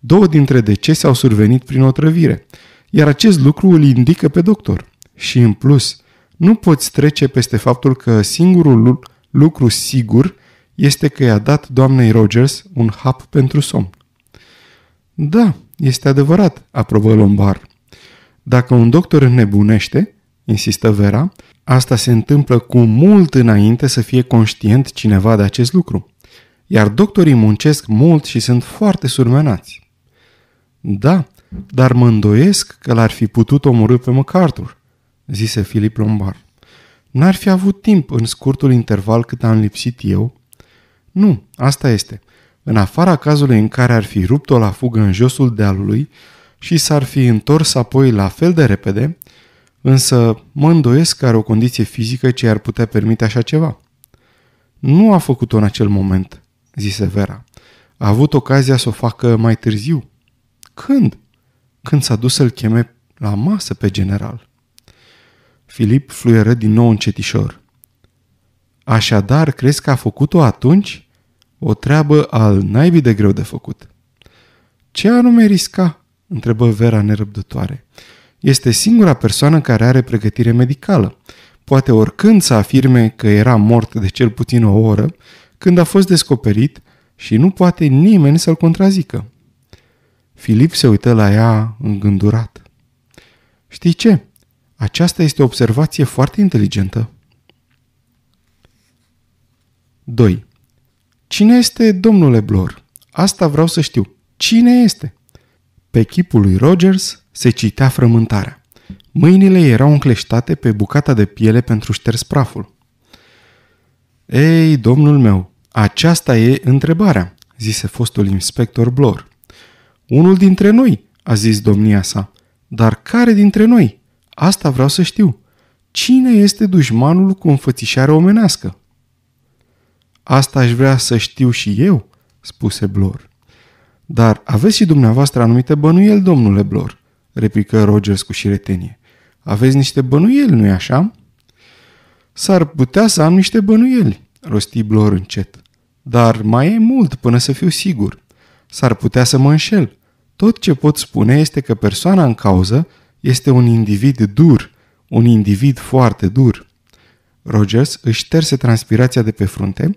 Două dintre decese au survenit prin otrăvire, iar acest lucru îl indică pe doctor. Și în plus, nu poți trece peste faptul că singurul lucru sigur este că i-a dat doamnei Rogers un hap pentru somn. Da, este adevărat, aprobă Lombar. Dacă un doctor nebunește, insistă Vera, asta se întâmplă cu mult înainte să fie conștient cineva de acest lucru. Iar doctorii muncesc mult și sunt foarte surmenați. Da, dar mă îndoiesc că l-ar fi putut omorâ pe MacArthur, zise Filip Lombard. N-ar fi avut timp în scurtul interval cât am lipsit eu nu, asta este. În afara cazului în care ar fi rupt-o la fugă în josul dealului și s-ar fi întors apoi la fel de repede, însă mă îndoiesc că are o condiție fizică ce ar putea permite așa ceva. Nu a făcut-o în acel moment, zise Vera. A avut ocazia să o facă mai târziu. Când? Când s-a dus să-l cheme la masă pe general. Filip fluieră din nou încetișor. Așadar, crezi că a făcut-o atunci? O treabă al naibii de greu de făcut. Ce anume risca? întrebă Vera nerăbdătoare. Este singura persoană care are pregătire medicală. Poate oricând să afirme că era mort de cel puțin o oră, când a fost descoperit și nu poate nimeni să-l contrazică. Filip se uită la ea îngândurat. Știi ce? Aceasta este o observație foarte inteligentă. 2. Cine este domnule Blor? Asta vreau să știu. Cine este? Pe chipul lui Rogers se citea frământarea. Mâinile erau încleștate pe bucata de piele pentru șters praful. Ei, domnul meu, aceasta e întrebarea, zise fostul inspector Blor. Unul dintre noi, a zis domnia sa. Dar care dintre noi? Asta vreau să știu. Cine este dușmanul cu înfățișare omenească? Asta aș vrea să știu și eu, spuse Blor. Dar aveți și dumneavoastră anumite bănuieli, domnule Blor, replică Rogers cu șiretenie. Aveți niște bănuieli, nu-i așa? S-ar putea să am niște bănuieli, rosti Blor încet. Dar mai e mult până să fiu sigur. S-ar putea să mă înșel. Tot ce pot spune este că persoana în cauză este un individ dur, un individ foarte dur. Rogers își șterse transpirația de pe frunte,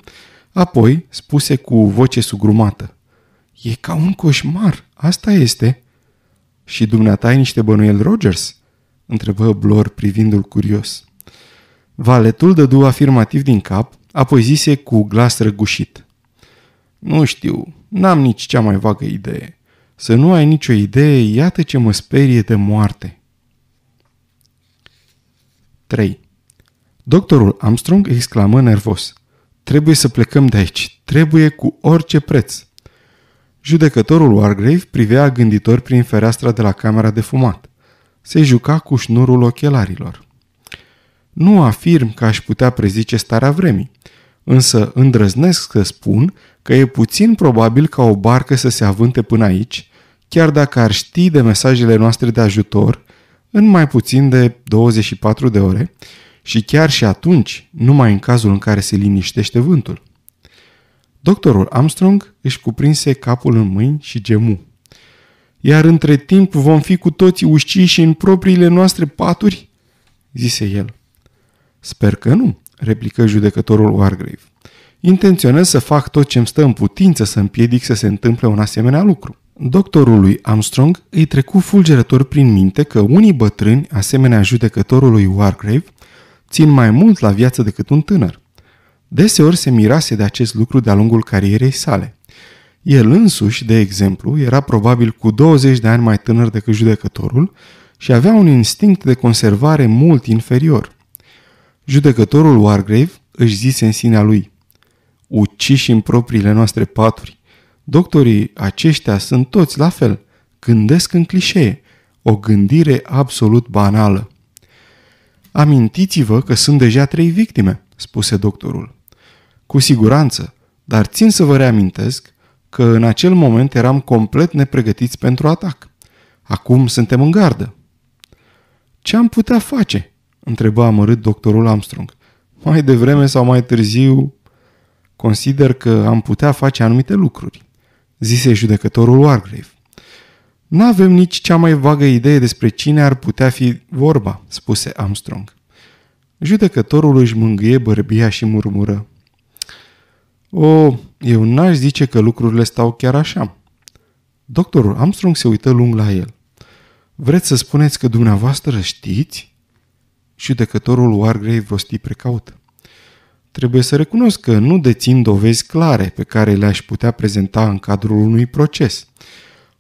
apoi spuse cu voce sugrumată. E ca un coșmar, asta este. Și dumneata ai niște bănuieli Rogers? întrebă Blor privindu-l curios. Valetul dădu afirmativ din cap, apoi zise cu glas răgușit. Nu știu, n-am nici cea mai vagă idee. Să nu ai nicio idee, iată ce mă sperie de moarte. 3. Doctorul Armstrong exclamă nervos. Trebuie să plecăm de aici. Trebuie cu orice preț. Judecătorul Wargrave privea gânditor prin fereastra de la camera de fumat. Se juca cu șnurul ochelarilor. Nu afirm că aș putea prezice starea vremii, însă îndrăznesc să spun că e puțin probabil ca o barcă să se avânte până aici, chiar dacă ar ști de mesajele noastre de ajutor, în mai puțin de 24 de ore, și chiar și atunci, numai în cazul în care se liniștește vântul. Doctorul Armstrong își cuprinse capul în mâini și gemu. Iar între timp vom fi cu toții și în propriile noastre paturi? zise el. Sper că nu, replică judecătorul Wargrave. Intenționez să fac tot ce mi stă în putință să împiedic să se întâmple un asemenea lucru. Doctorului Armstrong îi trecu fulgerător prin minte că unii bătrâni, asemenea judecătorului Wargrave, țin mai mult la viață decât un tânăr. Deseori se mirase de acest lucru de-a lungul carierei sale. El însuși, de exemplu, era probabil cu 20 de ani mai tânăr decât judecătorul și avea un instinct de conservare mult inferior. Judecătorul Wargrave își zise în sinea lui, uciși în propriile noastre paturi. Doctorii aceștia sunt toți la fel, gândesc în clișee, o gândire absolut banală. Amintiți-vă că sunt deja trei victime, spuse doctorul. Cu siguranță, dar țin să vă reamintesc că în acel moment eram complet nepregătiți pentru atac. Acum suntem în gardă. Ce am putea face? întrebă amărât doctorul Armstrong. Mai devreme sau mai târziu, consider că am putea face anumite lucruri, zise judecătorul Wargrave. Nu avem nici cea mai vagă idee despre cine ar putea fi vorba, spuse Armstrong. Judecătorul își mângâie bărbia și murmură. O, eu n-aș zice că lucrurile stau chiar așa. Doctorul Armstrong se uită lung la el. Vreți să spuneți că dumneavoastră știți? Judecătorul Wargrave rosti precaut. Trebuie să recunosc că nu dețin dovezi clare pe care le-aș putea prezenta în cadrul unui proces –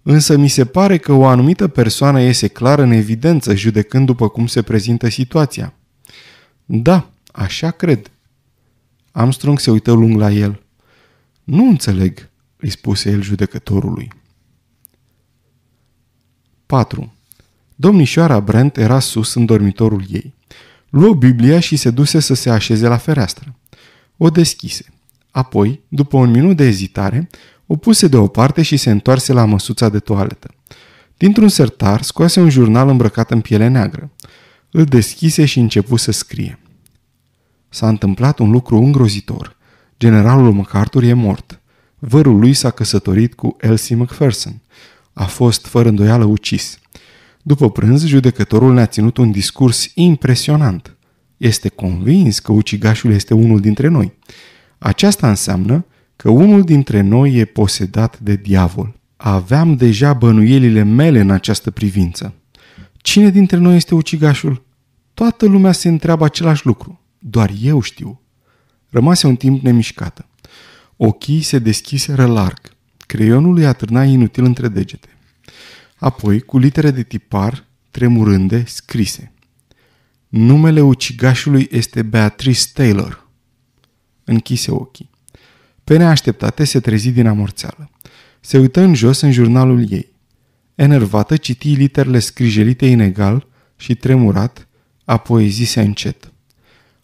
Însă mi se pare că o anumită persoană iese clar în evidență, judecând după cum se prezintă situația. Da, așa cred. Armstrong se uită lung la el. Nu înțeleg, îi spuse el judecătorului. 4. Domnișoara Brent era sus în dormitorul ei. Luă Biblia și se duse să se așeze la fereastră. O deschise. Apoi, după un minut de ezitare, o puse deoparte și se întoarse la măsuța de toaletă. Dintr-un sertar scoase un jurnal îmbrăcat în piele neagră. Îl deschise și începu să scrie. S-a întâmplat un lucru îngrozitor. Generalul MacArthur e mort. Vărul lui s-a căsătorit cu Elsie McPherson. A fost, fără îndoială, ucis. După prânz, judecătorul ne-a ținut un discurs impresionant. Este convins că ucigașul este unul dintre noi. Aceasta înseamnă că unul dintre noi e posedat de diavol. Aveam deja bănuielile mele în această privință. Cine dintre noi este ucigașul? Toată lumea se întreabă același lucru. Doar eu știu. Rămase un timp nemișcată. Ochii se deschiseră larg. Creionul îi atârna inutil între degete. Apoi, cu litere de tipar, tremurânde, scrise. Numele ucigașului este Beatrice Taylor. Închise ochii. Pe neașteptate se trezi din amorțeală. Se uită în jos în jurnalul ei. Enervată, citi literele scrijelite inegal și tremurat, apoi zise încet.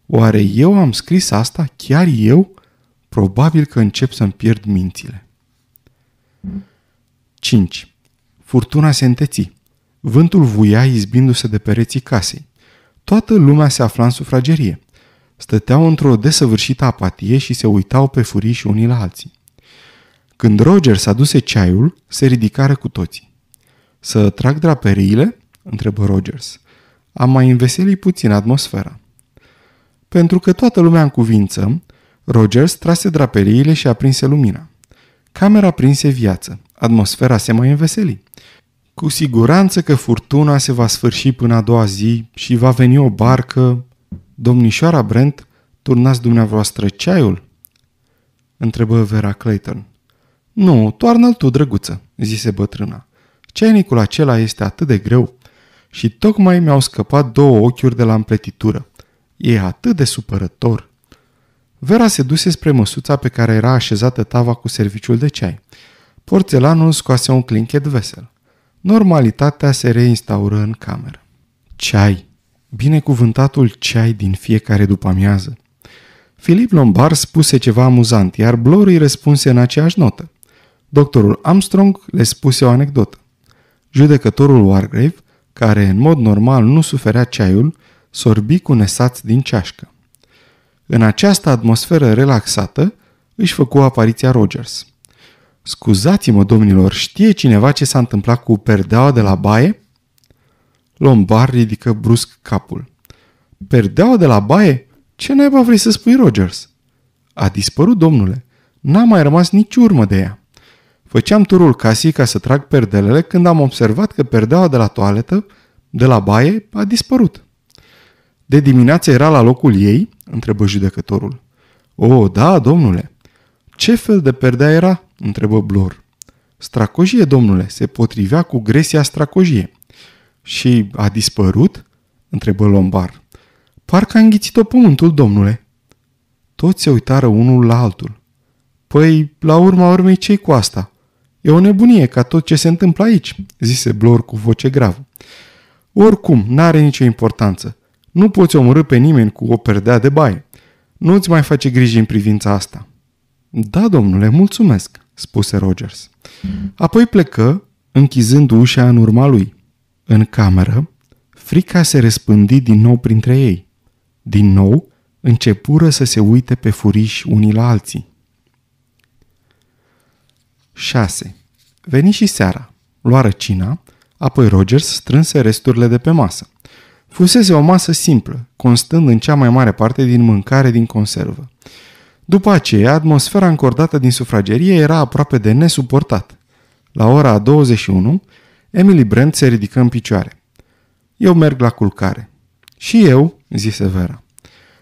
Oare eu am scris asta? Chiar eu? Probabil că încep să-mi pierd mințile. 5. Furtuna se înteții. Vântul vuia izbindu-se de pereții casei. Toată lumea se afla în sufragerie stăteau într-o desăvârșită apatie și se uitau pe furiși unii la alții. Când Roger s-a duse ceaiul, se ridicară cu toții. Să trag draperiile?" întrebă Rogers. Am mai înveselit puțin atmosfera. Pentru că toată lumea în cuvință, Rogers trase draperiile și aprinse lumina. Camera prinse viață, atmosfera se mai înveseli. Cu siguranță că furtuna se va sfârși până a doua zi și va veni o barcă Domnișoara Brent, turnați dumneavoastră ceaiul?" întrebă Vera Clayton. Nu, toarnă-l tu, drăguță," zise bătrâna. Ceainicul acela este atât de greu și tocmai mi-au scăpat două ochiuri de la împletitură. E atât de supărător." Vera se duse spre măsuța pe care era așezată tava cu serviciul de ceai. Porțelanul scoase un clinchet vesel. Normalitatea se reinstaură în cameră. Ceai, binecuvântatul ceai din fiecare după amiază. Filip Lombard spuse ceva amuzant, iar Blor îi răspunse în aceeași notă. Doctorul Armstrong le spuse o anecdotă. Judecătorul Wargrave, care în mod normal nu suferea ceaiul, sorbi cu nesaț din ceașcă. În această atmosferă relaxată își făcu apariția Rogers. Scuzați-mă, domnilor, știe cineva ce s-a întâmplat cu perdeaua de la baie?" Lombar ridică brusc capul. Perdeaua de la baie? Ce naiba vrei să spui, Rogers? A dispărut, domnule. N-a mai rămas nici urmă de ea. Făceam turul casei ca să trag perdelele când am observat că perdeaua de la toaletă, de la baie, a dispărut. De dimineață era la locul ei? întrebă judecătorul. O, da, domnule. Ce fel de perdea era? întrebă Blor. Stracojie, domnule, se potrivea cu gresia stracojie. Și a dispărut? întrebă Lombar. Parcă a înghițit-o pământul, domnule. Toți se uitară unul la altul. Păi, la urma urmei, ce cu asta? E o nebunie ca tot ce se întâmplă aici, zise Blor cu voce gravă. Oricum, n-are nicio importanță. Nu poți omorâ pe nimeni cu o perdea de baie. Nu-ți mai face griji în privința asta. Da, domnule, mulțumesc, spuse Rogers. Apoi plecă, închizând ușa în urma lui. În cameră, frica se răspândi din nou printre ei. Din nou, începură să se uite pe furiși unii la alții. 6. Veni și seara. Luară cina, apoi Rogers strânse resturile de pe masă. Fusese o masă simplă, constând în cea mai mare parte din mâncare din conservă. După aceea, atmosfera încordată din sufragerie era aproape de nesuportat. La ora 21, Emily Brent se ridică în picioare. Eu merg la culcare. Și eu, zise Vera.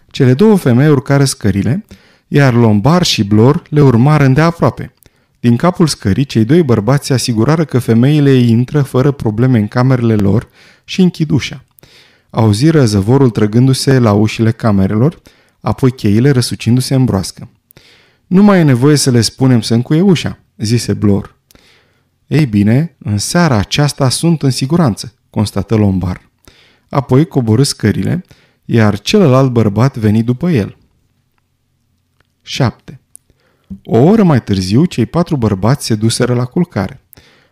Cele două femei urcare scările, iar Lombar și Blor le urmară îndeaproape. Din capul scării, cei doi bărbați se asigurară că femeile intră fără probleme în camerele lor și închid ușa. Auziră zăvorul trăgându-se la ușile camerelor, apoi cheile răsucindu-se în broască. Nu mai e nevoie să le spunem să încuie ușa, zise Blor. Ei bine, în seara aceasta sunt în siguranță, constată Lombar. Apoi coborâ scările, iar celălalt bărbat veni după el. 7. O oră mai târziu, cei patru bărbați se duseră la culcare.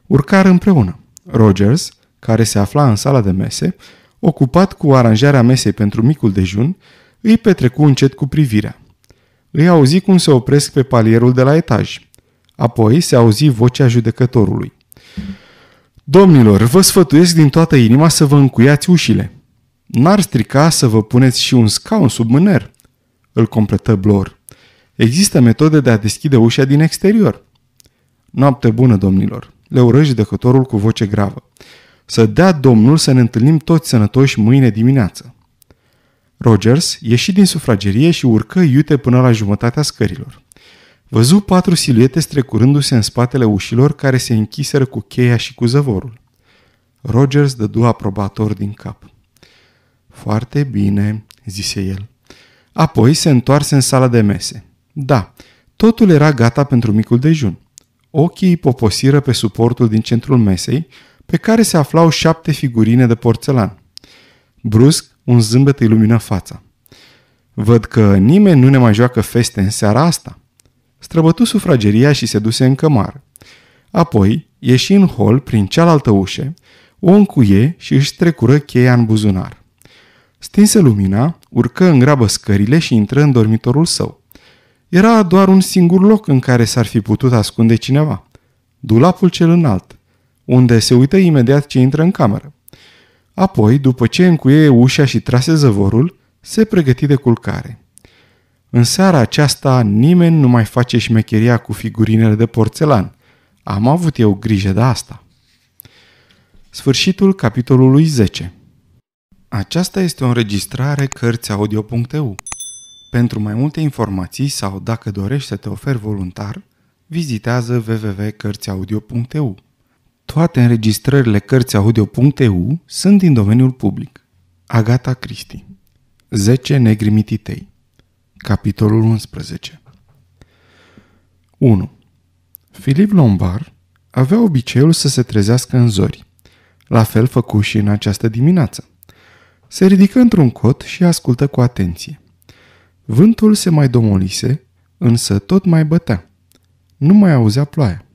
Urcară împreună. Rogers, care se afla în sala de mese, ocupat cu aranjarea mesei pentru micul dejun, îi petrecu încet cu privirea. Îi auzi cum se opresc pe palierul de la etaj. Apoi se auzi vocea judecătorului. Domnilor, vă sfătuiesc din toată inima să vă încuiați ușile. N-ar strica să vă puneți și un scaun sub mâner, îl completă Blor. Există metode de a deschide ușa din exterior. Noapte bună, domnilor, le ură judecătorul cu voce gravă. Să dea Domnul să ne întâlnim toți sănătoși mâine dimineață. Rogers ieși din sufragerie și urcă iute până la jumătatea scărilor. Văzu patru siluete strecurându-se în spatele ușilor care se închiseră cu cheia și cu zăvorul. Rogers dădu aprobator din cap. Foarte bine, zise el. Apoi se întoarse în sala de mese. Da, totul era gata pentru micul dejun. Ochii poposiră pe suportul din centrul mesei, pe care se aflau șapte figurine de porțelan. Brusc, un zâmbet lumină fața. Văd că nimeni nu ne mai joacă feste în seara asta străbătu sufrageria și se duse în cămară. Apoi ieși în hol prin cealaltă ușă, o încuie și își trecură cheia în buzunar. Stinse lumina, urcă în grabă scările și intră în dormitorul său. Era doar un singur loc în care s-ar fi putut ascunde cineva. Dulapul cel înalt, unde se uită imediat ce intră în cameră. Apoi, după ce încuie ușa și trase zăvorul, se pregăti de culcare. În seara aceasta nimeni nu mai face șmecheria cu figurinele de porțelan. Am avut eu grijă de asta. Sfârșitul capitolului 10 Aceasta este o înregistrare Cărțiaudio.eu. Pentru mai multe informații sau dacă dorești să te oferi voluntar, vizitează www.cărțiaudio.eu. Toate înregistrările Cărțiaudio.eu sunt din domeniul public. Agata Cristi 10 negrimititei Capitolul 11 1. Filip Lombard avea obiceiul să se trezească în zori. La fel făcu și în această dimineață. Se ridică într-un cot și ascultă cu atenție. Vântul se mai domolise, însă tot mai bătea. Nu mai auzea ploaia.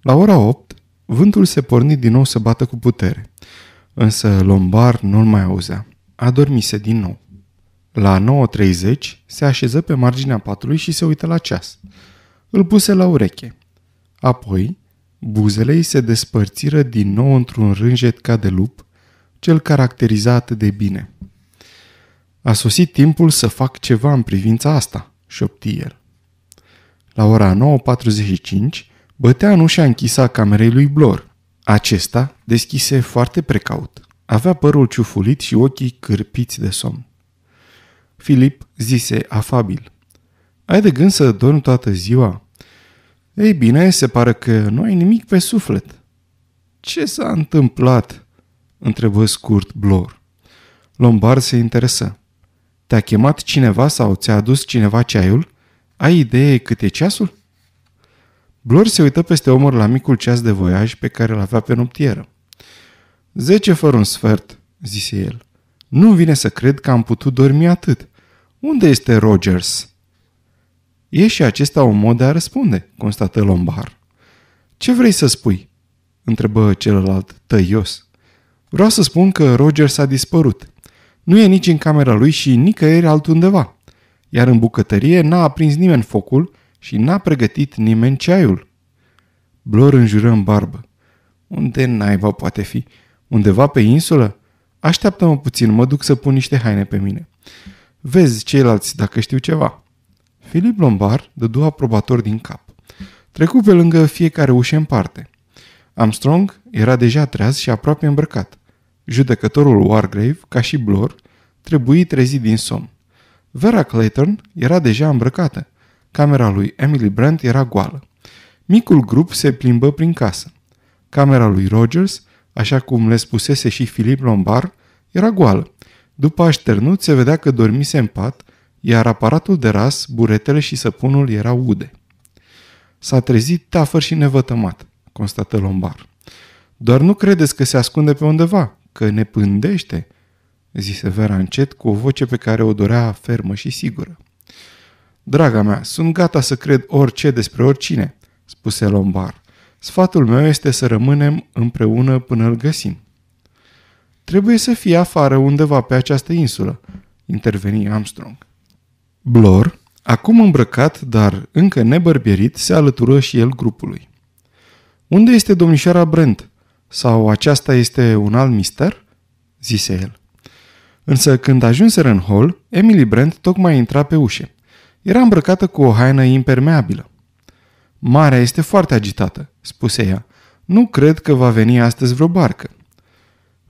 La ora 8, vântul se porni din nou să bată cu putere, însă Lombard nu-l mai auzea. Adormise din nou. La 9.30 se așeză pe marginea patului și se uită la ceas. Îl puse la ureche. Apoi, buzele îi se despărțiră din nou într-un rânjet ca de lup, cel caracterizat atât de bine. A sosit timpul să fac ceva în privința asta, șopti el. La ora 9.45 bătea în ușa închisă a camerei lui Blor. Acesta deschise foarte precaut. Avea părul ciufulit și ochii cârpiți de somn. Filip zise afabil. Ai de gând să dormi toată ziua? Ei bine, se pare că nu ai nimic pe suflet. Ce s-a întâmplat? întrebă scurt Blor. Lombard se interesă. Te-a chemat cineva sau ți-a adus cineva ceaiul? Ai idee cât e ceasul? Blor se uită peste omor la micul ceas de voiaj pe care îl avea pe noptieră. Zece fără un sfert, zise el. Nu vine să cred că am putut dormi atât. Unde este Rogers? E și acesta un mod de a răspunde, constată Lombard. Ce vrei să spui? întrebă celălalt tăios. Vreau să spun că Rogers a dispărut. Nu e nici în camera lui și nicăieri altundeva. Iar în bucătărie n-a aprins nimeni focul și n-a pregătit nimeni ceaiul. Blor înjură în barbă. Unde naiba poate fi? Undeva pe insulă? Așteaptă-mă puțin, mă duc să pun niște haine pe mine. Vezi ceilalți dacă știu ceva. Filip Lombard dădu aprobator din cap. Trecu pe lângă fiecare ușă în parte. Armstrong era deja treaz și aproape îmbrăcat. Judecătorul Wargrave, ca și Blor, trebuie trezit din somn. Vera Clayton era deja îmbrăcată. Camera lui Emily Brandt era goală. Micul grup se plimbă prin casă. Camera lui Rogers, așa cum le spusese și Philip Lombard, era goală. După așternut se vedea că dormise în pat, iar aparatul de ras, buretele și săpunul erau ude. S-a trezit tafăr și nevătămat, constată Lombar. Doar nu credeți că se ascunde pe undeva, că ne pândește, zise Vera încet cu o voce pe care o dorea fermă și sigură. Draga mea, sunt gata să cred orice despre oricine, spuse Lombar. Sfatul meu este să rămânem împreună până îl găsim. Trebuie să fie afară undeva pe această insulă, interveni Armstrong. Blor, acum îmbrăcat, dar încă nebărbierit, se alătură și el grupului. Unde este domnișoara Brent? Sau aceasta este un alt mister?" zise el. Însă când ajunseră în hol, Emily Brent tocmai intra pe ușe. Era îmbrăcată cu o haină impermeabilă. Marea este foarte agitată," spuse ea. Nu cred că va veni astăzi vreo barcă."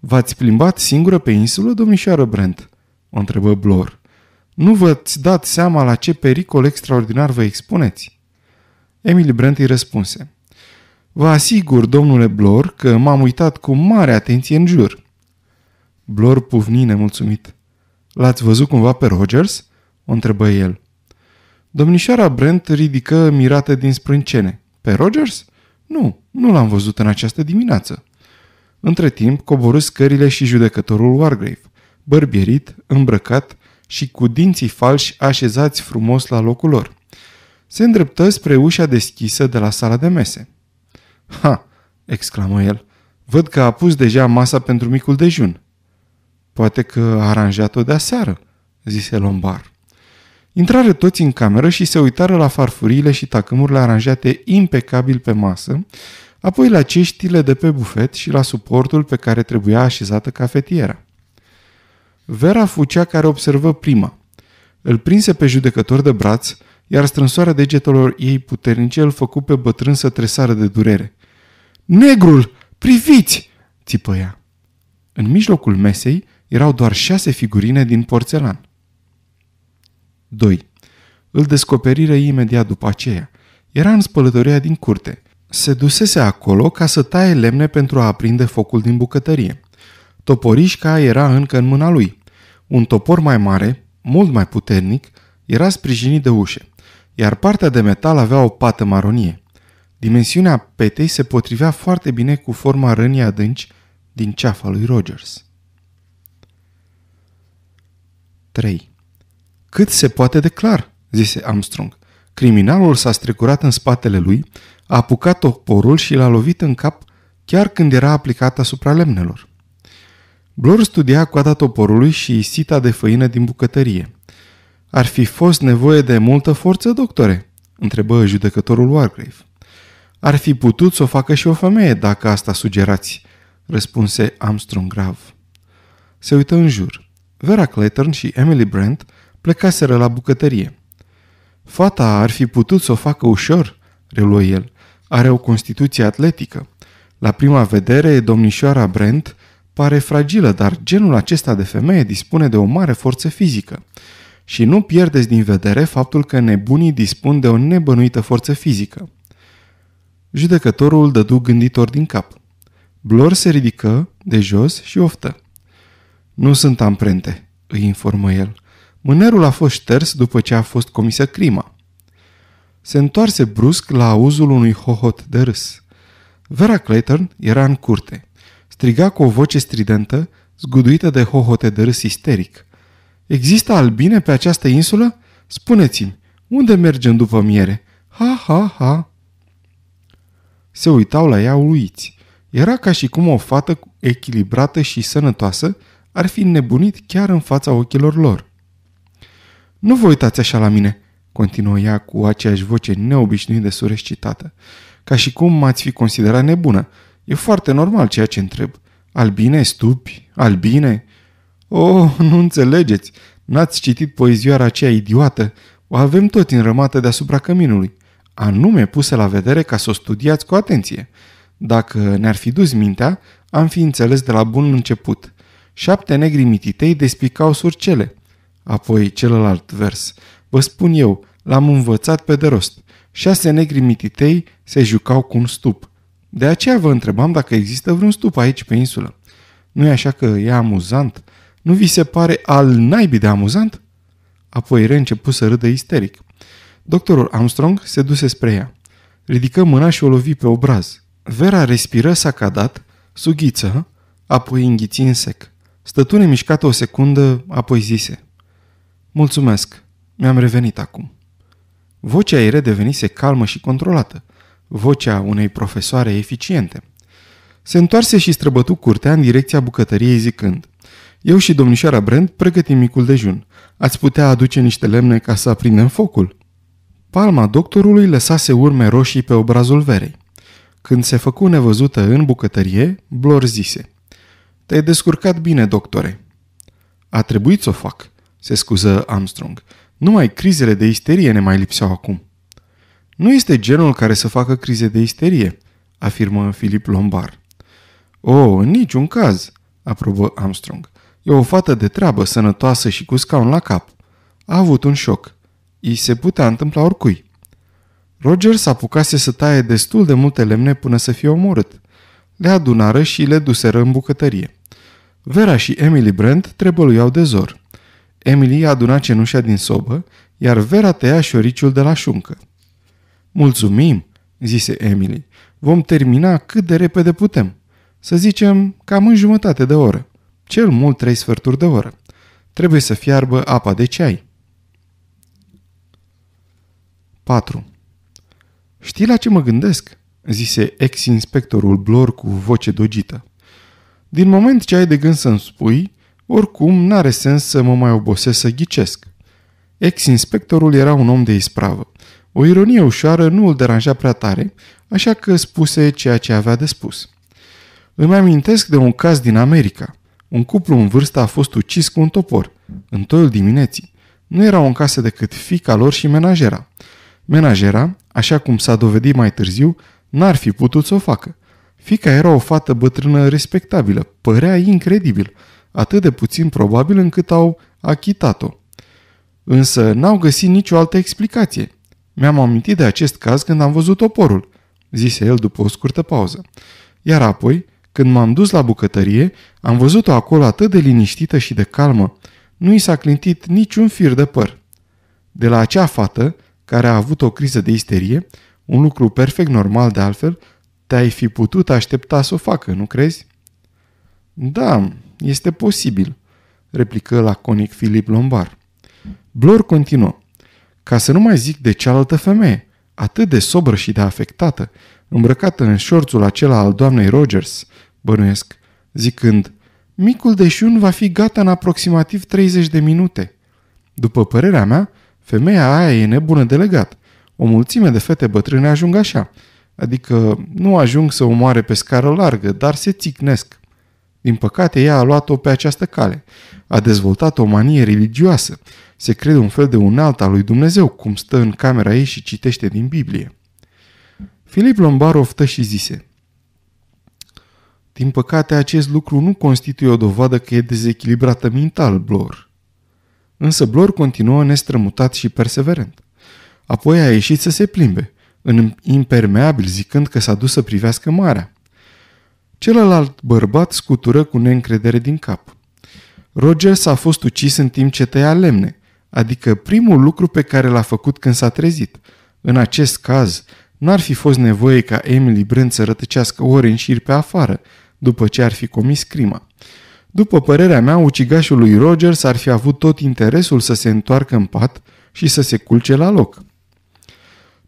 V-ați plimbat singură pe insulă, domnișoară Brent?" o întrebă Blor. Nu v-ați dat seama la ce pericol extraordinar vă expuneți?" Emily Brent îi răspunse. Vă asigur, domnule Blor, că m-am uitat cu mare atenție în jur." Blor puvni nemulțumit. L-ați văzut cumva pe Rogers?" o întrebă el. Domnișoara Brent ridică mirată din sprâncene. Pe Rogers? Nu, nu l-am văzut în această dimineață. Între timp, coborâ scările și judecătorul Wargrave, bărbierit, îmbrăcat și cu dinții falși așezați frumos la locul lor. Se îndreptă spre ușa deschisă de la sala de mese. Ha!" exclamă el. Văd că a pus deja masa pentru micul dejun. Poate că a aranjat-o de seară, zise Lombar. Intrară toți în cameră și se uitară la farfurile și tacâmurile aranjate impecabil pe masă, apoi la ceștile de pe bufet și la suportul pe care trebuia așezată cafetiera. Vera fu cea care observă prima. Îl prinse pe judecător de braț, iar strânsoarea degetelor ei puternice îl făcu pe bătrân să tresară de durere. Negrul! Priviți!" țipă ea. În mijlocul mesei erau doar șase figurine din porțelan. 2. Îl descoperire imediat după aceea. Era în spălătoria din curte – se dusese acolo ca să taie lemne pentru a aprinde focul din bucătărie. Toporișca era încă în mâna lui. Un topor mai mare, mult mai puternic, era sprijinit de ușe, iar partea de metal avea o pată maronie. Dimensiunea petei se potrivea foarte bine cu forma rânii adânci din ceafa lui Rogers. 3. Cât se poate de clar, zise Armstrong. Criminalul s-a strecurat în spatele lui, a apucat toporul și l-a lovit în cap chiar când era aplicat asupra lemnelor. Blor studia coada toporului și sita de făină din bucătărie. Ar fi fost nevoie de multă forță, doctore?" întrebă judecătorul Wargrave. Ar fi putut să o facă și o femeie, dacă asta sugerați," răspunse Armstrong grav. Se uită în jur. Vera Clayton și Emily Brent plecaseră la bucătărie. Fata ar fi putut să o facă ușor," reluă el, are o constituție atletică. La prima vedere, domnișoara Brent pare fragilă, dar genul acesta de femeie dispune de o mare forță fizică. Și nu pierdeți din vedere faptul că nebunii dispun de o nebănuită forță fizică. Judecătorul dădu gânditor din cap. Blor se ridică de jos și oftă. Nu sunt amprente, îi informă el. Mânerul a fost șters după ce a fost comisă crima se întoarse brusc la auzul unui hohot de râs. Vera Clayton era în curte. Striga cu o voce stridentă, zguduită de hohote de râs isteric. Există albine pe această insulă? Spuneți-mi, unde mergem după miere? Ha, ha, ha! Se uitau la ea uluiți. Era ca și cum o fată echilibrată și sănătoasă ar fi nebunit chiar în fața ochilor lor. Nu vă uitați așa la mine!" continuă ea cu aceeași voce neobișnuit de surescitată, ca și cum m-ați fi considerat nebună. E foarte normal ceea ce întreb. Albine, stupi, albine? Oh, nu înțelegeți! N-ați citit poezioara aceea idiotă? O avem tot în rămată deasupra căminului, anume pusă la vedere ca să o studiați cu atenție. Dacă ne-ar fi dus mintea, am fi înțeles de la bun început. Șapte negri mititei despicau surcele. Apoi celălalt vers. Vă spun eu, l-am învățat pe de rost. Șase negri mititei se jucau cu un stup. De aceea vă întrebam dacă există vreun stup aici pe insulă. nu e așa că e amuzant? Nu vi se pare al naibii de amuzant? Apoi început să râdă isteric. Doctorul Armstrong se duse spre ea. Ridică mâna și o lovi pe obraz. Vera respiră sacadat, sughiță, apoi înghiți în sec. Stătune mișcată o secundă, apoi zise. Mulțumesc. Mi-am revenit acum. Vocea ei redevenise calmă și controlată, vocea unei profesoare eficiente. Se întoarse și străbătu curtea în direcția bucătăriei zicând Eu și domnișoara Brent pregătim micul dejun. Ați putea aduce niște lemne ca să aprindem focul?" Palma doctorului lăsase urme roșii pe obrazul verei. Când se făcu nevăzută în bucătărie, Blor zise Te-ai descurcat bine, doctore." A trebuit să o fac," se scuză Armstrong. Numai crizele de isterie ne mai lipseau acum. Nu este genul care să facă crize de isterie, afirmă Filip Lombard. O, oh, în niciun caz, aprobă Armstrong. E o fată de treabă, sănătoasă și cu scaun la cap. A avut un șoc. I se putea întâmpla oricui. Roger s-a apucase să taie destul de multe lemne până să fie omorât. Le adunară și le duseră în bucătărie. Vera și Emily Brent trebăluiau de zor. Emily aduna cenușa din sobă, iar Vera tăia șoriciul de la șuncă. Mulțumim, zise Emily. Vom termina cât de repede putem. Să zicem cam în jumătate de oră. Cel mult trei sferturi de oră. Trebuie să fiarbă apa de ceai. 4. Știi la ce mă gândesc? zise ex-inspectorul Blor cu voce dogită. Din moment ce ai de gând să-mi spui, oricum, n-are sens să mă mai obosesc să ghicesc. Ex-inspectorul era un om de ispravă. O ironie ușoară nu îl deranja prea tare, așa că spuse ceea ce avea de spus. Îmi amintesc de un caz din America. Un cuplu în vârstă a fost ucis cu un topor, în toiul dimineții. Nu erau în casă decât fica lor și menajera. Menajera, așa cum s-a dovedit mai târziu, n-ar fi putut să o facă. Fica era o fată bătrână respectabilă, părea incredibil – atât de puțin probabil încât au achitat-o. Însă n-au găsit nicio altă explicație. Mi-am amintit de acest caz când am văzut oporul, zise el după o scurtă pauză. Iar apoi, când m-am dus la bucătărie, am văzut-o acolo atât de liniștită și de calmă. Nu i s-a clintit niciun fir de păr. De la acea fată, care a avut o criză de isterie, un lucru perfect normal de altfel, te-ai fi putut aștepta să o facă, nu crezi? Da, este posibil, replică laconic Filip Lombar. Blor continuă. Ca să nu mai zic de cealaltă femeie, atât de sobră și de afectată, îmbrăcată în șorțul acela al doamnei Rogers, bănuiesc, zicând, micul deșiun va fi gata în aproximativ 30 de minute. După părerea mea, femeia aia e nebună de legat. O mulțime de fete bătrâne ajung așa, adică nu ajung să o moare pe scară largă, dar se țicnesc. Din păcate, ea a luat-o pe această cale. A dezvoltat o manie religioasă. Se crede un fel de unalt al lui Dumnezeu, cum stă în camera ei și citește din Biblie. Filip Lombar oftă și zise Din păcate, acest lucru nu constituie o dovadă că e dezechilibrată mental, Blor. Însă Blor continuă nestrămutat și perseverent. Apoi a ieșit să se plimbe, în impermeabil zicând că s-a dus să privească marea. Celălalt bărbat scutură cu neîncredere din cap. Rogers a fost ucis în timp ce tăia lemne, adică primul lucru pe care l-a făcut când s-a trezit. În acest caz, n-ar fi fost nevoie ca Emily Brent să rătăcească ore în șir pe afară, după ce ar fi comis crima. După părerea mea, ucigașul lui Rogers ar fi avut tot interesul să se întoarcă în pat și să se culce la loc.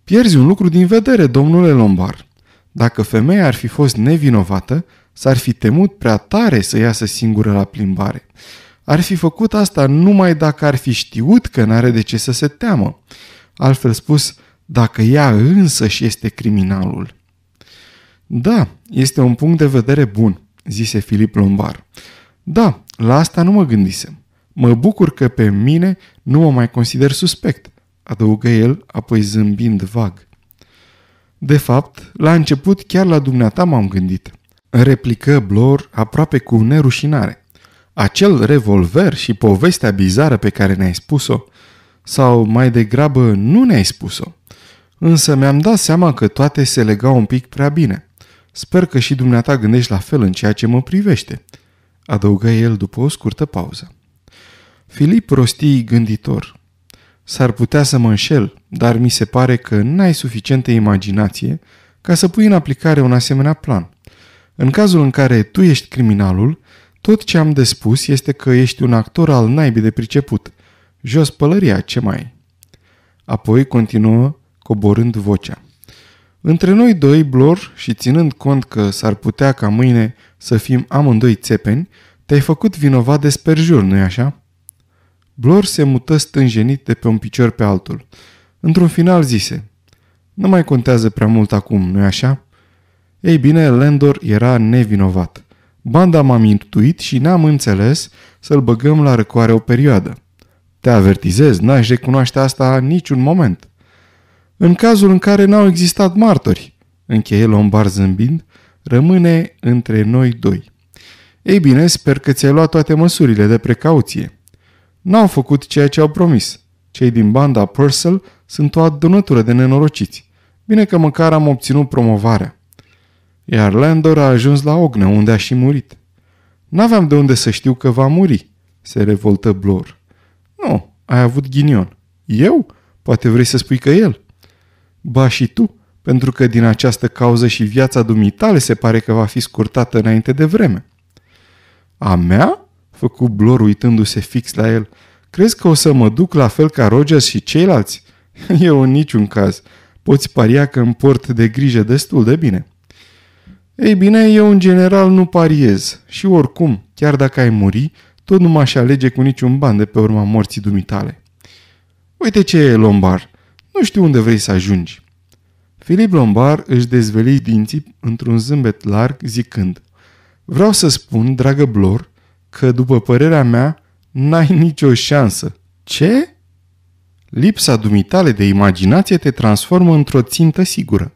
Pierzi un lucru din vedere, domnule Lombard. Dacă femeia ar fi fost nevinovată, s-ar fi temut prea tare să iasă singură la plimbare. Ar fi făcut asta numai dacă ar fi știut că n-are de ce să se teamă. Altfel spus, dacă ea însă și este criminalul. Da, este un punct de vedere bun, zise Filip Lombar. Da, la asta nu mă gândisem. Mă bucur că pe mine nu mă mai consider suspect, adăugă el, apoi zâmbind vag. De fapt, la început chiar la dumneata m-am gândit. Replică Blor aproape cu nerușinare. Acel revolver și povestea bizară pe care ne-ai spus-o, sau mai degrabă nu ne-ai spus-o. Însă mi-am dat seama că toate se legau un pic prea bine. Sper că și dumneata gândești la fel în ceea ce mă privește, adăugă el după o scurtă pauză. Filip rosti gânditor. S-ar putea să mă înșel, dar mi se pare că n-ai suficientă imaginație ca să pui în aplicare un asemenea plan. În cazul în care tu ești criminalul, tot ce am de spus este că ești un actor al naibii de priceput. Jos pălăria, ce mai ai? Apoi continuă, coborând vocea. Între noi doi, Blor, și ținând cont că s-ar putea ca mâine să fim amândoi țepeni, te-ai făcut vinovat de sperjur, nu-i așa? Blor se mută stânjenit de pe un picior pe altul. Într-un final zise, Nu mai contează prea mult acum, nu-i așa?" Ei bine, Landor era nevinovat. Banda m-a mintuit și n-am înțeles să-l băgăm la răcoare o perioadă. Te avertizez, n-aș recunoaște asta niciun moment. În cazul în care n-au existat martori, încheie Lombard zâmbind, rămâne între noi doi. Ei bine, sper că ți-ai luat toate măsurile de precauție. N-au făcut ceea ce au promis. Cei din banda Purcell sunt o adunătură de nenorociți. Bine că măcar am obținut promovarea. Iar Landor a ajuns la Ogne, unde a și murit. N-aveam de unde să știu că va muri, se revoltă Blor. Nu, ai avut ghinion. Eu? Poate vrei să spui că el? Ba și tu, pentru că din această cauză și viața dumitale se pare că va fi scurtată înainte de vreme. A mea? făcu Blor uitându-se fix la el. Crezi că o să mă duc la fel ca Rogers și ceilalți? Eu în niciun caz. Poți paria că îmi port de grijă destul de bine. Ei bine, eu în general nu pariez și oricum, chiar dacă ai muri, tot nu m-aș alege cu niciun ban de pe urma morții dumitale. Uite ce e, Lombar, nu știu unde vrei să ajungi. Filip Lombar își dezveli dinții într-un zâmbet larg zicând Vreau să spun, dragă Blor, că, după părerea mea, n-ai nicio șansă. Ce? Lipsa dumitale de imaginație te transformă într-o țintă sigură.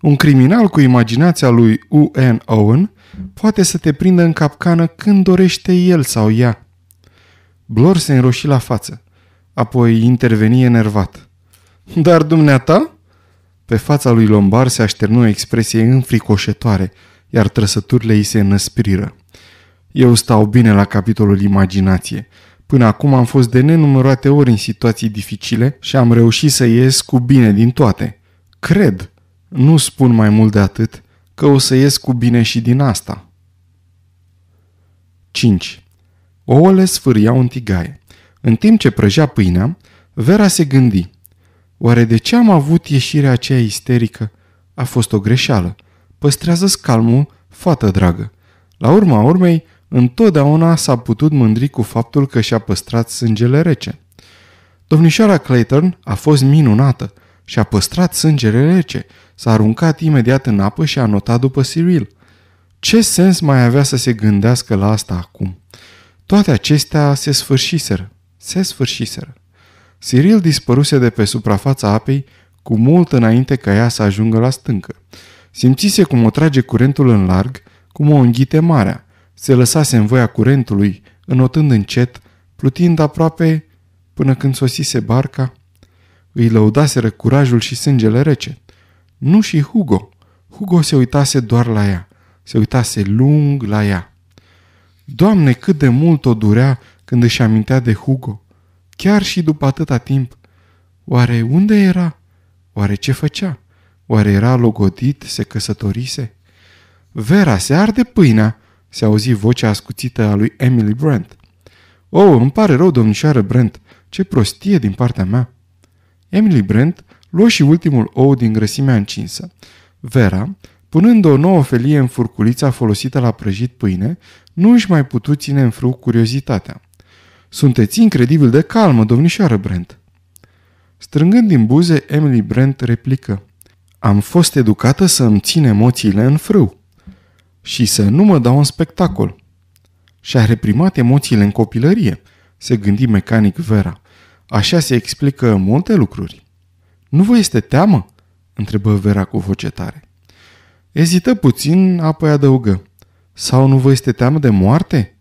Un criminal cu imaginația lui U.N. Owen poate să te prindă în capcană când dorește el sau ea. Blor se înroși la față, apoi interveni enervat. Dar dumneata? Pe fața lui Lombar se așternu o expresie înfricoșătoare, iar trăsăturile ei se înăspriră. Eu stau bine la capitolul imaginație. Până acum am fost de nenumărate ori în situații dificile și am reușit să ies cu bine din toate. Cred, nu spun mai mult de atât, că o să ies cu bine și din asta. 5. Ouăle sfârâiau în tigaie. În timp ce prăjea pâinea, Vera se gândi. Oare de ce am avut ieșirea aceea isterică? A fost o greșeală. Păstrează-ți calmul, fată dragă. La urma urmei, întotdeauna s-a putut mândri cu faptul că și-a păstrat sângele rece. Domnișoara Clayton a fost minunată și a păstrat sângele rece, s-a aruncat imediat în apă și a notat după Cyril. Ce sens mai avea să se gândească la asta acum? Toate acestea se sfârșiseră. Se sfârșiseră. Cyril dispăruse de pe suprafața apei cu mult înainte ca ea să ajungă la stâncă. Simțise cum o trage curentul în larg, cum o înghite marea. Se lăsase în voia curentului, înotând încet, plutind aproape până când sosise barca. Îi lăudaseră curajul și sângele rece. Nu și Hugo. Hugo se uitase doar la ea. Se uitase lung la ea. Doamne, cât de mult o durea când își amintea de Hugo. Chiar și după atâta timp. Oare unde era? Oare ce făcea? Oare era logodit, se căsătorise? Vera se arde pâinea, se auzi vocea ascuțită a lui Emily Brent. O, oh, îmi pare rău, domnișoară Brent, ce prostie din partea mea! Emily Brent luă și ultimul ou din grăsimea încinsă. Vera, punând o nouă felie în furculița folosită la prăjit pâine, nu își mai putu ține în frâu curiozitatea. Sunteți incredibil de calmă, domnișoară Brent!" Strângând din buze, Emily Brent replică. Am fost educată să îmi țin emoțiile în frâu și să nu mă dau în spectacol. Și-a reprimat emoțiile în copilărie, se gândi mecanic Vera. Așa se explică multe lucruri. Nu vă este teamă? întrebă Vera cu voce tare. Ezită puțin, apoi adăugă. Sau nu vă este teamă de moarte?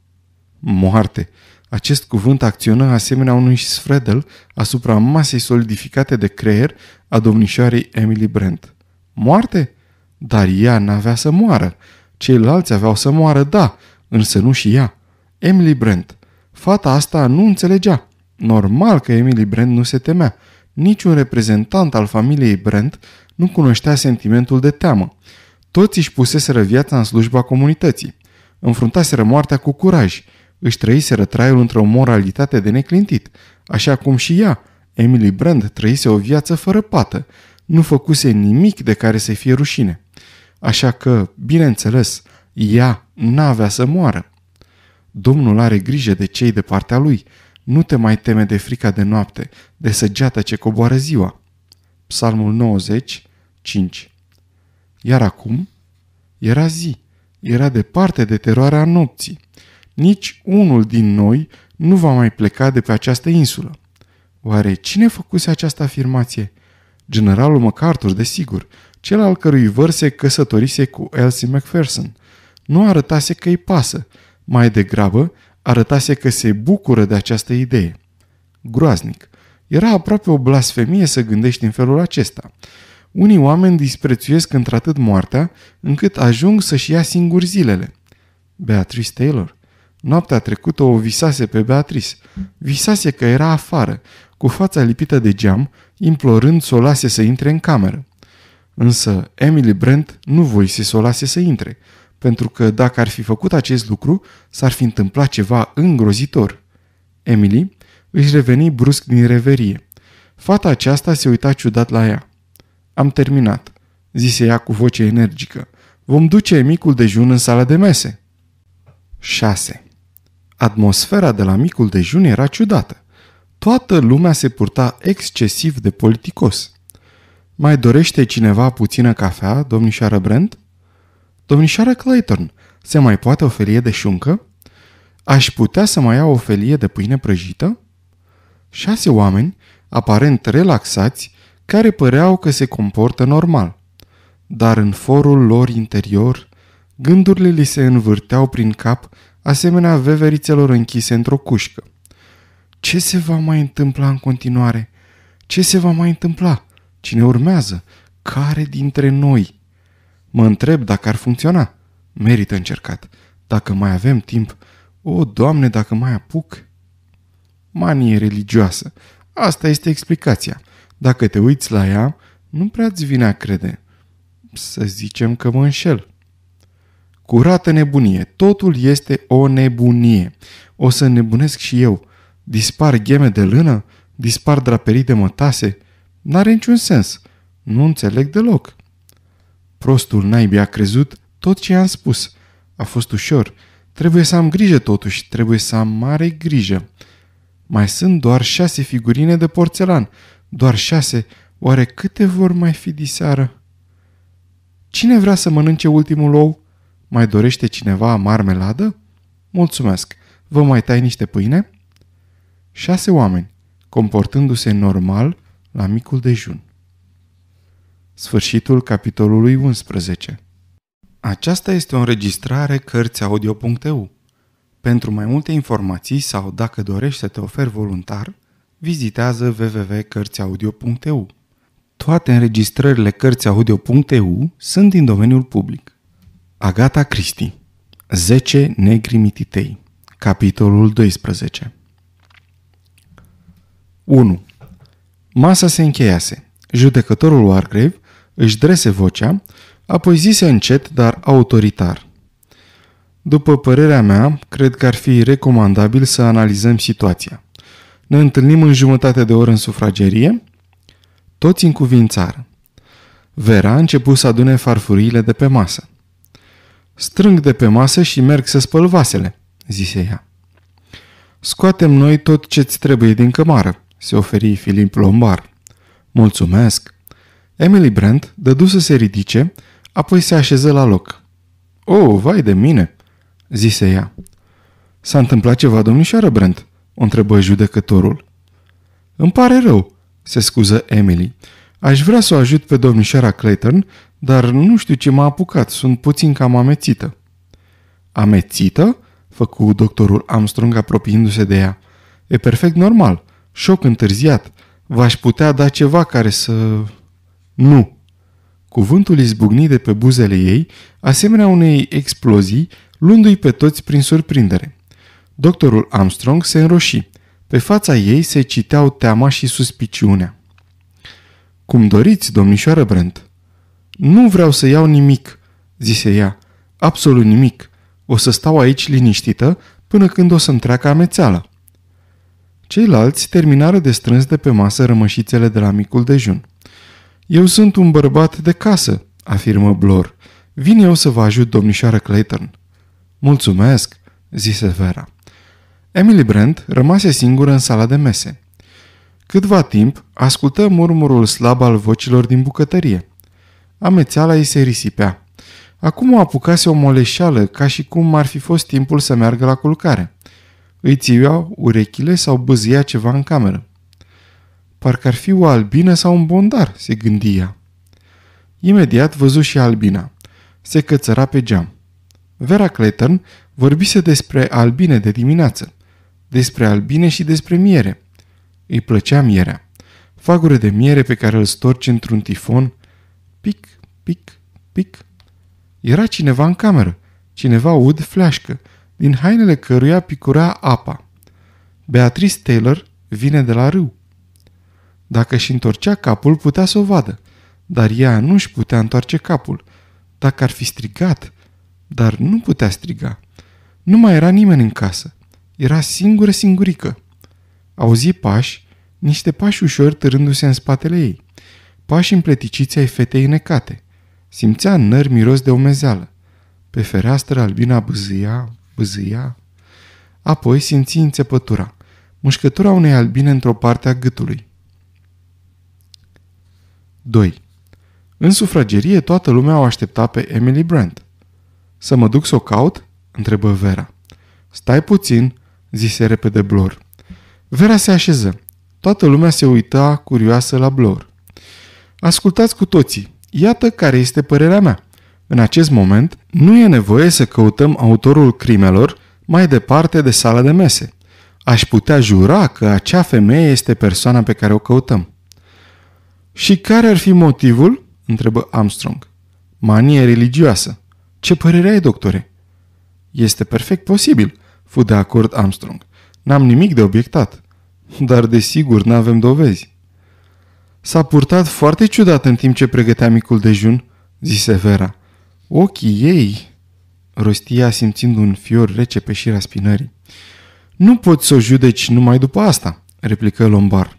Moarte. Acest cuvânt acționă asemenea unui sfredel asupra masei solidificate de creier a domnișoarei Emily Brent. Moarte? Dar ea n-avea să moară. Ceilalți aveau să moară, da, însă nu și ea. Emily Brent. Fata asta nu înțelegea. Normal că Emily Brent nu se temea. Niciun reprezentant al familiei Brent nu cunoștea sentimentul de teamă. Toți își puseseră viața în slujba comunității. Înfruntaseră moartea cu curaj. Își trăiseră traiul într-o moralitate de neclintit, așa cum și ea, Emily Brand, trăise o viață fără pată. Nu făcuse nimic de care să fie rușine așa că, bineînțeles, ea n-avea să moară. Domnul are grijă de cei de partea lui. Nu te mai teme de frica de noapte, de săgeata ce coboară ziua. Psalmul 90, 5 Iar acum era zi, era departe de teroarea nopții. Nici unul din noi nu va mai pleca de pe această insulă. Oare cine făcuse această afirmație? Generalul MacArthur, desigur, cel al cărui văr se căsătorise cu Elsie Macpherson. Nu arătase că îi pasă, mai degrabă arătase că se bucură de această idee. Groaznic. Era aproape o blasfemie să gândești în felul acesta. Unii oameni disprețuiesc într-atât moartea, încât ajung să-și ia singur zilele. Beatrice Taylor. Noaptea trecută o visase pe Beatrice. Visase că era afară, cu fața lipită de geam, implorând să o lase să intre în cameră. Însă Emily Brent nu voise să o lase să intre, pentru că dacă ar fi făcut acest lucru, s-ar fi întâmplat ceva îngrozitor. Emily își reveni brusc din reverie. Fata aceasta se uita ciudat la ea. Am terminat, zise ea cu voce energică. Vom duce micul dejun în sala de mese. 6. Atmosfera de la micul dejun era ciudată. Toată lumea se purta excesiv de politicos. Mai dorește cineva puțină cafea, domnișoară Brent? Domnișoară Clayton, se mai poate o felie de șuncă? Aș putea să mai iau o felie de pâine prăjită? Șase oameni, aparent relaxați, care păreau că se comportă normal. Dar în forul lor interior, gândurile li se învârteau prin cap asemenea veverițelor închise într-o cușcă. Ce se va mai întâmpla în continuare? Ce se va mai întâmpla? cine urmează, care dintre noi. Mă întreb dacă ar funcționa. Merită încercat. Dacă mai avem timp, o, Doamne, dacă mai apuc. Manie religioasă. Asta este explicația. Dacă te uiți la ea, nu prea-ți vine a crede. Să zicem că mă înșel. Curată nebunie. Totul este o nebunie. O să nebunesc și eu. Dispar gheme de lână? Dispar draperii de mătase? N-are niciun sens. Nu înțeleg deloc. Prostul naibii a crezut tot ce i-am spus. A fost ușor. Trebuie să am grijă totuși, trebuie să am mare grijă. Mai sunt doar șase figurine de porțelan. Doar șase. Oare câte vor mai fi diseară? Cine vrea să mănânce ultimul ou? Mai dorește cineva marmeladă? Mulțumesc. Vă mai tai niște pâine? Șase oameni, comportându-se normal, la micul dejun. Sfârșitul capitolului 11 Aceasta este o înregistrare Cărțiaudio.eu. Pentru mai multe informații sau dacă dorești să te oferi voluntar, vizitează www.cărțiaudio.eu. Toate înregistrările Cărțiaudio.eu sunt din domeniul public. Agata Cristi 10 negri mititei Capitolul 12 1. Masa se încheiase. Judecătorul Wargrave își drese vocea, apoi zise încet, dar autoritar. După părerea mea, cred că ar fi recomandabil să analizăm situația. Ne întâlnim în jumătate de oră în sufragerie, toți în cuvințară. Vera a început să adune farfuriile de pe masă. Strâng de pe masă și merg să spăl vasele, zise ea. Scoatem noi tot ce-ți trebuie din cămară, se oferi Filip Lombar. Mulțumesc! Emily Brent dădu să se ridice, apoi se așeză la loc. O, oh, vai de mine!" zise ea. S-a întâmplat ceva, domnișoară Brent?" o întrebă judecătorul. Îmi pare rău," se scuză Emily. Aș vrea să o ajut pe domnișoara Clayton, dar nu știu ce m-a apucat, sunt puțin cam amețită." Amețită?" făcu doctorul Armstrong apropiindu-se de ea. E perfect normal. Șoc întârziat. V-aș putea da ceva care să... Nu. Cuvântul izbucni de pe buzele ei, asemenea unei explozii, luându-i pe toți prin surprindere. Doctorul Armstrong se înroși. Pe fața ei se citeau teama și suspiciunea. Cum doriți, domnișoară Brent. Nu vreau să iau nimic, zise ea. Absolut nimic. O să stau aici liniștită până când o să-mi treacă amețeala. Ceilalți terminară de strâns de pe masă rămășițele de la micul dejun. Eu sunt un bărbat de casă, afirmă Blor. Vin eu să vă ajut, domnișoară Clayton. Mulțumesc, zise Vera. Emily Brent rămase singură în sala de mese. Câtva timp ascultă murmurul slab al vocilor din bucătărie. Amețeala îi se risipea. Acum o apucase o moleșeală, ca și cum ar fi fost timpul să meargă la culcare îi țiuiau urechile sau bâzia ceva în cameră. Parcă ar fi o albină sau un bondar, se gândia. Imediat văzu și albina. Se cățăra pe geam. Vera Clayton vorbise despre albine de dimineață, despre albine și despre miere. Îi plăcea mierea. Fagure de miere pe care îl storci într-un tifon. Pic, pic, pic. Era cineva în cameră. Cineva ud fleașcă din hainele căruia picura apa. Beatrice Taylor vine de la râu. Dacă și întorcea capul, putea să o vadă, dar ea nu își putea întoarce capul. Dacă ar fi strigat, dar nu putea striga. Nu mai era nimeni în casă. Era singură singurică. Auzi pași, niște pași ușor târându-se în spatele ei. Pași împleticiți ai fetei necate. Simțea nări miros de omezeală. Pe fereastră albina bâzâia bâzâia. Apoi simți înțepătura, mușcătura unei albine într-o parte a gâtului. 2. În sufragerie toată lumea o aștepta pe Emily Brandt. Să mă duc să o caut? întrebă Vera. Stai puțin, zise repede Blor. Vera se așeză. Toată lumea se uita curioasă la Blor. Ascultați cu toții. Iată care este părerea mea. În acest moment, nu e nevoie să căutăm autorul crimelor mai departe de sala de mese. Aș putea jura că acea femeie este persoana pe care o căutăm. Și care ar fi motivul? întrebă Armstrong. Manie religioasă. Ce părere ai, doctore? Este perfect posibil, fu de acord Armstrong. N-am nimic de obiectat. Dar desigur n-avem dovezi. S-a purtat foarte ciudat în timp ce pregătea micul dejun, zise Vera. Ochii ei, rostia simțind un fior rece pe șira spinării. Nu poți să o judeci numai după asta, replică Lombar.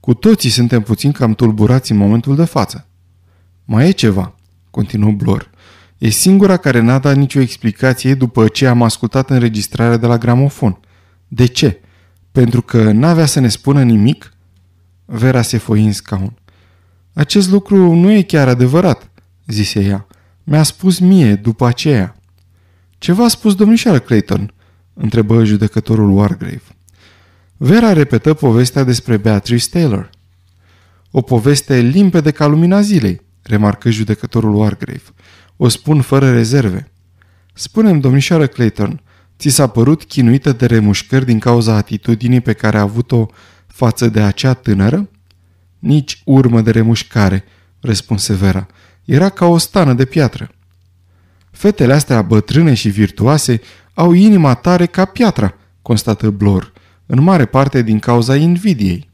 Cu toții suntem puțin cam tulburați în momentul de față. Mai e ceva, continuă Blor. E singura care n-a dat nicio explicație după ce am ascultat înregistrarea de la gramofon. De ce? Pentru că n-avea să ne spună nimic? Vera se foi în scaun. Acest lucru nu e chiar adevărat, zise ea. Mi-a spus mie, după aceea. Ce v-a spus domnișoară Clayton? întrebă judecătorul Wargrave. Vera repetă povestea despre Beatrice Taylor. O poveste limpede ca lumina zilei, remarcă judecătorul Wargrave. O spun fără rezerve. Spunem, mi domnișoară Clayton, ți s-a părut chinuită de remușcări din cauza atitudinii pe care a avut-o față de acea tânără? Nici urmă de remușcare, răspunse Vera era ca o stană de piatră. Fetele astea bătrâne și virtuoase au inima tare ca piatra, constată Blor, în mare parte din cauza invidiei.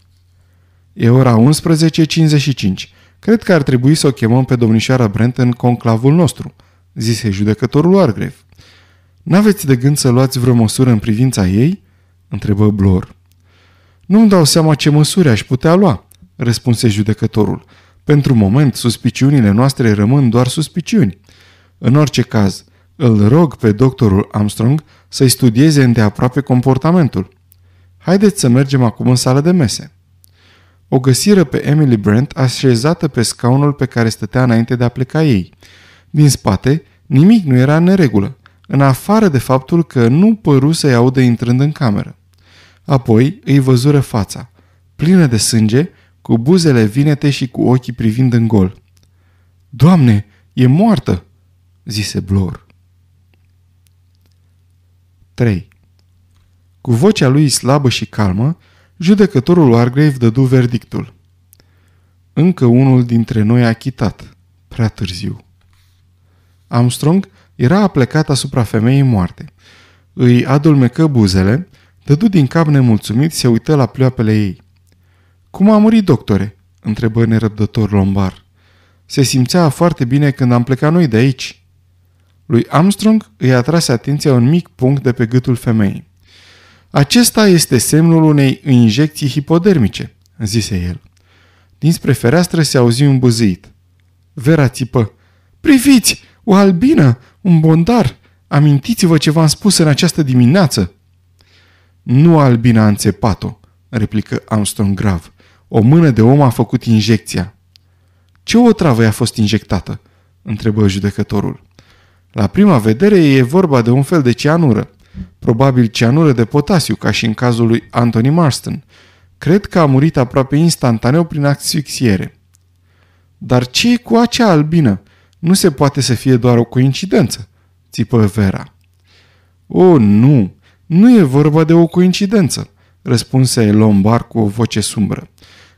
E ora 11.55. Cred că ar trebui să o chemăm pe domnișoara Brent în conclavul nostru, zise judecătorul Argrev. N-aveți de gând să luați vreo măsură în privința ei? întrebă Blor. Nu-mi dau seama ce măsuri aș putea lua, răspunse judecătorul pentru moment, suspiciunile noastre rămân doar suspiciuni. În orice caz, îl rog pe doctorul Armstrong să-i studieze îndeaproape comportamentul. Haideți să mergem acum în sală de mese. O găsiră pe Emily Brent așezată pe scaunul pe care stătea înainte de a pleca ei. Din spate, nimic nu era în neregulă, în afară de faptul că nu păru să-i audă intrând în cameră. Apoi îi văzură fața, plină de sânge cu buzele vinete și cu ochii privind în gol. Doamne, e moartă!" zise Blor. 3. Cu vocea lui slabă și calmă, judecătorul Argrave dădu verdictul. Încă unul dintre noi a chitat, prea târziu. Armstrong era aplecat asupra femeii moarte. Îi adulmecă buzele, dădu din cap nemulțumit, se uită la pleoapele ei. Cum a murit, doctore?" întrebă nerăbdător Lombar. Se simțea foarte bine când am plecat noi de aici." Lui Armstrong îi atrase atenția un mic punct de pe gâtul femeii. Acesta este semnul unei injecții hipodermice, zise el. Dinspre fereastră se auzi un buzit. Vera țipă. Priviți! O albină! Un bondar! Amintiți-vă ce v-am spus în această dimineață! Nu albina a înțepat-o, replică Armstrong grav. O mână de om a făcut injecția. Ce otravă i-a fost injectată? întrebă judecătorul. La prima vedere e vorba de un fel de cianură. Probabil cianură de potasiu, ca și în cazul lui Anthony Marston. Cred că a murit aproape instantaneu prin asfixiere. Dar ce e cu acea albină? Nu se poate să fie doar o coincidență, țipă Vera. O, nu, nu e vorba de o coincidență, răspunse Lombar cu o voce sumbră.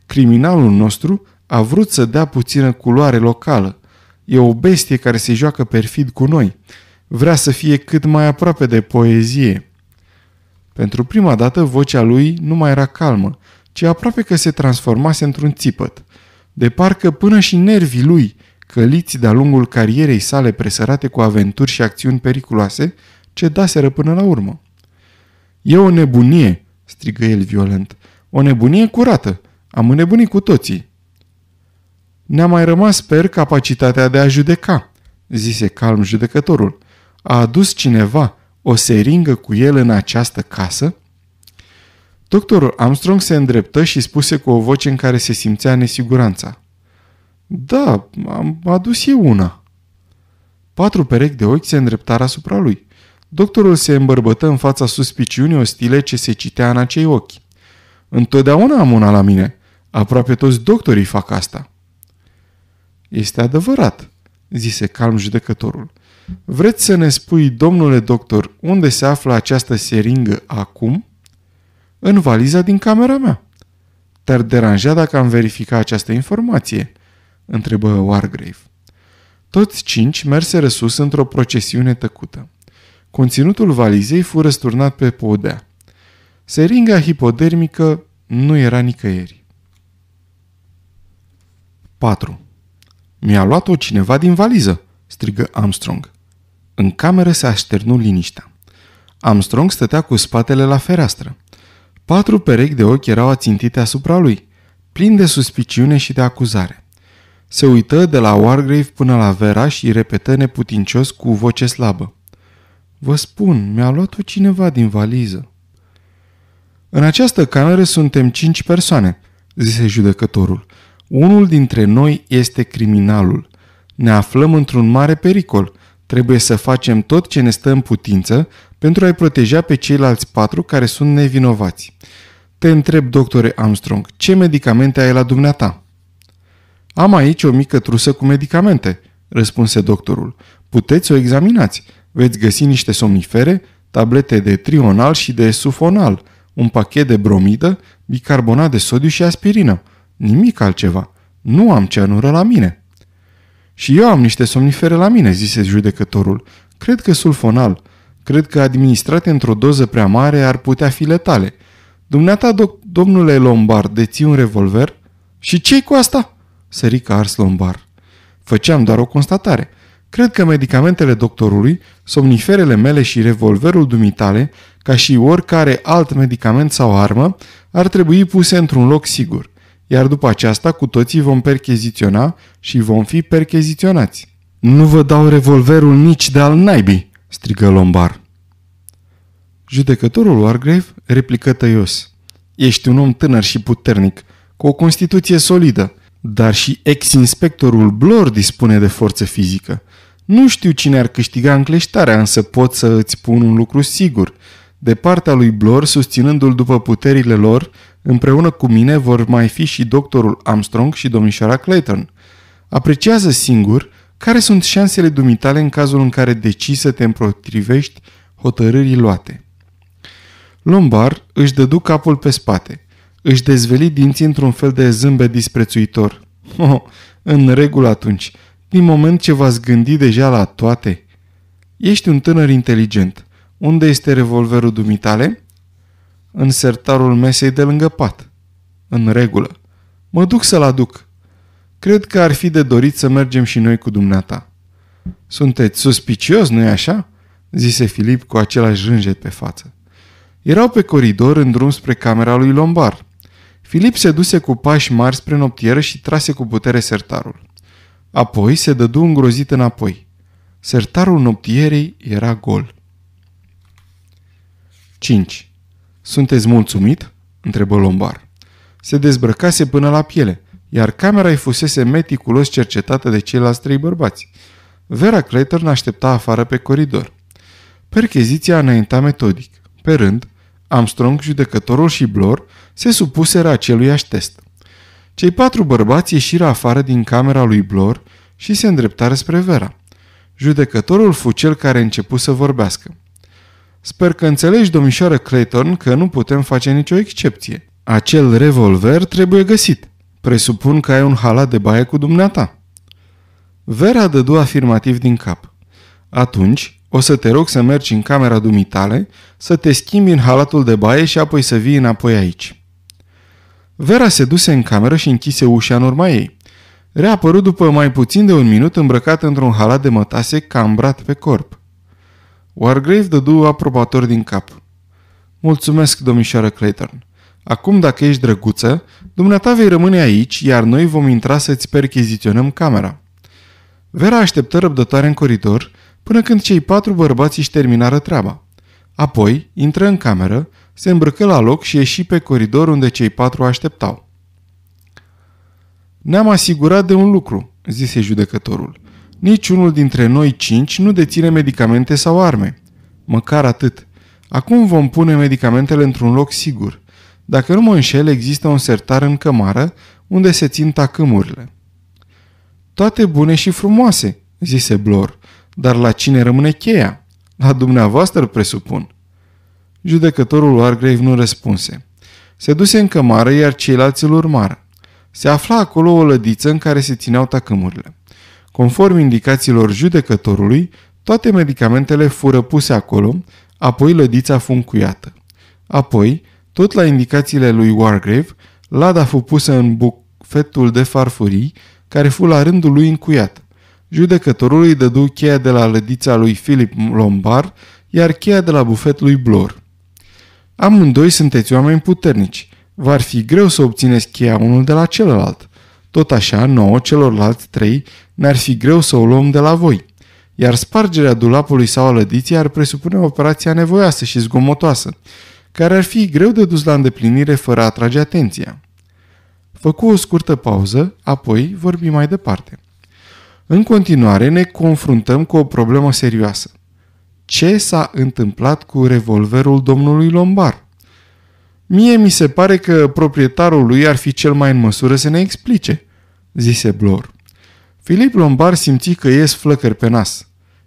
Criminalul nostru a vrut să dea puțină culoare locală. E o bestie care se joacă perfid cu noi. Vrea să fie cât mai aproape de poezie. Pentru prima dată, vocea lui nu mai era calmă, ci aproape că se transformase într-un țipăt. De parcă până și nervii lui, căliți de-a lungul carierei sale presărate cu aventuri și acțiuni periculoase, cedaseră până la urmă. E o nebunie!" strigă el violent. O nebunie curată! Am înnebunit cu toții. Ne-a mai rămas, sper, capacitatea de a judeca, zise calm judecătorul. A adus cineva o seringă cu el în această casă? Doctorul Armstrong se îndreptă și spuse cu o voce în care se simțea nesiguranța. Da, am adus eu una. Patru perechi de ochi se îndreptară asupra lui. Doctorul se îmbărbătă în fața suspiciunii ostile ce se citea în acei ochi. Întotdeauna am una la mine, Aproape toți doctorii fac asta. Este adevărat, zise calm judecătorul. Vreți să ne spui, domnule doctor, unde se află această seringă acum? În valiza din camera mea. Te-ar deranja dacă am verifica această informație? întrebă Wargrave. Toți cinci merseră sus într-o procesiune tăcută. Conținutul valizei fu răsturnat pe podea. Seringa hipodermică nu era nicăieri. 4. Mi-a luat-o cineva din valiză, strigă Armstrong. În cameră se așternu liniștea. Armstrong stătea cu spatele la fereastră. Patru perechi de ochi erau ațintite asupra lui, plin de suspiciune și de acuzare. Se uită de la Wargrave până la Vera și repetă neputincios cu voce slabă. Vă spun, mi-a luat-o cineva din valiză. În această cameră suntem cinci persoane, zise judecătorul. Unul dintre noi este criminalul. Ne aflăm într-un mare pericol. Trebuie să facem tot ce ne stă în putință pentru a-i proteja pe ceilalți patru care sunt nevinovați. Te întreb, doctore Armstrong, ce medicamente ai la dumneata? Am aici o mică trusă cu medicamente, răspunse doctorul. Puteți o examinați. Veți găsi niște somnifere, tablete de trional și de sufonal, un pachet de bromidă, bicarbonat de sodiu și aspirină. Nimic altceva. Nu am ceanură la mine. Și eu am niște somnifere la mine, zise judecătorul. Cred că sulfonal. Cred că administrate într-o doză prea mare ar putea fi letale. Dumneata, doc- domnule Lombard, deții un revolver? Și ce cu asta? Sărica ars Lombard. Făceam doar o constatare. Cred că medicamentele doctorului, somniferele mele și revolverul dumitale, ca și oricare alt medicament sau armă, ar trebui puse într-un loc sigur iar după aceasta cu toții vom percheziționa și vom fi percheziționați. Nu vă dau revolverul nici de al naibii, strigă Lombar. Judecătorul Wargrave replică tăios. Ești un om tânăr și puternic, cu o constituție solidă, dar și ex-inspectorul Blor dispune de forță fizică. Nu știu cine ar câștiga încleștarea, însă pot să îți spun un lucru sigur – de partea lui Blor, susținându-l după puterile lor, împreună cu mine vor mai fi și doctorul Armstrong și domnișoara Clayton. Apreciază singur care sunt șansele dumitale în cazul în care decizi să te împotrivești hotărârii luate. Lombar, își dădu capul pe spate. Își dezveli dinții într-un fel de zâmbet disprețuitor. Oh, în regulă atunci, din moment ce v-ați gândit deja la toate. Ești un tânăr inteligent. Unde este revolverul dumitale? În sertarul mesei de lângă pat. În regulă. Mă duc să-l aduc. Cred că ar fi de dorit să mergem și noi cu dumneata. Sunteți suspicios, nu-i așa? zise Filip cu același rânjet pe față. Erau pe coridor în drum spre camera lui Lombard. Filip se duse cu pași mari spre noptieră și trase cu putere sertarul. Apoi se dădu îngrozit înapoi. Sertarul noptierei era gol. 5. Sunteți mulțumit? întrebă Lombar. Se dezbrăcase până la piele, iar camera îi fusese meticulos cercetată de ceilalți trei bărbați. Vera Clayton aștepta afară pe coridor. Percheziția înainta metodic. Pe rând, Armstrong, judecătorul și Blor se supuseră aceluiași test. Cei patru bărbați ieșiră afară din camera lui Blor și se îndreptară spre Vera. Judecătorul fu cel care începu să vorbească. Sper că înțelegi, domnișoară Clayton, că nu putem face nicio excepție. Acel revolver trebuie găsit. Presupun că ai un halat de baie cu dumneata. Vera dădu afirmativ din cap. Atunci, o să te rog să mergi în camera dumitale, să te schimbi în halatul de baie și apoi să vii înapoi aici. Vera se duse în cameră și închise ușa în urma ei. Reapărut după mai puțin de un minut îmbrăcat într-un halat de mătase cambrat pe corp. Wargrave dădu aprobator din cap. Mulțumesc, domnișoară Clayton. Acum, dacă ești drăguță, dumneata vei rămâne aici, iar noi vom intra să-ți percheziționăm camera. Vera așteptă răbdătoare în coridor până când cei patru bărbați își terminară treaba. Apoi intră în cameră, se îmbrăcă la loc și ieși pe coridor unde cei patru așteptau. Ne-am asigurat de un lucru, zise judecătorul. Niciunul dintre noi cinci nu deține medicamente sau arme. Măcar atât. Acum vom pune medicamentele într-un loc sigur. Dacă nu mă înșel, există un sertar în cămară unde se țin tacâmurile. Toate bune și frumoase, zise Blor, dar la cine rămâne cheia? La dumneavoastră, presupun. Judecătorul Wargrave nu răspunse. Se duse în cămară, iar ceilalți îl urmară. Se afla acolo o lădiță în care se țineau tacâmurile. Conform indicațiilor judecătorului, toate medicamentele fură puse acolo, apoi lădița funcuiată. Apoi, tot la indicațiile lui Wargrave, lada fu pusă în bufetul de farfurii, care fu la rândul lui încuiat. Judecătorul îi dădu cheia de la lădița lui Philip Lombard, iar cheia de la bufet lui Blor. Amândoi sunteți oameni puternici. V-ar fi greu să obțineți cheia unul de la celălalt. Tot așa, nouă, celorlalți trei, n-ar fi greu să o luăm de la voi. Iar spargerea dulapului sau a ar presupune o operație nevoioasă și zgomotoasă, care ar fi greu de dus la îndeplinire fără a atrage atenția. Făcu o scurtă pauză, apoi vorbi mai departe. În continuare ne confruntăm cu o problemă serioasă. Ce s-a întâmplat cu revolverul domnului Lombard? Mie mi se pare că proprietarul lui ar fi cel mai în măsură să ne explice, zise Blor. Filip Lombard simți că ies flăcări pe nas.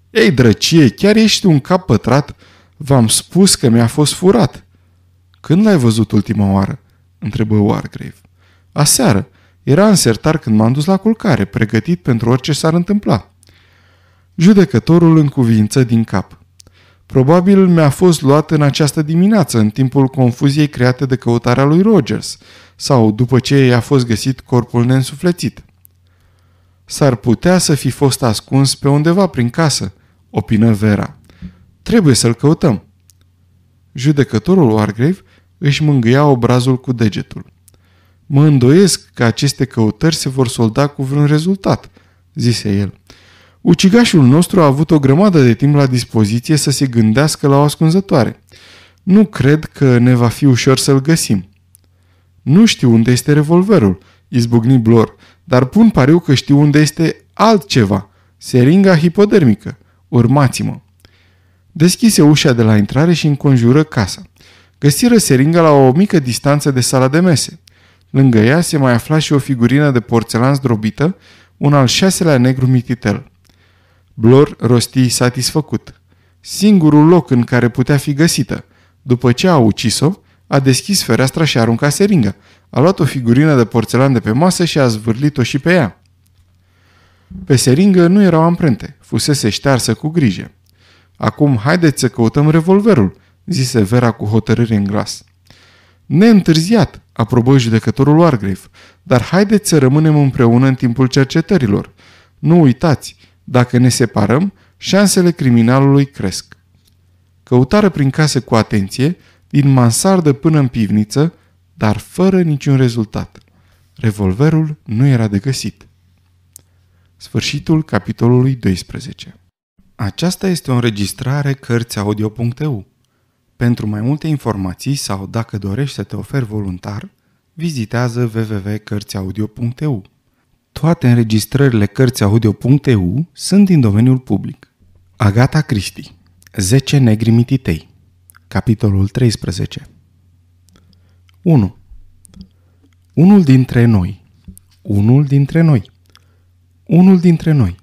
Ei, drăcie, chiar ești un cap pătrat? V-am spus că mi-a fost furat. Când l-ai văzut ultima oară? întrebă Wargrave. Aseară. Era în sertar când m-am dus la culcare, pregătit pentru orice s-ar întâmpla. Judecătorul cuvință din cap. Probabil mi-a fost luat în această dimineață, în timpul confuziei create de căutarea lui Rogers, sau după ce i-a fost găsit corpul neînsuflețit. S-ar putea să fi fost ascuns pe undeva prin casă, opină Vera. Trebuie să-l căutăm. Judecătorul Wargrave își mângâia obrazul cu degetul. Mă îndoiesc că aceste căutări se vor solda cu vreun rezultat, zise el. Ucigașul nostru a avut o grămadă de timp la dispoziție să se gândească la o ascunzătoare. Nu cred că ne va fi ușor să-l găsim. Nu știu unde este revolverul, izbucni Blor, dar pun pariu că știu unde este altceva, seringa hipodermică. Urmați-mă. Deschise ușa de la intrare și înconjură casa. Găsiră seringa la o mică distanță de sala de mese. Lângă ea se mai afla și o figurină de porțelan zdrobită, un al șaselea negru mititel. Blor rosti satisfăcut. Singurul loc în care putea fi găsită. După ce a ucis-o, a deschis fereastra și a aruncat seringa. A luat o figurină de porțelan de pe masă și a zvârlit-o și pe ea. Pe seringă nu erau amprente, fusese ștearsă cu grijă. Acum haideți să căutăm revolverul, zise Vera cu hotărâre în glas. Neîntârziat, aprobă judecătorul Wargrave, dar haideți să rămânem împreună în timpul cercetărilor. Nu uitați, dacă ne separăm, șansele criminalului cresc. Căutară prin casă cu atenție, din mansardă până în pivniță, dar fără niciun rezultat. Revolverul nu era de găsit. Sfârșitul capitolului 12 Aceasta este o înregistrare Cărțiaudio.eu. Pentru mai multe informații sau dacă dorești să te oferi voluntar, vizitează www.cărțiaudio.eu. Toate înregistrările Cărțiaudio.eu sunt din domeniul public. Agata Cristi 10 negri mititei Capitolul 13 1. Unul dintre noi Unul dintre noi Unul dintre noi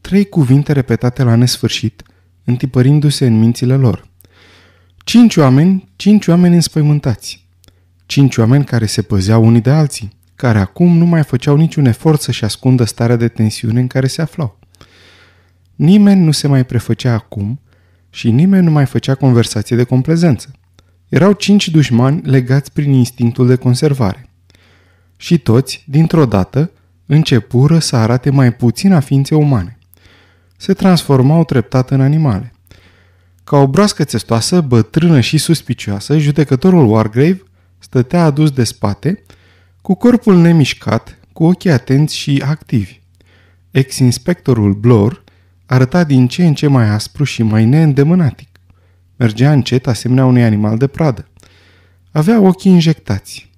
Trei cuvinte repetate la nesfârșit, întipărindu-se în mințile lor. Cinci oameni, cinci oameni înspăimântați. Cinci oameni care se păzeau unii de alții care acum nu mai făceau niciun efort să-și ascundă starea de tensiune în care se aflau. Nimeni nu se mai prefăcea acum și nimeni nu mai făcea conversație de complezență. Erau cinci dușmani legați prin instinctul de conservare. Și toți, dintr-o dată, începură să arate mai puțin a ființe umane. Se transformau treptat în animale. Ca o broască țestoasă, bătrână și suspicioasă, judecătorul Wargrave stătea adus de spate cu corpul nemișcat, cu ochii atenți și activi. Ex-inspectorul Blor arăta din ce în ce mai aspru și mai neîndemânatic. Mergea încet asemenea unui animal de pradă. Avea ochii injectați.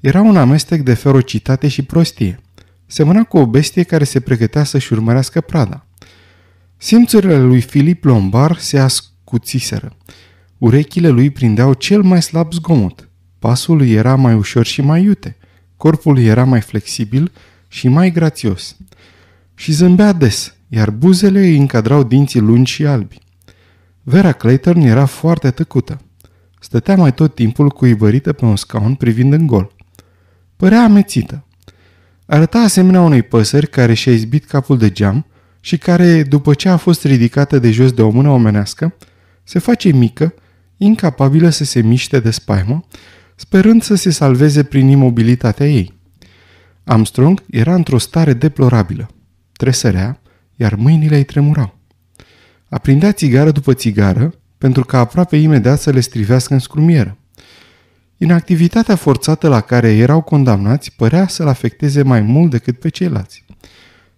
Era un amestec de ferocitate și prostie. Semăna cu o bestie care se pregătea să-și urmărească prada. Simțurile lui Filip Lombar se ascuțiseră. Urechile lui prindeau cel mai slab zgomot. Pasul lui era mai ușor și mai iute. Corpul era mai flexibil și mai grațios. Și zâmbea des, iar buzele îi încadrau dinții lungi și albi. Vera Clayton era foarte tăcută. Stătea mai tot timpul cuibărită pe un scaun privind în gol. Părea amețită. Arăta asemenea unei păsări care și-a izbit capul de geam și care, după ce a fost ridicată de jos de o mână omenească, se face mică, incapabilă să se miște de spaimă sperând să se salveze prin imobilitatea ei. Armstrong era într-o stare deplorabilă. Tresărea, iar mâinile îi tremurau. Aprindea țigară după țigară, pentru ca aproape imediat să le strivească în scrumieră. Inactivitatea forțată la care erau condamnați părea să-l afecteze mai mult decât pe ceilalți.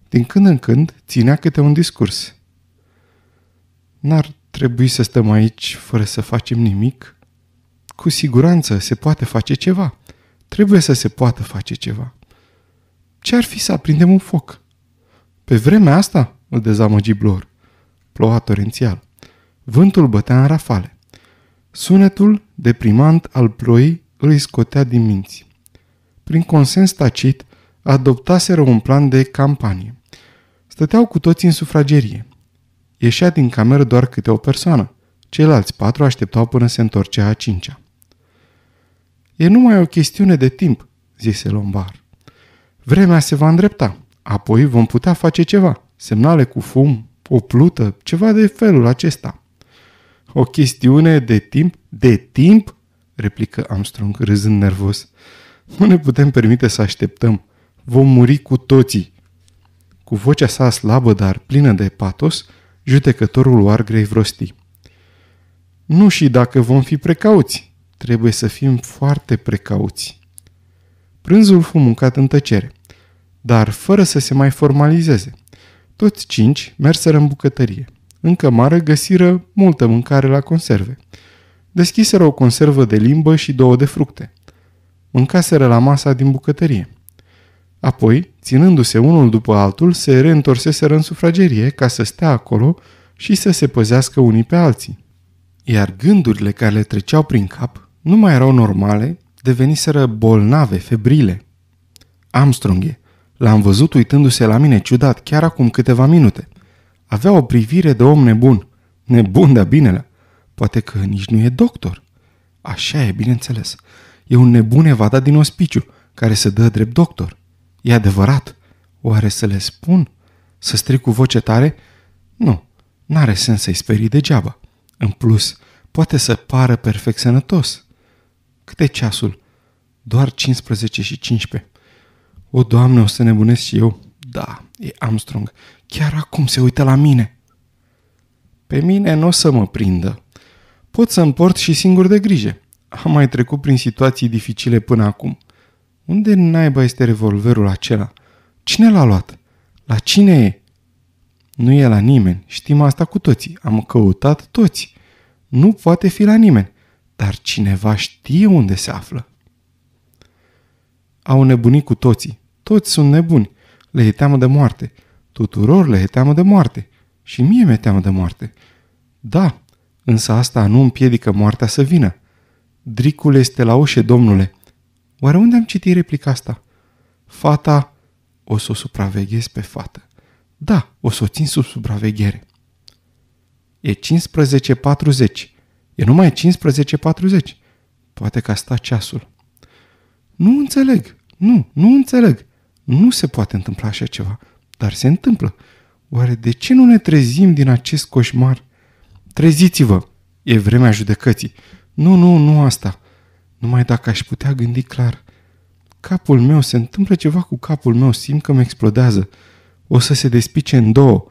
Din când în când ținea câte un discurs. N-ar trebui să stăm aici fără să facem nimic?" Cu siguranță se poate face ceva. Trebuie să se poată face ceva. Ce ar fi să aprindem un foc? Pe vremea asta îl dezamăgi Blor. Ploua torențial. Vântul bătea în rafale. Sunetul deprimant al ploii îl scotea din minți. Prin consens tacit, adoptaseră un plan de campanie. Stăteau cu toții în sufragerie. Ieșea din cameră doar câte o persoană. Ceilalți patru așteptau până se întorcea a cincea. E numai o chestiune de timp, zise Lombar. Vremea se va îndrepta, apoi vom putea face ceva, semnale cu fum, o plută, ceva de felul acesta. O chestiune de timp? De timp? replică Armstrong râzând nervos. Nu ne putem permite să așteptăm. Vom muri cu toții. Cu vocea sa slabă, dar plină de patos, judecătorul Wargrave rosti. Nu și dacă vom fi precauți, trebuie să fim foarte precauți. Prânzul fu mâncat în tăcere, dar fără să se mai formalizeze. Toți cinci merseră în bucătărie. În cămară găsiră multă mâncare la conserve. Deschiseră o conservă de limbă și două de fructe. Mâncaseră la masa din bucătărie. Apoi, ținându-se unul după altul, se reîntorseseră în sufragerie ca să stea acolo și să se păzească unii pe alții. Iar gândurile care le treceau prin cap nu mai erau normale, deveniseră bolnave, febrile. Armstrong, l-am văzut uitându-se la mine ciudat chiar acum câteva minute. Avea o privire de om nebun, nebun de-a binelea. Poate că nici nu e doctor. Așa e, bineînțeles. E un nebun evadat din ospiciu, care se dă drept doctor. E adevărat. Oare să le spun? Să stric cu voce tare? Nu, n-are sens să-i sperii degeaba. În plus, poate să pară perfect sănătos. Cât e ceasul? Doar 15 și 15. O, Doamne, o să nebunesc și eu. Da, e Armstrong. Chiar acum se uită la mine. Pe mine nu o să mă prindă. Pot să îmi port și singur de grijă. Am mai trecut prin situații dificile până acum. Unde naiba este revolverul acela? Cine l-a luat? La cine e? Nu e la nimeni. Știm asta cu toții. Am căutat toți. Nu poate fi la nimeni dar cineva știe unde se află. Au nebunit cu toții. Toți sunt nebuni. Le e teamă de moarte. Tuturor le e teamă de moarte. Și mie mi-e teamă de moarte. Da, însă asta nu împiedică moartea să vină. Dricul este la ușe, domnule. Oare unde am citit replica asta? Fata, o să o supraveghez pe fată. Da, o să o țin sub supraveghere. E 15.40. E numai 15.40. Poate că a stat ceasul. Nu înțeleg. Nu, nu înțeleg. Nu se poate întâmpla așa ceva. Dar se întâmplă. Oare de ce nu ne trezim din acest coșmar? Treziți-vă! E vremea judecății. Nu, nu, nu asta. Numai dacă aș putea gândi clar. Capul meu, se întâmplă ceva cu capul meu, simt că mă explodează. O să se despice în două.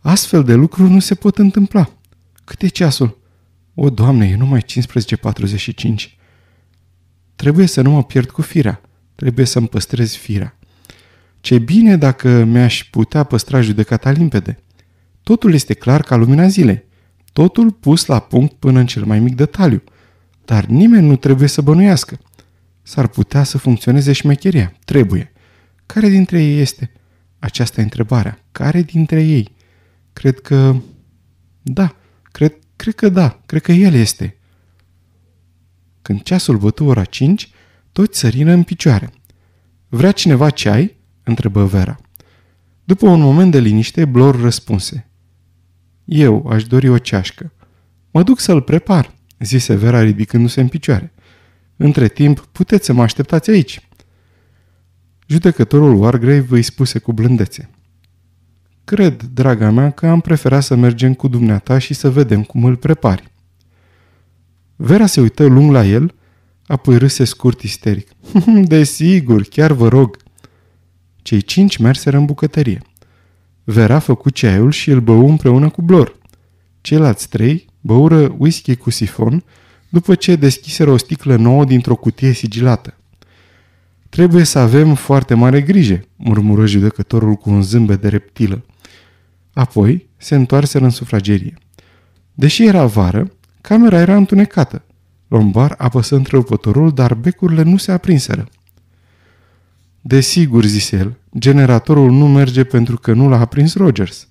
Astfel de lucruri nu se pot întâmpla. Cât e ceasul? O, Doamne, e numai 15.45. Trebuie să nu mă pierd cu firea. Trebuie să-mi păstrez firea. Ce bine dacă mi-aș putea păstra judecata limpede. Totul este clar ca lumina zilei. Totul pus la punct până în cel mai mic detaliu. Dar nimeni nu trebuie să bănuiască. S-ar putea să funcționeze șmecheria. Trebuie. Care dintre ei este? Aceasta e întrebarea. Care dintre ei? Cred că... Da, cred Cred că da, cred că el este. Când ceasul bătu ora cinci, toți sărină în picioare. Vrea cineva ceai? întrebă Vera. După un moment de liniște, Blor răspunse. Eu aș dori o ceașcă. Mă duc să-l prepar, zise Vera ridicându-se în picioare. Între timp, puteți să mă așteptați aici. Judecătorul Wargrave îi spuse cu blândețe. Cred, draga mea, că am preferat să mergem cu dumneata și să vedem cum îl prepari. Vera se uită lung la el, apoi râse scurt isteric. Desigur, chiar vă rog. Cei cinci merseră în bucătărie. Vera făcu ceaiul și îl bău împreună cu Blor. Ceilalți trei băură whisky cu sifon după ce deschiseră o sticlă nouă dintr-o cutie sigilată. Trebuie să avem foarte mare grijă, murmură judecătorul cu un zâmbet de reptilă. Apoi se întoarseră în sufragerie. Deși era vară, camera era întunecată. Lombar apăsă întrerupătorul, dar becurile nu se aprinseră. Desigur, zise el, generatorul nu merge pentru că nu l-a aprins Rogers.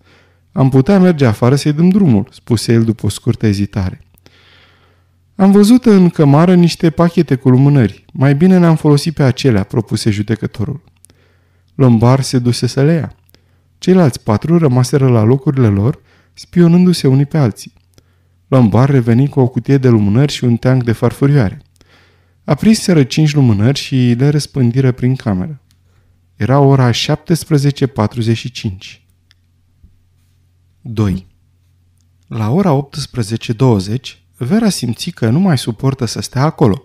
Am putea merge afară să-i dăm drumul, spuse el după o scurtă ezitare. Am văzut în cămară niște pachete cu lumânări. Mai bine ne-am folosit pe acelea, propuse judecătorul. Lombar se duse să le ia. Ceilalți patru rămaseră la locurile lor, spionându-se unii pe alții. Lombard reveni cu o cutie de lumânări și un teanc de farfurioare. Apriseră cinci lumânări și le răspândiră prin cameră. Era ora 17.45. 2. La ora 18.20, Vera simți că nu mai suportă să stea acolo.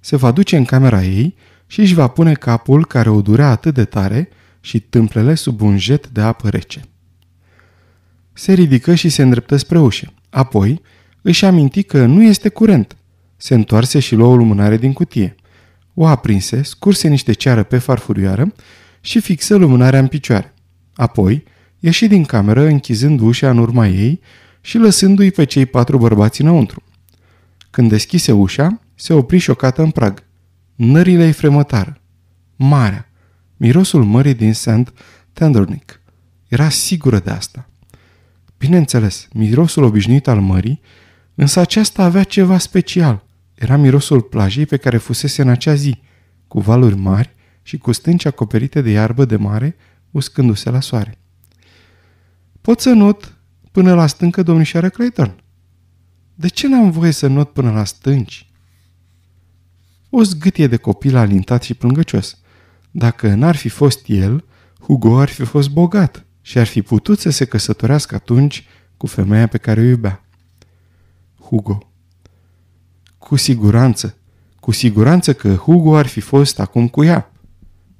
Se va duce în camera ei și își va pune capul care o durea atât de tare – și tâmplele sub un jet de apă rece. Se ridică și se îndreptă spre ușă. Apoi își aminti că nu este curent. Se întoarse și luă o lumânare din cutie. O aprinse, scurse niște ceară pe farfurioară și fixă lumânarea în picioare. Apoi ieși din cameră închizând ușa în urma ei și lăsându-i pe cei patru bărbați înăuntru. Când deschise ușa, se opri șocată în prag. Nările i fremătară. Marea mirosul mării din St. Tendernick. Era sigură de asta. Bineînțeles, mirosul obișnuit al mării, însă aceasta avea ceva special. Era mirosul plajei pe care fusese în acea zi, cu valuri mari și cu stânci acoperite de iarbă de mare, uscându-se la soare. Pot să not până la stâncă, domnișoară Clayton? De ce n-am voie să not până la stânci? O zgâtie de copil alintat și plângăcios – dacă n-ar fi fost el, Hugo ar fi fost bogat și ar fi putut să se căsătorească atunci cu femeia pe care o iubea. Hugo Cu siguranță. Cu siguranță că Hugo ar fi fost acum cu ea.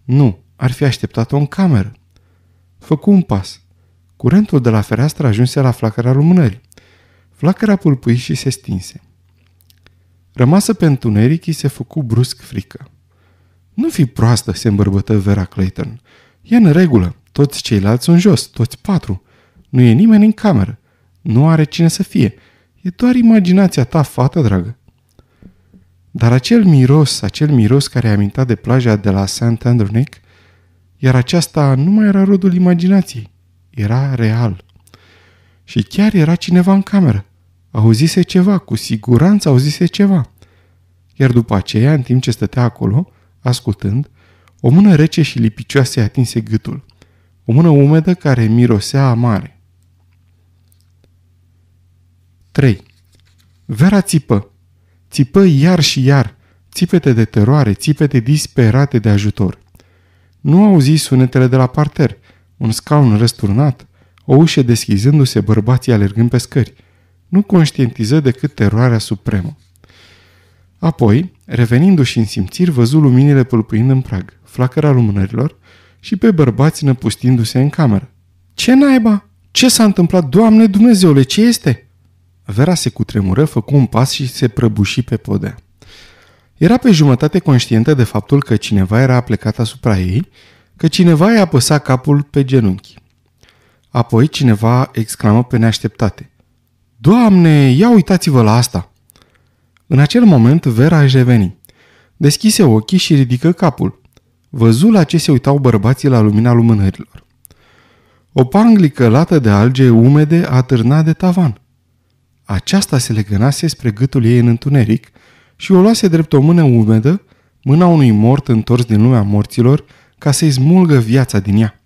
Nu, ar fi așteptat-o în cameră. Făcu un pas. Curentul de la fereastră ajunse la flacăra lumânării. Flacăra pulpui și se stinse. Rămasă pe întuneric, se făcu brusc frică. Nu fi proastă, se îmbărbătă Vera Clayton. E în regulă. Toți ceilalți sunt jos, toți patru. Nu e nimeni în cameră. Nu are cine să fie. E doar imaginația ta, fată dragă. Dar acel miros, acel miros care amintea de plaja de la St. Andrew iar aceasta nu mai era rodul imaginației, era real. Și chiar era cineva în cameră. Auzise ceva, cu siguranță auzise ceva. Iar după aceea, în timp ce stătea acolo, Ascultând, o mână rece și lipicioasă i-a atinse gâtul. O mână umedă care mirosea amare. 3. Vera țipă. Țipă iar și iar, țipete de teroare, țipete disperate de ajutor. Nu auzi sunetele de la parter, un scaun răsturnat, o ușă deschizându-se bărbații alergând pe scări. Nu conștientiză decât teroarea supremă. Apoi, Revenindu-și în simțiri, văzu luminile pâlpâind în prag, flacăra lumânărilor și pe bărbați năpustindu-se în cameră. Ce naiba? Ce s-a întâmplat? Doamne Dumnezeule, ce este?" Vera se cutremură, făcu un pas și se prăbuși pe podea. Era pe jumătate conștientă de faptul că cineva era plecat asupra ei, că cineva i-a apăsa capul pe genunchi. Apoi cineva exclamă pe neașteptate. Doamne, ia uitați-vă la asta! În acel moment, Vera își reveni. Deschise ochii și ridică capul. Văzu la ce se uitau bărbații la lumina lumânărilor. O panglică lată de alge umede atârna de tavan. Aceasta se legănase spre gâtul ei în întuneric și o luase drept o mână umedă, mâna unui mort întors din lumea morților, ca să-i smulgă viața din ea.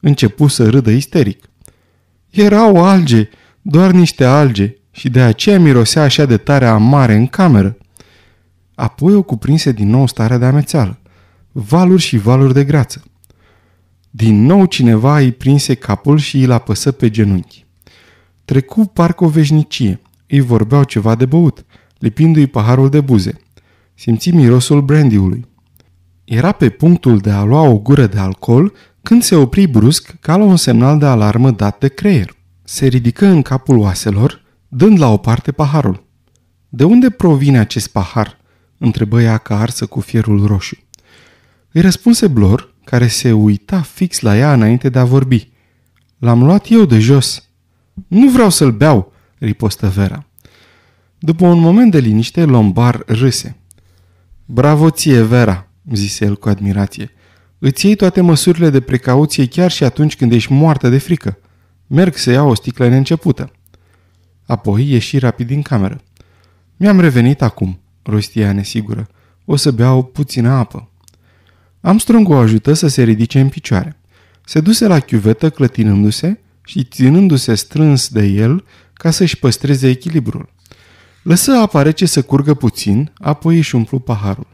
Începu să râdă isteric. Erau alge, doar niște alge, și de aceea mirosea așa de tare amare în cameră. Apoi o cuprinse din nou starea de amețeală, valuri și valuri de grață. Din nou cineva îi prinse capul și îl apăsă pe genunchi. Trecu parcă o veșnicie, îi vorbeau ceva de băut, lipindu-i paharul de buze. Simți mirosul brandiului. Era pe punctul de a lua o gură de alcool când se opri brusc ca la un semnal de alarmă dat de creier. Se ridică în capul oaselor, dând la o parte paharul. De unde provine acest pahar?" întrebă ea ca arsă cu fierul roșu. Îi răspunse Blor, care se uita fix la ea înainte de a vorbi. L-am luat eu de jos." Nu vreau să-l beau," ripostă Vera. După un moment de liniște, Lombar râse. Bravo ție, Vera!" zise el cu admirație. Îți iei toate măsurile de precauție chiar și atunci când ești moartă de frică. Merg să iau o sticlă neîncepută." Apoi ieși rapid din cameră. Mi-am revenit acum, rostia nesigură. O să beau puțină apă. Armstrong o ajută să se ridice în picioare. Se duse la chiuvetă clătinându-se și ținându-se strâns de el ca să-și păstreze echilibrul. Lăsă apa rece să curgă puțin, apoi își umplu paharul.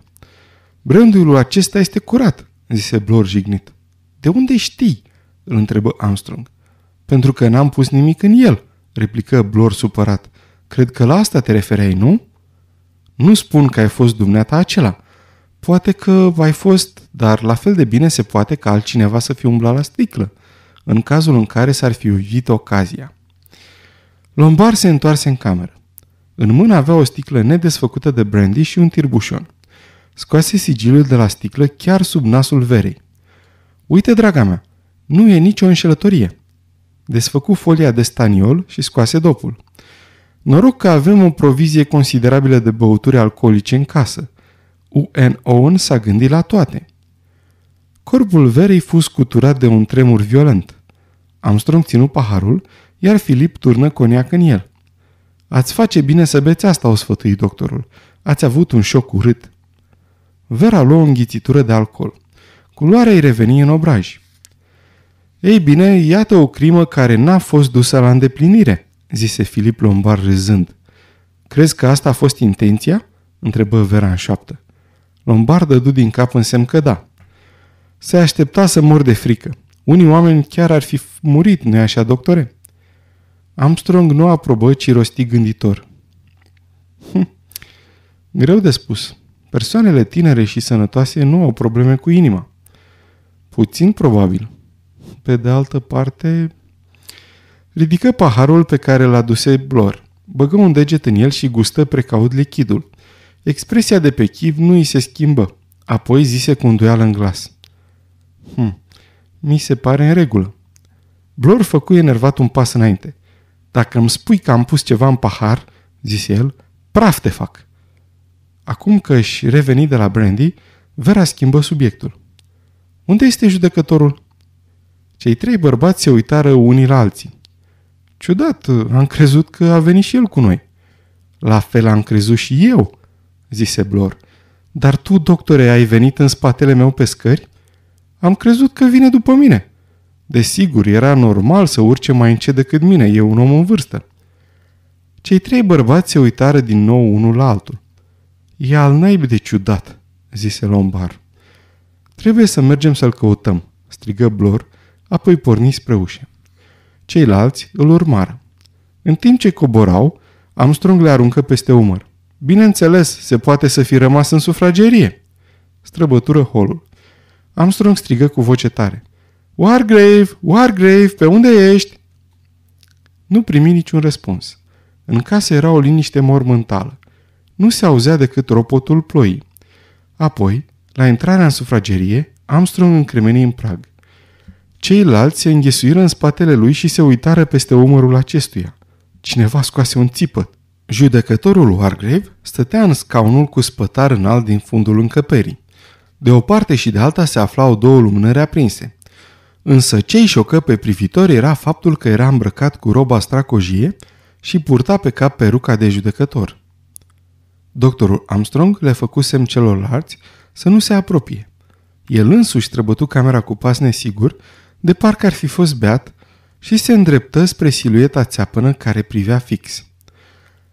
Brandul acesta este curat, zise Blor jignit. De unde știi? îl întrebă Armstrong. Pentru că n-am pus nimic în el, replică Blor supărat. Cred că la asta te refereai, nu? Nu spun că ai fost dumneata acela. Poate că ai fost, dar la fel de bine se poate ca altcineva să fi umblat la sticlă, în cazul în care s-ar fi uvit ocazia. Lombar se întoarse în cameră. În mână avea o sticlă nedesfăcută de brandy și un tirbușon. Scoase sigiliul de la sticlă chiar sub nasul verei. Uite, draga mea, nu e nicio înșelătorie desfăcu folia de staniol și scoase dopul. Noroc că avem o provizie considerabilă de băuturi alcoolice în casă. U.N. Owen s-a gândit la toate. Corpul verei fus scuturat de un tremur violent. Armstrong ținut paharul, iar Filip turnă coniac în el. Ați face bine să beți asta, o sfătui doctorul. Ați avut un șoc urât. Vera luă o înghițitură de alcool. Culoarea îi reveni în obraj. Ei bine, iată o crimă care n-a fost dusă la îndeplinire, zise Filip Lombard râzând. Crezi că asta a fost intenția? întrebă Vera în șoaptă. Lombard dădu din cap în semn că da. Se aștepta să mor de frică. Unii oameni chiar ar fi murit, nu așa, doctore? Armstrong nu aprobă, ci rosti gânditor. Hm. Greu de spus. Persoanele tinere și sănătoase nu au probleme cu inima. Puțin probabil. Pe de altă parte, ridică paharul pe care l a duse Blor, băgă un deget în el și gustă precaut lichidul. Expresia de pe Chiv nu îi se schimbă, apoi zise cu îndoială în glas. Hm, mi se pare în regulă. Blor făcu enervat un pas înainte. Dacă îmi spui că am pus ceva în pahar, zise el, praf te fac. Acum că își reveni de la Brandy, Vera schimbă subiectul. Unde este judecătorul? Cei trei bărbați se uitară unii la alții. Ciudat, am crezut că a venit și el cu noi. La fel am crezut și eu, zise Blor. Dar tu, doctore, ai venit în spatele meu pe scări? Am crezut că vine după mine. Desigur, era normal să urce mai încet decât mine, e un om în vârstă. Cei trei bărbați se uitară din nou unul la altul. E al naibii de ciudat, zise Lombard. Trebuie să mergem să-l căutăm, strigă Blor apoi porni spre ușă. Ceilalți îl urmară. În timp ce coborau, Armstrong le aruncă peste umăr. Bineînțeles, se poate să fi rămas în sufragerie. Străbătură holul. Armstrong strigă cu voce tare. Wargrave, Wargrave, pe unde ești? Nu primi niciun răspuns. În casă era o liniște mormântală. Nu se auzea decât ropotul ploii. Apoi, la intrarea în sufragerie, Armstrong încremeni în prag. Ceilalți se înghesuiră în spatele lui și se uitară peste umărul acestuia. Cineva scoase un țipăt. Judecătorul Wargrave stătea în scaunul cu spătar înalt din fundul încăperii. De o parte și de alta se aflau două lumânări aprinse. Însă ce-i șocă pe privitor era faptul că era îmbrăcat cu roba stracojie și purta pe cap peruca de judecător. Doctorul Armstrong le făcu semn celorlalți să nu se apropie. El însuși străbătu camera cu pas nesigur de parcă ar fi fost beat, și se îndreptă spre silueta țeapănă care privea fix.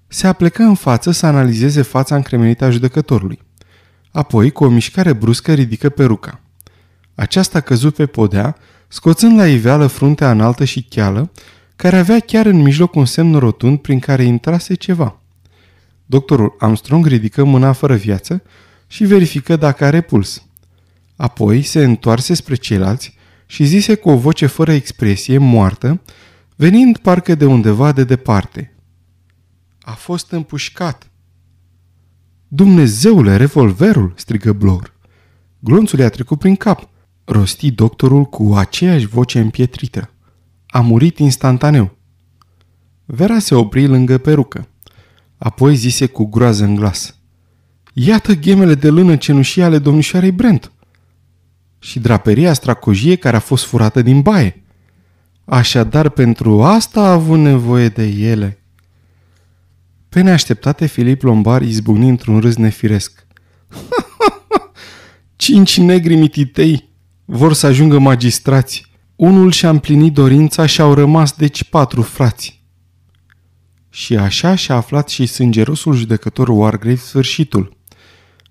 Se aplecă în față să analizeze fața încremenită a judecătorului. Apoi, cu o mișcare bruscă, ridică peruca. Aceasta căzut pe podea, scoțând la iveală fruntea înaltă și cheală, care avea chiar în mijloc un semn rotund prin care intrase ceva. Doctorul Armstrong ridică mâna fără viață și verifică dacă are puls. Apoi se întoarse spre ceilalți și zise cu o voce fără expresie, moartă, venind parcă de undeva de departe. A fost împușcat. Dumnezeule, revolverul, strigă Blor. Glonțul i-a trecut prin cap, rosti doctorul cu aceeași voce împietrită. A murit instantaneu. Vera se opri lângă perucă. Apoi zise cu groază în glas. Iată ghemele de lână cenușii ale domnișoarei Brent și draperia stracojie care a fost furată din baie. Așadar, pentru asta a avut nevoie de ele. Pe neașteptate, Filip Lombar izbucni într-un râs nefiresc. Cinci negri mititei vor să ajungă magistrați. Unul și-a împlinit dorința și au rămas deci patru frați. Și așa și-a aflat și sângerosul judecător Wargrave sfârșitul.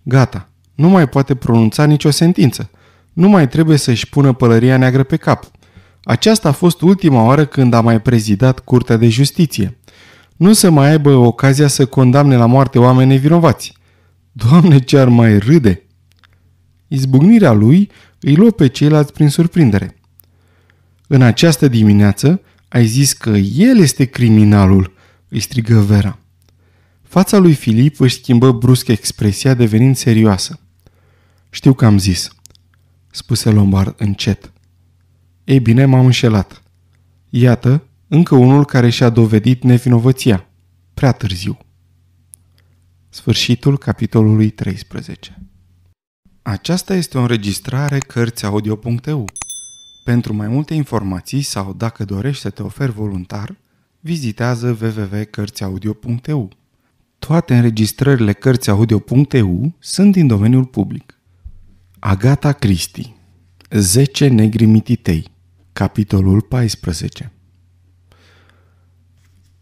Gata, nu mai poate pronunța nicio sentință nu mai trebuie să-și pună pălăria neagră pe cap. Aceasta a fost ultima oară când a mai prezidat Curtea de Justiție. Nu să mai aibă ocazia să condamne la moarte oameni nevinovați. Doamne, ce ar mai râde! Izbucnirea lui îi luă pe ceilalți prin surprindere. În această dimineață ai zis că el este criminalul, îi strigă Vera. Fața lui Filip își schimbă brusc expresia devenind serioasă. Știu că am zis spuse Lombard încet. Ei bine, m-am înșelat. Iată, încă unul care și-a dovedit nevinovăția. Prea târziu. Sfârșitul capitolului 13 Aceasta este o înregistrare Cărțiaudio.eu. Pentru mai multe informații sau dacă dorești să te oferi voluntar, vizitează www.cărțiaudio.eu. Toate înregistrările Cărțiaudio.eu sunt din domeniul public. Agata Cristi 10 negri mititei Capitolul 14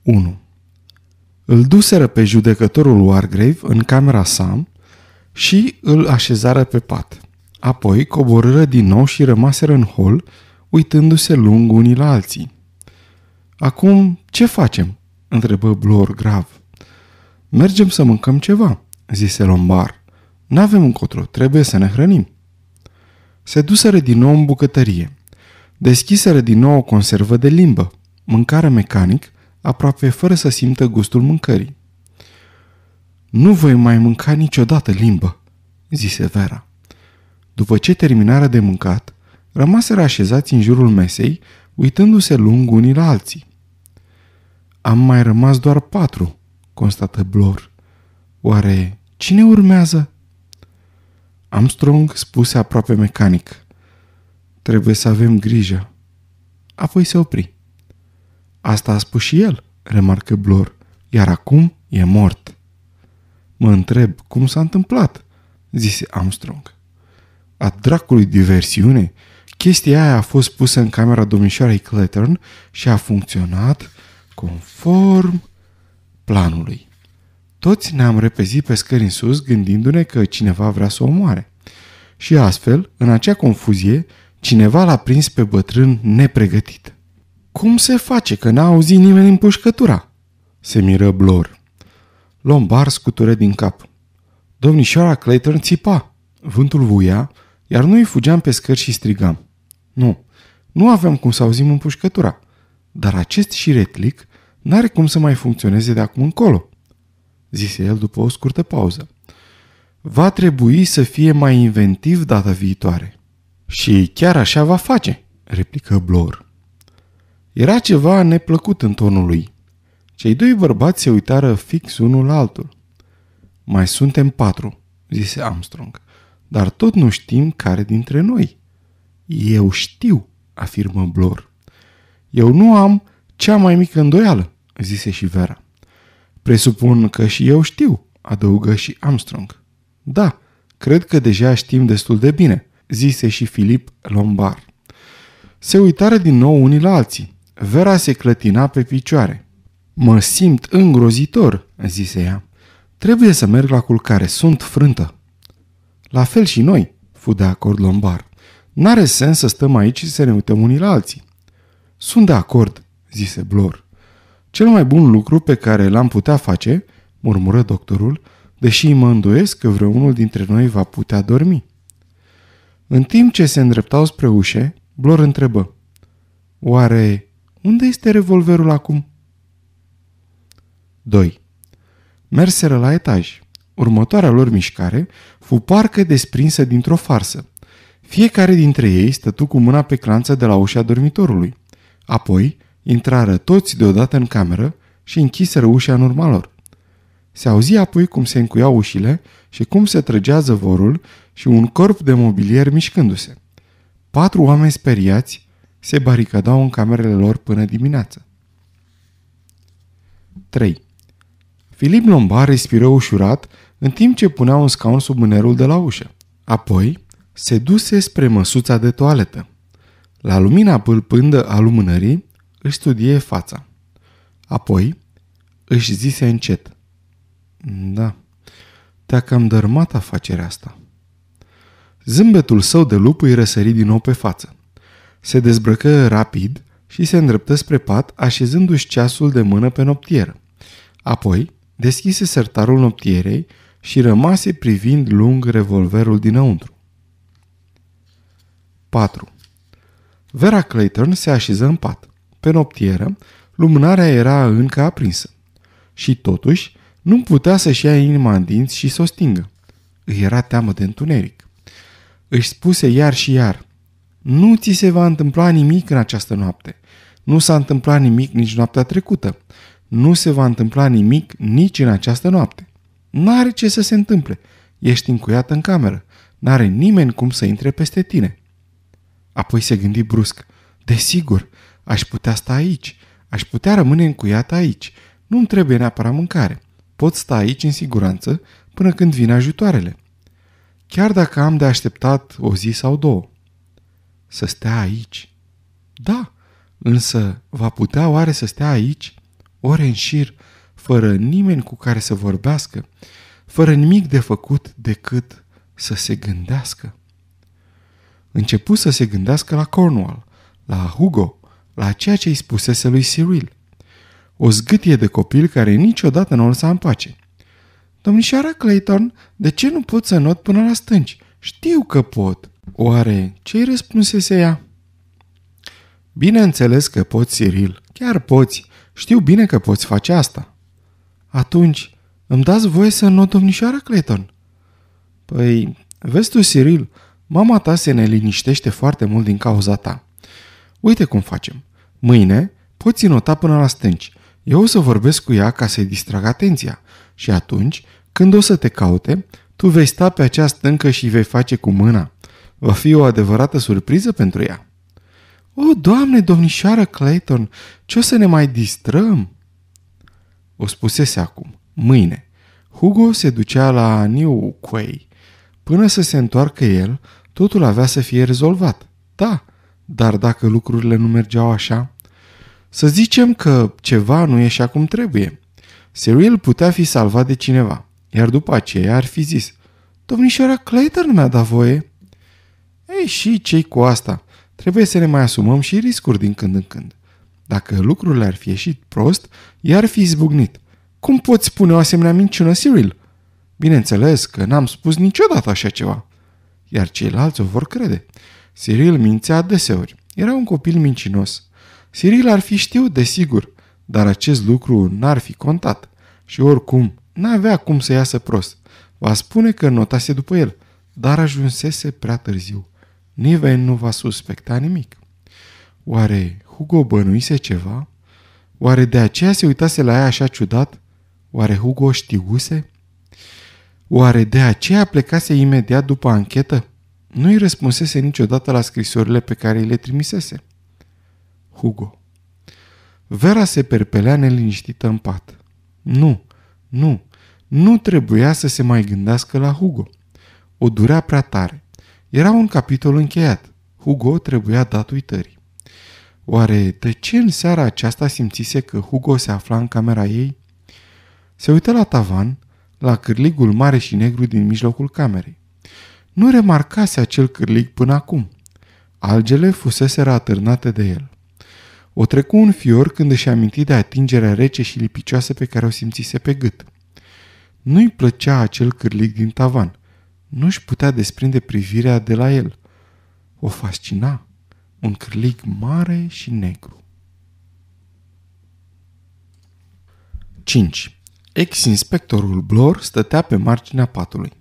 1. Îl duseră pe judecătorul Wargrave în camera sa și îl așezară pe pat. Apoi coborâră din nou și rămaseră în hol, uitându-se lung unii la alții. Acum, ce facem?" întrebă Blor grav. Mergem să mâncăm ceva," zise Lombard. N-avem încotro, trebuie să ne hrănim. Se duseră din nou în bucătărie. Deschiseră din nou o conservă de limbă. Mâncare mecanic, aproape fără să simtă gustul mâncării. Nu voi mai mânca niciodată limbă, zise Vera. După ce terminară de mâncat, rămaseră așezați în jurul mesei, uitându-se lung unii la alții. Am mai rămas doar patru, constată Blor. Oare cine urmează? Armstrong spuse aproape mecanic. Trebuie să avem grijă. Apoi se opri. Asta a spus și el, remarcă Blor, iar acum e mort. Mă întreb cum s-a întâmplat, zise Armstrong. A dracului diversiune, chestia aia a fost pusă în camera domnișoarei Clattern și a funcționat conform planului. Toți ne-am repezit pe scări în sus gândindu-ne că cineva vrea să o moare. Și astfel, în acea confuzie, cineva l-a prins pe bătrân nepregătit. Cum se face că n-a auzit nimeni pușcătura? se miră Blor. Lombar scutură din cap. Domnișoara Clayton țipa. Vântul vuia, iar noi fugeam pe scări și strigam. Nu, nu aveam cum să auzim pușcătura. dar acest șiretlic n-are cum să mai funcționeze de acum încolo zise el după o scurtă pauză. Va trebui să fie mai inventiv data viitoare. Și chiar așa va face, replică Blor. Era ceva neplăcut în tonul lui. Cei doi bărbați se uitară fix unul la altul. Mai suntem patru, zise Armstrong, dar tot nu știm care dintre noi. Eu știu, afirmă Blor. Eu nu am cea mai mică îndoială, zise și Vera. Presupun că și eu știu, adăugă și Armstrong. Da, cred că deja știm destul de bine, zise și Filip Lombard. Se uitară din nou unii la alții. Vera se clătina pe picioare. Mă simt îngrozitor, zise ea. Trebuie să merg la culcare, sunt frântă. La fel și noi, fu de acord Lombard. N-are sens să stăm aici și să ne uităm unii la alții. Sunt de acord, zise Blor. Cel mai bun lucru pe care l-am putea face, murmură doctorul, deși mă îndoiesc că vreunul dintre noi va putea dormi. În timp ce se îndreptau spre ușe, Blor întrebă. Oare unde este revolverul acum? 2. Merseră la etaj. Următoarea lor mișcare fu parcă desprinsă dintr-o farsă. Fiecare dintre ei stătu cu mâna pe clanță de la ușa dormitorului. Apoi, Intrară toți deodată în cameră și închiseră ușa în urma lor. Se auzi apoi cum se încuiau ușile și cum se trăgea zăvorul și un corp de mobilier mișcându-se. Patru oameni speriați se baricadau în camerele lor până dimineață. 3. Filip Lombard respiră ușurat în timp ce punea un scaun sub mânerul de la ușă. Apoi se duse spre măsuța de toaletă. La lumina pâlpândă a lumânării, își studie fața. Apoi își zise încet. Da, te-a cam dărmat afacerea asta. Zâmbetul său de lup îi răsări din nou pe față. Se dezbrăcă rapid și se îndreptă spre pat, așezându-și ceasul de mână pe noptieră. Apoi deschise sertarul noptierei și rămase privind lung revolverul dinăuntru. 4. Vera Clayton se așeză în pat pe noptieră, lumânarea era încă aprinsă. Și totuși, nu putea să-și ia inima în dinți și să o stingă. Îi era teamă de întuneric. Își spuse iar și iar, nu ți se va întâmpla nimic în această noapte. Nu s-a întâmplat nimic nici noaptea trecută. Nu se va întâmpla nimic nici în această noapte. N-are ce să se întâmple. Ești încuiată în cameră. N-are nimeni cum să intre peste tine. Apoi se gândi brusc. Desigur, Aș putea sta aici. Aș putea rămâne încuiat aici. Nu-mi trebuie neapărat mâncare. Pot sta aici în siguranță până când vin ajutoarele. Chiar dacă am de așteptat o zi sau două. Să stea aici. Da, însă va putea oare să stea aici, ore în șir, fără nimeni cu care să vorbească, fără nimic de făcut decât să se gândească. Începu să se gândească la Cornwall, la Hugo, la ceea ce îi spusese lui Cyril. O zgâtie de copil care niciodată nu o lăsa în pace. Domnișoara Clayton, de ce nu pot să not până la stânci? Știu că pot. Oare ce-i răspunsese ea? Bineînțeles că poți, Cyril. Chiar poți. Știu bine că poți face asta. Atunci, îmi dați voie să not, domnișoara Clayton? Păi, vezi tu, Cyril, mama ta se ne liniștește foarte mult din cauza ta. Uite cum facem. Mâine poți nota până la stânci. Eu o să vorbesc cu ea ca să-i distrag atenția. Și atunci, când o să te caute, tu vei sta pe acea stâncă și vei face cu mâna. Va fi o adevărată surpriză pentru ea. O, doamne, domnișoară Clayton, ce o să ne mai distrăm? O spusese acum, mâine. Hugo se ducea la New Quay. Până să se întoarcă el, totul avea să fie rezolvat. Da, dar dacă lucrurile nu mergeau așa... Să zicem că ceva nu e așa cum trebuie. Cyril putea fi salvat de cineva, iar după aceea ar fi zis Domnișoara Clayton mi-a dat voie. Ei, și cei cu asta? Trebuie să ne mai asumăm și riscuri din când în când. Dacă lucrurile ar fi ieșit prost, i-ar fi izbucnit. Cum poți spune o asemenea minciună, Cyril? Bineînțeles că n-am spus niciodată așa ceva. Iar ceilalți o vor crede. Cyril mințea deseori. Era un copil mincinos. Siril ar fi știut, desigur, dar acest lucru n-ar fi contat și oricum n-avea cum să iasă prost. Va spune că notase după el, dar ajunsese prea târziu. Nimeni nu va suspecta nimic. Oare Hugo bănuise ceva? Oare de aceea se uitase la ea așa ciudat? Oare Hugo știuse? Oare de aceea plecase imediat după anchetă? Nu i răspunsese niciodată la scrisorile pe care îi le trimisese. Hugo. Vera se perpelea neliniștită în pat. Nu, nu, nu trebuia să se mai gândească la Hugo. O durea prea tare. Era un capitol încheiat. Hugo trebuia dat uitării. Oare de ce în seara aceasta simțise că Hugo se afla în camera ei? Se uită la tavan, la cârligul mare și negru din mijlocul camerei. Nu remarcase acel cârlig până acum. Algele fusese atârnate de el. O trecu un fior când își aminti de atingerea rece și lipicioasă pe care o simțise pe gât. Nu-i plăcea acel cârlig din tavan. Nu-și putea desprinde privirea de la el. O fascina un cârlig mare și negru. 5. Ex-inspectorul Blor stătea pe marginea patului.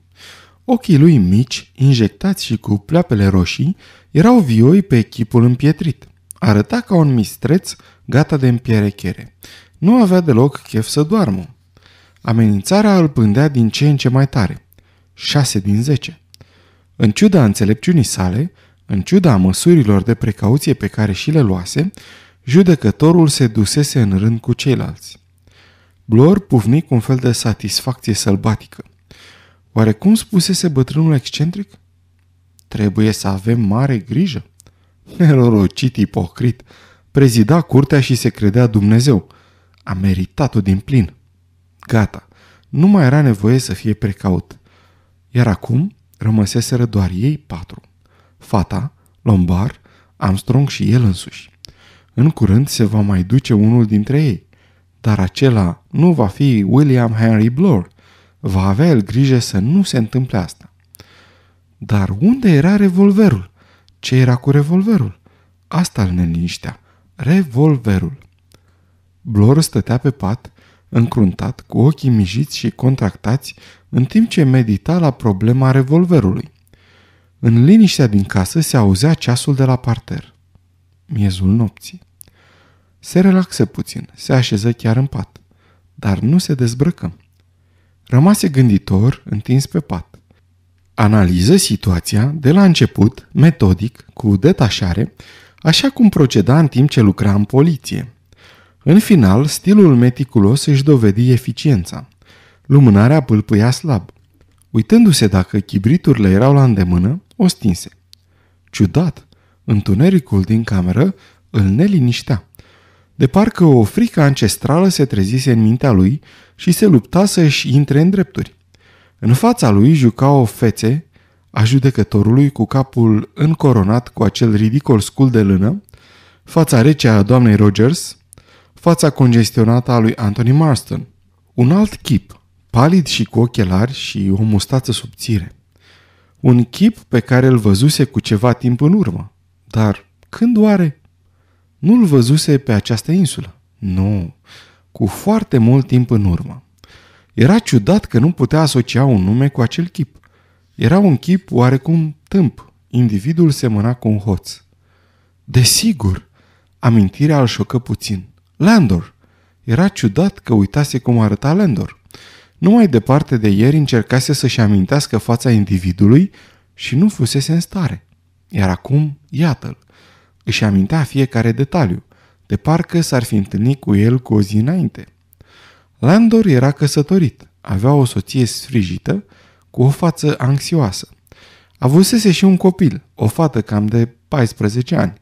Ochii lui mici, injectați și cu pleapele roșii, erau vioi pe echipul împietrit. Arăta ca un mistreț gata de împierechere. Nu avea deloc chef să doarmă. Amenințarea îl pândea din ce în ce mai tare. 6 din 10. În ciuda înțelepciunii sale, în ciuda măsurilor de precauție pe care și le luase, judecătorul se dusese în rând cu ceilalți. Blor pufni cu un fel de satisfacție sălbatică. Oare cum spusese bătrânul excentric? Trebuie să avem mare grijă nenorocit ipocrit, prezida curtea și se credea Dumnezeu. A meritat-o din plin. Gata, nu mai era nevoie să fie precaut. Iar acum rămăseseră doar ei patru. Fata, Lombar, Armstrong și el însuși. În curând se va mai duce unul dintre ei, dar acela nu va fi William Henry Blore. Va avea el grijă să nu se întâmple asta. Dar unde era revolverul? ce era cu revolverul. Asta îl neliniștea. Revolverul. Blor stătea pe pat, încruntat, cu ochii mijiți și contractați, în timp ce medita la problema revolverului. În liniștea din casă se auzea ceasul de la parter. Miezul nopții. Se relaxă puțin, se așeză chiar în pat, dar nu se dezbrăcă. Rămase gânditor, întins pe pat analiză situația de la început, metodic, cu detașare, așa cum proceda în timp ce lucra în poliție. În final, stilul meticulos își dovedi eficiența. Lumânarea pâlpâia slab. Uitându-se dacă chibriturile erau la îndemână, o stinse. Ciudat, întunericul din cameră îl neliniștea. De parcă o frică ancestrală se trezise în mintea lui și se lupta să își intre în drepturi. În fața lui o fețe a judecătorului cu capul încoronat cu acel ridicol scul de lână, fața rece a doamnei Rogers, fața congestionată a lui Anthony Marston. Un alt chip, palid și cu ochelari și o mustață subțire. Un chip pe care îl văzuse cu ceva timp în urmă. Dar când oare? Nu-l văzuse pe această insulă. Nu, cu foarte mult timp în urmă. Era ciudat că nu putea asocia un nume cu acel chip. Era un chip oarecum tâmp. Individul semăna cu un hoț. Desigur, amintirea îl șocă puțin. Landor. Era ciudat că uitase cum arăta Landor. Numai departe de ieri încercase să-și amintească fața individului și nu fusese în stare. Iar acum, iată-l. Își amintea fiecare detaliu, de parcă s-ar fi întâlnit cu el cu o zi înainte. Landor era căsătorit, avea o soție sfrijită, cu o față anxioasă. Avusese și un copil, o fată cam de 14 ani.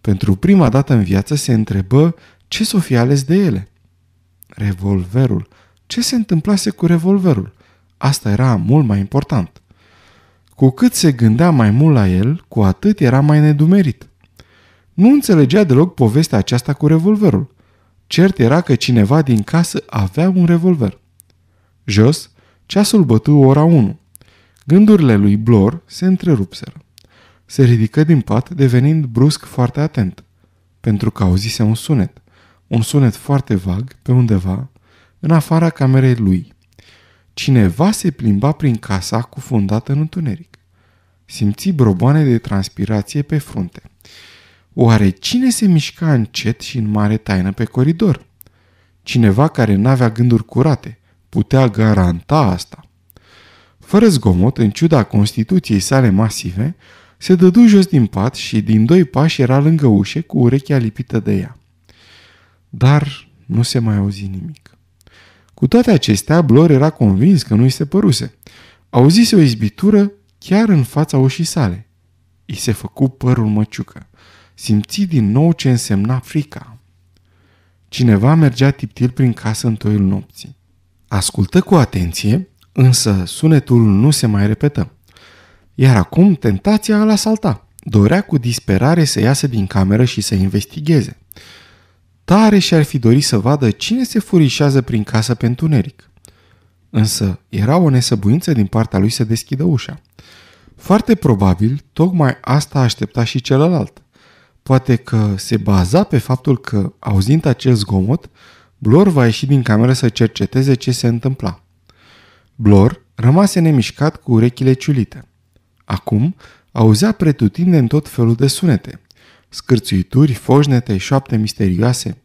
Pentru prima dată în viață se întrebă ce s-o fi ales de ele. Revolverul. Ce se întâmplase cu revolverul? Asta era mult mai important. Cu cât se gândea mai mult la el, cu atât era mai nedumerit. Nu înțelegea deloc povestea aceasta cu revolverul. Cert era că cineva din casă avea un revolver. Jos, ceasul bătu ora 1. Gândurile lui Blor se întrerupseră. Se ridică din pat, devenind brusc foarte atent, pentru că auzise un sunet. Un sunet foarte vag, pe undeva, în afara camerei lui. Cineva se plimba prin casa cufundată în întuneric. Simți broboane de transpirație pe frunte. Oare cine se mișca încet și în mare taină pe coridor? Cineva care n-avea gânduri curate. Putea garanta asta. Fără zgomot, în ciuda constituției sale masive, se dădu jos din pat și din doi pași era lângă ușe cu urechea lipită de ea. Dar nu se mai auzi nimic. Cu toate acestea, Blor era convins că nu-i se păruse. Auzise o izbitură chiar în fața ușii sale. I se făcu părul măciucă simți din nou ce însemna frica. Cineva mergea tiptil prin casă în toiul nopții. Ascultă cu atenție, însă sunetul nu se mai repetă. Iar acum tentația îl asalta. Dorea cu disperare să iasă din cameră și să investigheze. Tare și-ar fi dorit să vadă cine se furișează prin casă pe întuneric. Însă era o nesăbuință din partea lui să deschidă ușa. Foarte probabil, tocmai asta aștepta și celălalt. Poate că se baza pe faptul că, auzind acel zgomot, Blor va ieși din cameră să cerceteze ce se întâmpla. Blor rămase nemișcat cu urechile ciulite. Acum auzea pretutinde în tot felul de sunete, scârțuituri, foșnete, șoapte misterioase.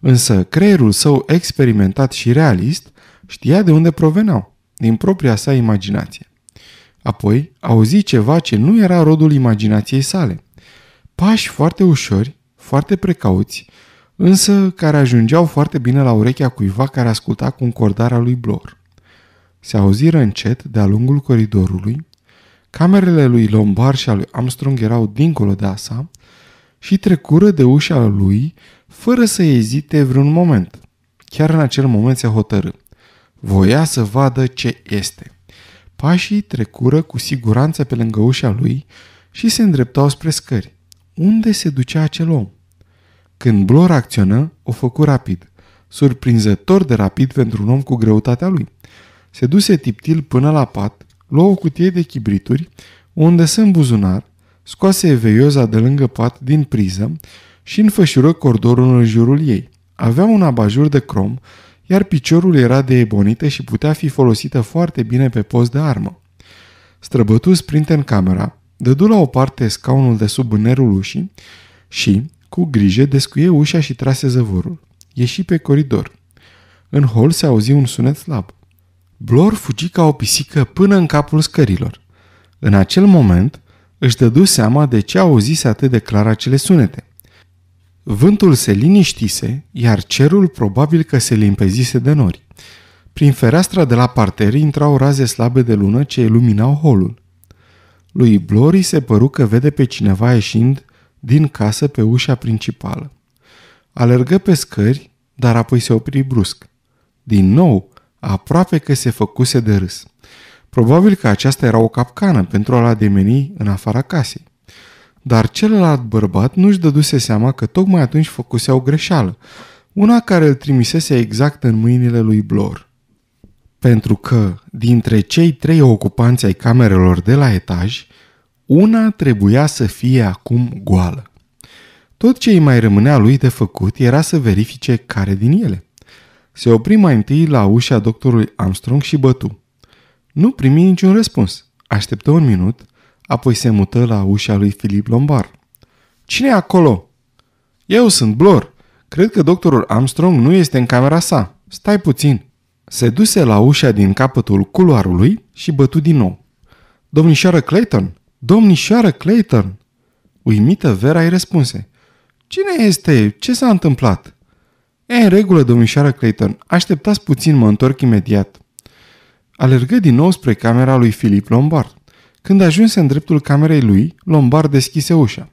Însă creierul său experimentat și realist știa de unde proveneau, din propria sa imaginație. Apoi auzi ceva ce nu era rodul imaginației sale – Pași foarte ușori, foarte precauți, însă care ajungeau foarte bine la urechea cuiva care asculta cu încordarea lui Blor. Se auziră încet de-a lungul coridorului, camerele lui Lombard și a lui Armstrong erau dincolo de asa și trecură de ușa lui fără să ezite vreun moment. Chiar în acel moment se hotărâ. Voia să vadă ce este. Pașii trecură cu siguranță pe lângă ușa lui și se îndreptau spre scări unde se ducea acel om. Când Blor acționă, o făcu rapid, surprinzător de rapid pentru un om cu greutatea lui. Se duse tiptil până la pat, luă o cutie de chibrituri, unde sunt buzunar, scoase veioza de lângă pat din priză și înfășură cordorul în jurul ei. Avea un abajur de crom, iar piciorul era de ebonită și putea fi folosită foarte bine pe post de armă. Străbătu sprinte în camera, Dădu la o parte scaunul de sub bânerul ușii și, cu grijă, descuie ușa și trase zăvorul. Ieși pe coridor. În hol se auzi un sunet slab. Blor fugi ca o pisică până în capul scărilor. În acel moment își dădu seama de ce auzise atât de clar acele sunete. Vântul se liniștise, iar cerul probabil că se limpezise de nori. Prin fereastra de la parter intrau raze slabe de lună ce iluminau holul. Lui Blori se păru că vede pe cineva ieșind din casă pe ușa principală. Alergă pe scări, dar apoi se opri brusc. Din nou, aproape că se făcuse de râs. Probabil că aceasta era o capcană pentru a-l ademeni în afara casei. Dar celălalt bărbat nu-și dăduse seama că tocmai atunci făcuse o greșeală, una care îl trimisese exact în mâinile lui Blor pentru că dintre cei trei ocupanți ai camerelor de la etaj, una trebuia să fie acum goală. Tot ce îi mai rămânea lui de făcut era să verifice care din ele. Se opri mai întâi la ușa doctorului Armstrong și bătu. Nu primi niciun răspuns. Așteptă un minut, apoi se mută la ușa lui Filip Lombard. Cine e acolo? Eu sunt Blor. Cred că doctorul Armstrong nu este în camera sa. Stai puțin. Se duse la ușa din capătul culoarului și bătu din nou. Domnișoară Clayton! Domnișoară Clayton! Uimită, Vera îi răspunse. Cine este? Ce s-a întâmplat? E în regulă, domnișoară Clayton. Așteptați puțin, mă întorc imediat. Alergă din nou spre camera lui Filip Lombard. Când ajunse în dreptul camerei lui, Lombard deschise ușa.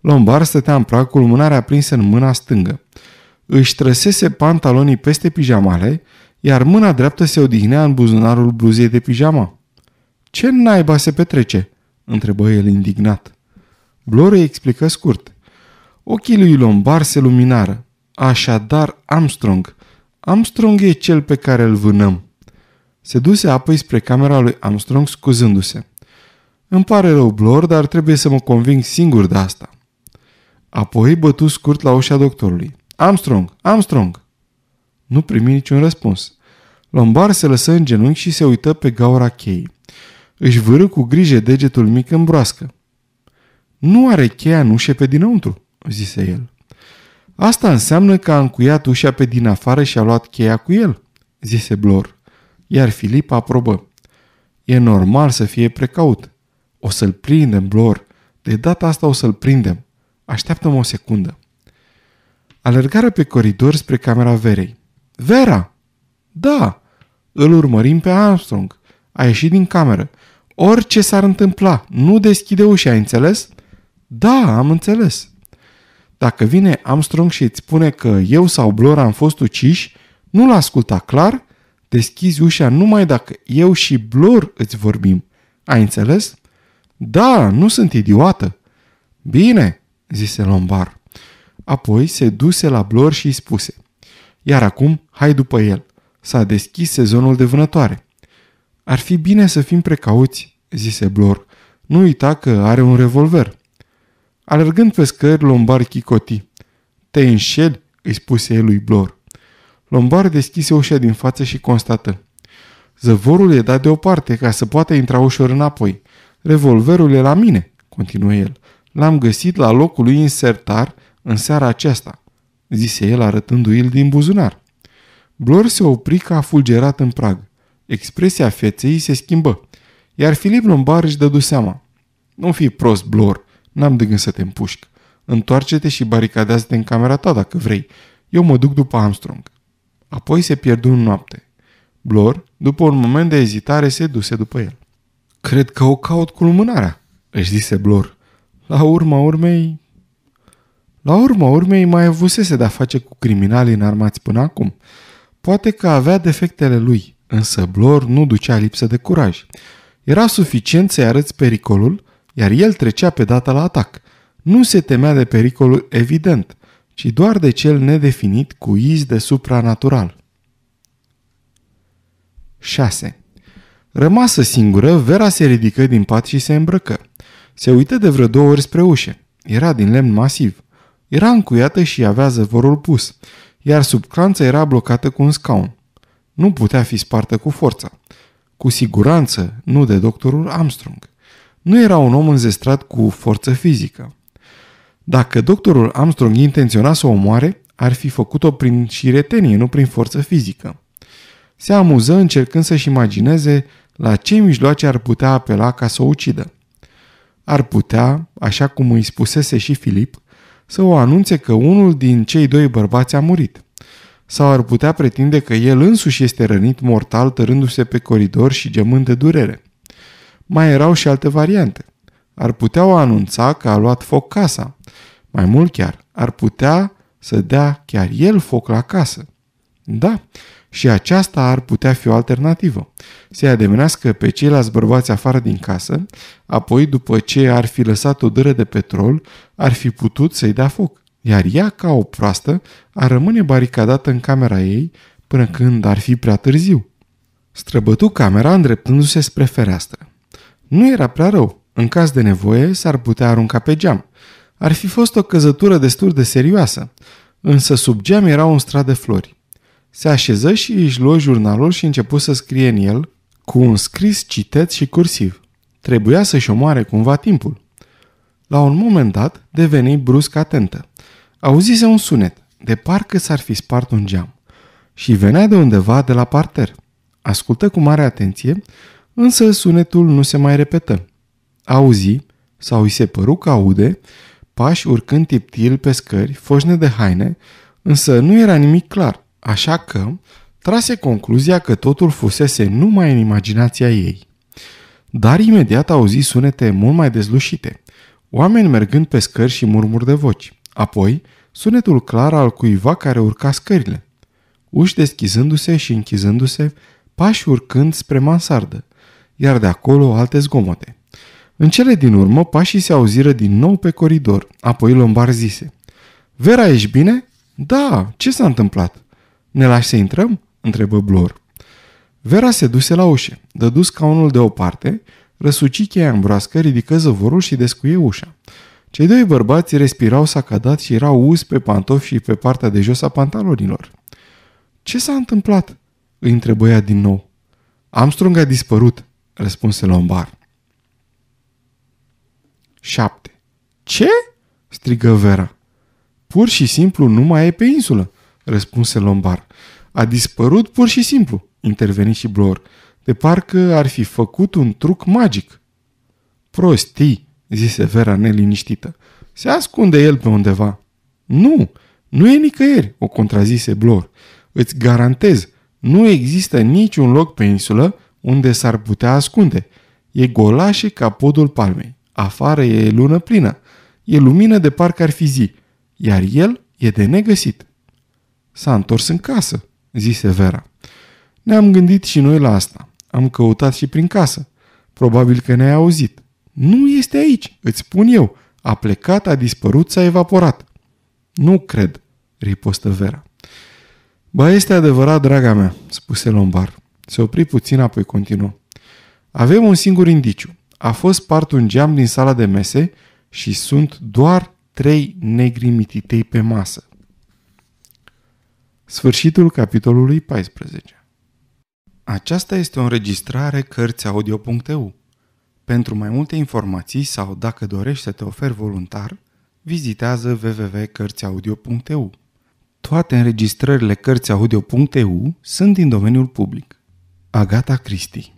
Lombard stătea în prag cu lumânarea în mâna stângă. Își trăsese pantalonii peste pijamale iar mâna dreaptă se odihnea în buzunarul bluzei de pijama. Ce naiba se petrece?" întrebă el indignat. Blore explică scurt. Ochii lui Lombar se luminară. Așadar, Armstrong. Armstrong e cel pe care îl vânăm. Se duse apoi spre camera lui Armstrong scuzându-se. Îmi pare rău, Blor, dar trebuie să mă conving singur de asta. Apoi bătu scurt la ușa doctorului. Armstrong! Armstrong! Nu primi niciun răspuns. Lombar se lăsă în genunchi și se uită pe gaura cheii. Își vârâ cu grijă degetul mic în broască. Nu are cheia în ușe pe dinăuntru, zise el. Asta înseamnă că a încuiat ușa pe din afară și a luat cheia cu el, zise Blor. Iar Filip aprobă. E normal să fie precaut. O să-l prindem, Blor. De data asta o să-l prindem. Așteaptă-mă o secundă. Alergară pe coridor spre camera Verei. Vera! Da! Îl urmărim pe Armstrong. A ieșit din cameră. Orice s-ar întâmpla, nu deschide ușa, ai înțeles? Da, am înțeles. Dacă vine Armstrong și îți spune că eu sau Blora am fost uciși, nu-l asculta clar, deschizi ușa numai dacă eu și Blor îți vorbim. Ai înțeles? Da, nu sunt idiotă. Bine, zise Lombar. Apoi se duse la Blor și îi spuse. Iar acum, hai după el s-a deschis sezonul de vânătoare. Ar fi bine să fim precauți, zise Blor. Nu uita că are un revolver. Alergând pe scări, Lombar chicoti. Te înșeli, îi spuse el lui Blor. Lombar deschise ușa din față și constată. Zăvorul e dat deoparte ca să poată intra ușor înapoi. Revolverul e la mine, continuă el. L-am găsit la locul lui insertar în seara aceasta, zise el arătându-i din buzunar. Blor se opri ca a fulgerat în prag. Expresia feței se schimbă, iar Filip Lombar își dădu seama. Nu fi prost, Blor, n-am de gând să te împușc. Întoarce-te și baricadează-te în camera ta dacă vrei. Eu mă duc după Armstrong. Apoi se pierdu în noapte. Blor, după un moment de ezitare, se duse după el. Cred că o caut cu lumânarea, își zise Blor. La urma urmei... La urma urmei mai avusese de-a face cu criminalii înarmați până acum – Poate că avea defectele lui, însă Blor nu ducea lipsă de curaj. Era suficient să-i arăți pericolul, iar el trecea pe data la atac. Nu se temea de pericolul evident, ci doar de cel nedefinit cu iz de supranatural. 6. Rămasă singură, Vera se ridică din pat și se îmbrăcă. Se uită de vreo două ori spre ușă. Era din lemn masiv. Era încuiată și avea zăvorul pus iar subcranța era blocată cu un scaun. Nu putea fi spartă cu forța. Cu siguranță nu de doctorul Armstrong. Nu era un om înzestrat cu forță fizică. Dacă doctorul Armstrong intenționa să o omoare, ar fi făcut-o prin șiretenie, nu prin forță fizică. Se amuză încercând să-și imagineze la ce mijloace ar putea apela ca să o ucidă. Ar putea, așa cum îi spusese și Filip, să o anunțe că unul din cei doi bărbați a murit. Sau ar putea pretinde că el însuși este rănit mortal tărându-se pe coridor și gemând de durere. Mai erau și alte variante. Ar putea o anunța că a luat foc casa. Mai mult chiar, ar putea să dea chiar el foc la casă. Da, și aceasta ar putea fi o alternativă. Să-i ademenească pe ceilalți bărbați afară din casă, apoi după ce ar fi lăsat o dără de petrol, ar fi putut să-i dea foc. Iar ea, ca o proastă, ar rămâne baricadată în camera ei până când ar fi prea târziu. Străbătu camera îndreptându-se spre fereastră. Nu era prea rău. În caz de nevoie, s-ar putea arunca pe geam. Ar fi fost o căzătură destul de serioasă, însă sub geam era un strat de flori. Se așeză și își luă jurnalul și începu să scrie în el, cu un scris citeț și cursiv. Trebuia să-și omoare cumva timpul. La un moment dat, deveni brusc atentă. Auzise un sunet, de parcă s-ar fi spart un geam. Și venea de undeva de la parter. Ascultă cu mare atenție, însă sunetul nu se mai repetă. Auzi, sau îi se păru că aude, pași urcând tiptil pe scări, foșne de haine, însă nu era nimic clar așa că trase concluzia că totul fusese numai în imaginația ei. Dar imediat auzi sunete mult mai dezlușite, oameni mergând pe scări și murmuri de voci, apoi sunetul clar al cuiva care urca scările, uși deschizându-se și închizându-se, pași urcând spre mansardă, iar de acolo alte zgomote. În cele din urmă, pașii se auziră din nou pe coridor, apoi Lombar zise. Vera, ești bine? Da, ce s-a întâmplat? Ne lași să intrăm?" întrebă Blor. Vera se duse la ușă, dădu scaunul deoparte, răsuci cheia în broască, ridică zăvorul și descuie ușa. Cei doi bărbați respirau sacadat și erau us pe pantofi și pe partea de jos a pantalonilor. Ce s-a întâmplat?" îi întrebă ea din nou. Armstrong a dispărut," răspunse Lombard. 7. Ce? strigă Vera. Pur și simplu nu mai e pe insulă, răspunse Lombard. A dispărut pur și simplu, interveni și Blor, de parcă ar fi făcut un truc magic. Prostii, zise Vera neliniștită. Se ascunde el pe undeva. Nu, nu e nicăieri, o contrazise Blor. Îți garantez, nu există niciun loc pe insulă unde s-ar putea ascunde. E golașe ca podul palmei. Afară e lună plină. E lumină de parcă ar fi zi. Iar el e de negăsit. S-a întors în casă, zise Vera. Ne-am gândit și noi la asta. Am căutat și prin casă. Probabil că ne-ai auzit. Nu este aici, îți spun eu. A plecat, a dispărut, s-a evaporat. Nu cred, ripostă Vera. Ba, este adevărat, draga mea, spuse Lombard. Se opri puțin, apoi continuă. Avem un singur indiciu. A fost part un geam din sala de mese și sunt doar trei negri mititei pe masă. Sfârșitul capitolului 14 Aceasta este o înregistrare Cărțiaudio.eu. Pentru mai multe informații sau dacă dorești să te oferi voluntar, vizitează www.cărțiaudio.eu. Toate înregistrările Cărțiaudio.eu sunt din domeniul public. Agata Cristi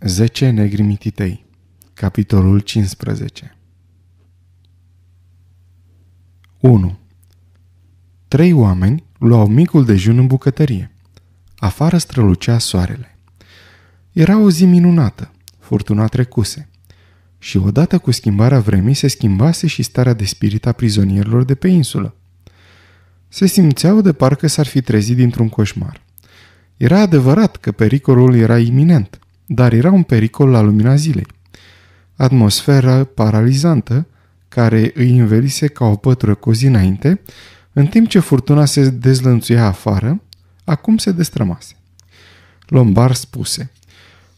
10 negri mititei Capitolul 15 1. Trei oameni luau micul dejun în bucătărie. Afară strălucea soarele. Era o zi minunată, furtuna trecuse. Și odată cu schimbarea vremii se schimbase și starea de spirit a prizonierilor de pe insulă. Se simțeau de parcă s-ar fi trezit dintr-un coșmar. Era adevărat că pericolul era iminent, dar era un pericol la lumina zilei. Atmosfera paralizantă, care îi învelise ca o pătură cu zi înainte, în timp ce furtuna se dezlănțuia afară, acum se destrămase. Lombar spuse,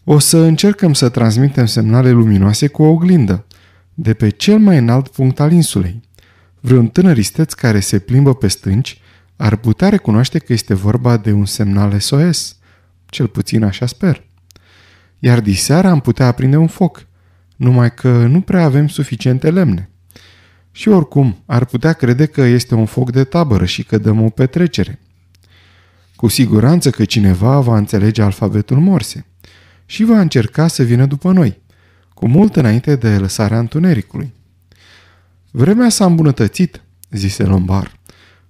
O să încercăm să transmitem semnale luminoase cu o oglindă, de pe cel mai înalt punct al insulei. Vreun tânăr isteț care se plimbă pe stânci ar putea recunoaște că este vorba de un semnal SOS. Cel puțin așa sper. Iar diseara am putea aprinde un foc, numai că nu prea avem suficiente lemne. Și oricum, ar putea crede că este un foc de tabără și că dăm o petrecere. Cu siguranță că cineva va înțelege alfabetul morse și va încerca să vină după noi, cu mult înainte de lăsarea întunericului. Vremea s-a îmbunătățit, zise Lombar,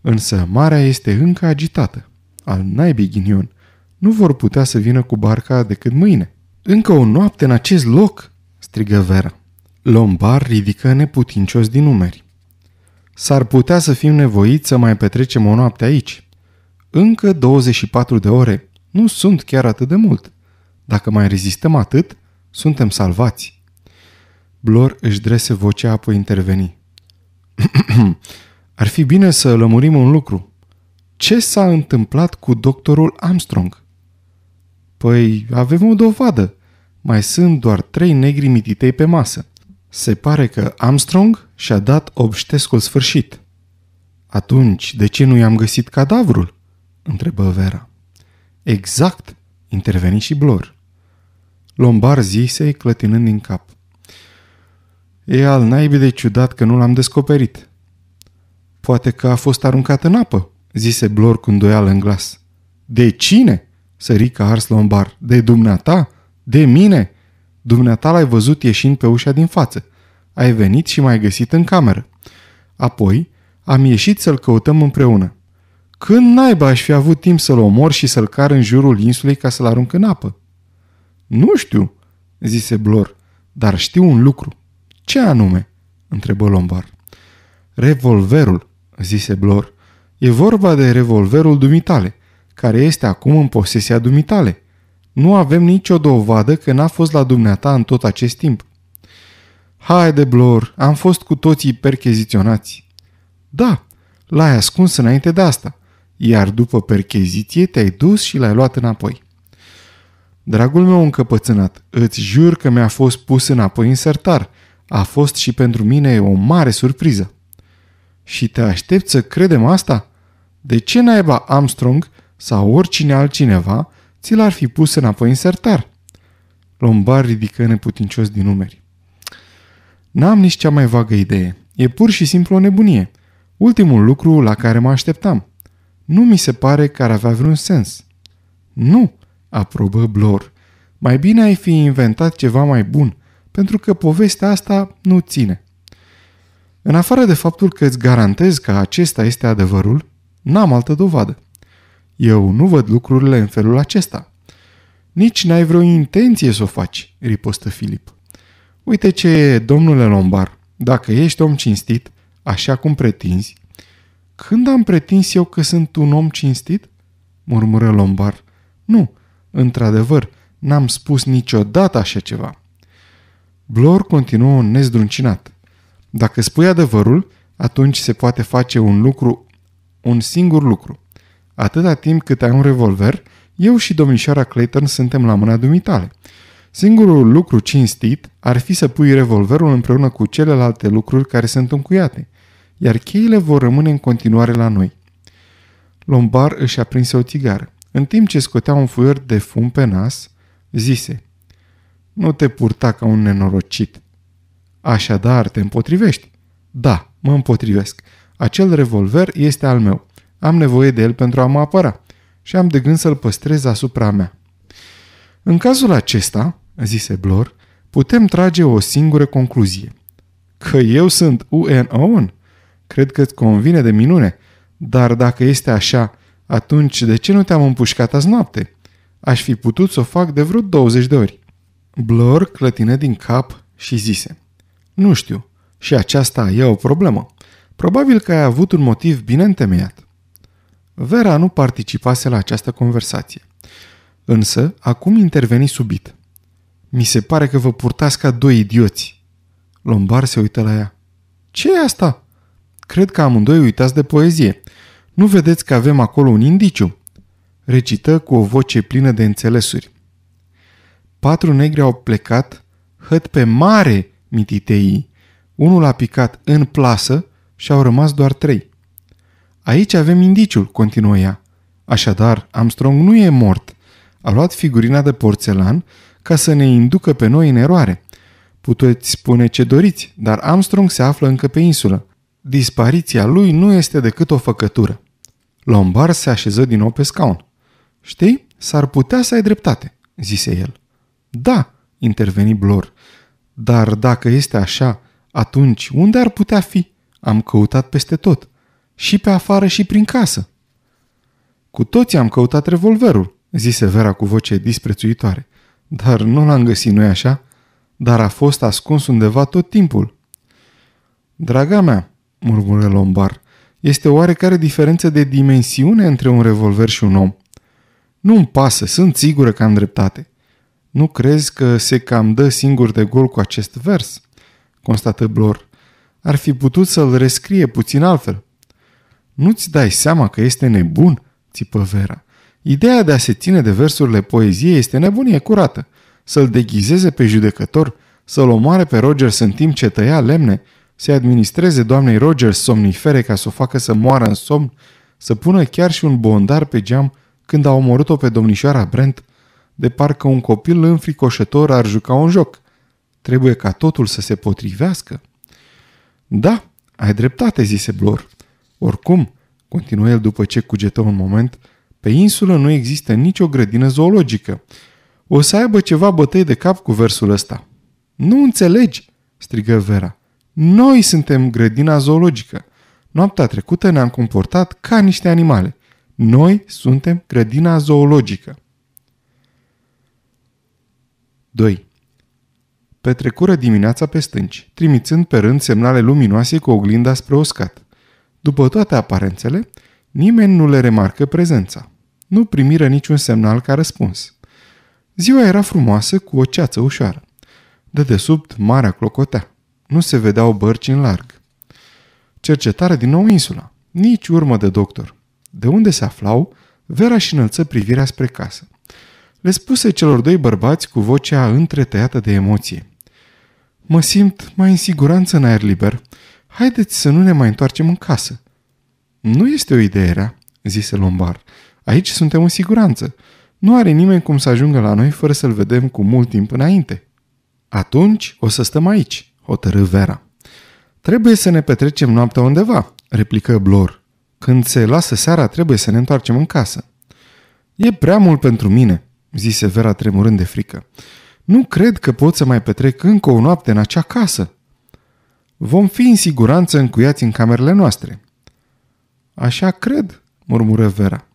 însă marea este încă agitată. Al naibii ghinion, nu vor putea să vină cu barca decât mâine. Încă o noapte în acest loc, strigă Vera. Lombar ridică neputincios din numeri. S-ar putea să fim nevoiți să mai petrecem o noapte aici. Încă 24 de ore. Nu sunt chiar atât de mult. Dacă mai rezistăm atât, suntem salvați. Blor își drese vocea apoi interveni. Ar fi bine să lămurim un lucru. Ce s-a întâmplat cu doctorul Armstrong? Păi, avem o dovadă. Mai sunt doar trei negri mititei pe masă. Se pare că Armstrong și-a dat obștescul sfârșit. Atunci, de ce nu i-am găsit cadavrul? întrebă Vera. Exact, interveni și Blor. Lombar zise, clătinând din cap. E al naibii de ciudat că nu l-am descoperit. Poate că a fost aruncat în apă, zise Blor cu îndoială în glas. De cine? Sărica ars Lombar. De dumneata? De mine? Dumneata l-ai văzut ieșind pe ușa din față. Ai venit și m-ai găsit în cameră. Apoi, am ieșit să-l căutăm împreună. Când naiba aș fi avut timp să-l omor și să-l car în jurul insulei ca să-l arunc în apă? Nu știu, zise Blor, dar știu un lucru. Ce anume? întrebă Lombard. Revolverul, zise Blor. E vorba de revolverul dumitale, care este acum în posesia dumitale. Nu avem nicio dovadă că n-a fost la dumneata în tot acest timp. Haide, Blor, am fost cu toții percheziționați. Da, l-ai ascuns înainte de asta, iar după percheziție te-ai dus și l-ai luat înapoi. Dragul meu încăpățânat, îți jur că mi-a fost pus înapoi în sertar. A fost și pentru mine o mare surpriză. Și te aștept să credem asta? De ce naiba Armstrong sau oricine altcineva ți l-ar fi pus înapoi în sertar. Lombard ridică neputincios din numeri. N-am nici cea mai vagă idee. E pur și simplu o nebunie. Ultimul lucru la care mă așteptam. Nu mi se pare că ar avea vreun sens. Nu, aprobă Blor. Mai bine ai fi inventat ceva mai bun, pentru că povestea asta nu ține. În afară de faptul că îți garantez că acesta este adevărul, n-am altă dovadă. Eu nu văd lucrurile în felul acesta. Nici n-ai vreo intenție să o faci, ripostă Filip. Uite ce, domnule Lombar, dacă ești om cinstit, așa cum pretinzi, când am pretins eu că sunt un om cinstit? murmură Lombar. Nu, într-adevăr, n-am spus niciodată așa ceva. Blor continuă nezdruncinat. Dacă spui adevărul, atunci se poate face un lucru, un singur lucru. Atâta timp cât ai un revolver, eu și domnișoara Clayton suntem la mâna dumitale. Singurul lucru cinstit ar fi să pui revolverul împreună cu celelalte lucruri care sunt încuiate, iar cheile vor rămâne în continuare la noi. Lombar își aprinse o țigară. În timp ce scotea un fluier de fum pe nas, zise Nu te purta ca un nenorocit. Așadar, te împotrivești? Da, mă împotrivesc. Acel revolver este al meu. Am nevoie de el pentru a mă apăra și am de gând să-l păstrez asupra mea. În cazul acesta, zise Blor, putem trage o singură concluzie. Că eu sunt UN Owen? Cred că îți convine de minune, dar dacă este așa, atunci de ce nu te-am împușcat azi noapte? Aș fi putut să o fac de vreo 20 de ori. Blor clătină din cap și zise, Nu știu, și aceasta e o problemă. Probabil că ai avut un motiv bine întemeiat. Vera nu participase la această conversație. Însă, acum interveni subit. Mi se pare că vă purtați ca doi idioți. Lombar se uită la ea. ce e asta? Cred că amândoi uitați de poezie. Nu vedeți că avem acolo un indiciu? Recită cu o voce plină de înțelesuri. Patru negri au plecat, hăt pe mare, mititei. Unul a picat în plasă și au rămas doar trei. Aici avem indiciul, continuă ea. Așadar, Armstrong nu e mort. A luat figurina de porțelan ca să ne inducă pe noi în eroare. Puteți spune ce doriți, dar Armstrong se află încă pe insulă. Dispariția lui nu este decât o făcătură. Lombard se așeză din nou pe scaun. Știi, s-ar putea să ai dreptate, zise el. Da, interveni Blor. Dar dacă este așa, atunci unde ar putea fi? Am căutat peste tot și pe afară și prin casă. Cu toții am căutat revolverul, zise Vera cu voce disprețuitoare. Dar nu l-am găsit, noi așa? Dar a fost ascuns undeva tot timpul. Draga mea, murmură Lombard, este oarecare diferență de dimensiune între un revolver și un om. Nu-mi pasă, sunt sigură că am dreptate. Nu crezi că se cam dă singur de gol cu acest vers? Constată Blor. Ar fi putut să-l rescrie puțin altfel. Nu-ți dai seama că este nebun?" țipă Vera. Ideea de a se ține de versurile poeziei este nebunie curată. Să-l deghizeze pe judecător, să-l omoare pe Rogers în timp ce tăia lemne, să-i administreze doamnei Rogers somnifere ca să o facă să moară în somn, să pună chiar și un bondar pe geam când a omorât-o pe domnișoara Brent, de parcă un copil înfricoșător ar juca un joc. Trebuie ca totul să se potrivească. Da, ai dreptate, zise Blor. Oricum, continuă el după ce cugetă un moment, pe insulă nu există nicio grădină zoologică. O să aibă ceva bătăi de cap cu versul ăsta. Nu înțelegi, strigă Vera. Noi suntem grădina zoologică. Noaptea trecută ne-am comportat ca niște animale. Noi suntem grădina zoologică. 2. Petrecură dimineața pe stânci, trimițând pe rând semnale luminoase cu oglinda spre uscat. După toate aparențele, nimeni nu le remarcă prezența. Nu primiră niciun semnal ca răspuns. Ziua era frumoasă cu o ceață ușoară. De desubt, marea clocotea. Nu se vedeau bărci în larg. Cercetare din nou insula. Nici urmă de doctor. De unde se aflau, Vera și înălță privirea spre casă. Le spuse celor doi bărbați cu vocea întretăiată de emoție. Mă simt mai în siguranță în aer liber. Haideți să nu ne mai întoarcem în casă. Nu este o idee rea, zise Lombard. Aici suntem în siguranță. Nu are nimeni cum să ajungă la noi fără să-l vedem cu mult timp înainte. Atunci o să stăm aici, hotărâ Vera. Trebuie să ne petrecem noaptea undeva, replică Blor. Când se lasă seara, trebuie să ne întoarcem în casă. E prea mult pentru mine, zise Vera tremurând de frică. Nu cred că pot să mai petrec încă o noapte în acea casă. Vom fi în siguranță încuiați în camerele noastre. Așa cred, murmură Vera.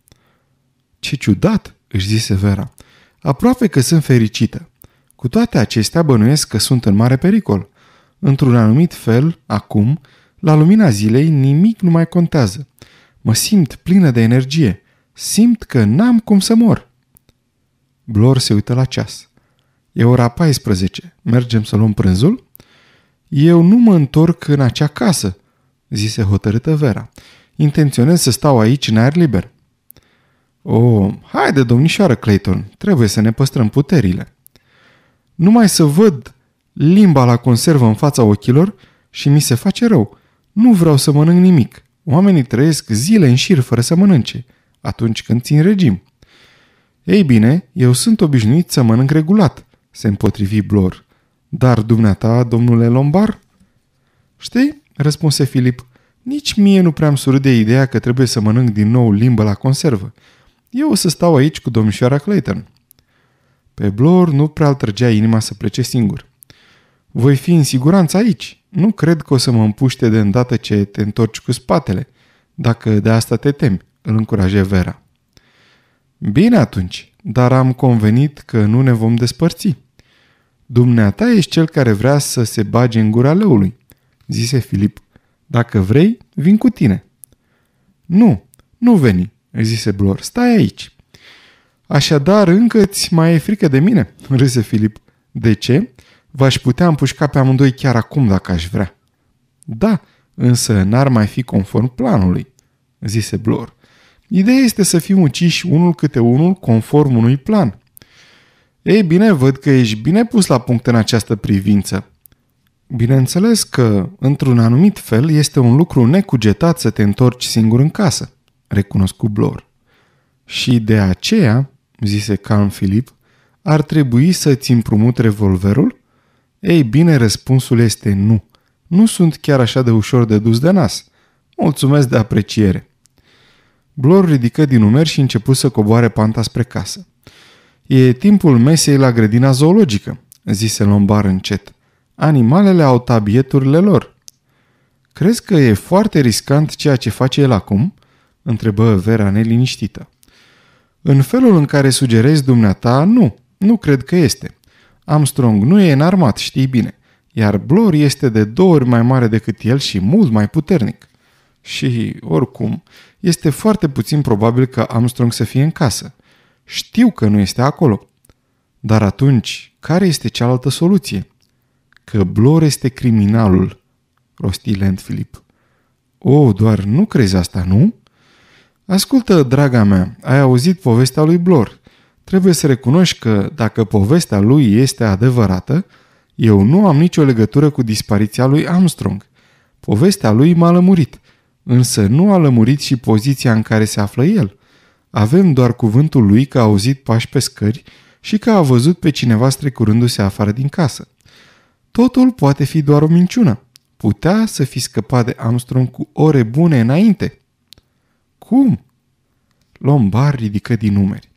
Ce ciudat, își zise Vera. Aproape că sunt fericită. Cu toate acestea bănuiesc că sunt în mare pericol. Într-un anumit fel, acum, la lumina zilei, nimic nu mai contează. Mă simt plină de energie. Simt că n-am cum să mor. Blor se uită la ceas. E ora 14. Mergem să luăm prânzul? Eu nu mă întorc în acea casă, zise hotărâtă Vera. Intenționez să stau aici în aer liber. O, haide, domnișoară Clayton, trebuie să ne păstrăm puterile. Numai să văd limba la conservă în fața ochilor și mi se face rău. Nu vreau să mănânc nimic. Oamenii trăiesc zile în șir fără să mănânce, atunci când țin regim. Ei bine, eu sunt obișnuit să mănânc regulat, se împotrivi Blor. Dar dumneata, domnule Lombar? Știi, răspunse Filip, nici mie nu prea am surât de ideea că trebuie să mănânc din nou limbă la conservă. Eu o să stau aici cu domnișoara Clayton. Pe Blor nu prea trăgea inima să plece singur. Voi fi în siguranță aici. Nu cred că o să mă împuște de îndată ce te întorci cu spatele. Dacă de asta te temi, îl încuraje Vera. Bine atunci, dar am convenit că nu ne vom despărți. Dumneata ești cel care vrea să se bage în gura lăului, zise Filip. Dacă vrei, vin cu tine. Nu, nu veni, zise Blor, stai aici. Așadar, încă ți mai e frică de mine, râse Filip. De ce? V-aș putea împușca pe amândoi chiar acum dacă aș vrea. Da, însă n-ar mai fi conform planului, zise Blor. Ideea este să fim uciși unul câte unul conform unui plan. Ei bine, văd că ești bine pus la punct în această privință. Bineînțeles că, într-un anumit fel, este un lucru necugetat să te întorci singur în casă, cu Blor. Și de aceea, zise calm Filip, ar trebui să-ți împrumut revolverul? Ei bine, răspunsul este nu. Nu sunt chiar așa de ușor de dus de nas. Mulțumesc de apreciere. Blor ridică din umeri și început să coboare panta spre casă. E timpul mesei la grădina zoologică, zise Lombar încet. Animalele au tabieturile lor. Crezi că e foarte riscant ceea ce face el acum? întrebă Vera neliniștită. În felul în care sugerezi dumneata, nu, nu cred că este. Armstrong nu e înarmat, știi bine, iar Blor este de două ori mai mare decât el și mult mai puternic. Și, oricum, este foarte puțin probabil că Armstrong să fie în casă. Știu că nu este acolo. Dar atunci, care este cealaltă soluție? Că Blor este criminalul, rosti lent Filip. O, doar nu crezi asta, nu? Ascultă, draga mea, ai auzit povestea lui Blor. Trebuie să recunoști că, dacă povestea lui este adevărată, eu nu am nicio legătură cu dispariția lui Armstrong. Povestea lui m-a lămurit, însă nu a lămurit și poziția în care se află el. Avem doar cuvântul lui că a auzit pași pe scări și că a văzut pe cineva strecurându-se afară din casă. Totul poate fi doar o minciună. Putea să fi scăpat de Armstrong cu ore bune înainte. Cum? Lombar ridică din numeri.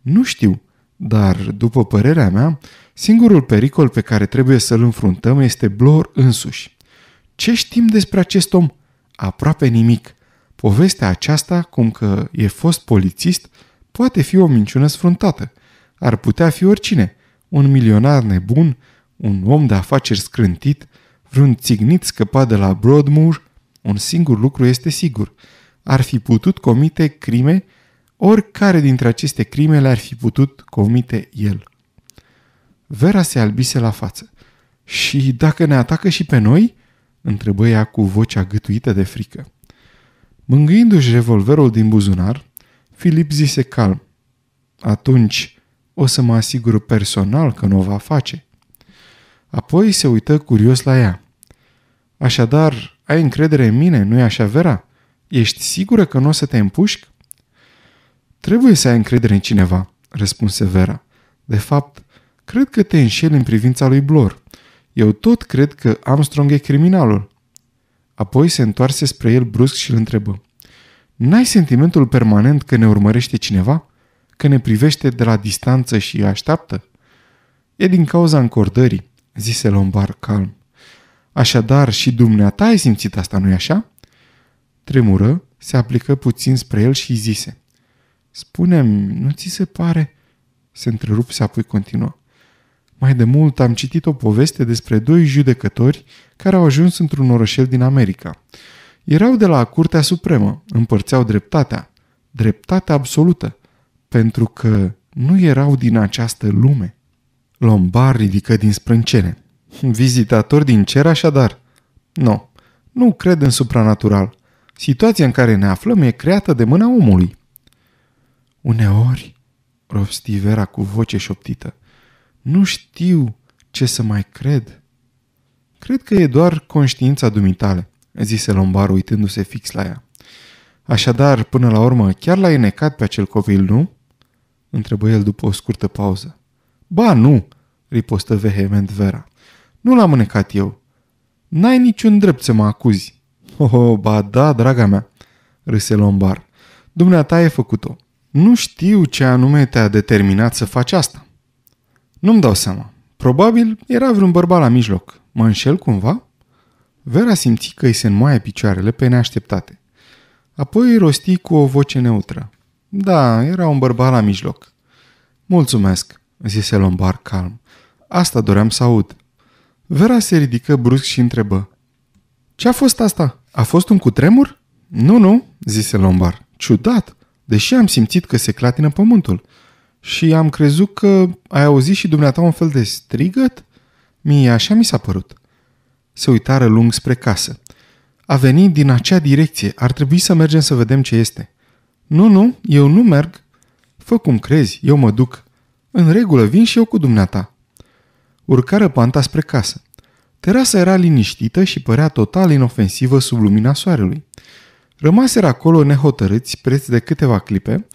Nu știu, dar, după părerea mea, singurul pericol pe care trebuie să-l înfruntăm este Blor însuși. Ce știm despre acest om? Aproape nimic. Povestea aceasta, cum că e fost polițist, poate fi o minciună sfruntată. Ar putea fi oricine, un milionar nebun, un om de afaceri scrântit, vreun țignit scăpat de la Broadmoor, un singur lucru este sigur. Ar fi putut comite crime, oricare dintre aceste crime le-ar fi putut comite el. Vera se albise la față. Și dacă ne atacă și pe noi?" întrebă ea cu vocea gâtuită de frică. Mângâindu-și revolverul din buzunar, Filip zise calm. Atunci o să mă asigur personal că nu o va face. Apoi se uită curios la ea. Așadar, ai încredere în mine, nu-i așa, Vera? Ești sigură că nu o să te împușc? Trebuie să ai încredere în cineva, răspunse Vera. De fapt, cred că te înșeli în privința lui Blor. Eu tot cred că Armstrong e criminalul. Apoi se întoarse spre el brusc și îl întrebă. N-ai sentimentul permanent că ne urmărește cineva? Că ne privește de la distanță și așteaptă? E din cauza încordării, zise Lombard calm. Așadar, și dumneata ai simțit asta, nu-i așa? Tremură, se aplică puțin spre el și îi zise. Spune-mi, nu ți se pare? Se întrerupse apoi continuă. Mai de mult am citit o poveste despre doi judecători care au ajuns într-un orășel din America. Erau de la Curtea Supremă, împărțeau dreptatea, dreptatea absolută, pentru că nu erau din această lume. Lombar ridică din sprâncene. Vizitator din cer așadar? Nu, nu cred în supranatural. Situația în care ne aflăm e creată de mâna omului. Uneori, rosti Vera cu voce șoptită, nu știu ce să mai cred. Cred că e doar conștiința dumitale, zise Lombar uitându-se fix la ea. Așadar, până la urmă, chiar l-ai înecat pe acel copil nu? Întrebă el după o scurtă pauză. Ba, nu, ripostă vehement Vera. Nu l-am înecat eu. N-ai niciun drept să mă acuzi. Oh, ba da, draga mea, râse Lombar. Dumneata e făcut-o. Nu știu ce anume te-a determinat să faci asta. Nu-mi dau seama. Probabil era vreun bărbat la mijloc, Mă înșel cumva? Vera simți că îi se înmoaie picioarele pe neașteptate. Apoi rosti cu o voce neutră. Da, era un bărbat la mijloc. Mulțumesc, zise Lombard calm. Asta doream să aud. Vera se ridică brusc și întrebă. Ce a fost asta? A fost un cutremur? Nu, nu, zise Lombard. Ciudat, deși am simțit că se clatină pământul. Și am crezut că ai auzit și dumneata un fel de strigăt? Mie așa mi s-a părut. Se uitară lung spre casă. A venit din acea direcție. Ar trebui să mergem să vedem ce este. Nu, nu, eu nu merg. Fă cum crezi, eu mă duc. În regulă, vin și eu cu dumneata. Urcară panta spre casă. Terasa era liniștită și părea total inofensivă sub lumina soarelui. Rămaseră acolo nehotărâți preț de câteva clipe,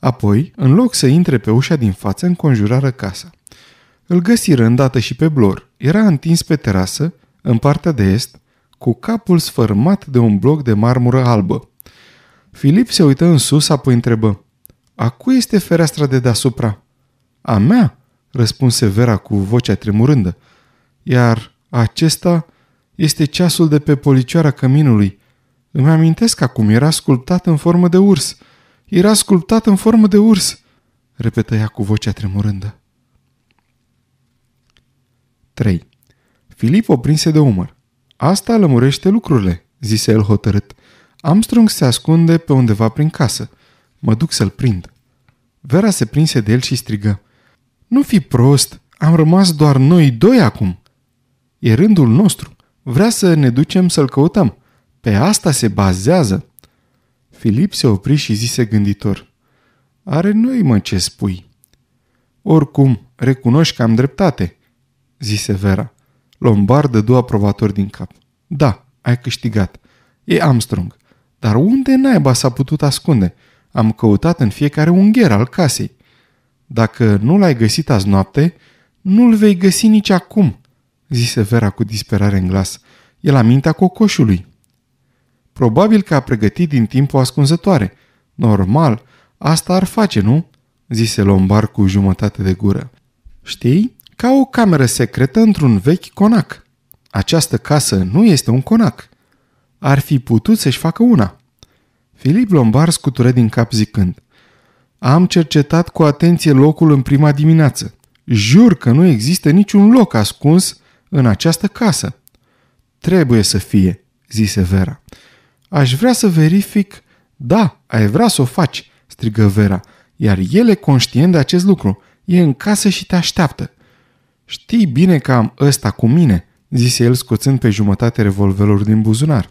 apoi, în loc să intre pe ușa din față, înconjurară casa. Îl găsiră îndată și pe Blor. Era întins pe terasă, în partea de est, cu capul sfărmat de un bloc de marmură albă. Filip se uită în sus, apoi întrebă. A cui este fereastra de deasupra? A mea, răspunse Vera cu vocea tremurândă. Iar acesta este ceasul de pe policioara căminului. Îmi amintesc acum, era sculptat în formă de urs. Era sculptat în formă de urs, repetă ea cu vocea tremurândă. 3. Filip oprinse de umăr. Asta lămurește lucrurile, zise el hotărât. Armstrong se ascunde pe undeva prin casă. Mă duc să-l prind. Vera se prinse de el și strigă. Nu fi prost, am rămas doar noi doi acum. E rândul nostru. Vrea să ne ducem să-l căutăm. Pe asta se bazează. Filip se opri și zise gânditor. Are noi mă ce spui. Oricum, recunoști că am dreptate zise Vera. Lombard dădu aprobator din cap. Da, ai câștigat. E Armstrong. Dar unde naiba s-a putut ascunde? Am căutat în fiecare ungher al casei. Dacă nu l-ai găsit azi noapte, nu-l vei găsi nici acum, zise Vera cu disperare în glas. E la mintea cocoșului. Probabil că a pregătit din timp o ascunzătoare. Normal, asta ar face, nu? zise Lombard cu jumătate de gură. Știi, ca o cameră secretă într-un vechi conac. Această casă nu este un conac. Ar fi putut să-și facă una. Filip Lombard scutură din cap zicând Am cercetat cu atenție locul în prima dimineață. Jur că nu există niciun loc ascuns în această casă. Trebuie să fie, zise Vera. Aș vrea să verific... Da, ai vrea să o faci, strigă Vera, iar el e conștient de acest lucru. E în casă și te așteaptă. Știi bine că am ăsta cu mine, zise el scoțând pe jumătate revolverul din buzunar.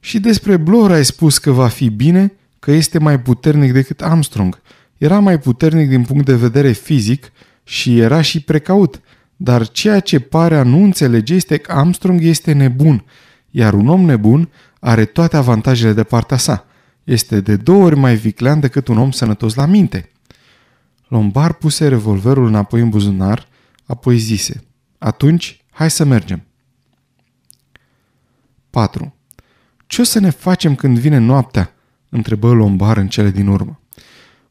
Și despre Blor ai spus că va fi bine, că este mai puternic decât Armstrong. Era mai puternic din punct de vedere fizic și era și precaut, dar ceea ce pare a nu înțelege este că Armstrong este nebun, iar un om nebun are toate avantajele de partea sa. Este de două ori mai viclean decât un om sănătos la minte. Lombard puse revolverul înapoi în buzunar Apoi zise, atunci hai să mergem. 4. Ce o să ne facem când vine noaptea? întrebă Lombar în cele din urmă.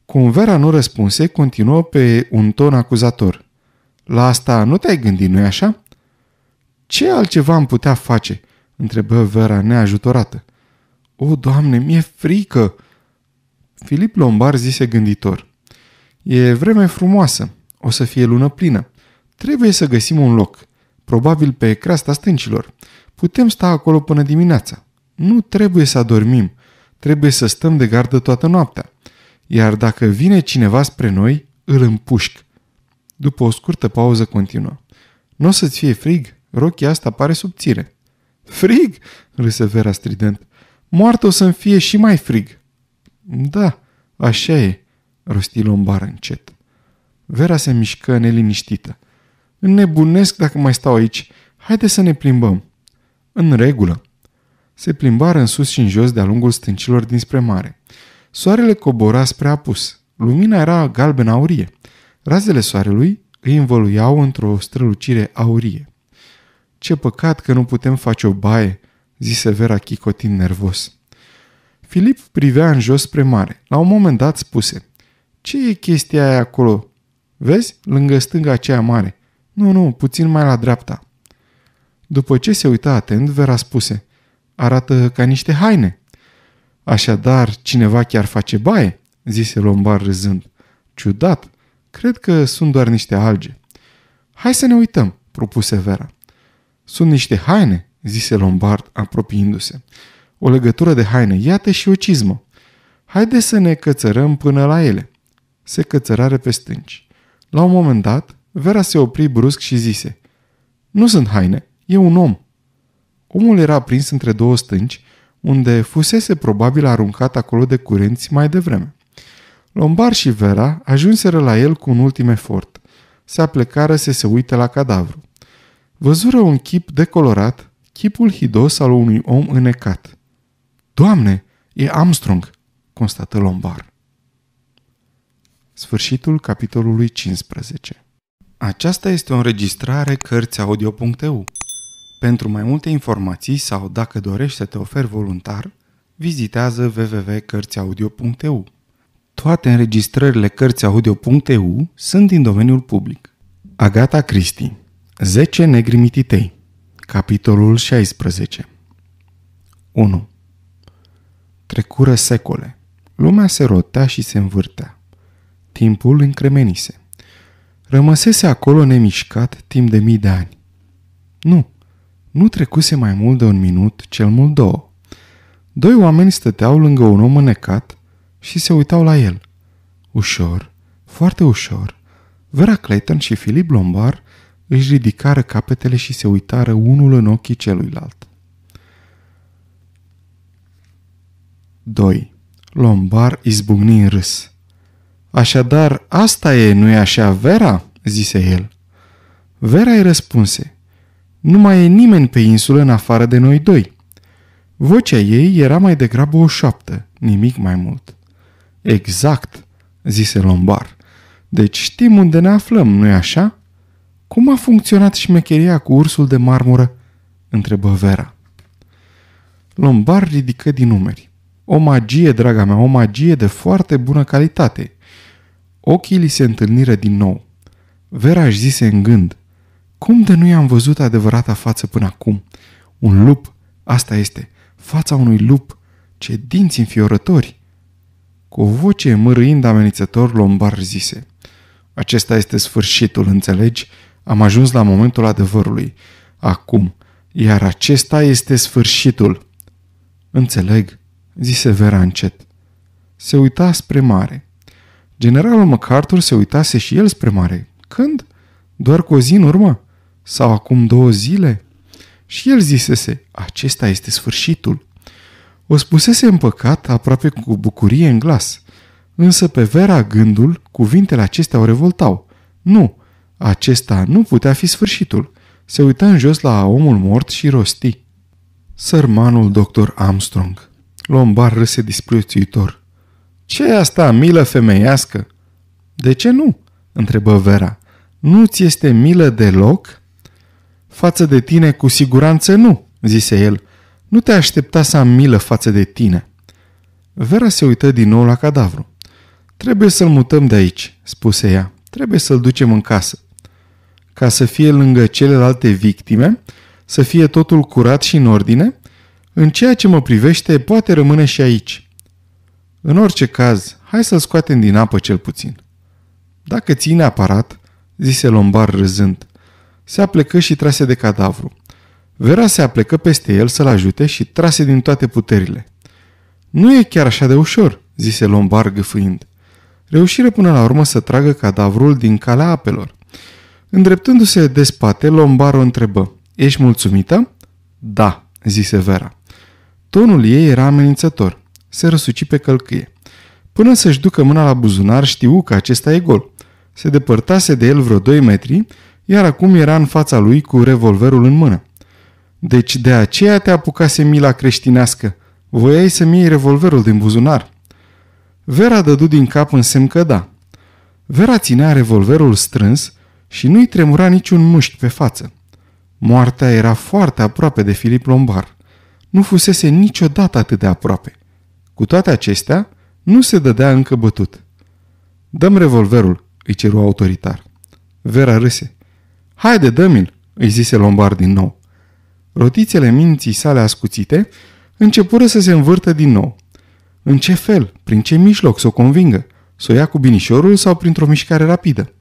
Cum Vera nu răspunse, continuă pe un ton acuzator. La asta nu te-ai gândit, nu-i așa? Ce altceva am putea face? întrebă Vera neajutorată. O, Doamne, mi-e frică! Filip Lombar zise gânditor. E vreme frumoasă, o să fie lună plină. Trebuie să găsim un loc, probabil pe creasta stâncilor. Putem sta acolo până dimineața. Nu trebuie să adormim, trebuie să stăm de gardă toată noaptea. Iar dacă vine cineva spre noi, îl împușc. După o scurtă pauză continuă. Nu o să-ți fie frig? Rochia asta pare subțire. Frig? râse Vera strident. Moartă o să-mi fie și mai frig. Da, așa e, rosti Lombar încet. Vera se mișcă neliniștită. Înnebunesc dacă mai stau aici. Haide să ne plimbăm. În regulă. Se plimbară în sus și în jos de-a lungul stâncilor dinspre mare. Soarele cobora spre apus. Lumina era galben-aurie. Razele soarelui îi învăluiau într-o strălucire aurie. Ce păcat că nu putem face o baie, zise Vera chicotin nervos. Filip privea în jos spre mare. La un moment dat spuse, Ce e chestia aia acolo? Vezi, lângă stânga aceea mare. Nu, nu, puțin mai la dreapta. După ce se uita atent, Vera spuse, arată ca niște haine. Așadar, cineva chiar face baie, zise Lombard râzând. Ciudat, cred că sunt doar niște alge. Hai să ne uităm, propuse Vera. Sunt niște haine, zise Lombard, apropiindu-se. O legătură de haine, iată și o cizmă. Haide să ne cățărăm până la ele. Se cățărare pe stânci. La un moment dat, Vera se opri brusc și zise, Nu sunt haine, e un om. Omul era prins între două stânci, unde fusese probabil aruncat acolo de curenți mai devreme. Lombar și Vera ajunseră la el cu un ultim efort. Se aplecară să se uite la cadavru. Văzură un chip decolorat, chipul hidos al unui om înecat. Doamne, e Armstrong, constată Lombar. Sfârșitul capitolului 15 aceasta este o înregistrare Cărțiaudio.eu. Pentru mai multe informații sau dacă dorești să te oferi voluntar, vizitează www.cărțiaudio.eu. Toate înregistrările Cărțiaudio.eu sunt din domeniul public. Agata Cristi 10 negri mititei Capitolul 16 1. Trecură secole. Lumea se rotea și se învârtea. Timpul încremenise rămăsese acolo nemișcat timp de mii de ani. Nu, nu trecuse mai mult de un minut, cel mult două. Doi oameni stăteau lângă un om înecat și se uitau la el. Ușor, foarte ușor, Vera Clayton și Philip Lombard își ridicară capetele și se uitară unul în ochii celuilalt. 2. Lombar izbucni în râs. Așadar, asta e, nu-i așa, Vera?" zise el. Vera îi răspunse, Nu mai e nimeni pe insulă în afară de noi doi." Vocea ei era mai degrabă o șoaptă, nimic mai mult. Exact, zise Lombar. Deci știm unde ne aflăm, nu-i așa? Cum a funcționat șmecheria cu ursul de marmură? întrebă Vera. Lombar ridică din numeri. O magie, draga mea, o magie de foarte bună calitate. Ochii li se întâlniră din nou. Vera își zise în gând, cum de nu i-am văzut adevărata față până acum? Un lup, asta este, fața unui lup, ce dinți înfiorători! Cu o voce mărâind amenințător, Lombar zise, Acesta este sfârșitul, înțelegi? Am ajuns la momentul adevărului. Acum, iar acesta este sfârșitul. Înțeleg, zise Vera încet. Se uita spre mare. Generalul MacArthur se uitase și el spre mare. Când? Doar cu o zi în urmă? Sau acum două zile? Și el zisese, acesta este sfârșitul. O spusese în păcat, aproape cu bucurie în glas. Însă pe Vera gândul, cuvintele acestea o revoltau. Nu, acesta nu putea fi sfârșitul. Se uită în jos la omul mort și rosti. Sărmanul doctor Armstrong. Lombar râse disprețuitor. Ce e asta, milă femeiască? De ce nu? întrebă Vera. Nu ți este milă deloc? Față de tine cu siguranță nu, zise el. Nu te aștepta să am milă față de tine. Vera se uită din nou la cadavru. Trebuie să-l mutăm de aici, spuse ea. Trebuie să-l ducem în casă. Ca să fie lângă celelalte victime, să fie totul curat și în ordine, în ceea ce mă privește, poate rămâne și aici. În orice caz, hai să-l scoatem din apă cel puțin. Dacă ține aparat, zise Lombar râzând, se aplecă și trase de cadavru. Vera se aplecă peste el să-l ajute și trase din toate puterile. Nu e chiar așa de ușor, zise Lombar gâfâind. Reușire până la urmă să tragă cadavrul din calea apelor. Îndreptându-se de spate, Lombar o întrebă. Ești mulțumită? Da, zise Vera. Tonul ei era amenințător. Se răsuci pe călcâie. Până să-și ducă mâna la buzunar, știu că acesta e gol. Se depărtase de el vreo 2 metri, iar acum era în fața lui cu revolverul în mână. Deci de aceea te apucase mila creștinească. Voiai să-mi iei revolverul din buzunar. Vera dădu din cap în semn că da. Vera ținea revolverul strâns și nu-i tremura niciun mușchi pe față. Moartea era foarte aproape de Filip Lombar. Nu fusese niciodată atât de aproape. Cu toate acestea, nu se dădea încă bătut. Dăm revolverul, îi ceru autoritar. Vera râse. Haide, dă-mi-l, îi zise Lombard din nou. Rotițele minții sale ascuțite începură să se învârtă din nou. În ce fel, prin ce mijloc să o convingă? Să o ia cu binișorul sau printr-o mișcare rapidă?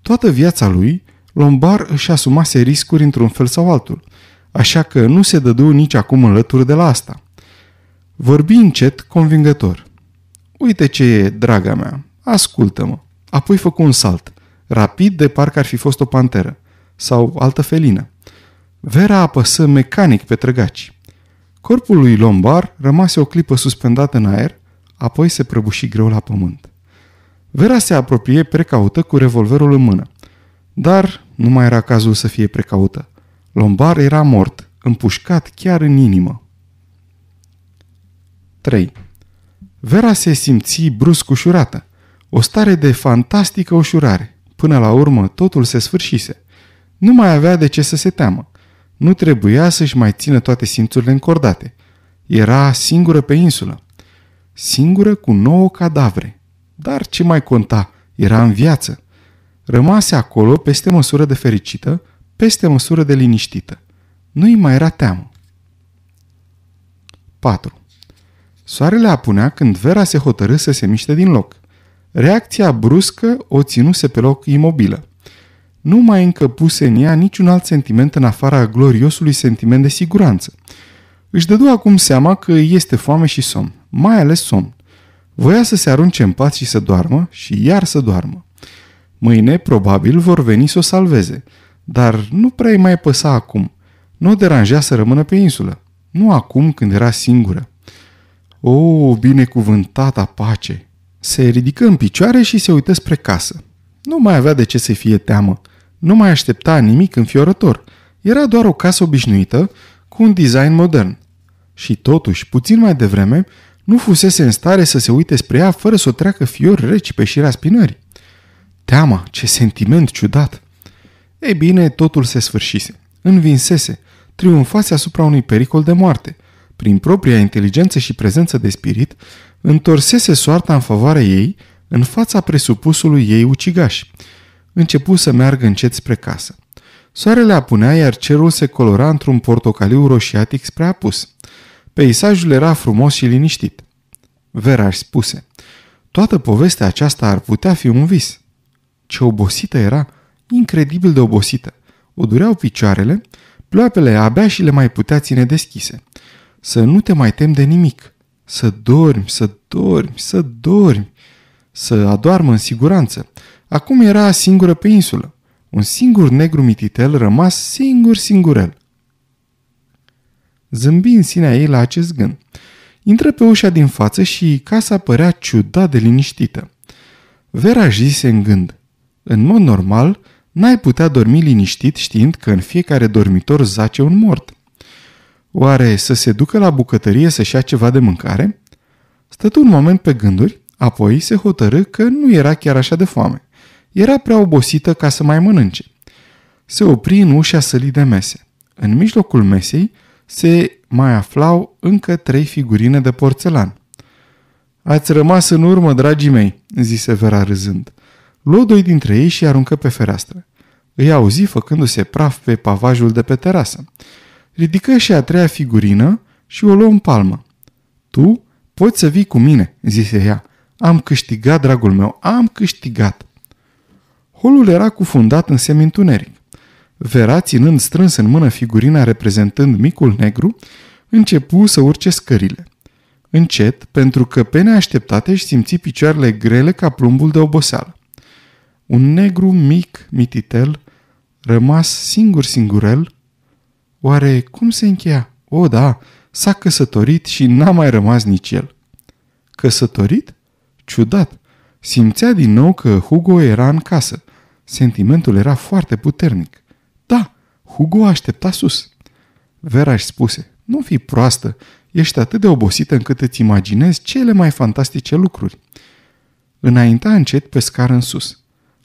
Toată viața lui, Lombar își asumase riscuri într-un fel sau altul, așa că nu se dădu nici acum în lături de la asta. Vorbi încet, convingător. Uite ce e, draga mea, ascultă-mă. Apoi făcu un salt, rapid de parcă ar fi fost o panteră sau altă felină. Vera apăsă mecanic pe trăgaci. Corpul lui Lombar rămase o clipă suspendat în aer, apoi se prăbuși greu la pământ. Vera se apropie precaută cu revolverul în mână. Dar nu mai era cazul să fie precaută. Lombar era mort, împușcat chiar în inimă. 3. Vera se simți brusc ușurată. O stare de fantastică ușurare. Până la urmă, totul se sfârșise. Nu mai avea de ce să se teamă. Nu trebuia să-și mai țină toate simțurile încordate. Era singură pe insulă. Singură cu nouă cadavre. Dar ce mai conta? Era în viață. Rămase acolo peste măsură de fericită, peste măsură de liniștită. Nu-i mai era teamă. 4. Soarele apunea când Vera se hotărâ să se miște din loc. Reacția bruscă o ținuse pe loc imobilă. Nu mai încăpuse în ea niciun alt sentiment în afara gloriosului sentiment de siguranță. Își dădu acum seama că este foame și somn, mai ales somn. Voia să se arunce în pat și să doarmă și iar să doarmă. Mâine, probabil, vor veni să o salveze, dar nu prea îi mai păsa acum. Nu o deranja să rămână pe insulă. Nu acum când era singură. O, oh, binecuvântata pace! Se ridică în picioare și se uită spre casă. Nu mai avea de ce să fie teamă. Nu mai aștepta nimic înfiorător. Era doar o casă obișnuită, cu un design modern. Și totuși, puțin mai devreme, nu fusese în stare să se uite spre ea fără să o treacă fiori reci pe șira spinării. Teama, ce sentiment ciudat! Ei bine, totul se sfârșise. Învinsese, triumfase asupra unui pericol de moarte – prin propria inteligență și prezență de spirit, întorsese soarta în favoarea ei în fața presupusului ei ucigaș. Începu să meargă încet spre casă. Soarele apunea, iar cerul se colora într-un portocaliu roșiatic spre apus. Peisajul era frumos și liniștit. Vera își spuse, toată povestea aceasta ar putea fi un vis. Ce obosită era, incredibil de obosită. O dureau picioarele, ploapele abia și le mai putea ține deschise – să nu te mai temi de nimic, să dormi, să dormi, să dormi, să adoarmă în siguranță. Acum era singură pe insulă, un singur negru mititel rămas singur singurel. Zâmbi în sinea ei la acest gând. Intră pe ușa din față și casa părea ciudat de liniștită. Vera zise în gând. În mod normal, n-ai putea dormi liniștit știind că în fiecare dormitor zace un mort – Oare să se ducă la bucătărie să-și ia ceva de mâncare? Stătu un moment pe gânduri, apoi se hotărâ că nu era chiar așa de foame. Era prea obosită ca să mai mănânce. Se opri în ușa sălii de mese. În mijlocul mesei se mai aflau încă trei figurine de porțelan. Ați rămas în urmă, dragii mei, zise Vera râzând. Luă doi dintre ei și aruncă pe fereastră. Îi auzi făcându-se praf pe pavajul de pe terasă ridică și a treia figurină și o luă în palmă. Tu poți să vii cu mine, zise ea. Am câștigat, dragul meu, am câștigat. Holul era cufundat în semintuneric. Vera, ținând strâns în mână figurina reprezentând micul negru, începu să urce scările. Încet, pentru că pe neașteptate își simți picioarele grele ca plumbul de oboseală. Un negru mic, mititel, rămas singur-singurel, Oare cum se încheia? O, da, s-a căsătorit și n-a mai rămas nici el. Căsătorit? Ciudat. Simțea din nou că Hugo era în casă. Sentimentul era foarte puternic. Da, Hugo aștepta sus. Vera își spuse, nu fi proastă, ești atât de obosită încât îți imaginezi cele mai fantastice lucruri. Înainta încet pe scară în sus.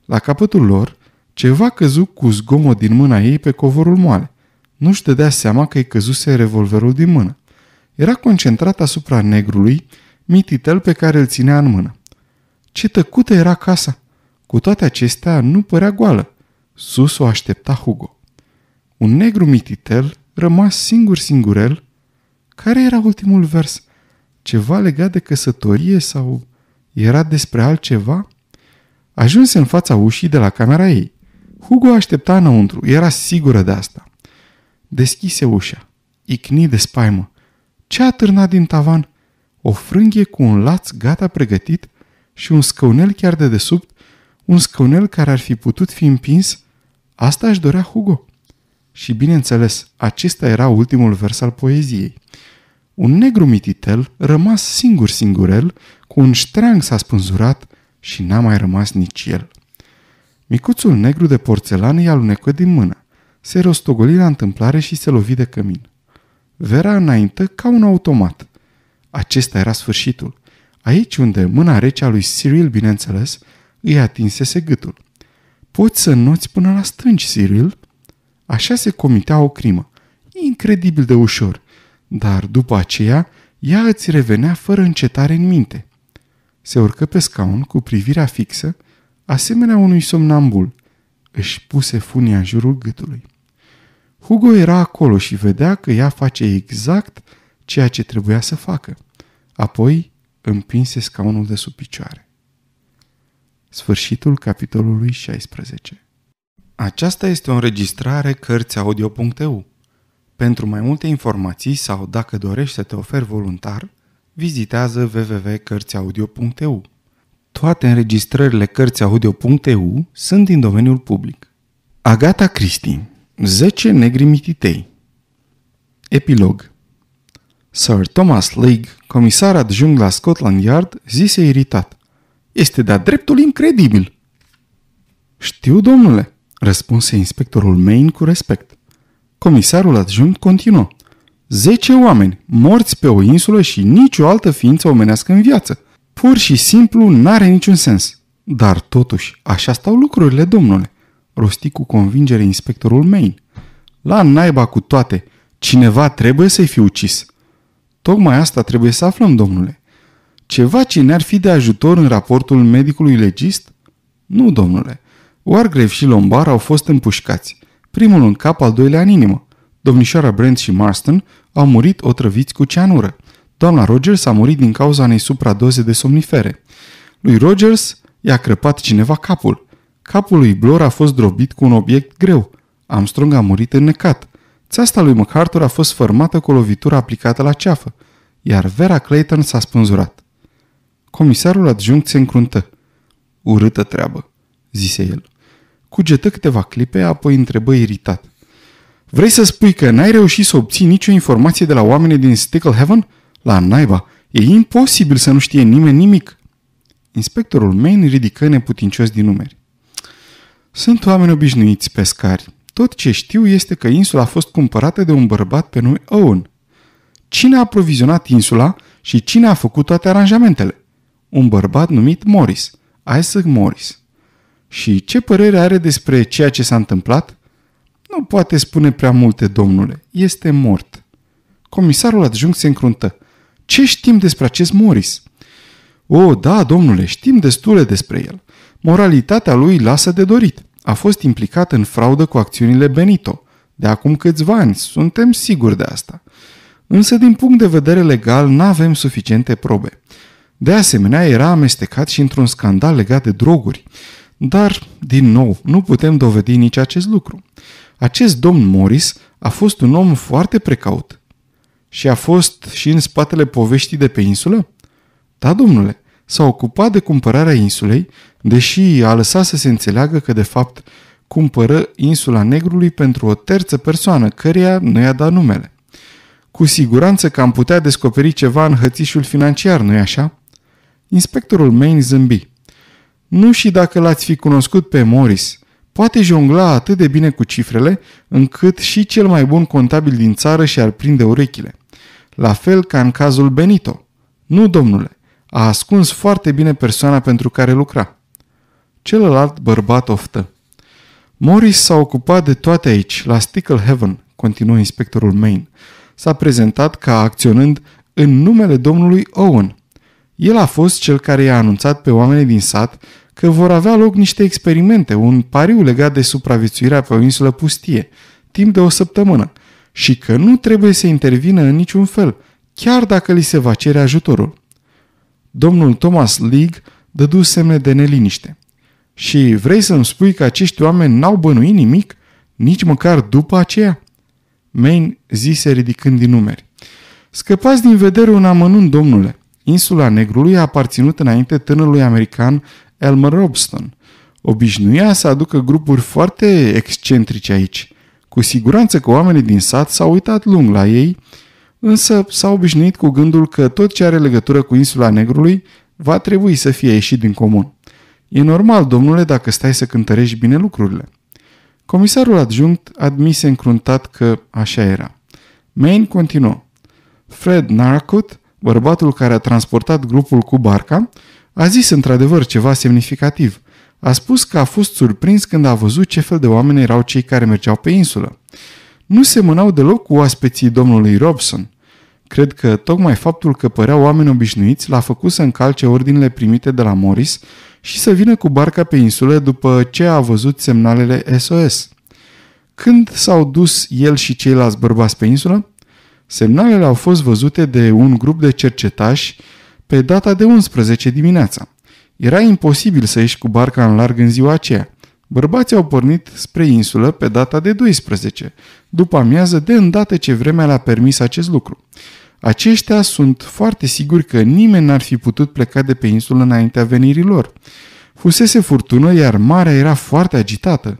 La capătul lor, ceva căzu cu zgomot din mâna ei pe covorul moale nu-și dădea seama că i căzuse revolverul din mână. Era concentrat asupra negrului, mititel pe care îl ținea în mână. Ce tăcută era casa! Cu toate acestea, nu părea goală. Sus o aștepta Hugo. Un negru mititel rămas singur-singurel. Care era ultimul vers? Ceva legat de căsătorie sau era despre altceva? Ajunse în fața ușii de la camera ei. Hugo aștepta înăuntru, era sigură de asta. Deschise ușa. Icni de spaimă. Ce a târnat din tavan? O frânghie cu un laț gata pregătit și un scăunel chiar de desubt, un scăunel care ar fi putut fi împins, asta își dorea Hugo. Și bineînțeles, acesta era ultimul vers al poeziei. Un negru mititel, rămas singur singurel, cu un ștreang s-a spânzurat și n-a mai rămas nici el. Micuțul negru de porțelan i-a alunecă din mână se rostogoli la întâmplare și se lovi de cămin. Vera înaintă ca un automat. Acesta era sfârșitul. Aici unde mâna rece a lui Cyril, bineînțeles, îi atinsese gâtul. Poți să noți până la stânci, Cyril? Așa se comitea o crimă. Incredibil de ușor. Dar după aceea, ea îți revenea fără încetare în minte. Se urcă pe scaun cu privirea fixă, asemenea unui somnambul. Își puse funia în jurul gâtului. Hugo era acolo și vedea că ea face exact ceea ce trebuia să facă. Apoi împinse scaunul de sub picioare. Sfârșitul capitolului 16 Aceasta este o înregistrare Cărțiaudio.eu. Pentru mai multe informații sau dacă dorești să te oferi voluntar, vizitează www.cărțiaudio.eu. Toate înregistrările Cărțiaudio.eu sunt din domeniul public. Agata Cristin 10 negri mititei Epilog Sir Thomas Lake, comisar adjunct la Scotland Yard, zise iritat. Este de-a dreptul incredibil. Știu, domnule, răspunse inspectorul Main cu respect. Comisarul adjunct continuă. Zece oameni, morți pe o insulă și nicio altă ființă omenească în viață. Pur și simplu n-are niciun sens. Dar totuși, așa stau lucrurile, domnule rosti cu convingere inspectorul Main. La naiba cu toate, cineva trebuie să-i fi ucis. Tocmai asta trebuie să aflăm, domnule. Ceva ce ne-ar fi de ajutor în raportul medicului legist? Nu, domnule. Wargrave și Lombar au fost împușcați. Primul în cap, al doilea în inimă. Domnișoara Brent și Marston au murit otrăviți cu ceanură. Doamna Rogers a murit din cauza unei supradoze de somnifere. Lui Rogers i-a crăpat cineva capul. Capul lui Blor a fost drobit cu un obiect greu. Armstrong a murit înnecat. Țeasta lui MacArthur a fost formată cu o lovitură aplicată la ceafă, iar Vera Clayton s-a spânzurat. Comisarul adjunct se încruntă. Urâtă treabă, zise el. Cugetă câteva clipe, apoi întrebă iritat. Vrei să spui că n-ai reușit să obții nicio informație de la oamenii din Sticklehaven? La naiba, e imposibil să nu știe nimeni nimic. Inspectorul Main ridică neputincios din numeri. Sunt oameni obișnuiți pescari. Tot ce știu este că insula a fost cumpărată de un bărbat pe nume Owen. Cine a aprovizionat insula și cine a făcut toate aranjamentele? Un bărbat numit Morris, Isaac Morris. Și ce părere are despre ceea ce s-a întâmplat? Nu poate spune prea multe, domnule. Este mort. Comisarul adjunct se încruntă. Ce știm despre acest Morris? O, da, domnule, știm destule despre el. Moralitatea lui lasă de dorit. A fost implicat în fraudă cu acțiunile Benito. De acum câțiva ani, suntem siguri de asta. Însă, din punct de vedere legal, nu avem suficiente probe. De asemenea, era amestecat și într-un scandal legat de droguri. Dar, din nou, nu putem dovedi nici acest lucru. Acest domn Morris a fost un om foarte precaut. Și a fost și în spatele poveștii de pe insulă? Da, domnule, s-a ocupat de cumpărarea insulei, deși a lăsat să se înțeleagă că de fapt cumpără insula Negrului pentru o terță persoană, căreia nu i-a dat numele. Cu siguranță că am putea descoperi ceva în hățișul financiar, nu-i așa? Inspectorul Main zâmbi. Nu și dacă l-ați fi cunoscut pe Morris. Poate jongla atât de bine cu cifrele, încât și cel mai bun contabil din țară și-ar prinde urechile. La fel ca în cazul Benito. Nu, domnule, a ascuns foarte bine persoana pentru care lucra. Celălalt bărbat oftă. Morris s-a ocupat de toate aici, la Stickle Heaven, continuă inspectorul Main. S-a prezentat ca acționând în numele domnului Owen. El a fost cel care i-a anunțat pe oamenii din sat că vor avea loc niște experimente, un pariu legat de supraviețuirea pe o insulă pustie, timp de o săptămână, și că nu trebuie să intervină în niciun fel, chiar dacă li se va cere ajutorul. Domnul Thomas League dădu semne de neliniște. Și vrei să-mi spui că acești oameni n-au bănuit nimic, nici măcar după aceea? Main zise ridicând din numeri. Scăpați din vedere un amănunt, domnule. Insula Negrului a aparținut înainte tânărului american Elmer Robston. Obișnuia să aducă grupuri foarte excentrice aici. Cu siguranță că oamenii din sat s-au uitat lung la ei, însă s-a obișnuit cu gândul că tot ce are legătură cu insula Negrului va trebui să fie ieșit din comun. E normal, domnule, dacă stai să cântărești bine lucrurile. Comisarul adjunct admise încruntat că așa era. Main continuă. Fred Narcut, bărbatul care a transportat grupul cu barca, a zis într-adevăr ceva semnificativ. A spus că a fost surprins când a văzut ce fel de oameni erau cei care mergeau pe insulă nu semănau deloc cu oaspeții domnului Robson. Cred că tocmai faptul că păreau oameni obișnuiți l-a făcut să încalce ordinele primite de la Morris și să vină cu barca pe insulă după ce a văzut semnalele SOS. Când s-au dus el și ceilalți bărbați pe insulă? Semnalele au fost văzute de un grup de cercetași pe data de 11 dimineața. Era imposibil să ieși cu barca în larg în ziua aceea. Bărbații au pornit spre insulă pe data de 12, după amiază de îndată ce vremea le-a permis acest lucru. Aceștia sunt foarte siguri că nimeni n-ar fi putut pleca de pe insulă înaintea venirii lor. Fusese furtună, iar marea era foarte agitată.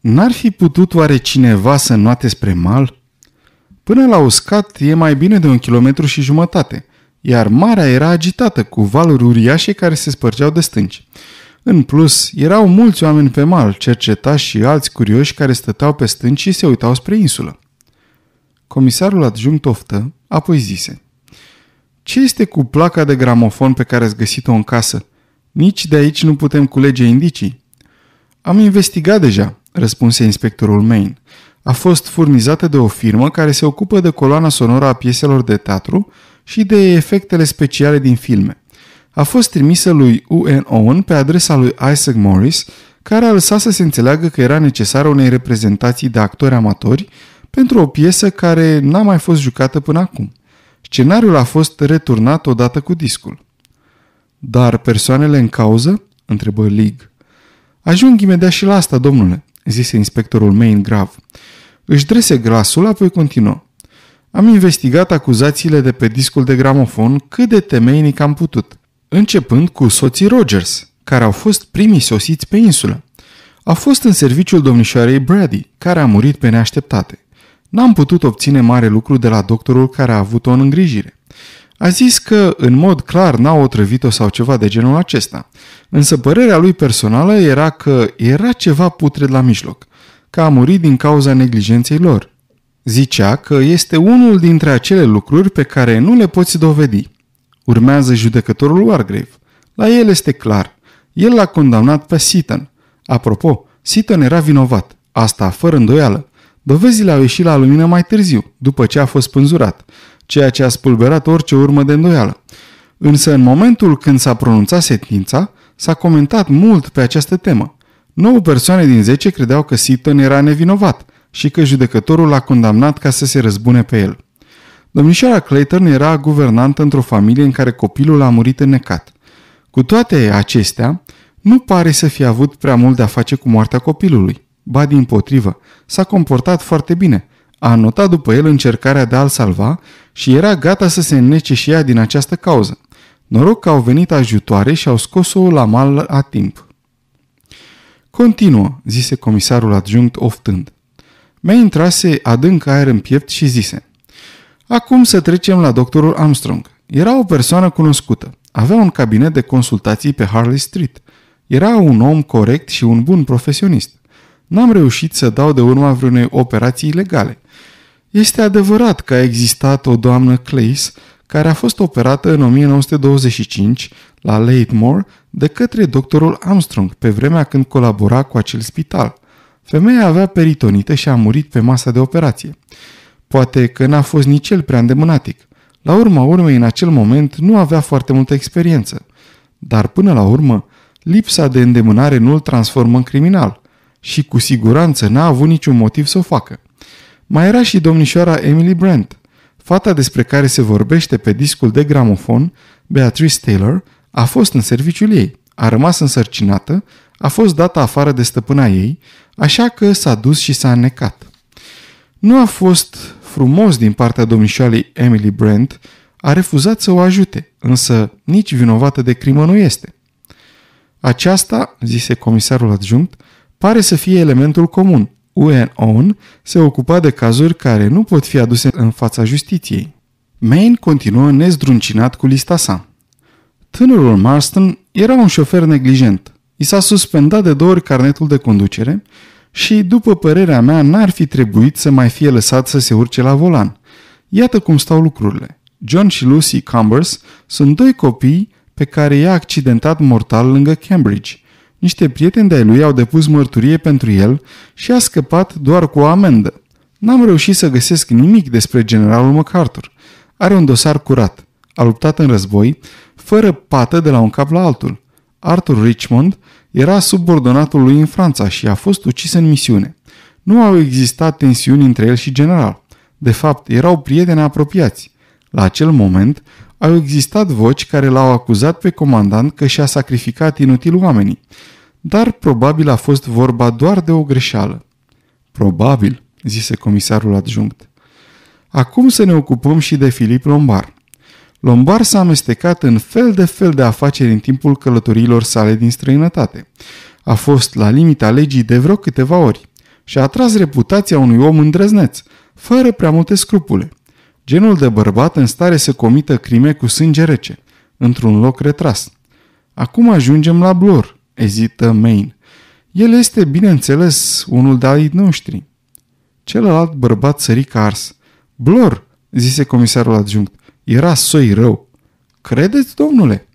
N-ar fi putut oare cineva să noate spre mal? Până la uscat e mai bine de un kilometru și jumătate, iar marea era agitată, cu valuri uriașe care se spărgeau de stânci. În plus, erau mulți oameni pe mal, cercetași și alți curioși care stăteau pe stânci și se uitau spre insulă. Comisarul adjunct oftă, apoi zise Ce este cu placa de gramofon pe care ați găsit-o în casă? Nici de aici nu putem culege indicii. Am investigat deja, răspunse inspectorul Main. A fost furnizată de o firmă care se ocupă de coloana sonoră a pieselor de teatru și de efectele speciale din filme a fost trimisă lui U.N. Owen pe adresa lui Isaac Morris, care a lăsat să se înțeleagă că era necesară unei reprezentații de actori amatori pentru o piesă care n-a mai fost jucată până acum. Scenariul a fost returnat odată cu discul. Dar persoanele în cauză? întrebă Lig. Ajung imediat și la asta, domnule, zise inspectorul Main grav. Își drese glasul, apoi continuă. Am investigat acuzațiile de pe discul de gramofon cât de temeinic am putut începând cu soții Rogers, care au fost primii sosiți pe insulă. A fost în serviciul domnișoarei Brady, care a murit pe neașteptate. N-am putut obține mare lucru de la doctorul care a avut-o în îngrijire. A zis că, în mod clar, n-a otrăvit-o sau ceva de genul acesta, însă părerea lui personală era că era ceva putred la mijloc, că a murit din cauza neglijenței lor. Zicea că este unul dintre acele lucruri pe care nu le poți dovedi, Urmează judecătorul Wargrave. La el este clar. El l-a condamnat pe Seaton. Apropo, Seaton era vinovat. Asta fără îndoială. Dovezile au ieșit la lumină mai târziu, după ce a fost pânzurat, ceea ce a spulberat orice urmă de îndoială. Însă în momentul când s-a pronunțat sentința, s-a comentat mult pe această temă. 9 persoane din 10 credeau că Seaton era nevinovat și că judecătorul l-a condamnat ca să se răzbune pe el. Domnișoara Clayton era guvernantă într-o familie în care copilul a murit înnecat. Cu toate acestea, nu pare să fi avut prea mult de a face cu moartea copilului. Ba din potrivă, s-a comportat foarte bine. A notat după el încercarea de a-l salva și era gata să se înnece și ea din această cauză. Noroc că au venit ajutoare și au scos-o la mal a timp. Continuă, zise comisarul adjunct oftând. Mi-a intrase adânc aer în piept și zise, Acum să trecem la doctorul Armstrong. Era o persoană cunoscută. Avea un cabinet de consultații pe Harley Street. Era un om corect și un bun profesionist. N-am reușit să dau de urma vreunei operații ilegale. Este adevărat că a existat o doamnă Clays care a fost operată în 1925 la Leightmore de către doctorul Armstrong pe vremea când colabora cu acel spital. Femeia avea peritonită și a murit pe masa de operație. Poate că n-a fost nici el prea îndemânatic. La urma urmei, în acel moment, nu avea foarte multă experiență. Dar până la urmă, lipsa de îndemânare nu îl transformă în criminal și cu siguranță n-a avut niciun motiv să o facă. Mai era și domnișoara Emily Brent. Fata despre care se vorbește pe discul de gramofon, Beatrice Taylor, a fost în serviciul ei, a rămas însărcinată, a fost dată afară de stăpâna ei, așa că s-a dus și s-a înnecat. Nu a fost frumos din partea domnișoalei Emily Brent, a refuzat să o ajute, însă nici vinovată de crimă nu este. Aceasta, zise comisarul adjunct, pare să fie elementul comun. UN Own se ocupa de cazuri care nu pot fi aduse în fața justiției. Maine continuă nezdruncinat cu lista sa. Tânărul Marston era un șofer neglijent. I s-a suspendat de două ori carnetul de conducere și, după părerea mea, n-ar fi trebuit să mai fie lăsat să se urce la volan. Iată cum stau lucrurile. John și Lucy Cumbers sunt doi copii pe care i-a accidentat mortal lângă Cambridge. Niște prieteni de-ai lui au depus mărturie pentru el și a scăpat doar cu o amendă. N-am reușit să găsesc nimic despre generalul MacArthur. Are un dosar curat. A luptat în război, fără pată de la un cap la altul. Arthur Richmond era subordonatul lui în Franța și a fost ucis în misiune. Nu au existat tensiuni între el și general. De fapt, erau prieteni apropiați. La acel moment, au existat voci care l-au acuzat pe comandant că și-a sacrificat inutil oamenii. Dar probabil a fost vorba doar de o greșeală. Probabil, zise comisarul adjunct. Acum să ne ocupăm și de Filip Lombard. Lombar s-a amestecat în fel de fel de afaceri în timpul călătoriilor sale din străinătate. A fost la limita legii de vreo câteva ori și a tras reputația unui om îndrăzneț, fără prea multe scrupule. Genul de bărbat în stare să comită crime cu sânge rece, într-un loc retras. Acum ajungem la Blur, ezită Maine. El este, bineînțeles, unul de ai noștri. Celălalt bărbat sări ca ars. Blur, zise comisarul adjunct, era soi rău. Credeți, domnule?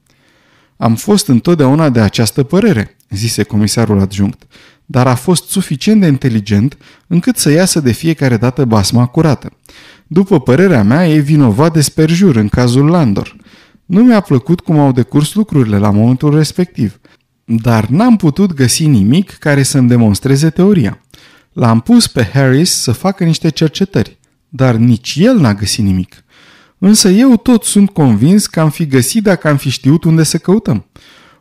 Am fost întotdeauna de această părere, zise comisarul adjunct, dar a fost suficient de inteligent încât să iasă de fiecare dată basma curată. După părerea mea, e vinovat de sperjur în cazul Landor. Nu mi-a plăcut cum au decurs lucrurile la momentul respectiv, dar n-am putut găsi nimic care să-mi demonstreze teoria. L-am pus pe Harris să facă niște cercetări, dar nici el n-a găsit nimic. Însă eu tot sunt convins că am fi găsit dacă am fi știut unde să căutăm.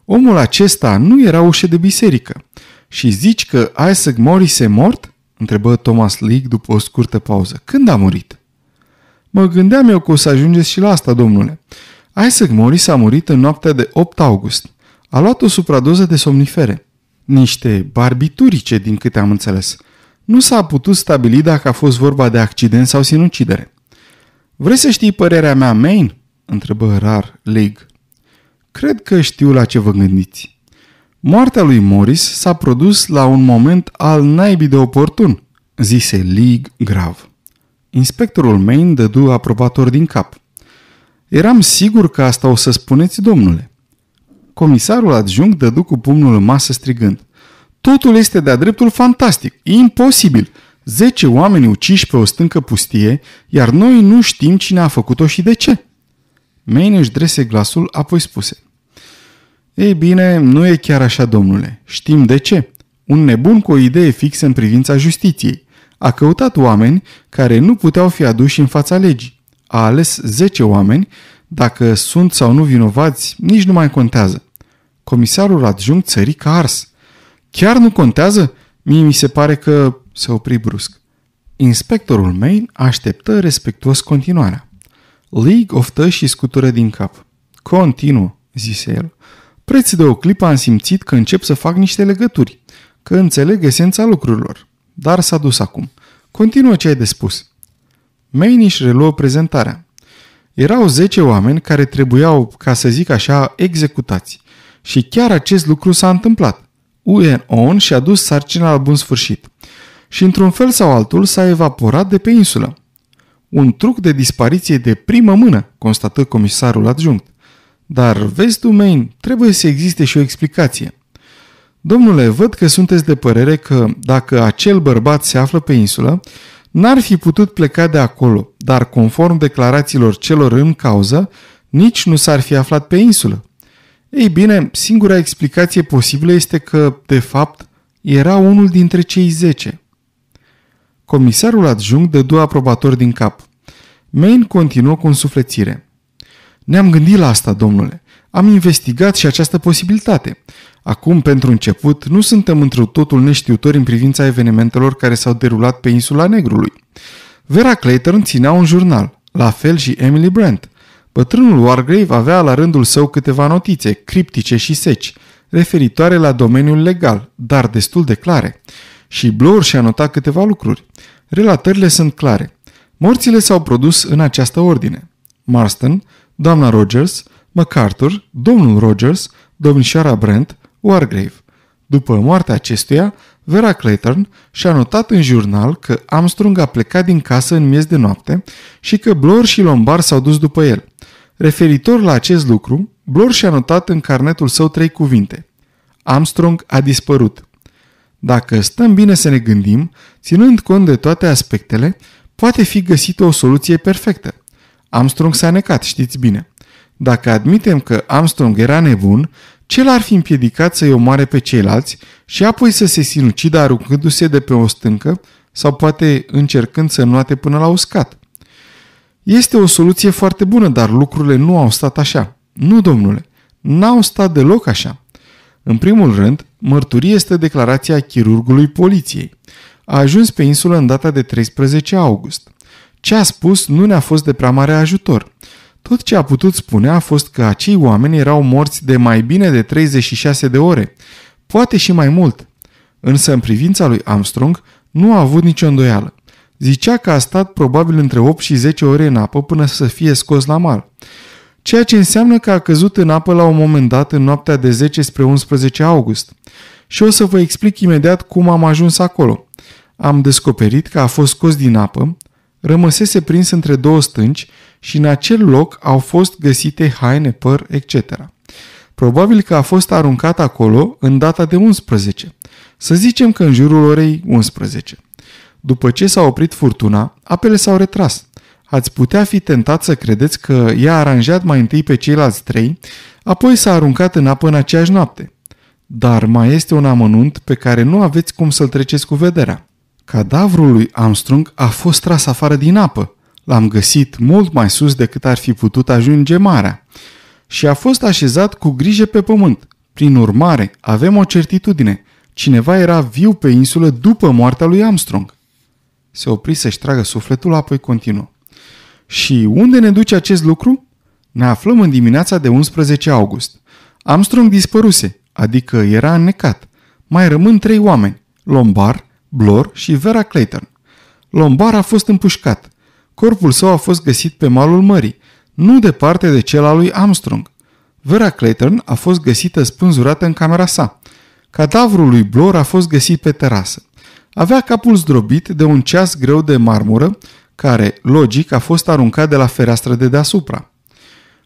Omul acesta nu era ușă de biserică. Și zici că Isaac Morris e mort? Întrebă Thomas Leake după o scurtă pauză. Când a murit? Mă gândeam eu că o să ajungeți și la asta, domnule. Isaac Morris a murit în noaptea de 8 august. A luat o supradoză de somnifere. Niște barbiturice, din câte am înțeles. Nu s-a putut stabili dacă a fost vorba de accident sau sinucidere. Vrei să știi părerea mea, Main? întrebă rar Leg. Cred că știu la ce vă gândiți. Moartea lui Morris s-a produs la un moment al naibii de oportun, zise Lig grav. Inspectorul Main dădu aprobator din cap. Eram sigur că asta o să spuneți, domnule. Comisarul adjunct dădu cu pumnul în masă strigând. Totul este de-a dreptul fantastic, imposibil. Zece oameni uciși pe o stâncă pustie, iar noi nu știm cine a făcut-o și de ce. Maine își drese glasul, apoi spuse. Ei bine, nu e chiar așa, domnule. Știm de ce. Un nebun cu o idee fixă în privința justiției. A căutat oameni care nu puteau fi aduși în fața legii. A ales 10 oameni, dacă sunt sau nu vinovați, nici nu mai contează. Comisarul adjunct țării ca ars. Chiar nu contează? Mie mi se pare că se opri brusc. Inspectorul Main așteptă respectuos continuarea. League oftă și scutură din cap. Continuă, zise el. Preț de o clipă am simțit că încep să fac niște legături, că înțeleg esența lucrurilor. Dar s-a dus acum. Continuă ce ai de spus. Main își reluă prezentarea. Erau 10 oameni care trebuiau, ca să zic așa, executați. Și chiar acest lucru s-a întâmplat. Uen On și-a dus sarcina la bun sfârșit și într-un fel sau altul s-a evaporat de pe insulă. Un truc de dispariție de primă mână, constată comisarul adjunct. Dar, vezi tu, Main, trebuie să existe și o explicație. Domnule, văd că sunteți de părere că, dacă acel bărbat se află pe insulă, n-ar fi putut pleca de acolo, dar conform declarațiilor celor în cauză, nici nu s-ar fi aflat pe insulă. Ei bine, singura explicație posibilă este că, de fapt, era unul dintre cei zece. Comisarul adjunct dădu aprobator din cap. Main continuă cu însuflețire. Ne-am gândit la asta, domnule. Am investigat și această posibilitate. Acum, pentru început, nu suntem într totul neștiutori în privința evenimentelor care s-au derulat pe insula Negrului. Vera Clayton ținea un jurnal, la fel și Emily Brent. Bătrânul Wargrave avea la rândul său câteva notițe, criptice și seci, referitoare la domeniul legal, dar destul de clare și Blor și-a notat câteva lucruri. Relatările sunt clare. Morțile s-au produs în această ordine. Marston, doamna Rogers, MacArthur, domnul Rogers, domnișoara Brent, Wargrave. După moartea acestuia, Vera Clayton și-a notat în jurnal că Armstrong a plecat din casă în miez de noapte și că Blor și Lombard s-au dus după el. Referitor la acest lucru, Blor și-a notat în carnetul său trei cuvinte. Armstrong a dispărut. Dacă stăm bine să ne gândim, ținând cont de toate aspectele, poate fi găsită o soluție perfectă. Armstrong s-a necat, știți bine. Dacă admitem că Armstrong era nebun, cel ar fi împiedicat să-i omoare pe ceilalți și apoi să se sinucidă aruncându-se de pe o stâncă sau poate încercând să nuate până la uscat. Este o soluție foarte bună, dar lucrurile nu au stat așa. Nu, domnule, n-au stat deloc așa. În primul rând, Mărturie este declarația chirurgului poliției. A ajuns pe insulă în data de 13 august. Ce a spus nu ne-a fost de prea mare ajutor. Tot ce a putut spune a fost că acei oameni erau morți de mai bine de 36 de ore, poate și mai mult. Însă în privința lui Armstrong nu a avut nicio îndoială. Zicea că a stat probabil între 8 și 10 ore în apă până să fie scos la mal. Ceea ce înseamnă că a căzut în apă la un moment dat în noaptea de 10 spre 11 august – și o să vă explic imediat cum am ajuns acolo. Am descoperit că a fost scos din apă, rămăsese prins între două stânci și în acel loc au fost găsite haine, păr, etc. Probabil că a fost aruncat acolo în data de 11. Să zicem că în jurul orei 11. După ce s-a oprit furtuna, apele s-au retras. Ați putea fi tentat să credeți că i-a aranjat mai întâi pe ceilalți trei, apoi s-a aruncat în apă în aceeași noapte. Dar mai este un amănunt pe care nu aveți cum să-l treceți cu vederea. Cadavrul lui Armstrong a fost tras afară din apă. L-am găsit mult mai sus decât ar fi putut ajunge marea. Și a fost așezat cu grijă pe pământ. Prin urmare, avem o certitudine. Cineva era viu pe insulă după moartea lui Armstrong. Se opri să-și tragă sufletul, apoi continuă. Și unde ne duce acest lucru? Ne aflăm în dimineața de 11 august. Armstrong dispăruse adică era înnecat. Mai rămân trei oameni, Lombar, Blor și Vera Clayton. Lombar a fost împușcat. Corpul său a fost găsit pe malul mării, nu departe de cel al lui Armstrong. Vera Clayton a fost găsită spânzurată în camera sa. Cadavrul lui Blor a fost găsit pe terasă. Avea capul zdrobit de un ceas greu de marmură, care, logic, a fost aruncat de la fereastră de deasupra.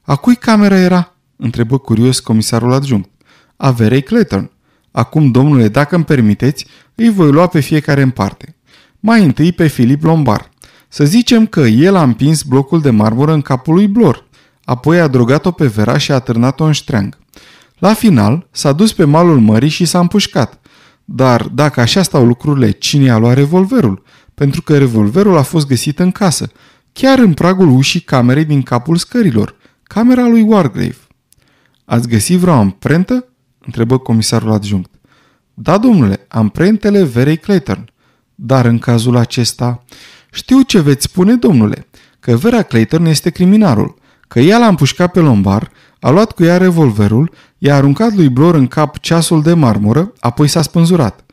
A cui camera era? întrebă curios comisarul adjunct a Verei Clayton. Acum, domnule, dacă îmi permiteți, îi voi lua pe fiecare în parte. Mai întâi pe Filip Lombard. Să zicem că el a împins blocul de marmură în capul lui Blor, apoi a drogat-o pe Vera și a târnat-o în ștreang. La final, s-a dus pe malul mării și s-a împușcat. Dar dacă așa stau lucrurile, cine a luat revolverul? Pentru că revolverul a fost găsit în casă, chiar în pragul ușii camerei din capul scărilor, camera lui Wargrave. Ați găsit vreo amprentă? întrebă comisarul adjunct. Da, domnule, amprentele Verei Clayton. Dar în cazul acesta... Știu ce veți spune, domnule, că Vera Clayton este criminalul, că ea l-a împușcat pe lombar, a luat cu ea revolverul, i-a aruncat lui Blor în cap ceasul de marmură, apoi s-a spânzurat.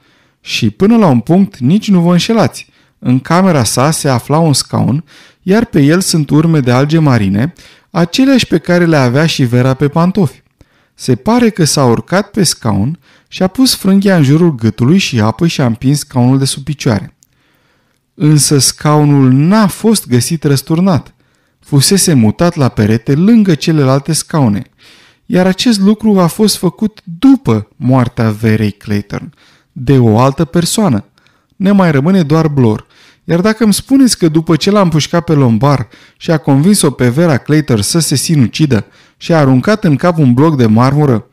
Și până la un punct nici nu vă înșelați. În camera sa se afla un scaun, iar pe el sunt urme de alge marine, aceleași pe care le avea și Vera pe pantofi. Se pare că s-a urcat pe scaun și a pus frânghia în jurul gâtului și apoi și-a împins scaunul de sub picioare. Însă scaunul n-a fost găsit răsturnat. Fusese mutat la perete lângă celelalte scaune, iar acest lucru a fost făcut după moartea Verei Clayton, de o altă persoană. Ne mai rămâne doar Blor, iar dacă îmi spuneți că după ce l-a împușcat pe Lombar și a convins-o pe Vera Clayton să se sinucidă și a aruncat în cap un bloc de marmură?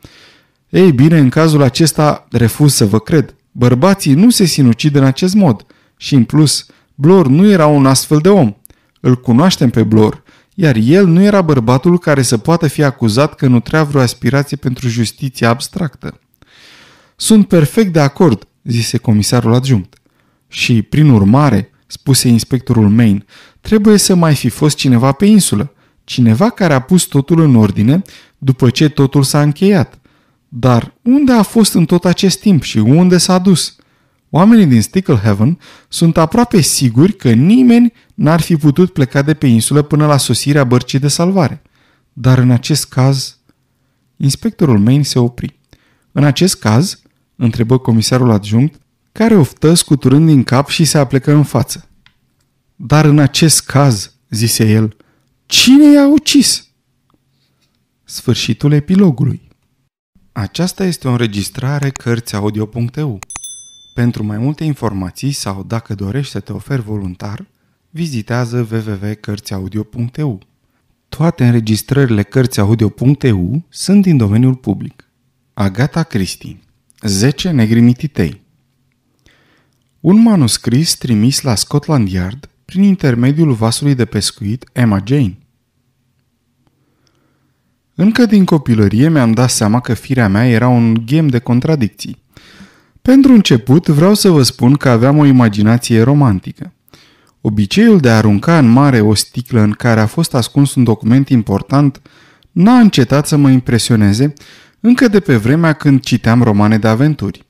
Ei bine, în cazul acesta refuz să vă cred. Bărbații nu se sinucid în acest mod. Și în plus, Blor nu era un astfel de om. Îl cunoaștem pe Blor, iar el nu era bărbatul care să poată fi acuzat că trea vreo aspirație pentru justiție abstractă. Sunt perfect de acord, zise comisarul adjunct. Și, prin urmare, spuse inspectorul Main, trebuie să mai fi fost cineva pe insulă. Cineva care a pus totul în ordine după ce totul s-a încheiat. Dar unde a fost în tot acest timp și unde s-a dus? Oamenii din Sticklehaven sunt aproape siguri că nimeni n-ar fi putut pleca de pe insulă până la sosirea bărcii de salvare. Dar în acest caz... Inspectorul Main se opri. În acest caz, întrebă comisarul adjunct, care oftă scuturând din cap și se aplecă în față. Dar în acest caz, zise el, Cine i-a ucis? Sfârșitul epilogului Aceasta este o înregistrare Cărțiaudio.eu. Pentru mai multe informații sau dacă dorești să te oferi voluntar, vizitează www.cărțiaudio.eu. Toate înregistrările Cărțiaudio.eu sunt din domeniul public. Agata Cristi 10 negrimititei Un manuscris trimis la Scotland Yard prin intermediul vasului de pescuit Emma Jane. Încă din copilărie mi-am dat seama că firea mea era un ghem de contradicții. Pentru început, vreau să vă spun că aveam o imaginație romantică. Obiceiul de a arunca în mare o sticlă în care a fost ascuns un document important n-a încetat să mă impresioneze încă de pe vremea când citeam romane de aventuri.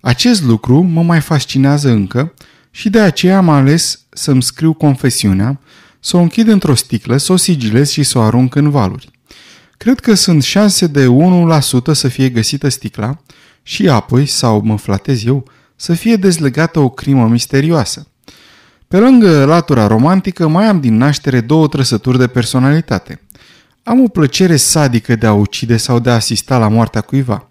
Acest lucru mă mai fascinează încă și de aceea am ales să-mi scriu confesiunea, să o închid într-o sticlă, să o sigilez și să o arunc în valuri. Cred că sunt șanse de 1% să fie găsită sticla și apoi, sau mă flatez eu, să fie dezlegată o crimă misterioasă. Pe lângă latura romantică, mai am din naștere două trăsături de personalitate. Am o plăcere sadică de a ucide sau de a asista la moartea cuiva.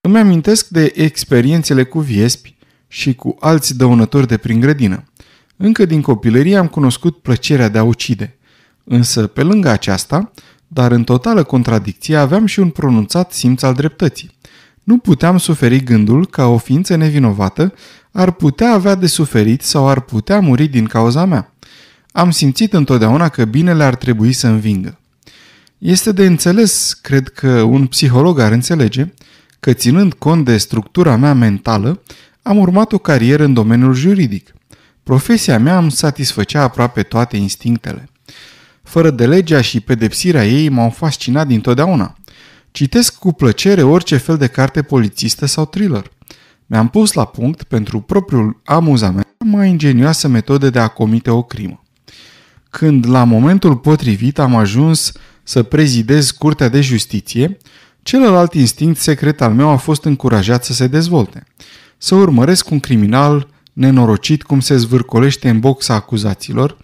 Îmi amintesc de experiențele cu viespi și cu alți dăunători de prin grădină. Încă din copilărie am cunoscut plăcerea de a ucide. Însă, pe lângă aceasta, dar în totală contradicție aveam și un pronunțat simț al dreptății. Nu puteam suferi gândul că o ființă nevinovată ar putea avea de suferit sau ar putea muri din cauza mea. Am simțit întotdeauna că binele ar trebui să învingă. Este de înțeles, cred că un psiholog ar înțelege, că ținând cont de structura mea mentală, am urmat o carieră în domeniul juridic. Profesia mea îmi satisfăcea aproape toate instinctele. Fără de legea și pedepsirea ei m-au fascinat dintotdeauna. Citesc cu plăcere orice fel de carte polițistă sau thriller. Mi-am pus la punct, pentru propriul amuzament, mai ingenioasă metodă de a comite o crimă. Când, la momentul potrivit, am ajuns să prezidez Curtea de Justiție, celălalt instinct secret al meu a fost încurajat să se dezvolte. Să urmăresc un criminal nenorocit cum se zvârcolește în boxa acuzaților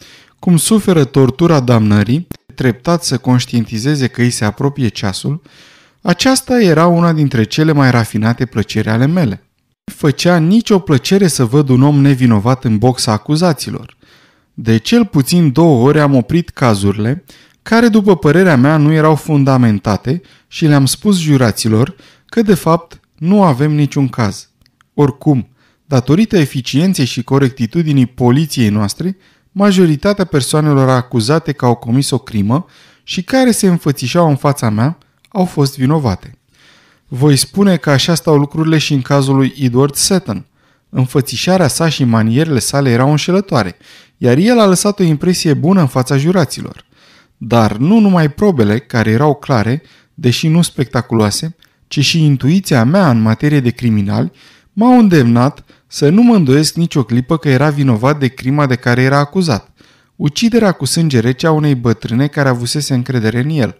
cum suferă tortura damnării, treptat să conștientizeze că îi se apropie ceasul, aceasta era una dintre cele mai rafinate plăceri ale mele. Nu făcea nicio plăcere să văd un om nevinovat în boxa acuzaților. De cel puțin două ori am oprit cazurile, care după părerea mea nu erau fundamentate și le-am spus juraților că de fapt nu avem niciun caz. Oricum, datorită eficienței și corectitudinii poliției noastre, majoritatea persoanelor acuzate că au comis o crimă și care se înfățișau în fața mea au fost vinovate. Voi spune că așa stau lucrurile și în cazul lui Edward Seton. Înfățișarea sa și manierele sale erau înșelătoare, iar el a lăsat o impresie bună în fața juraților. Dar nu numai probele, care erau clare, deși nu spectaculoase, ci și intuiția mea în materie de criminali m-au îndemnat să nu mă îndoiesc nicio clipă că era vinovat de crima de care era acuzat, uciderea cu sânge rece a unei bătrâne care avusese încredere în el.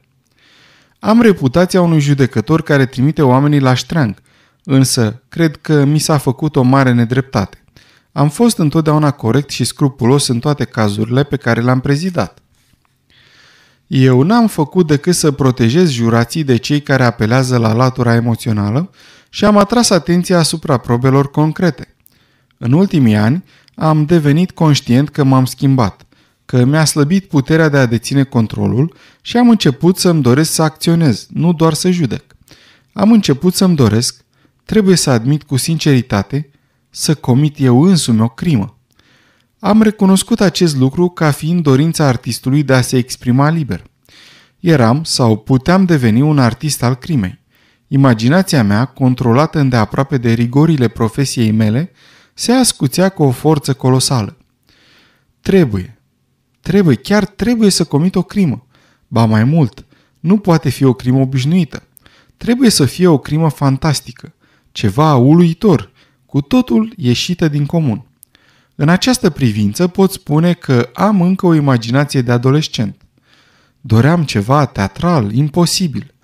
Am reputația unui judecător care trimite oamenii la ștreang, însă cred că mi s-a făcut o mare nedreptate. Am fost întotdeauna corect și scrupulos în toate cazurile pe care le-am prezidat. Eu n-am făcut decât să protejez jurații de cei care apelează la latura emoțională și am atras atenția asupra probelor concrete. În ultimii ani am devenit conștient că m-am schimbat, că mi-a slăbit puterea de a deține controlul și am început să-mi doresc să acționez, nu doar să judec. Am început să-mi doresc, trebuie să admit cu sinceritate, să comit eu însumi o crimă. Am recunoscut acest lucru ca fiind dorința artistului de a se exprima liber. Eram sau puteam deveni un artist al crimei. Imaginația mea, controlată îndeaproape de rigorile profesiei mele, se ascuțea cu o forță colosală. Trebuie, trebuie, chiar trebuie să comit o crimă. Ba mai mult, nu poate fi o crimă obișnuită. Trebuie să fie o crimă fantastică, ceva uluitor, cu totul ieșită din comun. În această privință pot spune că am încă o imaginație de adolescent. Doream ceva teatral, imposibil.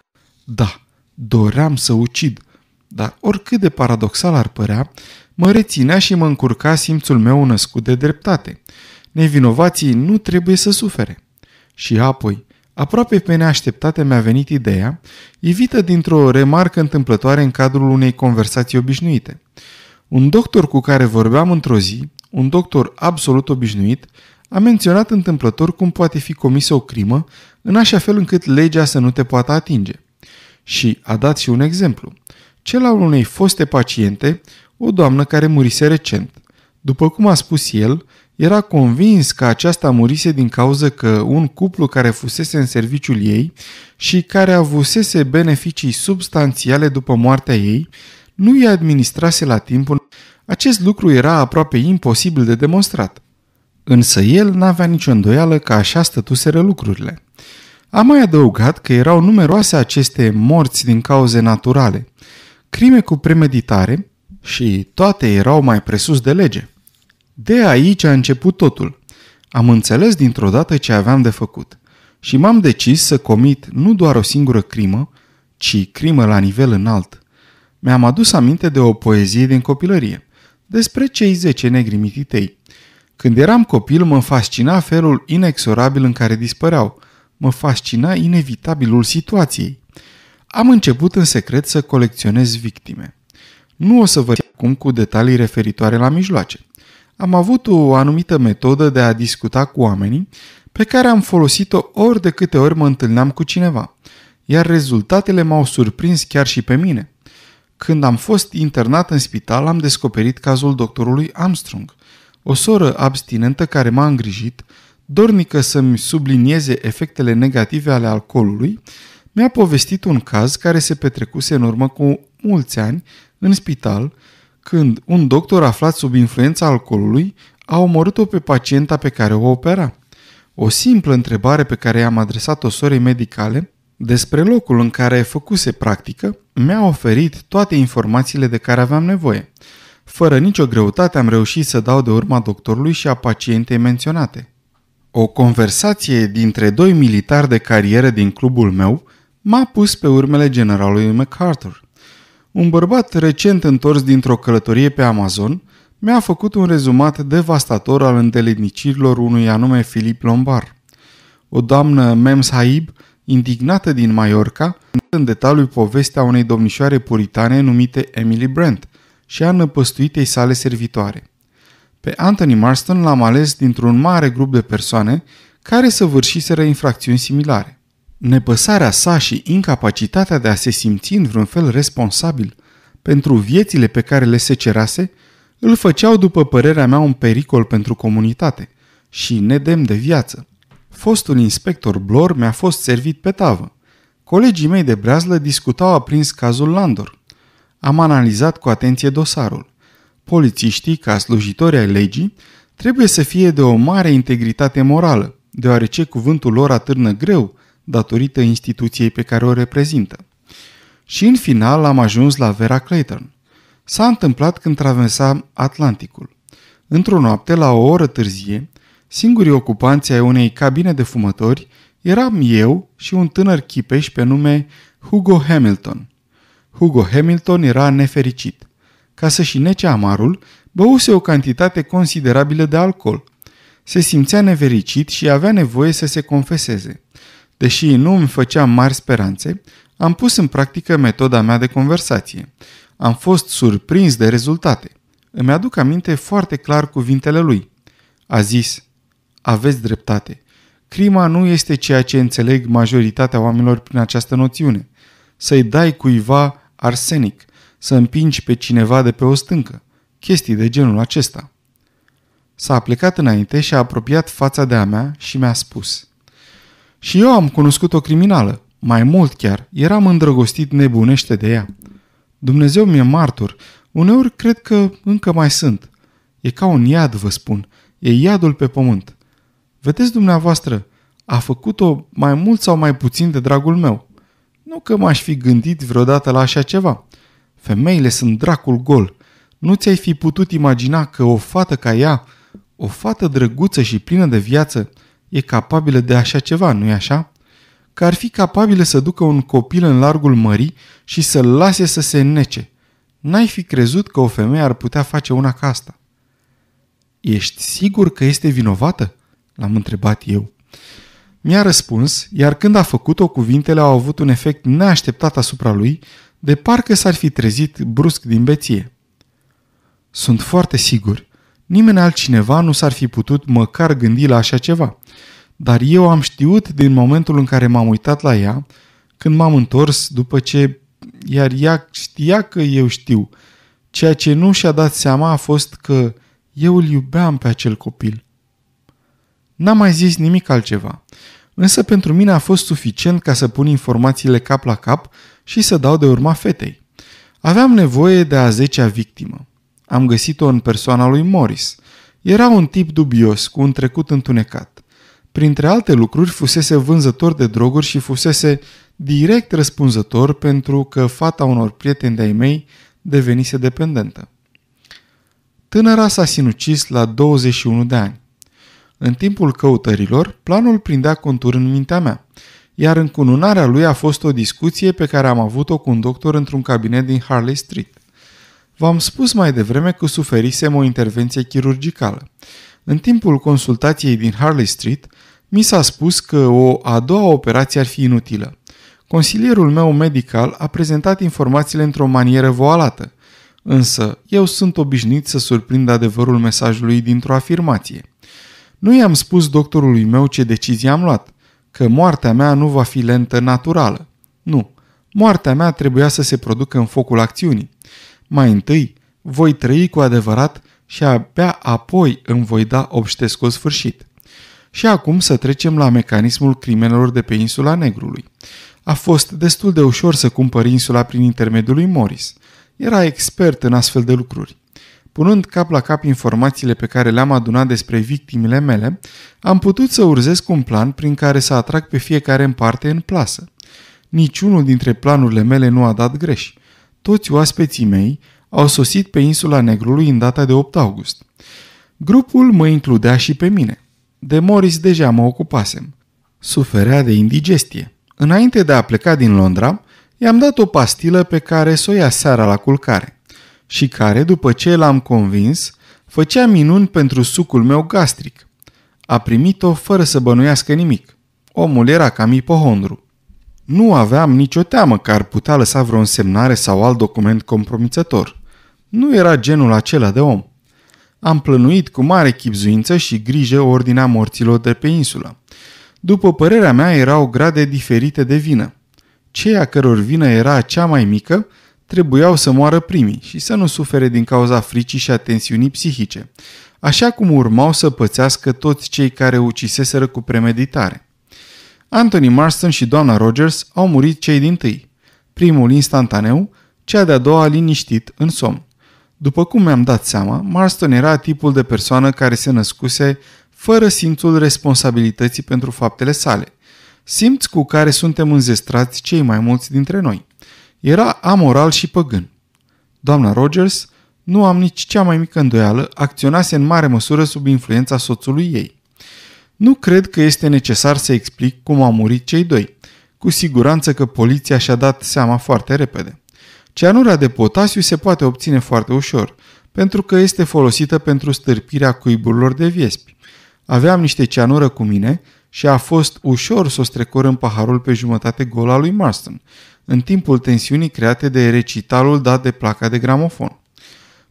Da, doream să ucid, dar oricât de paradoxal ar părea, mă reținea și mă încurca simțul meu născut de dreptate. Nevinovații nu trebuie să sufere. Și apoi, aproape pe neașteptate mi-a venit ideea, evită dintr-o remarcă întâmplătoare în cadrul unei conversații obișnuite. Un doctor cu care vorbeam într-o zi, un doctor absolut obișnuit, a menționat întâmplător cum poate fi comisă o crimă, în așa fel încât legea să nu te poată atinge – și a dat și un exemplu. Cel al unei foste paciente, o doamnă care murise recent. După cum a spus el, era convins că aceasta murise din cauză că un cuplu care fusese în serviciul ei și care avusese beneficii substanțiale după moartea ei, nu i administrase la timpul. Acest lucru era aproape imposibil de demonstrat. Însă el n-avea nicio îndoială că așa stătuseră lucrurile. A mai adăugat că erau numeroase aceste morți din cauze naturale, crime cu premeditare și toate erau mai presus de lege. De aici a început totul. Am înțeles dintr-o dată ce aveam de făcut și m-am decis să comit nu doar o singură crimă, ci crimă la nivel înalt. Mi-am adus aminte de o poezie din copilărie, despre cei zece negri mititei. Când eram copil, mă fascina felul inexorabil în care dispăreau – mă fascina inevitabilul situației. Am început în secret să colecționez victime. Nu o să vă acum cu detalii referitoare la mijloace. Am avut o anumită metodă de a discuta cu oamenii pe care am folosit-o ori de câte ori mă întâlneam cu cineva, iar rezultatele m-au surprins chiar și pe mine. Când am fost internat în spital, am descoperit cazul doctorului Armstrong, o soră abstinentă care m-a îngrijit, dornică să-mi sublinieze efectele negative ale alcoolului, mi-a povestit un caz care se petrecuse în urmă cu mulți ani în spital, când un doctor aflat sub influența alcoolului a omorât-o pe pacienta pe care o opera. O simplă întrebare pe care i-am adresat-o sorei medicale despre locul în care făcuse practică mi-a oferit toate informațiile de care aveam nevoie. Fără nicio greutate am reușit să dau de urma doctorului și a pacientei menționate. O conversație dintre doi militari de carieră din clubul meu m-a pus pe urmele generalului MacArthur. Un bărbat recent întors dintr-o călătorie pe Amazon mi-a făcut un rezumat devastator al îndeletnicirilor unui anume Filip Lombar. O doamnă Mem Saib, indignată din Mallorca, în detaliu povestea unei domnișoare puritane numite Emily Brent și a năpăstuitei sale servitoare. Pe Anthony Marston l-am ales dintr-un mare grup de persoane care săvârșiseră infracțiuni similare. Nepăsarea sa și incapacitatea de a se simți în vreun fel responsabil pentru viețile pe care le secerase îl făceau, după părerea mea, un pericol pentru comunitate și nedem de viață. Fostul inspector Blor mi-a fost servit pe tavă. Colegii mei de breazlă discutau aprins cazul Landor. Am analizat cu atenție dosarul polițiștii, ca slujitori ai legii, trebuie să fie de o mare integritate morală, deoarece cuvântul lor atârnă greu datorită instituției pe care o reprezintă. Și în final am ajuns la Vera Clayton. S-a întâmplat când traversa Atlanticul. Într-o noapte, la o oră târzie, singurii ocupanți ai unei cabine de fumători eram eu și un tânăr chipeș pe nume Hugo Hamilton. Hugo Hamilton era nefericit. Ca să-și nece amarul, băuse o cantitate considerabilă de alcool. Se simțea nevericit și avea nevoie să se confeseze. Deși nu îmi făcea mari speranțe, am pus în practică metoda mea de conversație. Am fost surprins de rezultate. Îmi aduc aminte foarte clar cuvintele lui. A zis, aveți dreptate. Crima nu este ceea ce înțeleg majoritatea oamenilor prin această noțiune. Să-i dai cuiva arsenic, să împingi pe cineva de pe o stâncă, chestii de genul acesta. S-a plecat înainte și a apropiat fața de-a mea și mi-a spus. Și eu am cunoscut o criminală, mai mult chiar, eram îndrăgostit nebunește de ea. Dumnezeu mi-e martor, uneori cred că încă mai sunt. E ca un iad, vă spun, e iadul pe pământ. Vedeți dumneavoastră, a făcut-o mai mult sau mai puțin de dragul meu. Nu că m-aș fi gândit vreodată la așa ceva – Femeile sunt dracul gol. Nu ți-ai fi putut imagina că o fată ca ea, o fată drăguță și plină de viață, e capabilă de așa ceva, nu-i așa? Că ar fi capabilă să ducă un copil în largul mării și să-l lase să se nece. N-ai fi crezut că o femeie ar putea face una ca asta. Ești sigur că este vinovată? L-am întrebat eu. Mi-a răspuns, iar când a făcut-o, cuvintele au avut un efect neașteptat asupra lui, de parcă s-ar fi trezit brusc din beție. Sunt foarte sigur, nimeni altcineva nu s-ar fi putut măcar gândi la așa ceva, dar eu am știut din momentul în care m-am uitat la ea, când m-am întors după ce, iar ea știa că eu știu, ceea ce nu și-a dat seama a fost că eu îl iubeam pe acel copil. N-am mai zis nimic altceva, însă pentru mine a fost suficient ca să pun informațiile cap la cap și să dau de urma fetei. Aveam nevoie de a zecea victimă. Am găsit-o în persoana lui Morris. Era un tip dubios, cu un trecut întunecat. Printre alte lucruri, fusese vânzător de droguri și fusese direct răspunzător pentru că fata unor prieteni de-ai mei devenise dependentă. Tânăra s-a sinucis la 21 de ani. În timpul căutărilor, planul prindea contur în mintea mea – iar încununarea lui a fost o discuție pe care am avut-o cu un doctor într-un cabinet din Harley Street. V-am spus mai devreme că suferisem o intervenție chirurgicală. În timpul consultației din Harley Street, mi s-a spus că o a doua operație ar fi inutilă. Consilierul meu medical a prezentat informațiile într-o manieră voalată, însă eu sunt obișnuit să surprind adevărul mesajului dintr-o afirmație. Nu i-am spus doctorului meu ce decizie am luat – că moartea mea nu va fi lentă naturală. Nu, moartea mea trebuia să se producă în focul acțiunii. Mai întâi, voi trăi cu adevărat și abia apoi îmi voi da obștescul sfârșit. Și acum să trecem la mecanismul crimelor de pe insula Negrului. A fost destul de ușor să cumpăr insula prin intermediul lui Morris. Era expert în astfel de lucruri. Punând cap la cap informațiile pe care le-am adunat despre victimile mele, am putut să urzesc un plan prin care să atrag pe fiecare în parte în plasă. Niciunul dintre planurile mele nu a dat greș. Toți oaspeții mei au sosit pe insula Negrului în data de 8 august. Grupul mă includea și pe mine. De Morris deja mă ocupasem. Suferea de indigestie. Înainte de a pleca din Londra, i-am dat o pastilă pe care să o ia seara la culcare și care, după ce l-am convins, făcea minuni pentru sucul meu gastric. A primit-o fără să bănuiască nimic. Omul era cam ipohondru. Nu aveam nicio teamă că ar putea lăsa vreo însemnare sau alt document compromițător. Nu era genul acela de om. Am plănuit cu mare chipzuință și grijă ordinea morților de pe insulă. După părerea mea, erau grade diferite de vină. Ceea căror vină era cea mai mică trebuiau să moară primii și să nu sufere din cauza fricii și a tensiunii psihice, așa cum urmau să pățească toți cei care uciseseră cu premeditare. Anthony Marston și doamna Rogers au murit cei din tâi, primul instantaneu, cea de-a doua liniștit în somn. După cum mi-am dat seama, Marston era tipul de persoană care se născuse fără simțul responsabilității pentru faptele sale, Simți cu care suntem înzestrați cei mai mulți dintre noi. Era amoral și păgân. Doamna Rogers, nu am nici cea mai mică îndoială, acționase în mare măsură sub influența soțului ei. Nu cred că este necesar să explic cum au murit cei doi. Cu siguranță că poliția și-a dat seama foarte repede. Cianura de potasiu se poate obține foarte ușor, pentru că este folosită pentru stârpirea cuiburilor de viespi. Aveam niște cianură cu mine și a fost ușor să o strecor în paharul pe jumătate gol al lui Marston, în timpul tensiunii create de recitalul dat de placa de gramofon.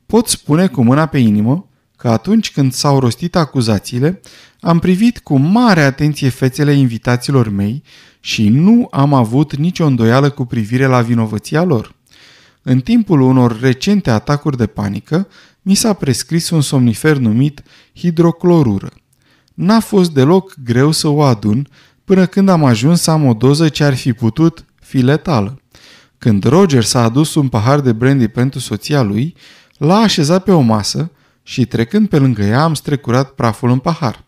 Pot spune cu mâna pe inimă că atunci când s-au rostit acuzațiile, am privit cu mare atenție fețele invitaților mei și nu am avut nicio îndoială cu privire la vinovăția lor. În timpul unor recente atacuri de panică, mi s-a prescris un somnifer numit hidroclorură. N-a fost deloc greu să o adun până când am ajuns să am o doză ce ar fi putut fi letală. Când Roger s-a adus un pahar de brandy pentru soția lui, l-a așezat pe o masă și trecând pe lângă ea am strecurat praful în pahar.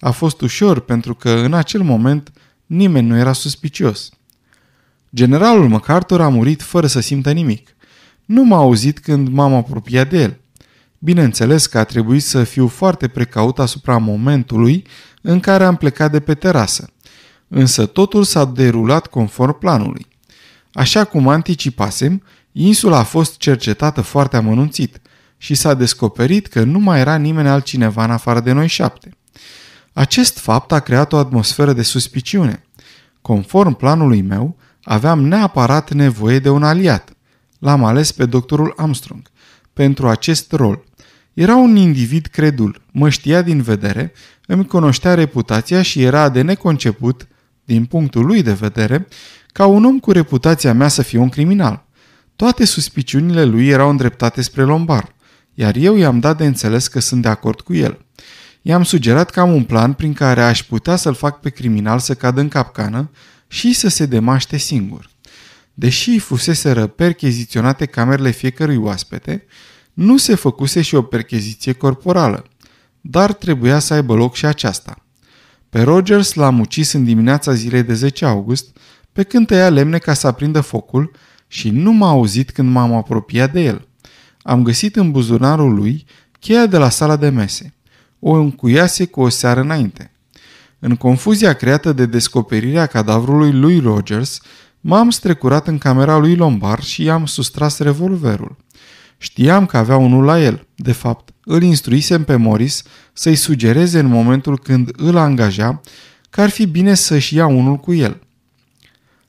A fost ușor pentru că în acel moment nimeni nu era suspicios. Generalul MacArthur a murit fără să simtă nimic. Nu m-a auzit când m-am apropiat de el. Bineînțeles că a trebuit să fiu foarte precaut asupra momentului în care am plecat de pe terasă însă totul s-a derulat conform planului. Așa cum anticipasem, insula a fost cercetată foarte amănunțit și s-a descoperit că nu mai era nimeni altcineva în afară de noi șapte. Acest fapt a creat o atmosferă de suspiciune. Conform planului meu, aveam neapărat nevoie de un aliat. L-am ales pe doctorul Armstrong pentru acest rol. Era un individ credul, mă știa din vedere, îmi cunoștea reputația și era de neconceput din punctul lui de vedere, ca un om cu reputația mea să fie un criminal. Toate suspiciunile lui erau îndreptate spre Lombard, iar eu i-am dat de înțeles că sunt de acord cu el. I-am sugerat că am un plan prin care aș putea să-l fac pe criminal să cadă în capcană și să se demaște singur. Deși fusese percheziționate camerele fiecărui oaspete, nu se făcuse și o percheziție corporală, dar trebuia să aibă loc și aceasta. Pe Rogers l-am ucis în dimineața zilei de 10 august, pe când tăia lemne ca să aprindă focul și nu m-a auzit când m-am apropiat de el. Am găsit în buzunarul lui cheia de la sala de mese. O încuiase cu o seară înainte. În confuzia creată de descoperirea cadavrului lui Rogers, m-am strecurat în camera lui Lombard și i-am sustras revolverul. Știam că avea unul la el. De fapt, îl instruisem pe Morris să-i sugereze în momentul când îl angaja că ar fi bine să-și ia unul cu el.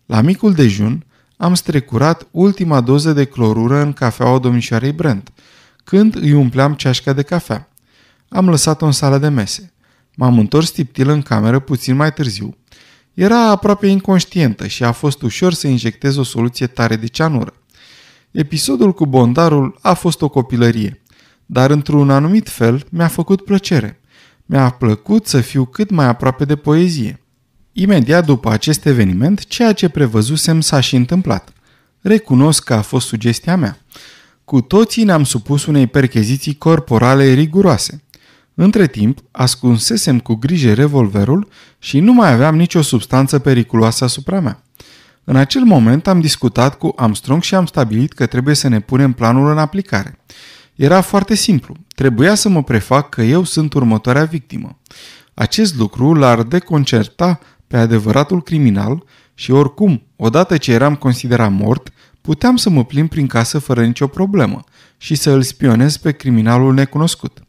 La micul dejun am strecurat ultima doză de clorură în cafeaua domnișoarei Brent, când îi umpleam ceașca de cafea. Am lăsat-o în sala de mese. M-am întors tiptil în cameră puțin mai târziu. Era aproape inconștientă și a fost ușor să injectez o soluție tare de ceanură. Episodul cu bondarul a fost o copilărie, dar într-un anumit fel mi-a făcut plăcere. Mi-a plăcut să fiu cât mai aproape de poezie. Imediat după acest eveniment, ceea ce prevăzusem s-a și întâmplat. Recunosc că a fost sugestia mea. Cu toții ne-am supus unei percheziții corporale riguroase. Între timp, ascunsesem cu grijă revolverul și nu mai aveam nicio substanță periculoasă asupra mea. În acel moment am discutat cu Armstrong și am stabilit că trebuie să ne punem planul în aplicare. Era foarte simplu. Trebuia să mă prefac că eu sunt următoarea victimă. Acest lucru l-ar deconcerta pe adevăratul criminal și oricum, odată ce eram considerat mort, puteam să mă plim prin casă fără nicio problemă și să îl spionez pe criminalul necunoscut.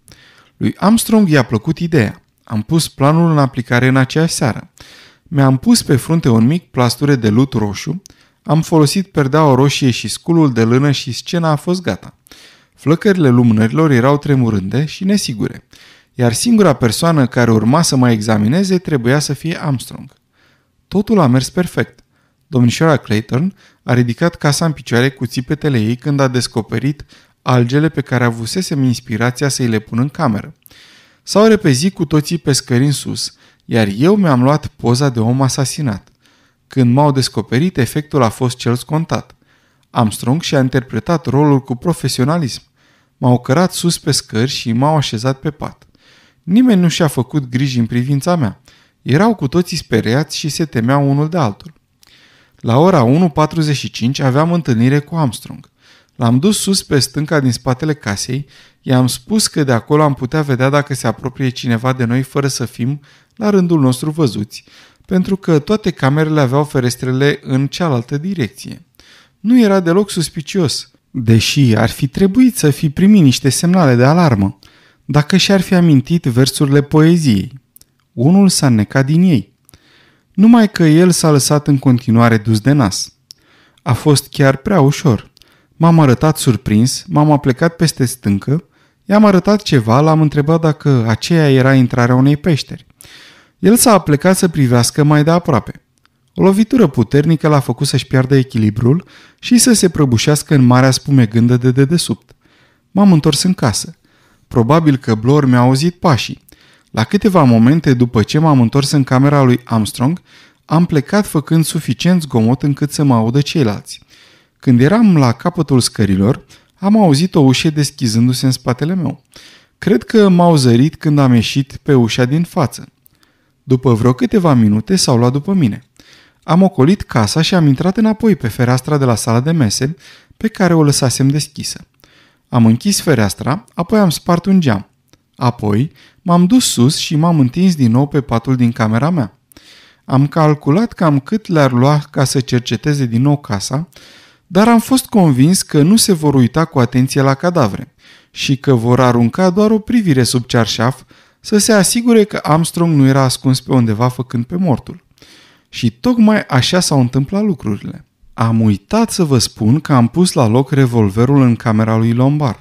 Lui Armstrong i-a plăcut ideea. Am pus planul în aplicare în aceeași seară. Mi-am pus pe frunte un mic plasture de lut roșu, am folosit perdeaua roșie și sculul de lână și scena a fost gata. Flăcările lumânărilor erau tremurânde și nesigure, iar singura persoană care urma să mai examineze trebuia să fie Armstrong. Totul a mers perfect. Domnișoara Clayton a ridicat casa în picioare cu țipetele ei când a descoperit algele pe care avusesem inspirația să-i le pun în cameră. S-au repezit cu toții pe scări în sus, iar eu mi-am luat poza de om asasinat. Când m-au descoperit, efectul a fost cel scontat. Armstrong și-a interpretat rolul cu profesionalism. M-au cărat sus pe scări și m-au așezat pe pat. Nimeni nu și-a făcut griji în privința mea. Erau cu toții speriați și se temeau unul de altul. La ora 1.45 aveam întâlnire cu Armstrong. L-am dus sus pe stânca din spatele casei, i-am spus că de acolo am putea vedea dacă se apropie cineva de noi fără să fim la rândul nostru văzuți, pentru că toate camerele aveau ferestrele în cealaltă direcție. Nu era deloc suspicios, deși ar fi trebuit să fi primit niște semnale de alarmă, dacă și-ar fi amintit versurile poeziei. Unul s-a necat din ei, numai că el s-a lăsat în continuare dus de nas. A fost chiar prea ușor – M-am arătat surprins, m-am aplecat peste stâncă, i-am arătat ceva, l-am întrebat dacă aceea era intrarea unei peșteri. El s-a aplecat să privească mai de aproape. O lovitură puternică l-a făcut să-și piardă echilibrul și să se prăbușească în marea spumegândă de dedesubt. M-am întors în casă. Probabil că Blor mi-a auzit pașii. La câteva momente după ce m-am întors în camera lui Armstrong, am plecat făcând suficient zgomot încât să mă audă ceilalți – când eram la capătul scărilor, am auzit o ușă deschizându-se în spatele meu. Cred că m-au zărit când am ieșit pe ușa din față. După vreo câteva minute s-au luat după mine. Am ocolit casa și am intrat înapoi pe fereastra de la sala de mese, pe care o lăsasem deschisă. Am închis fereastra, apoi am spart un geam. Apoi m-am dus sus și m-am întins din nou pe patul din camera mea. Am calculat cam cât le-ar lua ca să cerceteze din nou casa dar am fost convins că nu se vor uita cu atenție la cadavre și că vor arunca doar o privire sub cearșaf să se asigure că Armstrong nu era ascuns pe undeva făcând pe mortul. Și tocmai așa s-au întâmplat lucrurile. Am uitat să vă spun că am pus la loc revolverul în camera lui Lombard.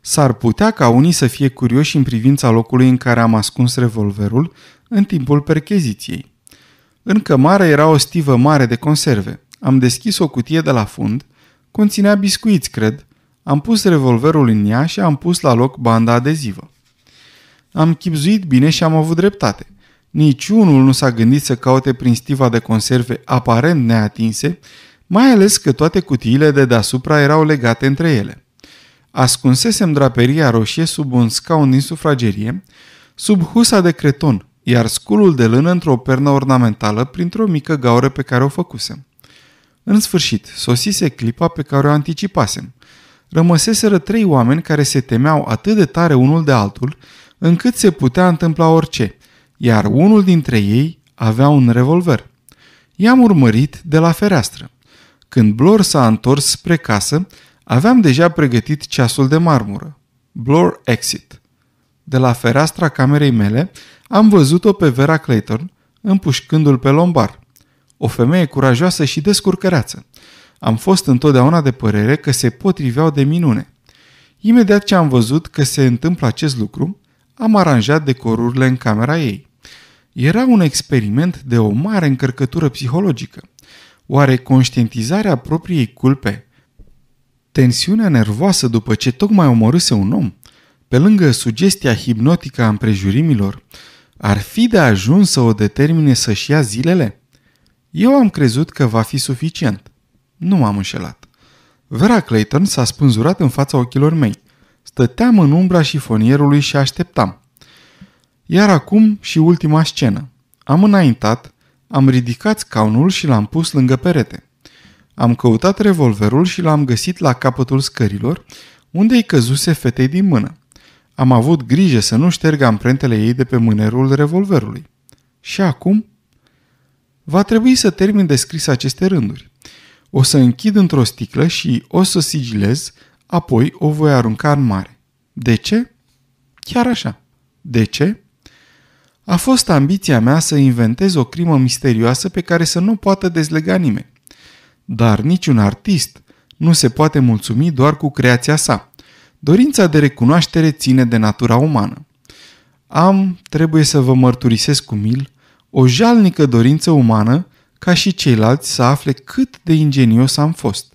S-ar putea ca unii să fie curioși în privința locului în care am ascuns revolverul în timpul percheziției. În cămară era o stivă mare de conserve am deschis o cutie de la fund, conținea biscuiți, cred, am pus revolverul în ea și am pus la loc banda adezivă. Am chipzuit bine și am avut dreptate. Niciunul nu s-a gândit să caute prin stiva de conserve aparent neatinse, mai ales că toate cutiile de deasupra erau legate între ele. Ascunsesem draperia roșie sub un scaun din sufragerie, sub husa de creton, iar sculul de lână într-o pernă ornamentală printr-o mică gaură pe care o făcusem. În sfârșit, sosise clipa pe care o anticipasem. Rămăseseră trei oameni care se temeau atât de tare unul de altul, încât se putea întâmpla orice, iar unul dintre ei avea un revolver. I-am urmărit de la fereastră. Când Blor s-a întors spre casă, aveam deja pregătit ceasul de marmură. Blor Exit. De la fereastra camerei mele am văzut-o pe Vera Clayton, împușcându-l pe lombar o femeie curajoasă și descurcăreață. Am fost întotdeauna de părere că se potriveau de minune. Imediat ce am văzut că se întâmplă acest lucru, am aranjat decorurile în camera ei. Era un experiment de o mare încărcătură psihologică. Oare conștientizarea propriei culpe, tensiunea nervoasă după ce tocmai omorâse un om, pe lângă sugestia hipnotică a împrejurimilor, ar fi de ajuns să o determine să-și ia zilele? Eu am crezut că va fi suficient. Nu m-am înșelat. Vera Clayton s-a spânzurat în fața ochilor mei. Stăteam în umbra șifonierului și așteptam. Iar acum și ultima scenă. Am înaintat, am ridicat scaunul și l-am pus lângă perete. Am căutat revolverul și l-am găsit la capătul scărilor, unde îi căzuse fetei din mână. Am avut grijă să nu șterg amprentele ei de pe mânerul revolverului. Și acum Va trebui să termin de scris aceste rânduri. O să închid într-o sticlă și o să sigilez, apoi o voi arunca în mare. De ce? Chiar așa. De ce? A fost ambiția mea să inventez o crimă misterioasă pe care să nu poată dezlega nimeni. Dar niciun artist nu se poate mulțumi doar cu creația sa. Dorința de recunoaștere ține de natura umană. Am, trebuie să vă mărturisesc cu mil, o jalnică dorință umană ca și ceilalți să afle cât de ingenios am fost.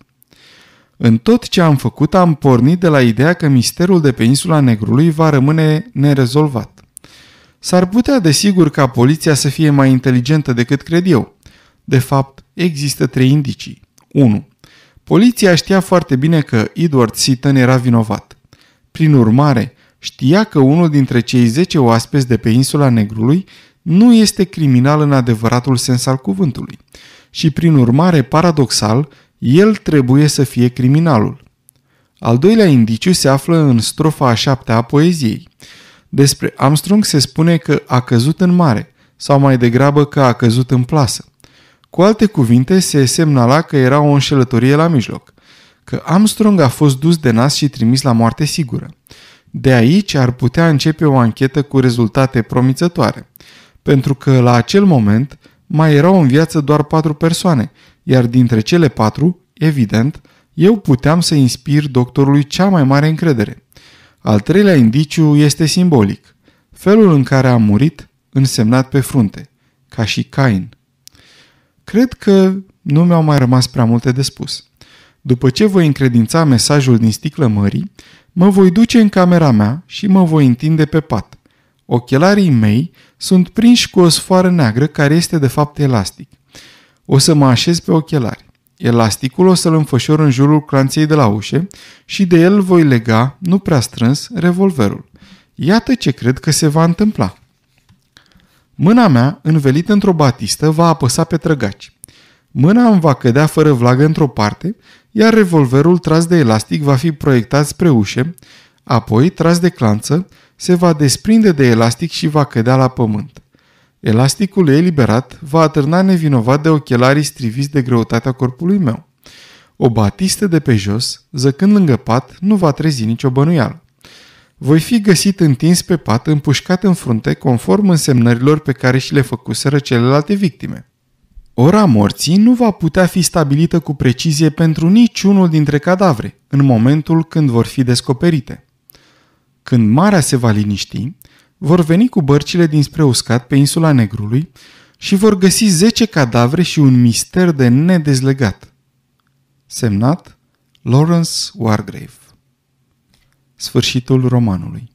În tot ce am făcut am pornit de la ideea că misterul de pe insula Negrului va rămâne nerezolvat. S-ar putea desigur ca poliția să fie mai inteligentă decât cred eu. De fapt, există trei indicii. 1. Poliția știa foarte bine că Edward Seaton era vinovat. Prin urmare, știa că unul dintre cei 10 oaspeți de pe insula Negrului nu este criminal în adevăratul sens al cuvântului și, prin urmare, paradoxal, el trebuie să fie criminalul. Al doilea indiciu se află în strofa a șaptea a poeziei. Despre Armstrong se spune că a căzut în mare, sau mai degrabă că a căzut în plasă. Cu alte cuvinte, se semnala că era o înșelătorie la mijloc, că Armstrong a fost dus de nas și trimis la moarte sigură. De aici ar putea începe o anchetă cu rezultate promițătoare – pentru că la acel moment mai erau în viață doar patru persoane, iar dintre cele patru, evident, eu puteam să inspir doctorului cea mai mare încredere. Al treilea indiciu este simbolic. Felul în care a murit, însemnat pe frunte, ca și Cain. Cred că nu mi-au mai rămas prea multe de spus. După ce voi încredința mesajul din sticlă mării, mă voi duce în camera mea și mă voi întinde pe pat. Ochelarii mei sunt prinși cu o sfoară neagră care este de fapt elastic. O să mă așez pe ochelari. Elasticul o să-l înfășor în jurul clanței de la ușă și de el voi lega, nu prea strâns, revolverul. Iată ce cred că se va întâmpla. Mâna mea, învelită într-o batistă, va apăsa pe trăgaci. Mâna îmi va cădea fără vlagă într-o parte, iar revolverul tras de elastic va fi proiectat spre ușă, apoi, tras de clanță, se va desprinde de elastic și va cădea la pământ. Elasticul eliberat va atârna nevinovat de ochelarii striviți de greutatea corpului meu. O batistă de pe jos, zăcând lângă pat, nu va trezi nicio bănuială. Voi fi găsit întins pe pat, împușcat în frunte, conform însemnărilor pe care și le făcuseră celelalte victime. Ora morții nu va putea fi stabilită cu precizie pentru niciunul dintre cadavre, în momentul când vor fi descoperite. Când marea se va liniști, vor veni cu bărcile dinspre uscat pe insula Negrului și vor găsi zece cadavre și un mister de nedezlegat. Semnat Lawrence Wargrave Sfârșitul romanului